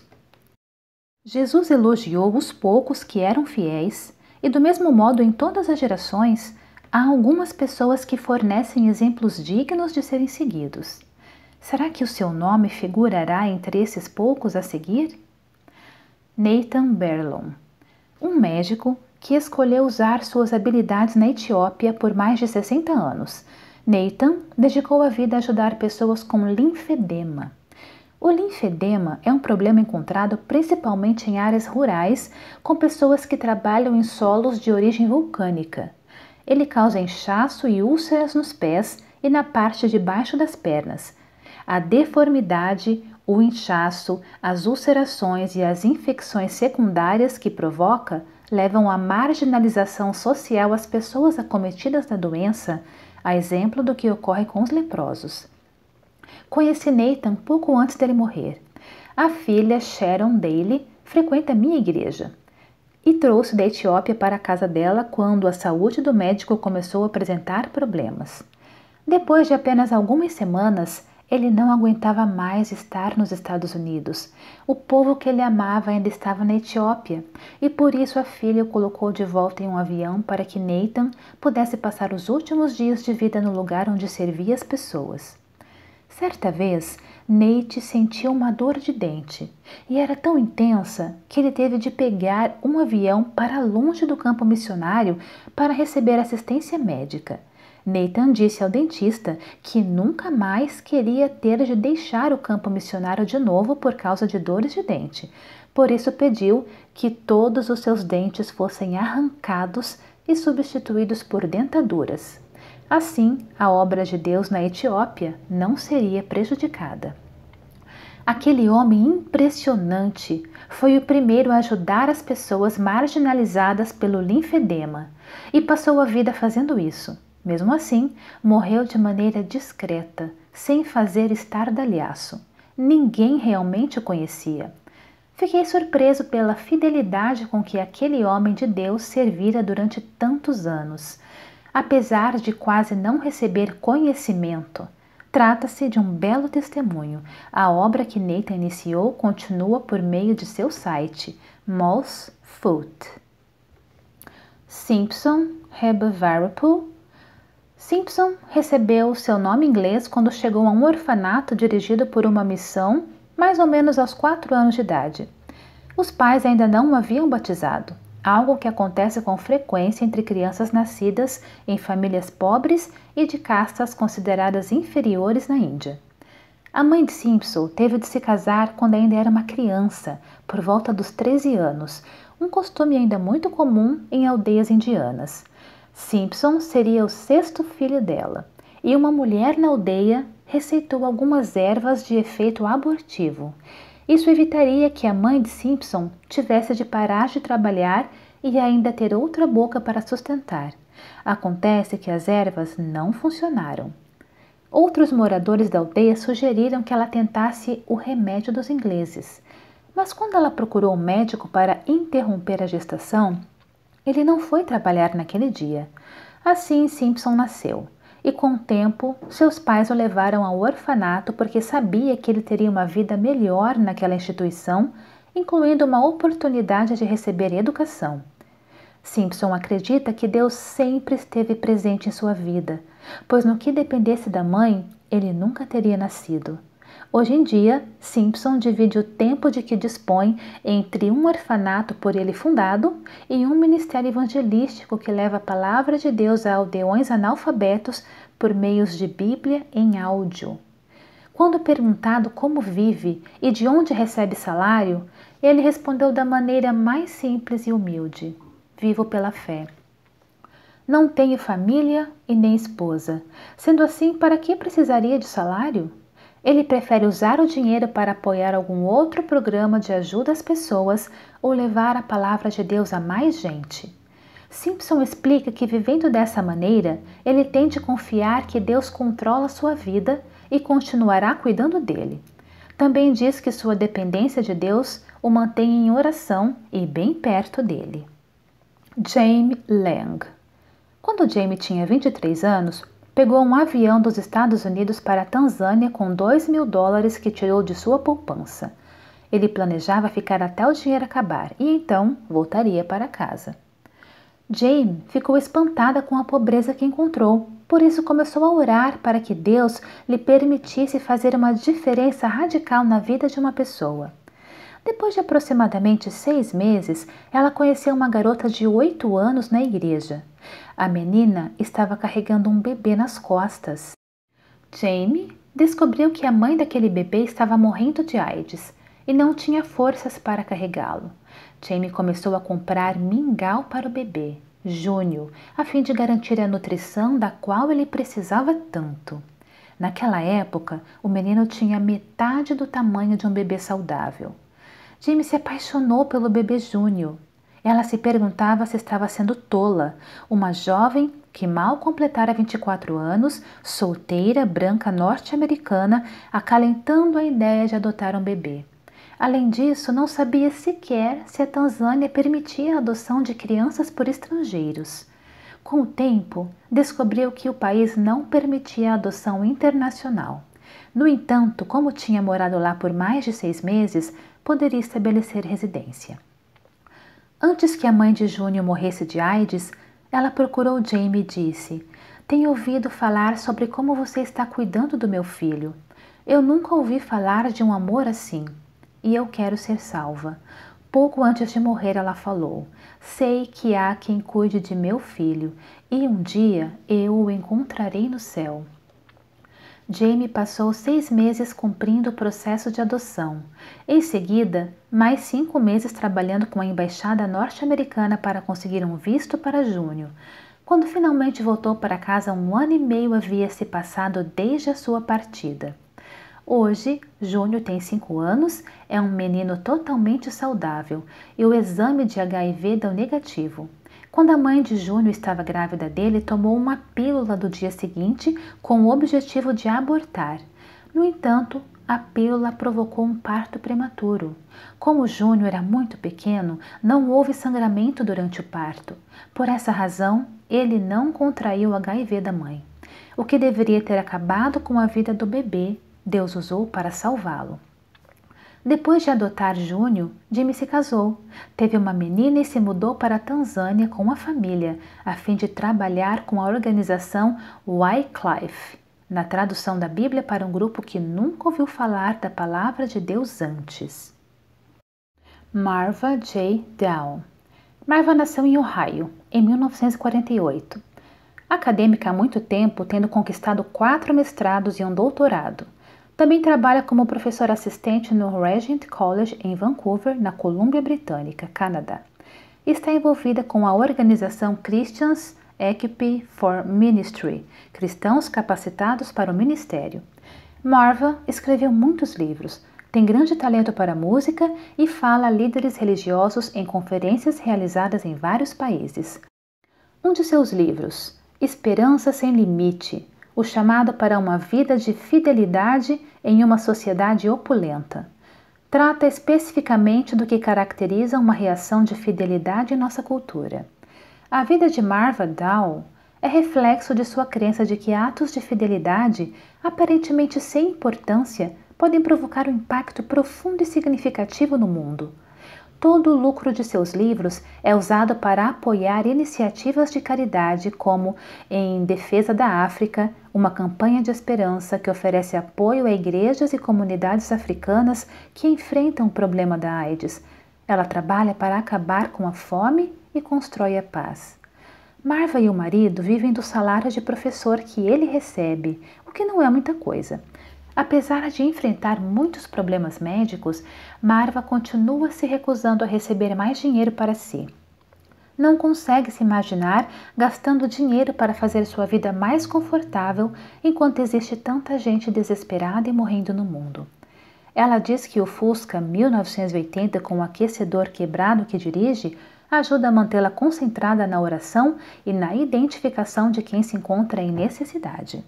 Jesus elogiou os poucos que eram fiéis, e do mesmo modo em todas as gerações há algumas pessoas que fornecem exemplos dignos de serem seguidos. Será que o seu nome figurará entre esses poucos a seguir? Nathan Berlon, um médico que escolheu usar suas habilidades na Etiópia por mais de 60 anos. Nathan dedicou a vida a ajudar pessoas com linfedema. O linfedema é um problema encontrado principalmente em áreas rurais com pessoas que trabalham em solos de origem vulcânica. Ele causa inchaço e úlceras nos pés e na parte de baixo das pernas. A deformidade, o inchaço, as ulcerações e as infecções secundárias que provoca levam à marginalização social as pessoas acometidas da doença, a exemplo do que ocorre com os leprosos. Conheci Nathan pouco antes dele morrer. A filha Sharon Daly frequenta minha igreja e trouxe da Etiópia para a casa dela quando a saúde do médico começou a apresentar problemas. Depois de apenas algumas semanas, ele não aguentava mais estar nos Estados Unidos. O povo que ele amava ainda estava na Etiópia, e por isso a filha o colocou de volta em um avião para que Nathan pudesse passar os últimos dias de vida no lugar onde servia as pessoas. Certa vez, Nate sentiu uma dor de dente e era tão intensa que ele teve de pegar um avião para longe do campo missionário para receber assistência médica. Nathan disse ao dentista que nunca mais queria ter de deixar o campo missionário de novo por causa de dores de dente. Por isso pediu que todos os seus dentes fossem arrancados e substituídos por dentaduras. Assim, a obra de Deus na Etiópia não seria prejudicada. Aquele homem impressionante foi o primeiro a ajudar as pessoas marginalizadas pelo linfedema e passou a vida fazendo isso. Mesmo assim, morreu de maneira discreta, sem fazer estardalhaço. Ninguém realmente o conhecia. Fiquei surpreso pela fidelidade com que aquele homem de Deus servira durante tantos anos, apesar de quase não receber conhecimento. Trata-se de um belo testemunho. A obra que Nathan iniciou continua por meio de seu site, Moss Foot. Simpson, Reba Varapul, Simpson recebeu seu nome inglês quando chegou a um orfanato dirigido por uma missão, mais ou menos aos 4 anos de idade. Os pais ainda não o haviam batizado, algo que acontece com frequência entre crianças nascidas em famílias pobres e de castas consideradas inferiores na Índia. A mãe de Simpson teve de se casar quando ainda era uma criança, por volta dos 13 anos, um costume ainda muito comum em aldeias indianas. Simpson seria o sexto filho dela, e uma mulher na aldeia receitou algumas ervas de efeito abortivo. Isso evitaria que a mãe de Simpson tivesse de parar de trabalhar e ainda ter outra boca para sustentar. Acontece que as ervas não funcionaram. Outros moradores da aldeia sugeriram que ela tentasse o remédio dos ingleses, mas quando ela procurou um médico para interromper a gestação, ele não foi trabalhar naquele dia. Assim, Simpson nasceu. E com o tempo, seus pais o levaram ao orfanato porque sabia que ele teria uma vida melhor naquela instituição, incluindo uma oportunidade de receber educação. Simpson acredita que Deus sempre esteve presente em sua vida, pois no que dependesse da mãe, ele nunca teria nascido. Hoje em dia, Simpson divide o tempo de que dispõe entre um orfanato por ele fundado e um ministério evangelístico que leva a palavra de Deus a aldeões analfabetos por meios de Bíblia em áudio. Quando perguntado como vive e de onde recebe salário, ele respondeu da maneira mais simples e humilde: Vivo pela fé. Não tenho família e nem esposa. Sendo assim, para que precisaria de salário? Ele prefere usar o dinheiro para apoiar algum outro programa de ajuda às pessoas ou levar a palavra de Deus a mais gente. Simpson explica que vivendo dessa maneira, ele tende a confiar que Deus controla sua vida e continuará cuidando dele. Também diz que sua dependência de Deus o mantém em oração e bem perto dele. Jamie Lang quando Jamie tinha 23 anos, pegou um avião dos Estados Unidos para a Tanzânia com 2 mil dólares que tirou de sua poupança. Ele planejava ficar até o dinheiro acabar e então voltaria para casa. Jane ficou espantada com a pobreza que encontrou, por isso começou a orar para que Deus lhe permitisse fazer uma diferença radical na vida de uma pessoa. Depois de aproximadamente seis meses, ela conheceu uma garota de oito anos na igreja. A menina estava carregando um bebê nas costas. Jamie descobriu que a mãe daquele bebê estava morrendo de AIDS e não tinha forças para carregá-lo. Jamie começou a comprar mingau para o bebê, Júnior, a fim de garantir a nutrição da qual ele precisava tanto. Naquela época, o menino tinha metade do tamanho de um bebê saudável. Jamie se apaixonou pelo bebê Júnior ela se perguntava se estava sendo tola, uma jovem que mal completara 24 anos, solteira, branca norte-americana, acalentando a ideia de adotar um bebê. Além disso, não sabia sequer se a Tanzânia permitia a adoção de crianças por estrangeiros. Com o tempo, descobriu que o país não permitia a adoção internacional. No entanto, como tinha morado lá por mais de seis meses, poderia estabelecer residência. Antes que a mãe de Júnior morresse de AIDS, ela procurou Jamie e disse: Tenho ouvido falar sobre como você está cuidando do meu filho. Eu nunca ouvi falar de um amor assim. E eu quero ser salva. Pouco antes de morrer, ela falou: Sei que há quem cuide de meu filho, e um dia eu o encontrarei no céu. Jamie passou seis meses cumprindo o processo de adoção. Em seguida, mais cinco meses trabalhando com a embaixada norte-americana para conseguir um visto para junho. Quando finalmente voltou para casa, um ano e meio havia se passado desde a sua partida. Hoje, Júnior tem cinco anos, é um menino totalmente saudável e o exame de HIV deu negativo. Quando a mãe de Júnior estava grávida dele, tomou uma pílula do dia seguinte com o objetivo de abortar. No entanto, a pílula provocou um parto prematuro. Como Júnior era muito pequeno, não houve sangramento durante o parto. Por essa razão, ele não contraiu o HIV da mãe. O que deveria ter acabado com a vida do bebê, Deus usou para salvá-lo. Depois de adotar Júnior, Jimmy se casou, teve uma menina e se mudou para a Tanzânia com a família, a fim de trabalhar com a organização Wycliffe, na tradução da Bíblia para um grupo que nunca ouviu falar da palavra de Deus antes. Marva J. Down Marva nasceu em Ohio, em 1948. Acadêmica há muito tempo, tendo conquistado quatro mestrados e um doutorado. Também trabalha como professor assistente no Regent College em Vancouver, na Colômbia Britânica, Canadá. Está envolvida com a organização Christians Equipe for Ministry, Cristãos Capacitados para o Ministério. Marva escreveu muitos livros, tem grande talento para música e fala a líderes religiosos em conferências realizadas em vários países. Um de seus livros, Esperança Sem Limite, o chamado para uma vida de fidelidade em uma sociedade opulenta. Trata especificamente do que caracteriza uma reação de fidelidade em nossa cultura. A vida de Marva Dow é reflexo de sua crença de que atos de fidelidade, aparentemente sem importância, podem provocar um impacto profundo e significativo no mundo todo o lucro de seus livros é usado para apoiar iniciativas de caridade, como Em Defesa da África, uma campanha de esperança que oferece apoio a igrejas e comunidades africanas que enfrentam o problema da AIDS. Ela trabalha para acabar com a fome e constrói a paz. Marva e o marido vivem do salário de professor que ele recebe, o que não é muita coisa. Apesar de enfrentar muitos problemas médicos, Marva continua se recusando a receber mais dinheiro para si. Não consegue se imaginar gastando dinheiro para fazer sua vida mais confortável enquanto existe tanta gente desesperada e morrendo no mundo. Ela diz que o Fusca 1980 com o aquecedor quebrado que dirige ajuda a mantê-la concentrada na oração e na identificação de quem se encontra em necessidade.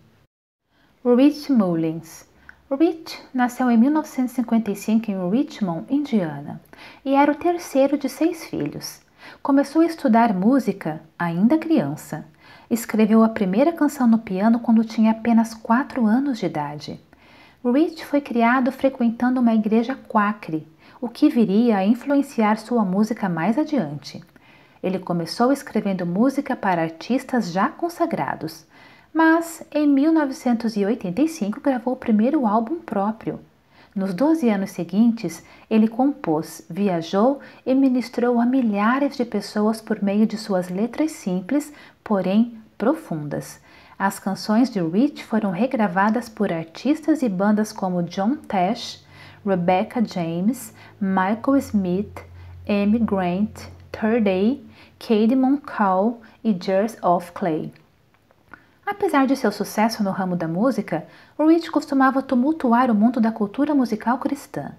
Rich Mullins Rich nasceu em 1955 em Richmond, Indiana, e era o terceiro de seis filhos. Começou a estudar música ainda criança. Escreveu a primeira canção no piano quando tinha apenas quatro anos de idade. Rich foi criado frequentando uma igreja quacre, o que viria a influenciar sua música mais adiante. Ele começou escrevendo música para artistas já consagrados, mas em 1985 gravou o primeiro álbum próprio. Nos 12 anos seguintes, ele compôs, viajou e ministrou a milhares de pessoas por meio de suas letras simples, porém profundas. As canções de Rich foram regravadas por artistas e bandas como John Tesh, Rebecca James, Michael Smith, Amy Grant, Third Day, Katie Moncal e Jers of Clay. Apesar de seu sucesso no ramo da música, Rich costumava tumultuar o mundo da cultura musical cristã.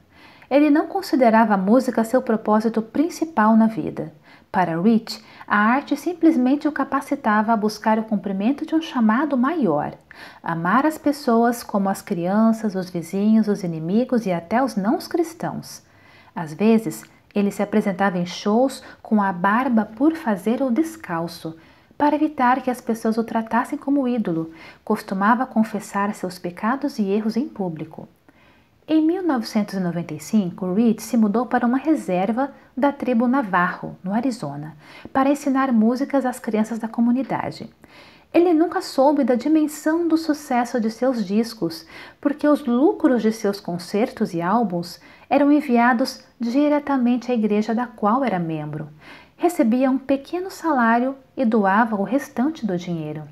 Ele não considerava a música seu propósito principal na vida. Para Rich, a arte simplesmente o capacitava a buscar o cumprimento de um chamado maior, amar as pessoas como as crianças, os vizinhos, os inimigos e até os não cristãos. Às vezes, ele se apresentava em shows com a barba por fazer ou descalço, para evitar que as pessoas o tratassem como ídolo, costumava confessar seus pecados e erros em público. Em 1995, Reed se mudou para uma reserva da tribo Navarro, no Arizona, para ensinar músicas às crianças da comunidade. Ele nunca soube da dimensão do sucesso de seus discos, porque os lucros de seus concertos e álbuns eram enviados diretamente à igreja da qual era membro recebia um pequeno salário e doava o restante do dinheiro.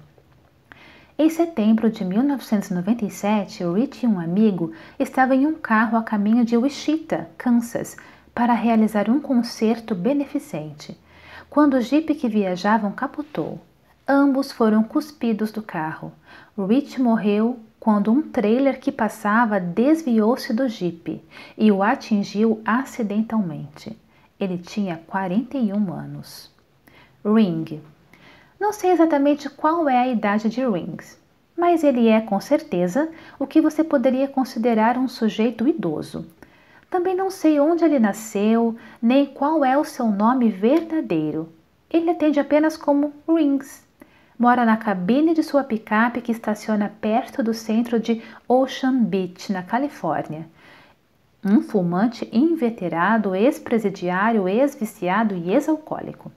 Em setembro de 1997, Rich e um amigo estavam em um carro a caminho de Wichita, Kansas, para realizar um concerto beneficente, quando o jipe que viajavam capotou. Ambos foram cuspidos do carro. Rich morreu quando um trailer que passava desviou-se do jipe e o atingiu acidentalmente. Ele tinha 41 anos. Ring. Não sei exatamente qual é a idade de Rings, mas ele é com certeza o que você poderia considerar um sujeito idoso. Também não sei onde ele nasceu, nem qual é o seu nome verdadeiro. Ele atende apenas como Rings. Mora na cabine de sua picape que estaciona perto do centro de Ocean Beach, na Califórnia um fumante inveterado, ex-presidiário, ex-viciado e ex-alcoólico.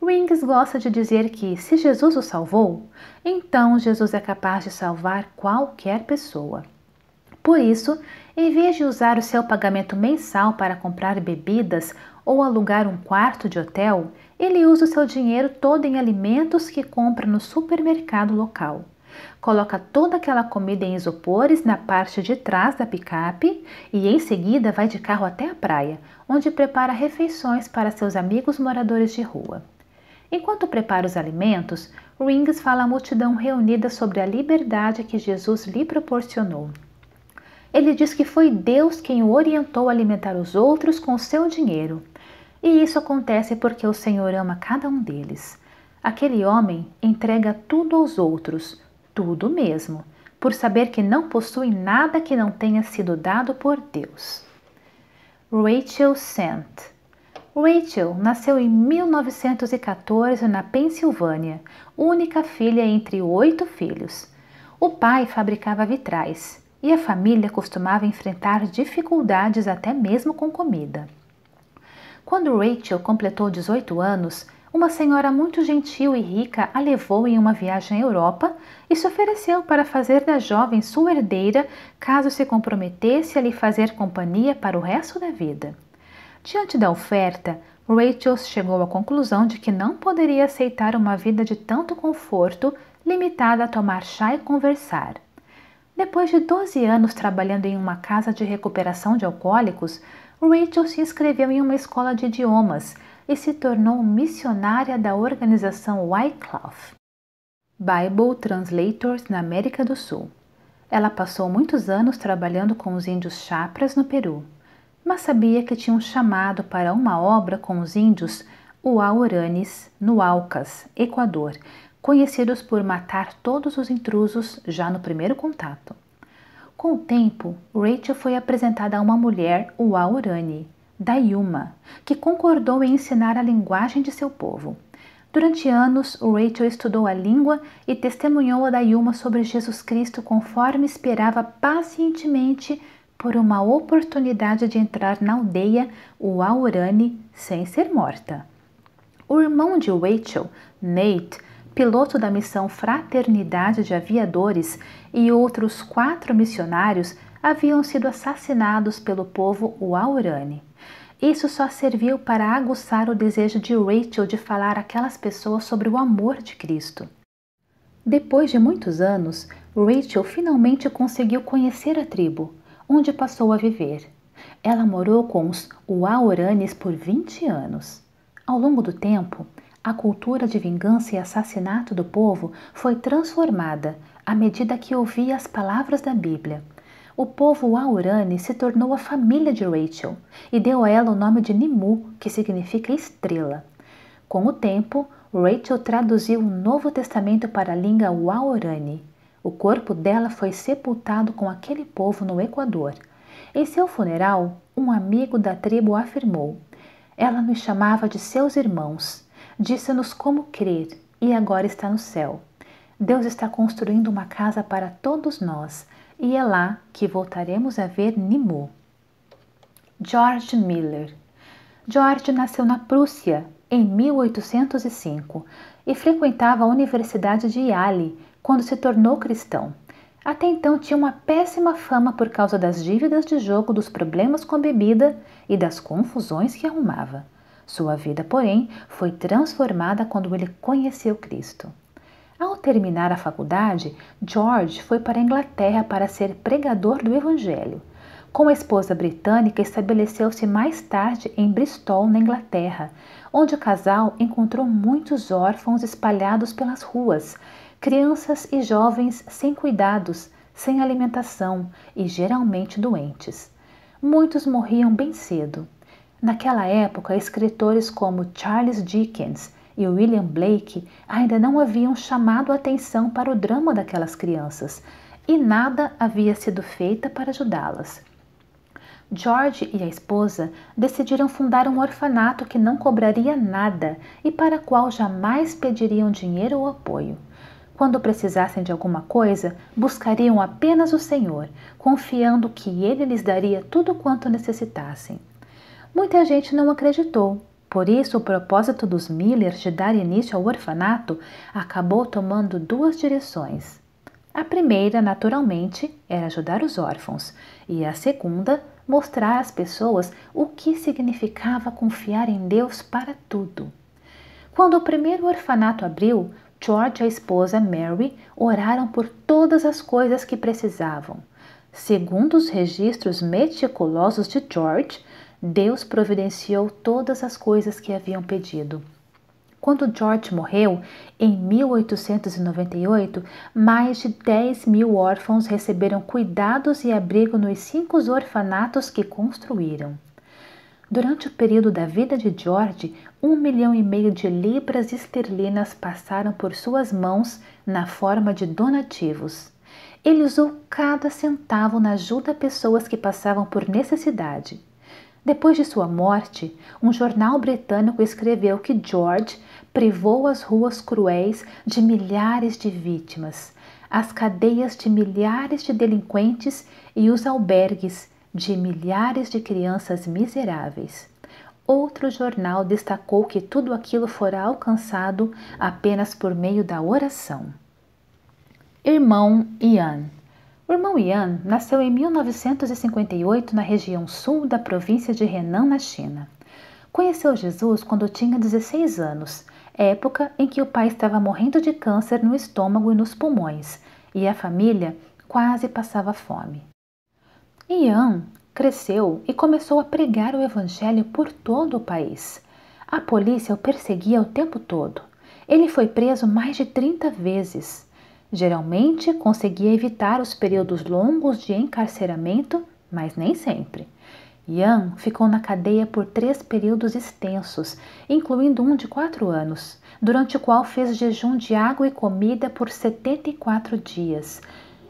Wings gosta de dizer que, se Jesus o salvou, então Jesus é capaz de salvar qualquer pessoa. Por isso, em vez de usar o seu pagamento mensal para comprar bebidas ou alugar um quarto de hotel, ele usa o seu dinheiro todo em alimentos que compra no supermercado local. Coloca toda aquela comida em isopores na parte de trás da picape e em seguida vai de carro até a praia, onde prepara refeições para seus amigos moradores de rua. Enquanto prepara os alimentos, Rings fala à multidão reunida sobre a liberdade que Jesus lhe proporcionou. Ele diz que foi Deus quem o orientou a alimentar os outros com o seu dinheiro. E isso acontece porque o Senhor ama cada um deles. Aquele homem entrega tudo aos outros, tudo mesmo, por saber que não possui nada que não tenha sido dado por Deus. Rachel Sant Rachel nasceu em 1914 na Pensilvânia, única filha entre oito filhos. O pai fabricava vitrais e a família costumava enfrentar dificuldades até mesmo com comida. Quando Rachel completou 18 anos, uma senhora muito gentil e rica a levou em uma viagem à Europa e se ofereceu para fazer da jovem sua herdeira caso se comprometesse a lhe fazer companhia para o resto da vida. Diante da oferta, Rachel chegou à conclusão de que não poderia aceitar uma vida de tanto conforto, limitada a tomar chá e conversar. Depois de 12 anos trabalhando em uma casa de recuperação de alcoólicos, Rachel se inscreveu em uma escola de idiomas e se tornou missionária da organização Wycliffe Bible Translators na América do Sul. Ela passou muitos anos trabalhando com os índios chapras no Peru, mas sabia que tinha um chamado para uma obra com os índios Uauranis no Alcas, Equador, conhecidos por matar todos os intrusos já no primeiro contato. Com o tempo, Rachel foi apresentada a uma mulher Uaurani, da Yuma, que concordou em ensinar a linguagem de seu povo. Durante anos, Rachel estudou a língua e testemunhou a Dayuma sobre Jesus Cristo conforme esperava pacientemente por uma oportunidade de entrar na aldeia o Aurani sem ser morta. O irmão de Rachel, Nate, piloto da missão Fraternidade de Aviadores, e outros quatro missionários haviam sido assassinados pelo povo Waurani. Isso só serviu para aguçar o desejo de Rachel de falar àquelas pessoas sobre o amor de Cristo. Depois de muitos anos, Rachel finalmente conseguiu conhecer a tribo, onde passou a viver. Ela morou com os Waoranes por 20 anos. Ao longo do tempo, a cultura de vingança e assassinato do povo foi transformada à medida que ouvia as palavras da Bíblia. O povo Aurani se tornou a família de Rachel e deu a ela o nome de Nimu, que significa estrela. Com o tempo, Rachel traduziu o Novo Testamento para a língua Waorani. O corpo dela foi sepultado com aquele povo no Equador. Em seu funeral, um amigo da tribo afirmou: Ela nos chamava de seus irmãos, disse-nos como crer e agora está no céu. Deus está construindo uma casa para todos nós e é lá que voltaremos a ver Nimmo. George Miller George nasceu na Prússia em 1805 e frequentava a Universidade de Yale quando se tornou cristão. Até então tinha uma péssima fama por causa das dívidas de jogo, dos problemas com bebida e das confusões que arrumava. Sua vida, porém, foi transformada quando ele conheceu Cristo. Ao terminar a faculdade, George foi para a Inglaterra para ser pregador do Evangelho. Com a esposa britânica, estabeleceu-se mais tarde em Bristol, na Inglaterra, onde o casal encontrou muitos órfãos espalhados pelas ruas, crianças e jovens sem cuidados, sem alimentação e geralmente doentes. Muitos morriam bem cedo. Naquela época, escritores como Charles Dickens e William Blake ainda não haviam chamado a atenção para o drama daquelas crianças e nada havia sido feita para ajudá-las. George e a esposa decidiram fundar um orfanato que não cobraria nada e para qual jamais pediriam dinheiro ou apoio. Quando precisassem de alguma coisa, buscariam apenas o Senhor, confiando que Ele lhes daria tudo quanto necessitassem. Muita gente não acreditou, por isso, o propósito dos Millers de dar início ao orfanato acabou tomando duas direções. A primeira, naturalmente, era ajudar os órfãos, e a segunda, mostrar às pessoas o que significava confiar em Deus para tudo. Quando o primeiro orfanato abriu, George e a esposa Mary oraram por todas as coisas que precisavam. Segundo os registros meticulosos de George, Deus providenciou todas as coisas que haviam pedido. Quando George morreu, em 1898, mais de 10 mil órfãos receberam cuidados e abrigo nos cinco orfanatos que construíram. Durante o período da vida de George, um milhão e meio de libras esterlinas passaram por suas mãos na forma de donativos. Ele usou cada centavo na ajuda a pessoas que passavam por necessidade. Depois de sua morte, um jornal britânico escreveu que George privou as ruas cruéis de milhares de vítimas, as cadeias de milhares de delinquentes e os albergues de milhares de crianças miseráveis. Outro jornal destacou que tudo aquilo fora alcançado apenas por meio da oração. Irmão Ian o irmão Yan nasceu em 1958 na região sul da província de Henan, na China. Conheceu Jesus quando tinha 16 anos, época em que o pai estava morrendo de câncer no estômago e nos pulmões, e a família quase passava fome. Ian cresceu e começou a pregar o evangelho por todo o país. A polícia o perseguia o tempo todo. Ele foi preso mais de 30 vezes. Geralmente conseguia evitar os períodos longos de encarceramento, mas nem sempre. Yang ficou na cadeia por três períodos extensos, incluindo um de quatro anos, durante o qual fez jejum de água e comida por 74 dias.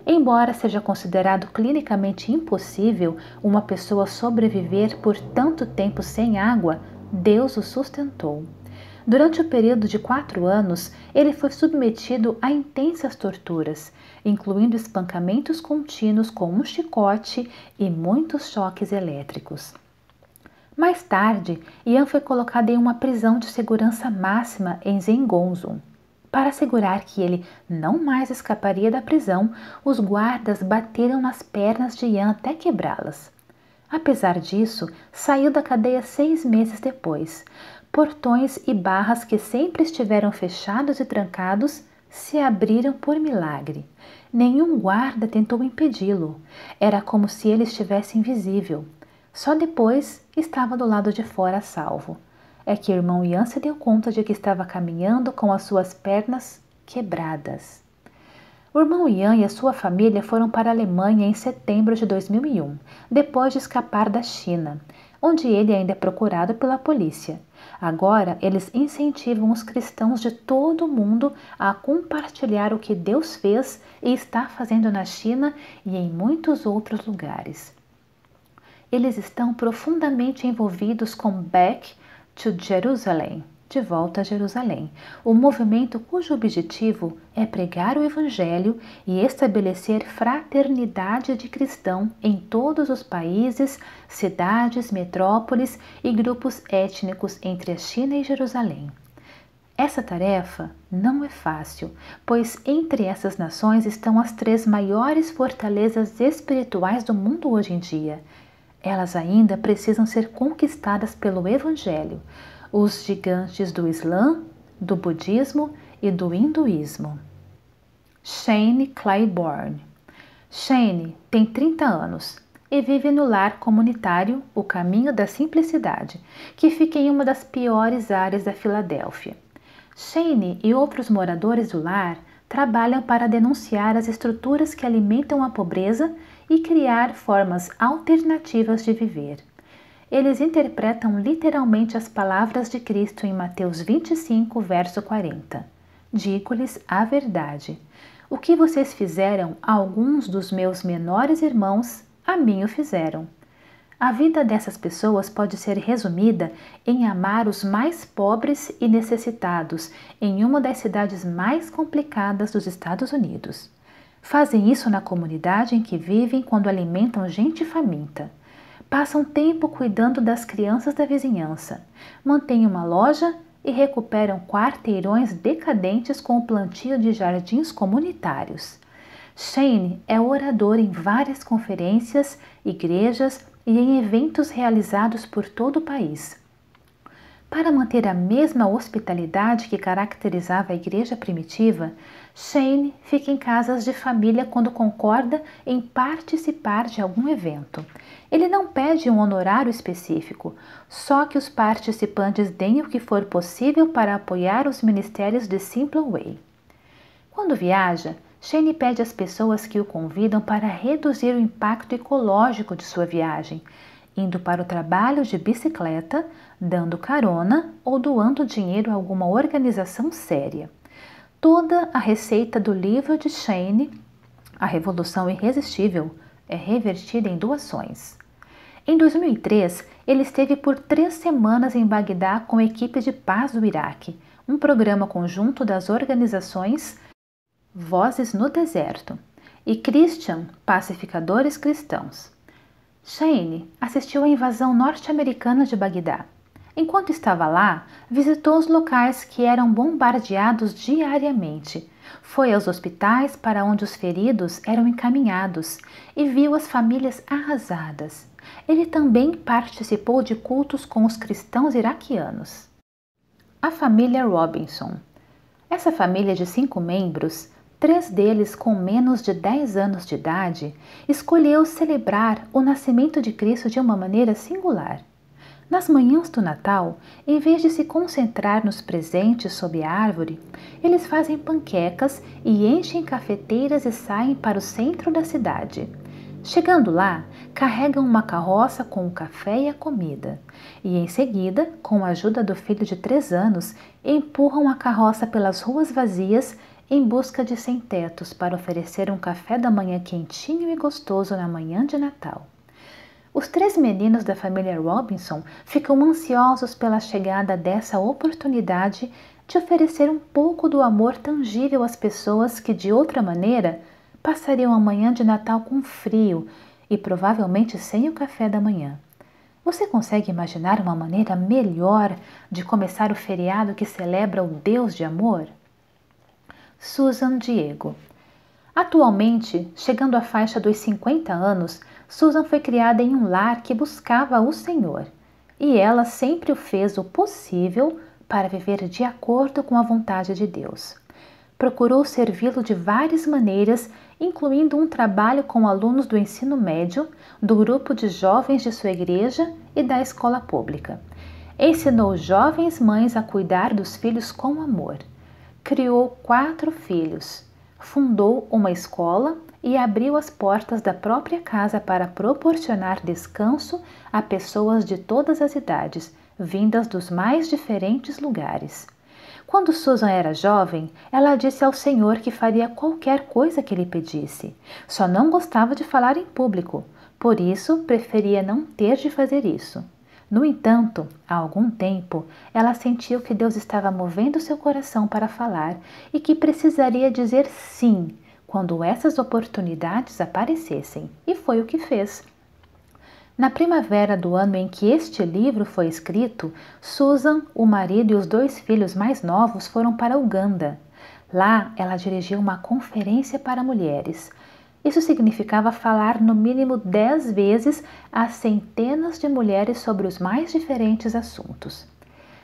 Embora seja considerado clinicamente impossível uma pessoa sobreviver por tanto tempo sem água, Deus o sustentou. Durante o período de quatro anos, ele foi submetido a intensas torturas, incluindo espancamentos contínuos com um chicote e muitos choques elétricos. Mais tarde, Ian foi colocado em uma prisão de segurança máxima em Zengonzum. Para assegurar que ele não mais escaparia da prisão, os guardas bateram nas pernas de Ian até quebrá-las. Apesar disso, saiu da cadeia seis meses depois portões e barras que sempre estiveram fechados e trancados se abriram por milagre. Nenhum guarda tentou impedi-lo. Era como se ele estivesse invisível. Só depois estava do lado de fora salvo. É que o irmão Ian se deu conta de que estava caminhando com as suas pernas quebradas. O irmão Ian e a sua família foram para a Alemanha em setembro de 2001, depois de escapar da China, onde ele ainda é procurado pela polícia. Agora, eles incentivam os cristãos de todo o mundo a compartilhar o que Deus fez e está fazendo na China e em muitos outros lugares. Eles estão profundamente envolvidos com Back to Jerusalem, de volta a Jerusalém. O movimento cujo objetivo é pregar o Evangelho e estabelecer fraternidade de cristão em todos os países, cidades, metrópoles e grupos étnicos entre a China e Jerusalém. Essa tarefa não é fácil, pois entre essas nações estão as três maiores fortalezas espirituais do mundo hoje em dia. Elas ainda precisam ser conquistadas pelo Evangelho, os gigantes do Islã, do budismo e do hinduísmo. Shane Claiborne. Shane tem 30 anos e vive no lar comunitário O Caminho da Simplicidade, que fica em uma das piores áreas da Filadélfia. Shane e outros moradores do lar trabalham para denunciar as estruturas que alimentam a pobreza e criar formas alternativas de viver eles interpretam literalmente as palavras de Cristo em Mateus 25, verso 40. Digo-lhes a verdade. O que vocês fizeram a alguns dos meus menores irmãos, a mim o fizeram. A vida dessas pessoas pode ser resumida em amar os mais pobres e necessitados em uma das cidades mais complicadas dos Estados Unidos. Fazem isso na comunidade em que vivem quando alimentam gente faminta passam tempo cuidando das crianças da vizinhança, mantêm uma loja e recuperam quarteirões decadentes com o plantio de jardins comunitários. Shane é orador em várias conferências, igrejas e em eventos realizados por todo o país. Para manter a mesma hospitalidade que caracterizava a igreja primitiva, Shane fica em casas de família quando concorda em participar de algum evento. Ele não pede um honorário específico, só que os participantes deem o que for possível para apoiar os ministérios de Simple Way. Quando viaja, Shane pede às pessoas que o convidam para reduzir o impacto ecológico de sua viagem, indo para o trabalho de bicicleta, dando carona ou doando dinheiro a alguma organização séria. Toda a receita do livro de Shane, A Revolução Irresistível, é revertida em doações. Em 2003, ele esteve por três semanas em Bagdá com a equipe de paz do Iraque, um programa conjunto das organizações Vozes no Deserto e Christian Pacificadores Cristãos. Shane assistiu à invasão norte-americana de Bagdá. Enquanto estava lá, visitou os locais que eram bombardeados diariamente. Foi aos hospitais para onde os feridos eram encaminhados e viu as famílias arrasadas ele também participou de cultos com os cristãos iraquianos. A família Robinson. Essa família de cinco membros, três deles com menos de 10 anos de idade, escolheu celebrar o nascimento de Cristo de uma maneira singular. Nas manhãs do Natal, em vez de se concentrar nos presentes sob a árvore, eles fazem panquecas e enchem cafeteiras e saem para o centro da cidade. Chegando lá, carregam uma carroça com o café e a comida, e em seguida, com a ajuda do filho de três anos, empurram a carroça pelas ruas vazias em busca de sem-tetos para oferecer um café da manhã quentinho e gostoso na manhã de Natal. Os três meninos da família Robinson ficam ansiosos pela chegada dessa oportunidade de oferecer um pouco do amor tangível às pessoas que, de outra maneira, passariam a manhã de Natal com frio e provavelmente sem o café da manhã. Você consegue imaginar uma maneira melhor de começar o feriado que celebra o Deus de amor? Susan Diego. Atualmente, chegando à faixa dos 50 anos, Susan foi criada em um lar que buscava o Senhor, e ela sempre fez o possível para viver de acordo com a vontade de Deus procurou servi-lo de várias maneiras, incluindo um trabalho com alunos do ensino médio, do grupo de jovens de sua igreja e da escola pública. Ensinou jovens mães a cuidar dos filhos com amor. Criou quatro filhos, fundou uma escola e abriu as portas da própria casa para proporcionar descanso a pessoas de todas as idades, vindas dos mais diferentes lugares. Quando Susan era jovem, ela disse ao senhor que faria qualquer coisa que ele pedisse. Só não gostava de falar em público, por isso preferia não ter de fazer isso. No entanto, há algum tempo, ela sentiu que Deus estava movendo seu coração para falar e que precisaria dizer sim quando essas oportunidades aparecessem, e foi o que fez. Na primavera do ano em que este livro foi escrito, Susan, o marido e os dois filhos mais novos foram para Uganda. Lá, ela dirigiu uma conferência para mulheres. Isso significava falar no mínimo dez vezes a centenas de mulheres sobre os mais diferentes assuntos.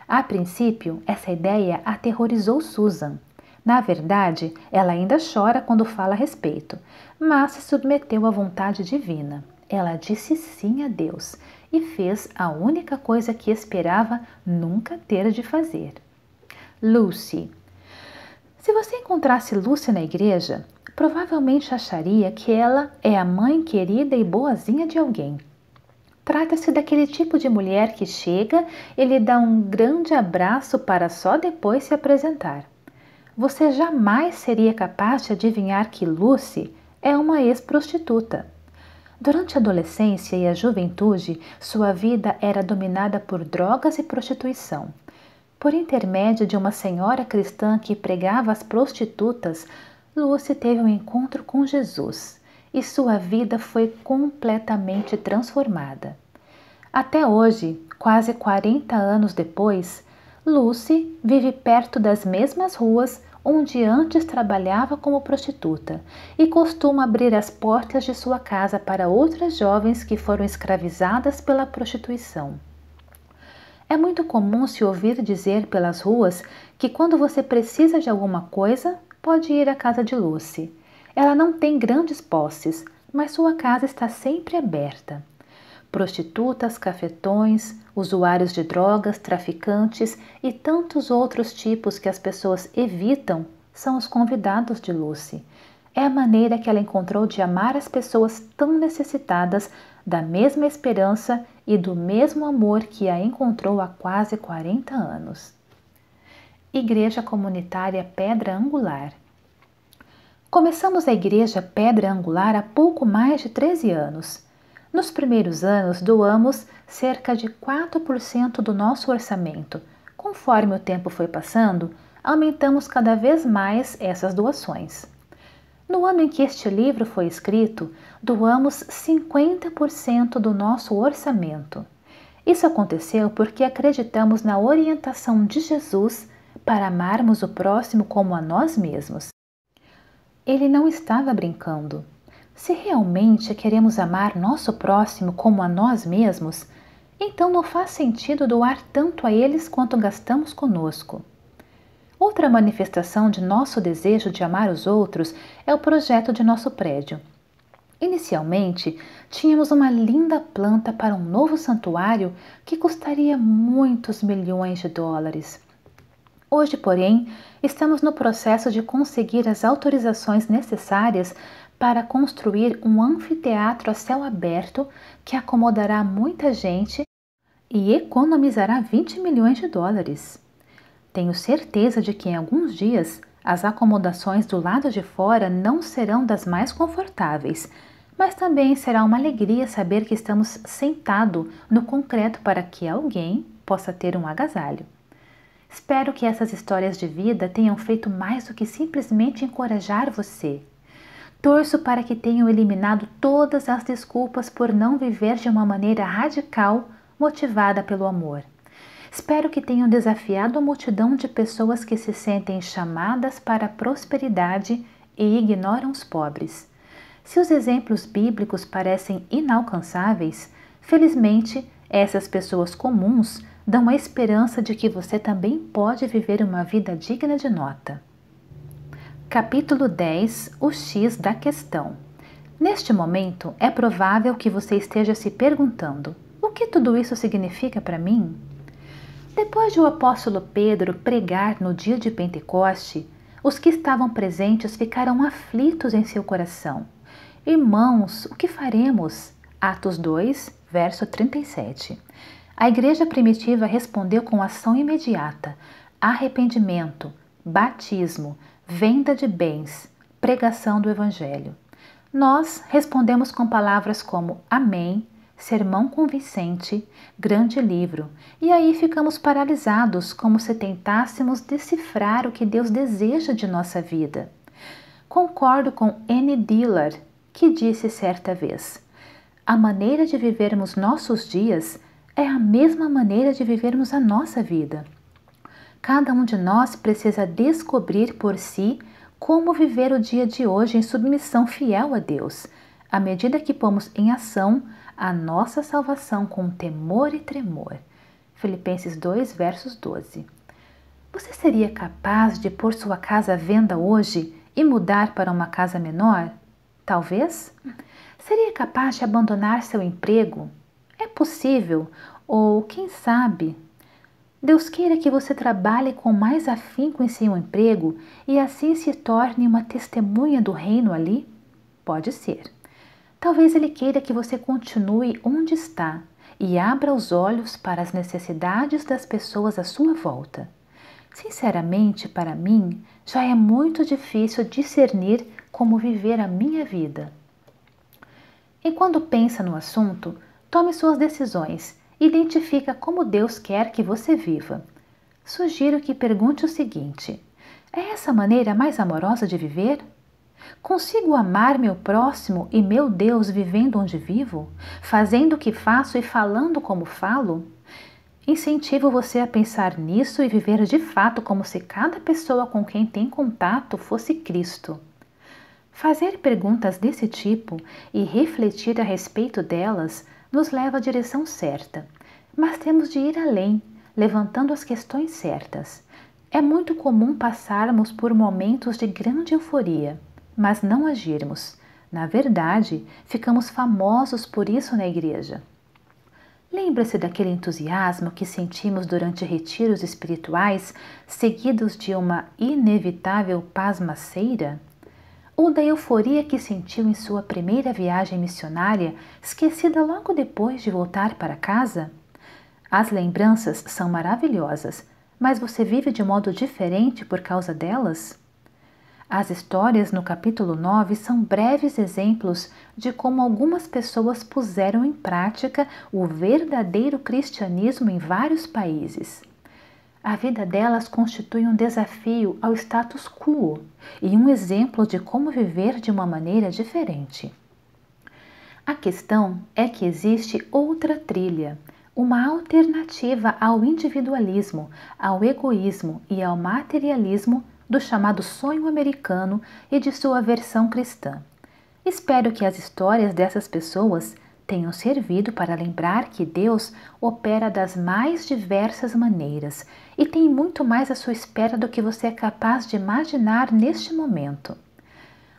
A princípio, essa ideia aterrorizou Susan. Na verdade, ela ainda chora quando fala a respeito, mas se submeteu à vontade divina. Ela disse sim a Deus e fez a única coisa que esperava nunca ter de fazer. Lucy. Se você encontrasse Lucy na igreja, provavelmente acharia que ela é a mãe querida e boazinha de alguém. Trata-se daquele tipo de mulher que chega e lhe dá um grande abraço para só depois se apresentar. Você jamais seria capaz de adivinhar que Lucy é uma ex-prostituta. Durante a adolescência e a juventude, sua vida era dominada por drogas e prostituição. Por intermédio de uma senhora cristã que pregava as prostitutas, Lucy teve um encontro com Jesus e sua vida foi completamente transformada. Até hoje, quase 40 anos depois, Lucy vive perto das mesmas ruas onde antes trabalhava como prostituta, e costuma abrir as portas de sua casa para outras jovens que foram escravizadas pela prostituição. É muito comum se ouvir dizer pelas ruas que quando você precisa de alguma coisa, pode ir à casa de Lucy. Ela não tem grandes posses, mas sua casa está sempre aberta. Prostitutas, cafetões, usuários de drogas, traficantes e tantos outros tipos que as pessoas evitam são os convidados de Lucy. É a maneira que ela encontrou de amar as pessoas tão necessitadas da mesma esperança e do mesmo amor que a encontrou há quase 40 anos. Igreja Comunitária Pedra Angular Começamos a Igreja Pedra Angular há pouco mais de 13 anos. Nos primeiros anos, doamos cerca de 4% do nosso orçamento. Conforme o tempo foi passando, aumentamos cada vez mais essas doações. No ano em que este livro foi escrito, doamos 50% do nosso orçamento. Isso aconteceu porque acreditamos na orientação de Jesus para amarmos o próximo como a nós mesmos. Ele não estava brincando. Se realmente queremos amar nosso próximo como a nós mesmos, então não faz sentido doar tanto a eles quanto gastamos conosco. Outra manifestação de nosso desejo de amar os outros é o projeto de nosso prédio. Inicialmente, tínhamos uma linda planta para um novo santuário que custaria muitos milhões de dólares. Hoje, porém, estamos no processo de conseguir as autorizações necessárias para construir um anfiteatro a céu aberto que acomodará muita gente e economizará 20 milhões de dólares. Tenho certeza de que em alguns dias as acomodações do lado de fora não serão das mais confortáveis, mas também será uma alegria saber que estamos sentado no concreto para que alguém possa ter um agasalho. Espero que essas histórias de vida tenham feito mais do que simplesmente encorajar você Torço para que tenham eliminado todas as desculpas por não viver de uma maneira radical, motivada pelo amor. Espero que tenham desafiado a multidão de pessoas que se sentem chamadas para a prosperidade e ignoram os pobres. Se os exemplos bíblicos parecem inalcançáveis, felizmente essas pessoas comuns dão a esperança de que você também pode viver uma vida digna de nota. Capítulo 10 O X da questão. Neste momento, é provável que você esteja se perguntando: o que tudo isso significa para mim? Depois de o apóstolo Pedro pregar no dia de Pentecoste, os que estavam presentes ficaram aflitos em seu coração. Irmãos, o que faremos? Atos 2, verso 37. A igreja primitiva respondeu com ação imediata: arrependimento, batismo, venda de bens, pregação do Evangelho. Nós respondemos com palavras como Amém, Sermão Convincente, Grande Livro, e aí ficamos paralisados como se tentássemos decifrar o que Deus deseja de nossa vida. Concordo com N. Dillard, que disse certa vez: A maneira de vivermos nossos dias é a mesma maneira de vivermos a nossa vida. Cada um de nós precisa descobrir por si como viver o dia de hoje em submissão fiel a Deus, à medida que pomos em ação a nossa salvação com temor e tremor. Filipenses 2, versos 12. Você seria capaz de pôr sua casa à venda hoje e mudar para uma casa menor? Talvez? Seria capaz de abandonar seu emprego? É possível, ou quem sabe, Deus queira que você trabalhe com mais afinco em seu emprego e assim se torne uma testemunha do reino ali? Pode ser. Talvez Ele queira que você continue onde está e abra os olhos para as necessidades das pessoas à sua volta. Sinceramente, para mim, já é muito difícil discernir como viver a minha vida. E quando pensa no assunto, tome suas decisões identifica como Deus quer que você viva. Sugiro que pergunte o seguinte: é essa a maneira mais amorosa de viver? Consigo amar meu próximo e meu Deus vivendo onde vivo, fazendo o que faço e falando como falo? Incentivo você a pensar nisso e viver de fato como se cada pessoa com quem tem contato fosse Cristo. Fazer perguntas desse tipo e refletir a respeito delas nos leva à direção certa, mas temos de ir além, levantando as questões certas. É muito comum passarmos por momentos de grande euforia, mas não agirmos. Na verdade, ficamos famosos por isso na igreja. Lembra-se daquele entusiasmo que sentimos durante retiros espirituais, seguidos de uma inevitável pasmaceira? ou da euforia que sentiu em sua primeira viagem missionária, esquecida logo depois de voltar para casa? As lembranças são maravilhosas, mas você vive de modo diferente por causa delas? As histórias no capítulo 9 são breves exemplos de como algumas pessoas puseram em prática o verdadeiro cristianismo em vários países. A vida delas constitui um desafio ao status quo e um exemplo de como viver de uma maneira diferente. A questão é que existe outra trilha, uma alternativa ao individualismo, ao egoísmo e ao materialismo do chamado sonho americano e de sua versão cristã. Espero que as histórias dessas pessoas tenham servido para lembrar que Deus opera das mais diversas maneiras e tem muito mais à sua espera do que você é capaz de imaginar neste momento.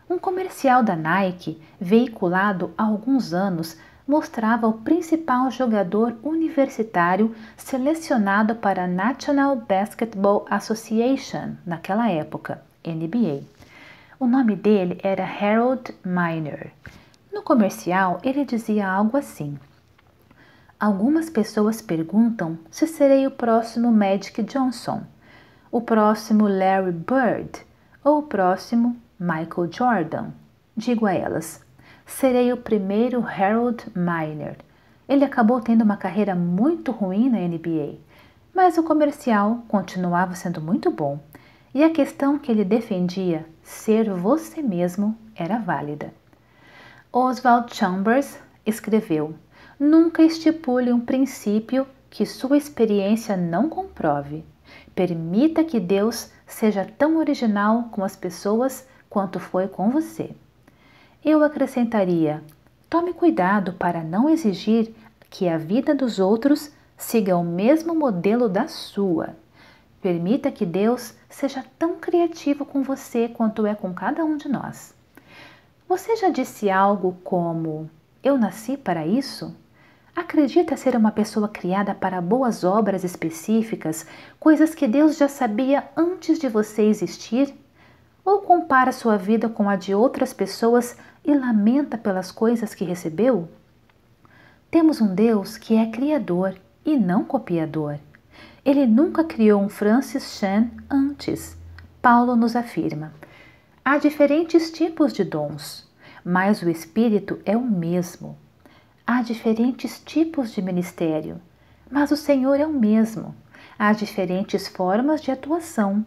Um comercial da Nike, veiculado há alguns anos, mostrava o principal jogador universitário selecionado para a National Basketball Association naquela época, NBA. O nome dele era Harold Miner. No comercial, ele dizia algo assim: Algumas pessoas perguntam se serei o próximo Magic Johnson, o próximo Larry Bird ou o próximo Michael Jordan. Digo a elas: serei o primeiro Harold Miner. Ele acabou tendo uma carreira muito ruim na NBA, mas o comercial continuava sendo muito bom e a questão que ele defendia, ser você mesmo, era válida. Oswald Chambers escreveu: Nunca estipule um princípio que sua experiência não comprove. Permita que Deus seja tão original com as pessoas quanto foi com você. Eu acrescentaria: tome cuidado para não exigir que a vida dos outros siga o mesmo modelo da sua. Permita que Deus seja tão criativo com você quanto é com cada um de nós. Você já disse algo como: Eu nasci para isso? Acredita ser uma pessoa criada para boas obras específicas, coisas que Deus já sabia antes de você existir? Ou compara sua vida com a de outras pessoas e lamenta pelas coisas que recebeu? Temos um Deus que é criador e não copiador. Ele nunca criou um Francis Chan antes, Paulo nos afirma. Há diferentes tipos de dons, mas o Espírito é o mesmo. Há diferentes tipos de ministério, mas o Senhor é o mesmo. Há diferentes formas de atuação,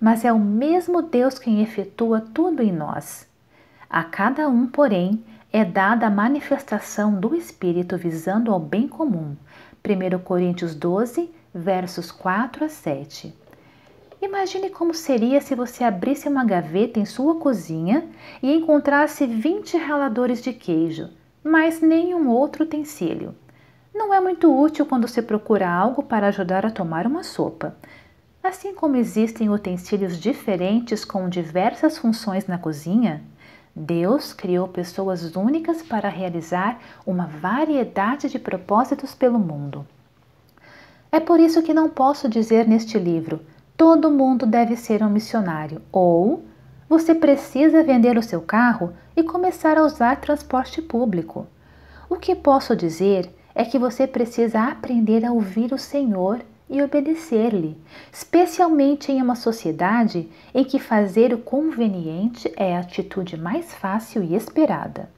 mas é o mesmo Deus quem efetua tudo em nós. A cada um, porém, é dada a manifestação do Espírito visando ao bem comum. 1 Coríntios 12, versos 4 a 7. Imagine como seria se você abrisse uma gaveta em sua cozinha e encontrasse 20 raladores de queijo, mas nenhum outro utensílio. Não é muito útil quando se procura algo para ajudar a tomar uma sopa. Assim como existem utensílios diferentes com diversas funções na cozinha, Deus criou pessoas únicas para realizar uma variedade de propósitos pelo mundo. É por isso que não posso dizer neste livro todo mundo deve ser um missionário ou você precisa vender o seu carro e começar a usar transporte público. O que posso dizer é que você precisa aprender a ouvir o Senhor e obedecer-lhe, especialmente em uma sociedade em que fazer o conveniente é a atitude mais fácil e esperada.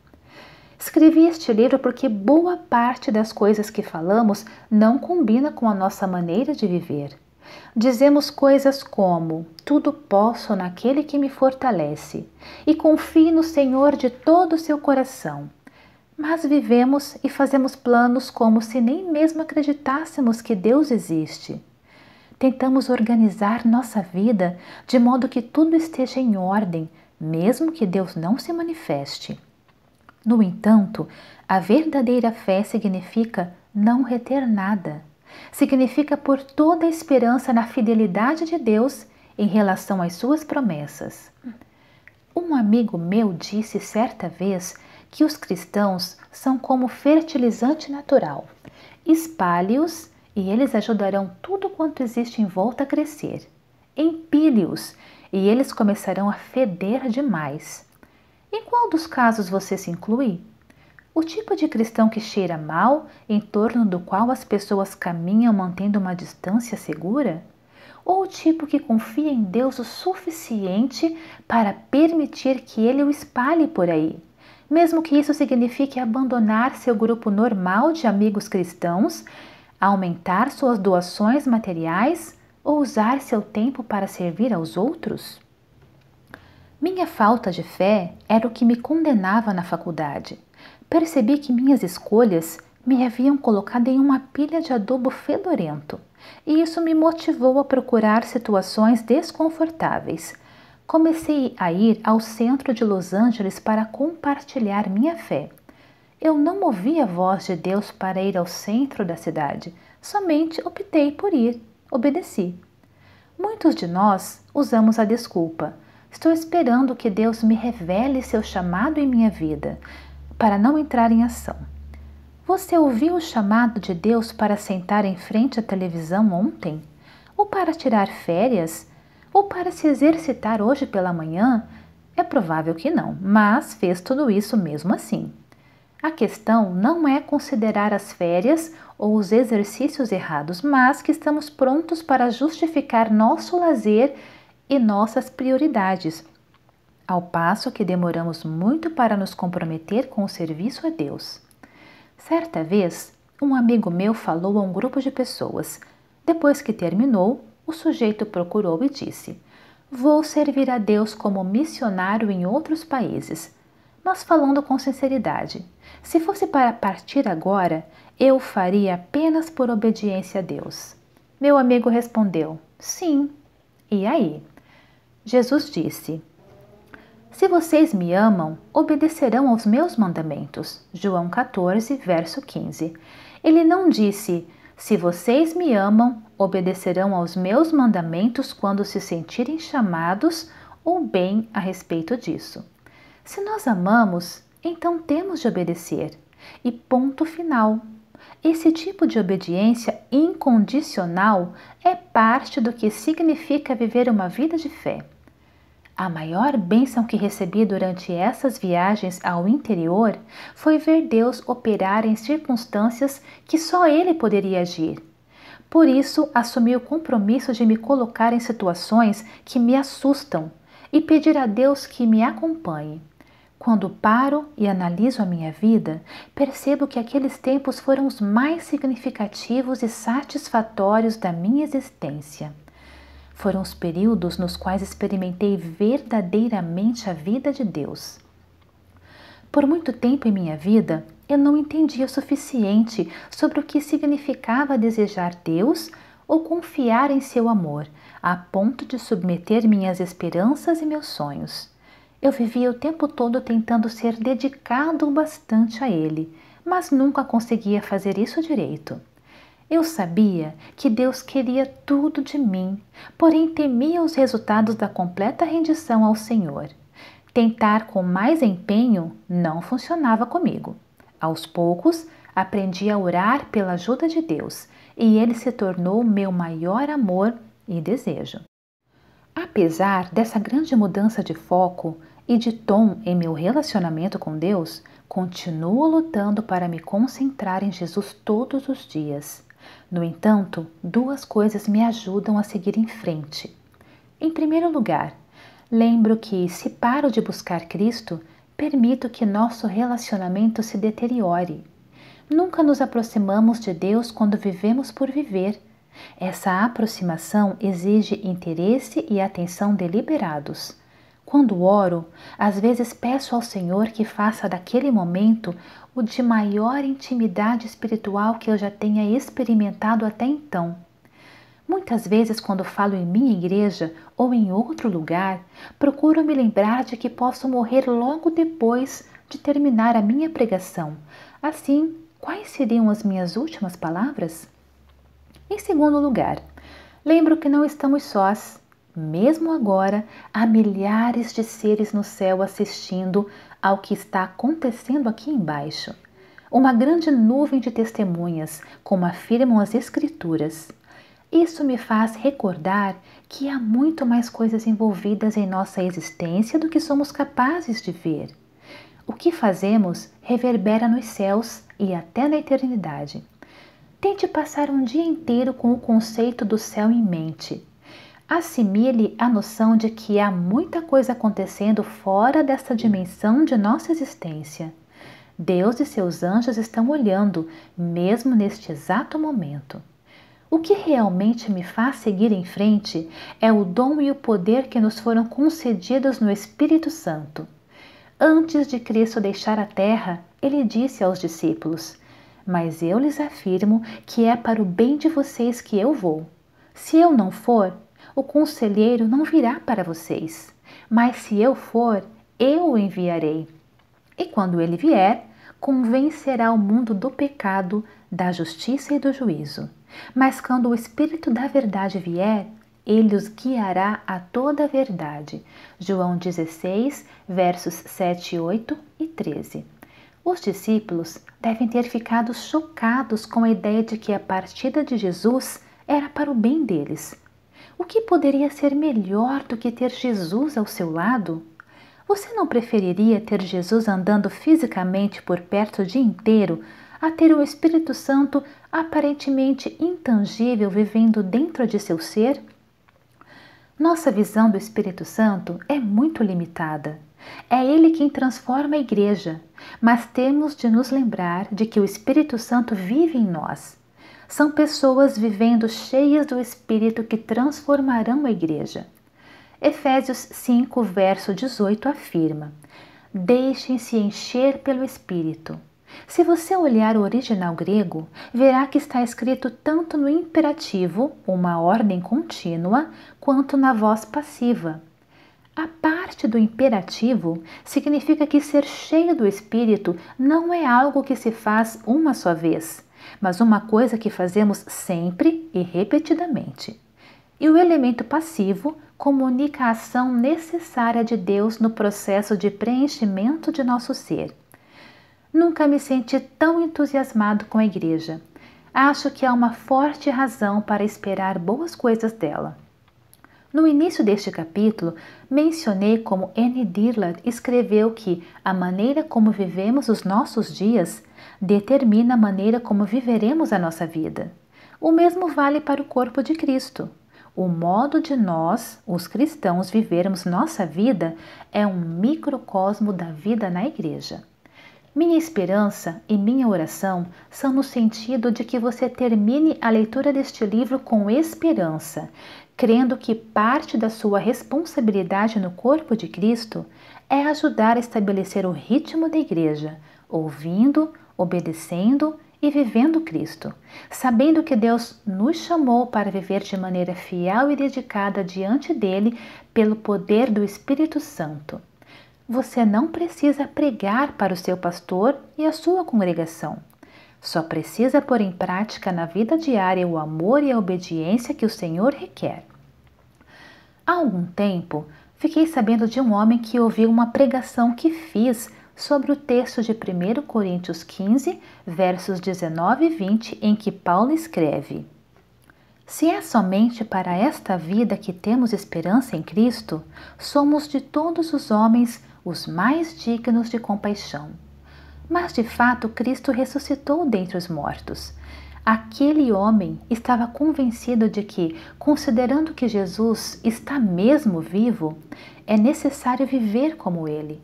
Escrevi este livro porque boa parte das coisas que falamos não combina com a nossa maneira de viver. Dizemos coisas como: Tudo posso naquele que me fortalece, e confie no Senhor de todo o seu coração. Mas vivemos e fazemos planos como se nem mesmo acreditássemos que Deus existe. Tentamos organizar nossa vida de modo que tudo esteja em ordem, mesmo que Deus não se manifeste. No entanto, a verdadeira fé significa não reter nada significa por toda a esperança na fidelidade de Deus em relação às suas promessas. Um amigo meu disse certa vez que os cristãos são como fertilizante natural. Espalhe-os e eles ajudarão tudo quanto existe em volta a crescer. Empilhe-os e eles começarão a feder demais. Em qual dos casos você se inclui? O tipo de cristão que cheira mal, em torno do qual as pessoas caminham mantendo uma distância segura? Ou o tipo que confia em Deus o suficiente para permitir que ele o espalhe por aí? Mesmo que isso signifique abandonar seu grupo normal de amigos cristãos, aumentar suas doações materiais ou usar seu tempo para servir aos outros? Minha falta de fé era o que me condenava na faculdade. Percebi que minhas escolhas me haviam colocado em uma pilha de adubo fedorento, e isso me motivou a procurar situações desconfortáveis. Comecei a ir ao centro de Los Angeles para compartilhar minha fé. Eu não ouvi a voz de Deus para ir ao centro da cidade, somente optei por ir, obedeci. Muitos de nós usamos a desculpa: estou esperando que Deus me revele seu chamado em minha vida, para não entrar em ação. Você ouviu o chamado de Deus para sentar em frente à televisão ontem? Ou para tirar férias? Ou para se exercitar hoje pela manhã? É provável que não, mas fez tudo isso mesmo assim. A questão não é considerar as férias ou os exercícios errados, mas que estamos prontos para justificar nosso lazer e nossas prioridades ao passo que demoramos muito para nos comprometer com o serviço a Deus. Certa vez, um amigo meu falou a um grupo de pessoas. Depois que terminou, o sujeito procurou e disse: Vou servir a Deus como missionário em outros países. Mas falando com sinceridade, se fosse para partir agora, eu faria apenas por obediência a Deus. Meu amigo respondeu: Sim. E aí? Jesus disse: se vocês me amam, obedecerão aos meus mandamentos. João 14, verso 15. Ele não disse: Se vocês me amam, obedecerão aos meus mandamentos quando se sentirem chamados ou bem a respeito disso. Se nós amamos, então temos de obedecer. E ponto final. Esse tipo de obediência incondicional é parte do que significa viver uma vida de fé. A maior bênção que recebi durante essas viagens ao interior foi ver Deus operar em circunstâncias que só Ele poderia agir. Por isso, assumi o compromisso de me colocar em situações que me assustam e pedir a Deus que me acompanhe. Quando paro e analiso a minha vida, percebo que aqueles tempos foram os mais significativos e satisfatórios da minha existência foram os períodos nos quais experimentei verdadeiramente a vida de Deus. Por muito tempo em minha vida, eu não entendia o suficiente sobre o que significava desejar Deus ou confiar em seu amor, a ponto de submeter minhas esperanças e meus sonhos. Eu vivia o tempo todo tentando ser dedicado o bastante a Ele, mas nunca conseguia fazer isso direito. Eu sabia que Deus queria tudo de mim, porém temia os resultados da completa rendição ao Senhor. Tentar com mais empenho não funcionava comigo. Aos poucos, aprendi a orar pela ajuda de Deus e ele se tornou meu maior amor e desejo. Apesar dessa grande mudança de foco e de tom em meu relacionamento com Deus, continuo lutando para me concentrar em Jesus todos os dias. No entanto, duas coisas me ajudam a seguir em frente. Em primeiro lugar, lembro que, se paro de buscar Cristo, permito que nosso relacionamento se deteriore. Nunca nos aproximamos de Deus quando vivemos por viver. Essa aproximação exige interesse e atenção deliberados. Quando oro, às vezes peço ao Senhor que faça daquele momento o de maior intimidade espiritual que eu já tenha experimentado até então. Muitas vezes, quando falo em minha igreja ou em outro lugar, procuro me lembrar de que posso morrer logo depois de terminar a minha pregação. Assim, quais seriam as minhas últimas palavras? Em segundo lugar, lembro que não estamos sós. Mesmo agora, há milhares de seres no céu assistindo ao que está acontecendo aqui embaixo. Uma grande nuvem de testemunhas, como afirmam as Escrituras. Isso me faz recordar que há muito mais coisas envolvidas em nossa existência do que somos capazes de ver. O que fazemos reverbera nos céus e até na eternidade. Tente passar um dia inteiro com o conceito do céu em mente assimile a noção de que há muita coisa acontecendo fora desta dimensão de nossa existência. Deus e seus anjos estão olhando, mesmo neste exato momento. O que realmente me faz seguir em frente é o dom e o poder que nos foram concedidos no Espírito Santo. Antes de Cristo deixar a terra, ele disse aos discípulos: Mas eu lhes afirmo que é para o bem de vocês que eu vou. Se eu não for, o conselheiro não virá para vocês, mas se eu for, eu o enviarei. E quando ele vier, convencerá o mundo do pecado, da justiça e do juízo. Mas quando o Espírito da Verdade vier, ele os guiará a toda a verdade. João 16, versos 7, 8 e 13. Os discípulos devem ter ficado chocados com a ideia de que a partida de Jesus era para o bem deles. O que poderia ser melhor do que ter Jesus ao seu lado? Você não preferiria ter Jesus andando fisicamente por perto o dia inteiro a ter o Espírito Santo aparentemente intangível vivendo dentro de seu ser? Nossa visão do Espírito Santo é muito limitada. É ele quem transforma a igreja, mas temos de nos lembrar de que o Espírito Santo vive em nós são pessoas vivendo cheias do Espírito que transformarão a igreja. Efésios 5, verso 18 afirma: Deixem-se encher pelo Espírito. Se você olhar o original grego, verá que está escrito tanto no imperativo, uma ordem contínua, quanto na voz passiva. A parte do imperativo significa que ser cheio do Espírito não é algo que se faz uma só vez, mas uma coisa que fazemos sempre e repetidamente. E o elemento passivo comunica a ação necessária de Deus no processo de preenchimento de nosso ser. Nunca me senti tão entusiasmado com a igreja. Acho que há uma forte razão para esperar boas coisas dela. No início deste capítulo, mencionei como Anne Dirland escreveu que a maneira como vivemos os nossos dias determina a maneira como viveremos a nossa vida. O mesmo vale para o corpo de Cristo. O modo de nós, os cristãos, vivermos nossa vida é um microcosmo da vida na igreja. Minha esperança e minha oração são no sentido de que você termine a leitura deste livro com esperança, crendo que parte da sua responsabilidade no corpo de Cristo é ajudar a estabelecer o ritmo da igreja, ouvindo, obedecendo e vivendo Cristo, sabendo que Deus nos chamou para viver de maneira fiel e dedicada diante dele pelo poder do Espírito Santo. Você não precisa pregar para o seu pastor e a sua congregação. Só precisa pôr em prática na vida diária o amor e a obediência que o Senhor requer. Há algum tempo, fiquei sabendo de um homem que ouviu uma pregação que fiz sobre o texto de 1 Coríntios 15, versos 19 e 20, em que Paulo escreve: Se é somente para esta vida que temos esperança em Cristo, somos de todos os homens os mais dignos de compaixão. Mas de fato, Cristo ressuscitou dentre os mortos. Aquele homem estava convencido de que, considerando que Jesus está mesmo vivo, é necessário viver como ele.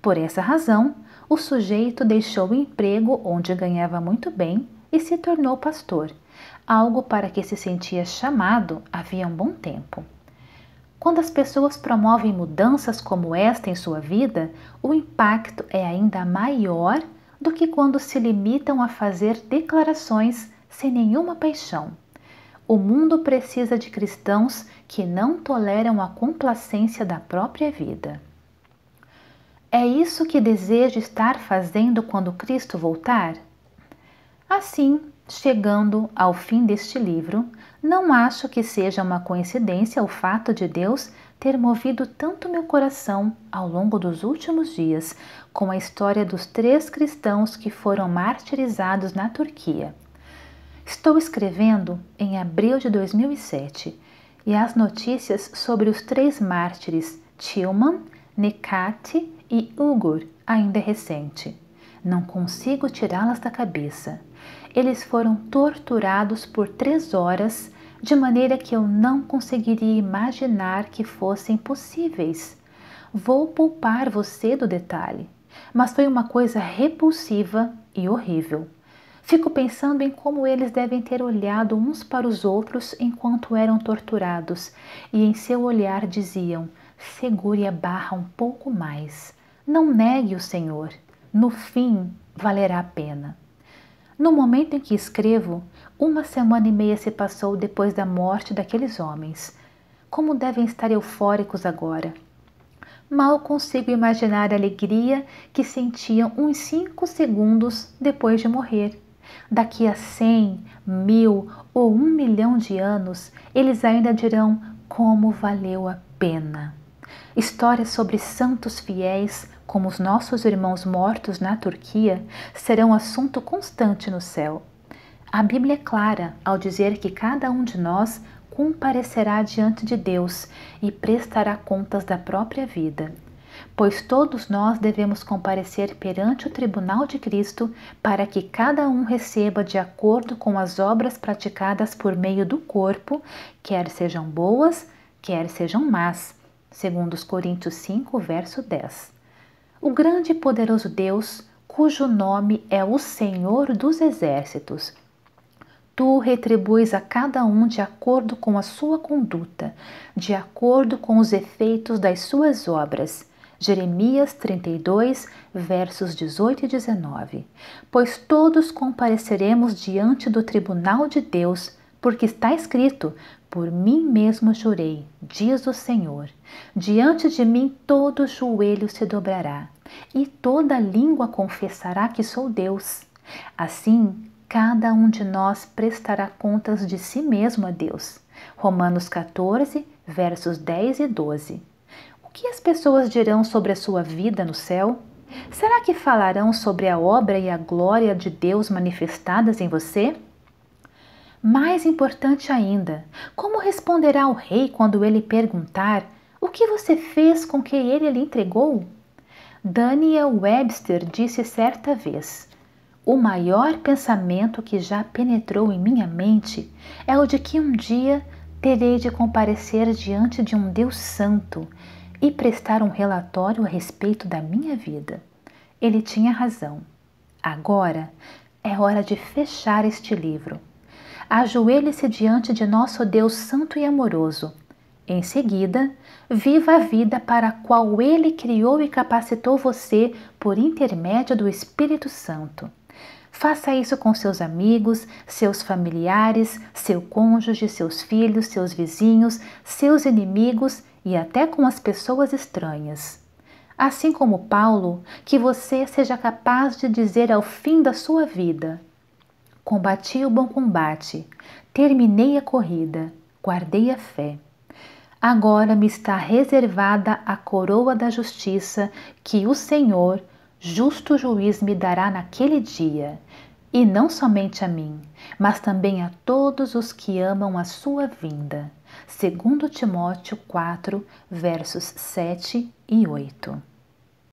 Por essa razão, o sujeito deixou o emprego onde ganhava muito bem e se tornou pastor, algo para que se sentia chamado havia um bom tempo. Quando as pessoas promovem mudanças como esta em sua vida, o impacto é ainda maior do que quando se limitam a fazer declarações sem nenhuma paixão. O mundo precisa de cristãos que não toleram a complacência da própria vida. É isso que desejo estar fazendo quando Cristo voltar? Assim, chegando ao fim deste livro, não acho que seja uma coincidência o fato de Deus ter movido tanto meu coração ao longo dos últimos dias com a história dos três cristãos que foram martirizados na Turquia. Estou escrevendo em abril de 2007 e as notícias sobre os três mártires, Tilman, Nekati e Ugur ainda é recente. Não consigo tirá-las da cabeça. Eles foram torturados por três horas, de maneira que eu não conseguiria imaginar que fossem possíveis. Vou poupar você do detalhe, mas foi uma coisa repulsiva e horrível. Fico pensando em como eles devem ter olhado uns para os outros enquanto eram torturados, e em seu olhar diziam: segure a barra um pouco mais. Não negue o Senhor, no fim valerá a pena. No momento em que escrevo, uma semana e meia se passou depois da morte daqueles homens. Como devem estar eufóricos agora! Mal consigo imaginar a alegria que sentiam uns cinco segundos depois de morrer. Daqui a cem, mil ou um milhão de anos, eles ainda dirão como valeu a pena. Histórias sobre santos fiéis, como os nossos irmãos mortos na Turquia, serão assunto constante no céu. A Bíblia é clara ao dizer que cada um de nós comparecerá diante de Deus e prestará contas da própria vida. Pois todos nós devemos comparecer perante o tribunal de Cristo para que cada um receba de acordo com as obras praticadas por meio do corpo, quer sejam boas, quer sejam más, segundo os Coríntios 5, verso 10 o grande e poderoso Deus, cujo nome é o Senhor dos Exércitos. Tu retribuis a cada um de acordo com a sua conduta, de acordo com os efeitos das suas obras. Jeremias 32, versos 18 e 19. Pois todos compareceremos diante do tribunal de Deus, porque está escrito: por mim mesmo jurei, diz o Senhor. Diante de mim todo joelho se dobrará, e toda língua confessará que sou Deus. Assim, cada um de nós prestará contas de si mesmo a Deus. Romanos 14, versos 10 e 12. O que as pessoas dirão sobre a sua vida no céu? Será que falarão sobre a obra e a glória de Deus manifestadas em você? Mais importante ainda, como responderá o rei quando ele perguntar o que você fez com que ele lhe entregou? Daniel Webster disse certa vez: O maior pensamento que já penetrou em minha mente é o de que um dia terei de comparecer diante de um Deus Santo e prestar um relatório a respeito da minha vida. Ele tinha razão. Agora é hora de fechar este livro ajoelhe-se diante de nosso Deus Santo e amoroso. Em seguida, viva a vida para a qual Ele criou e capacitou você por intermédio do Espírito Santo. Faça isso com seus amigos, seus familiares, seu cônjuge, seus filhos, seus vizinhos, seus inimigos e até com as pessoas estranhas. Assim como Paulo, que você seja capaz de dizer ao fim da sua vida: Combati o bom combate, terminei a corrida, guardei a fé. Agora me está reservada a coroa da justiça que o Senhor, justo juiz, me dará naquele dia, e não somente a mim, mas também a todos os que amam a sua vinda. Segundo Timóteo 4, versos 7 e 8.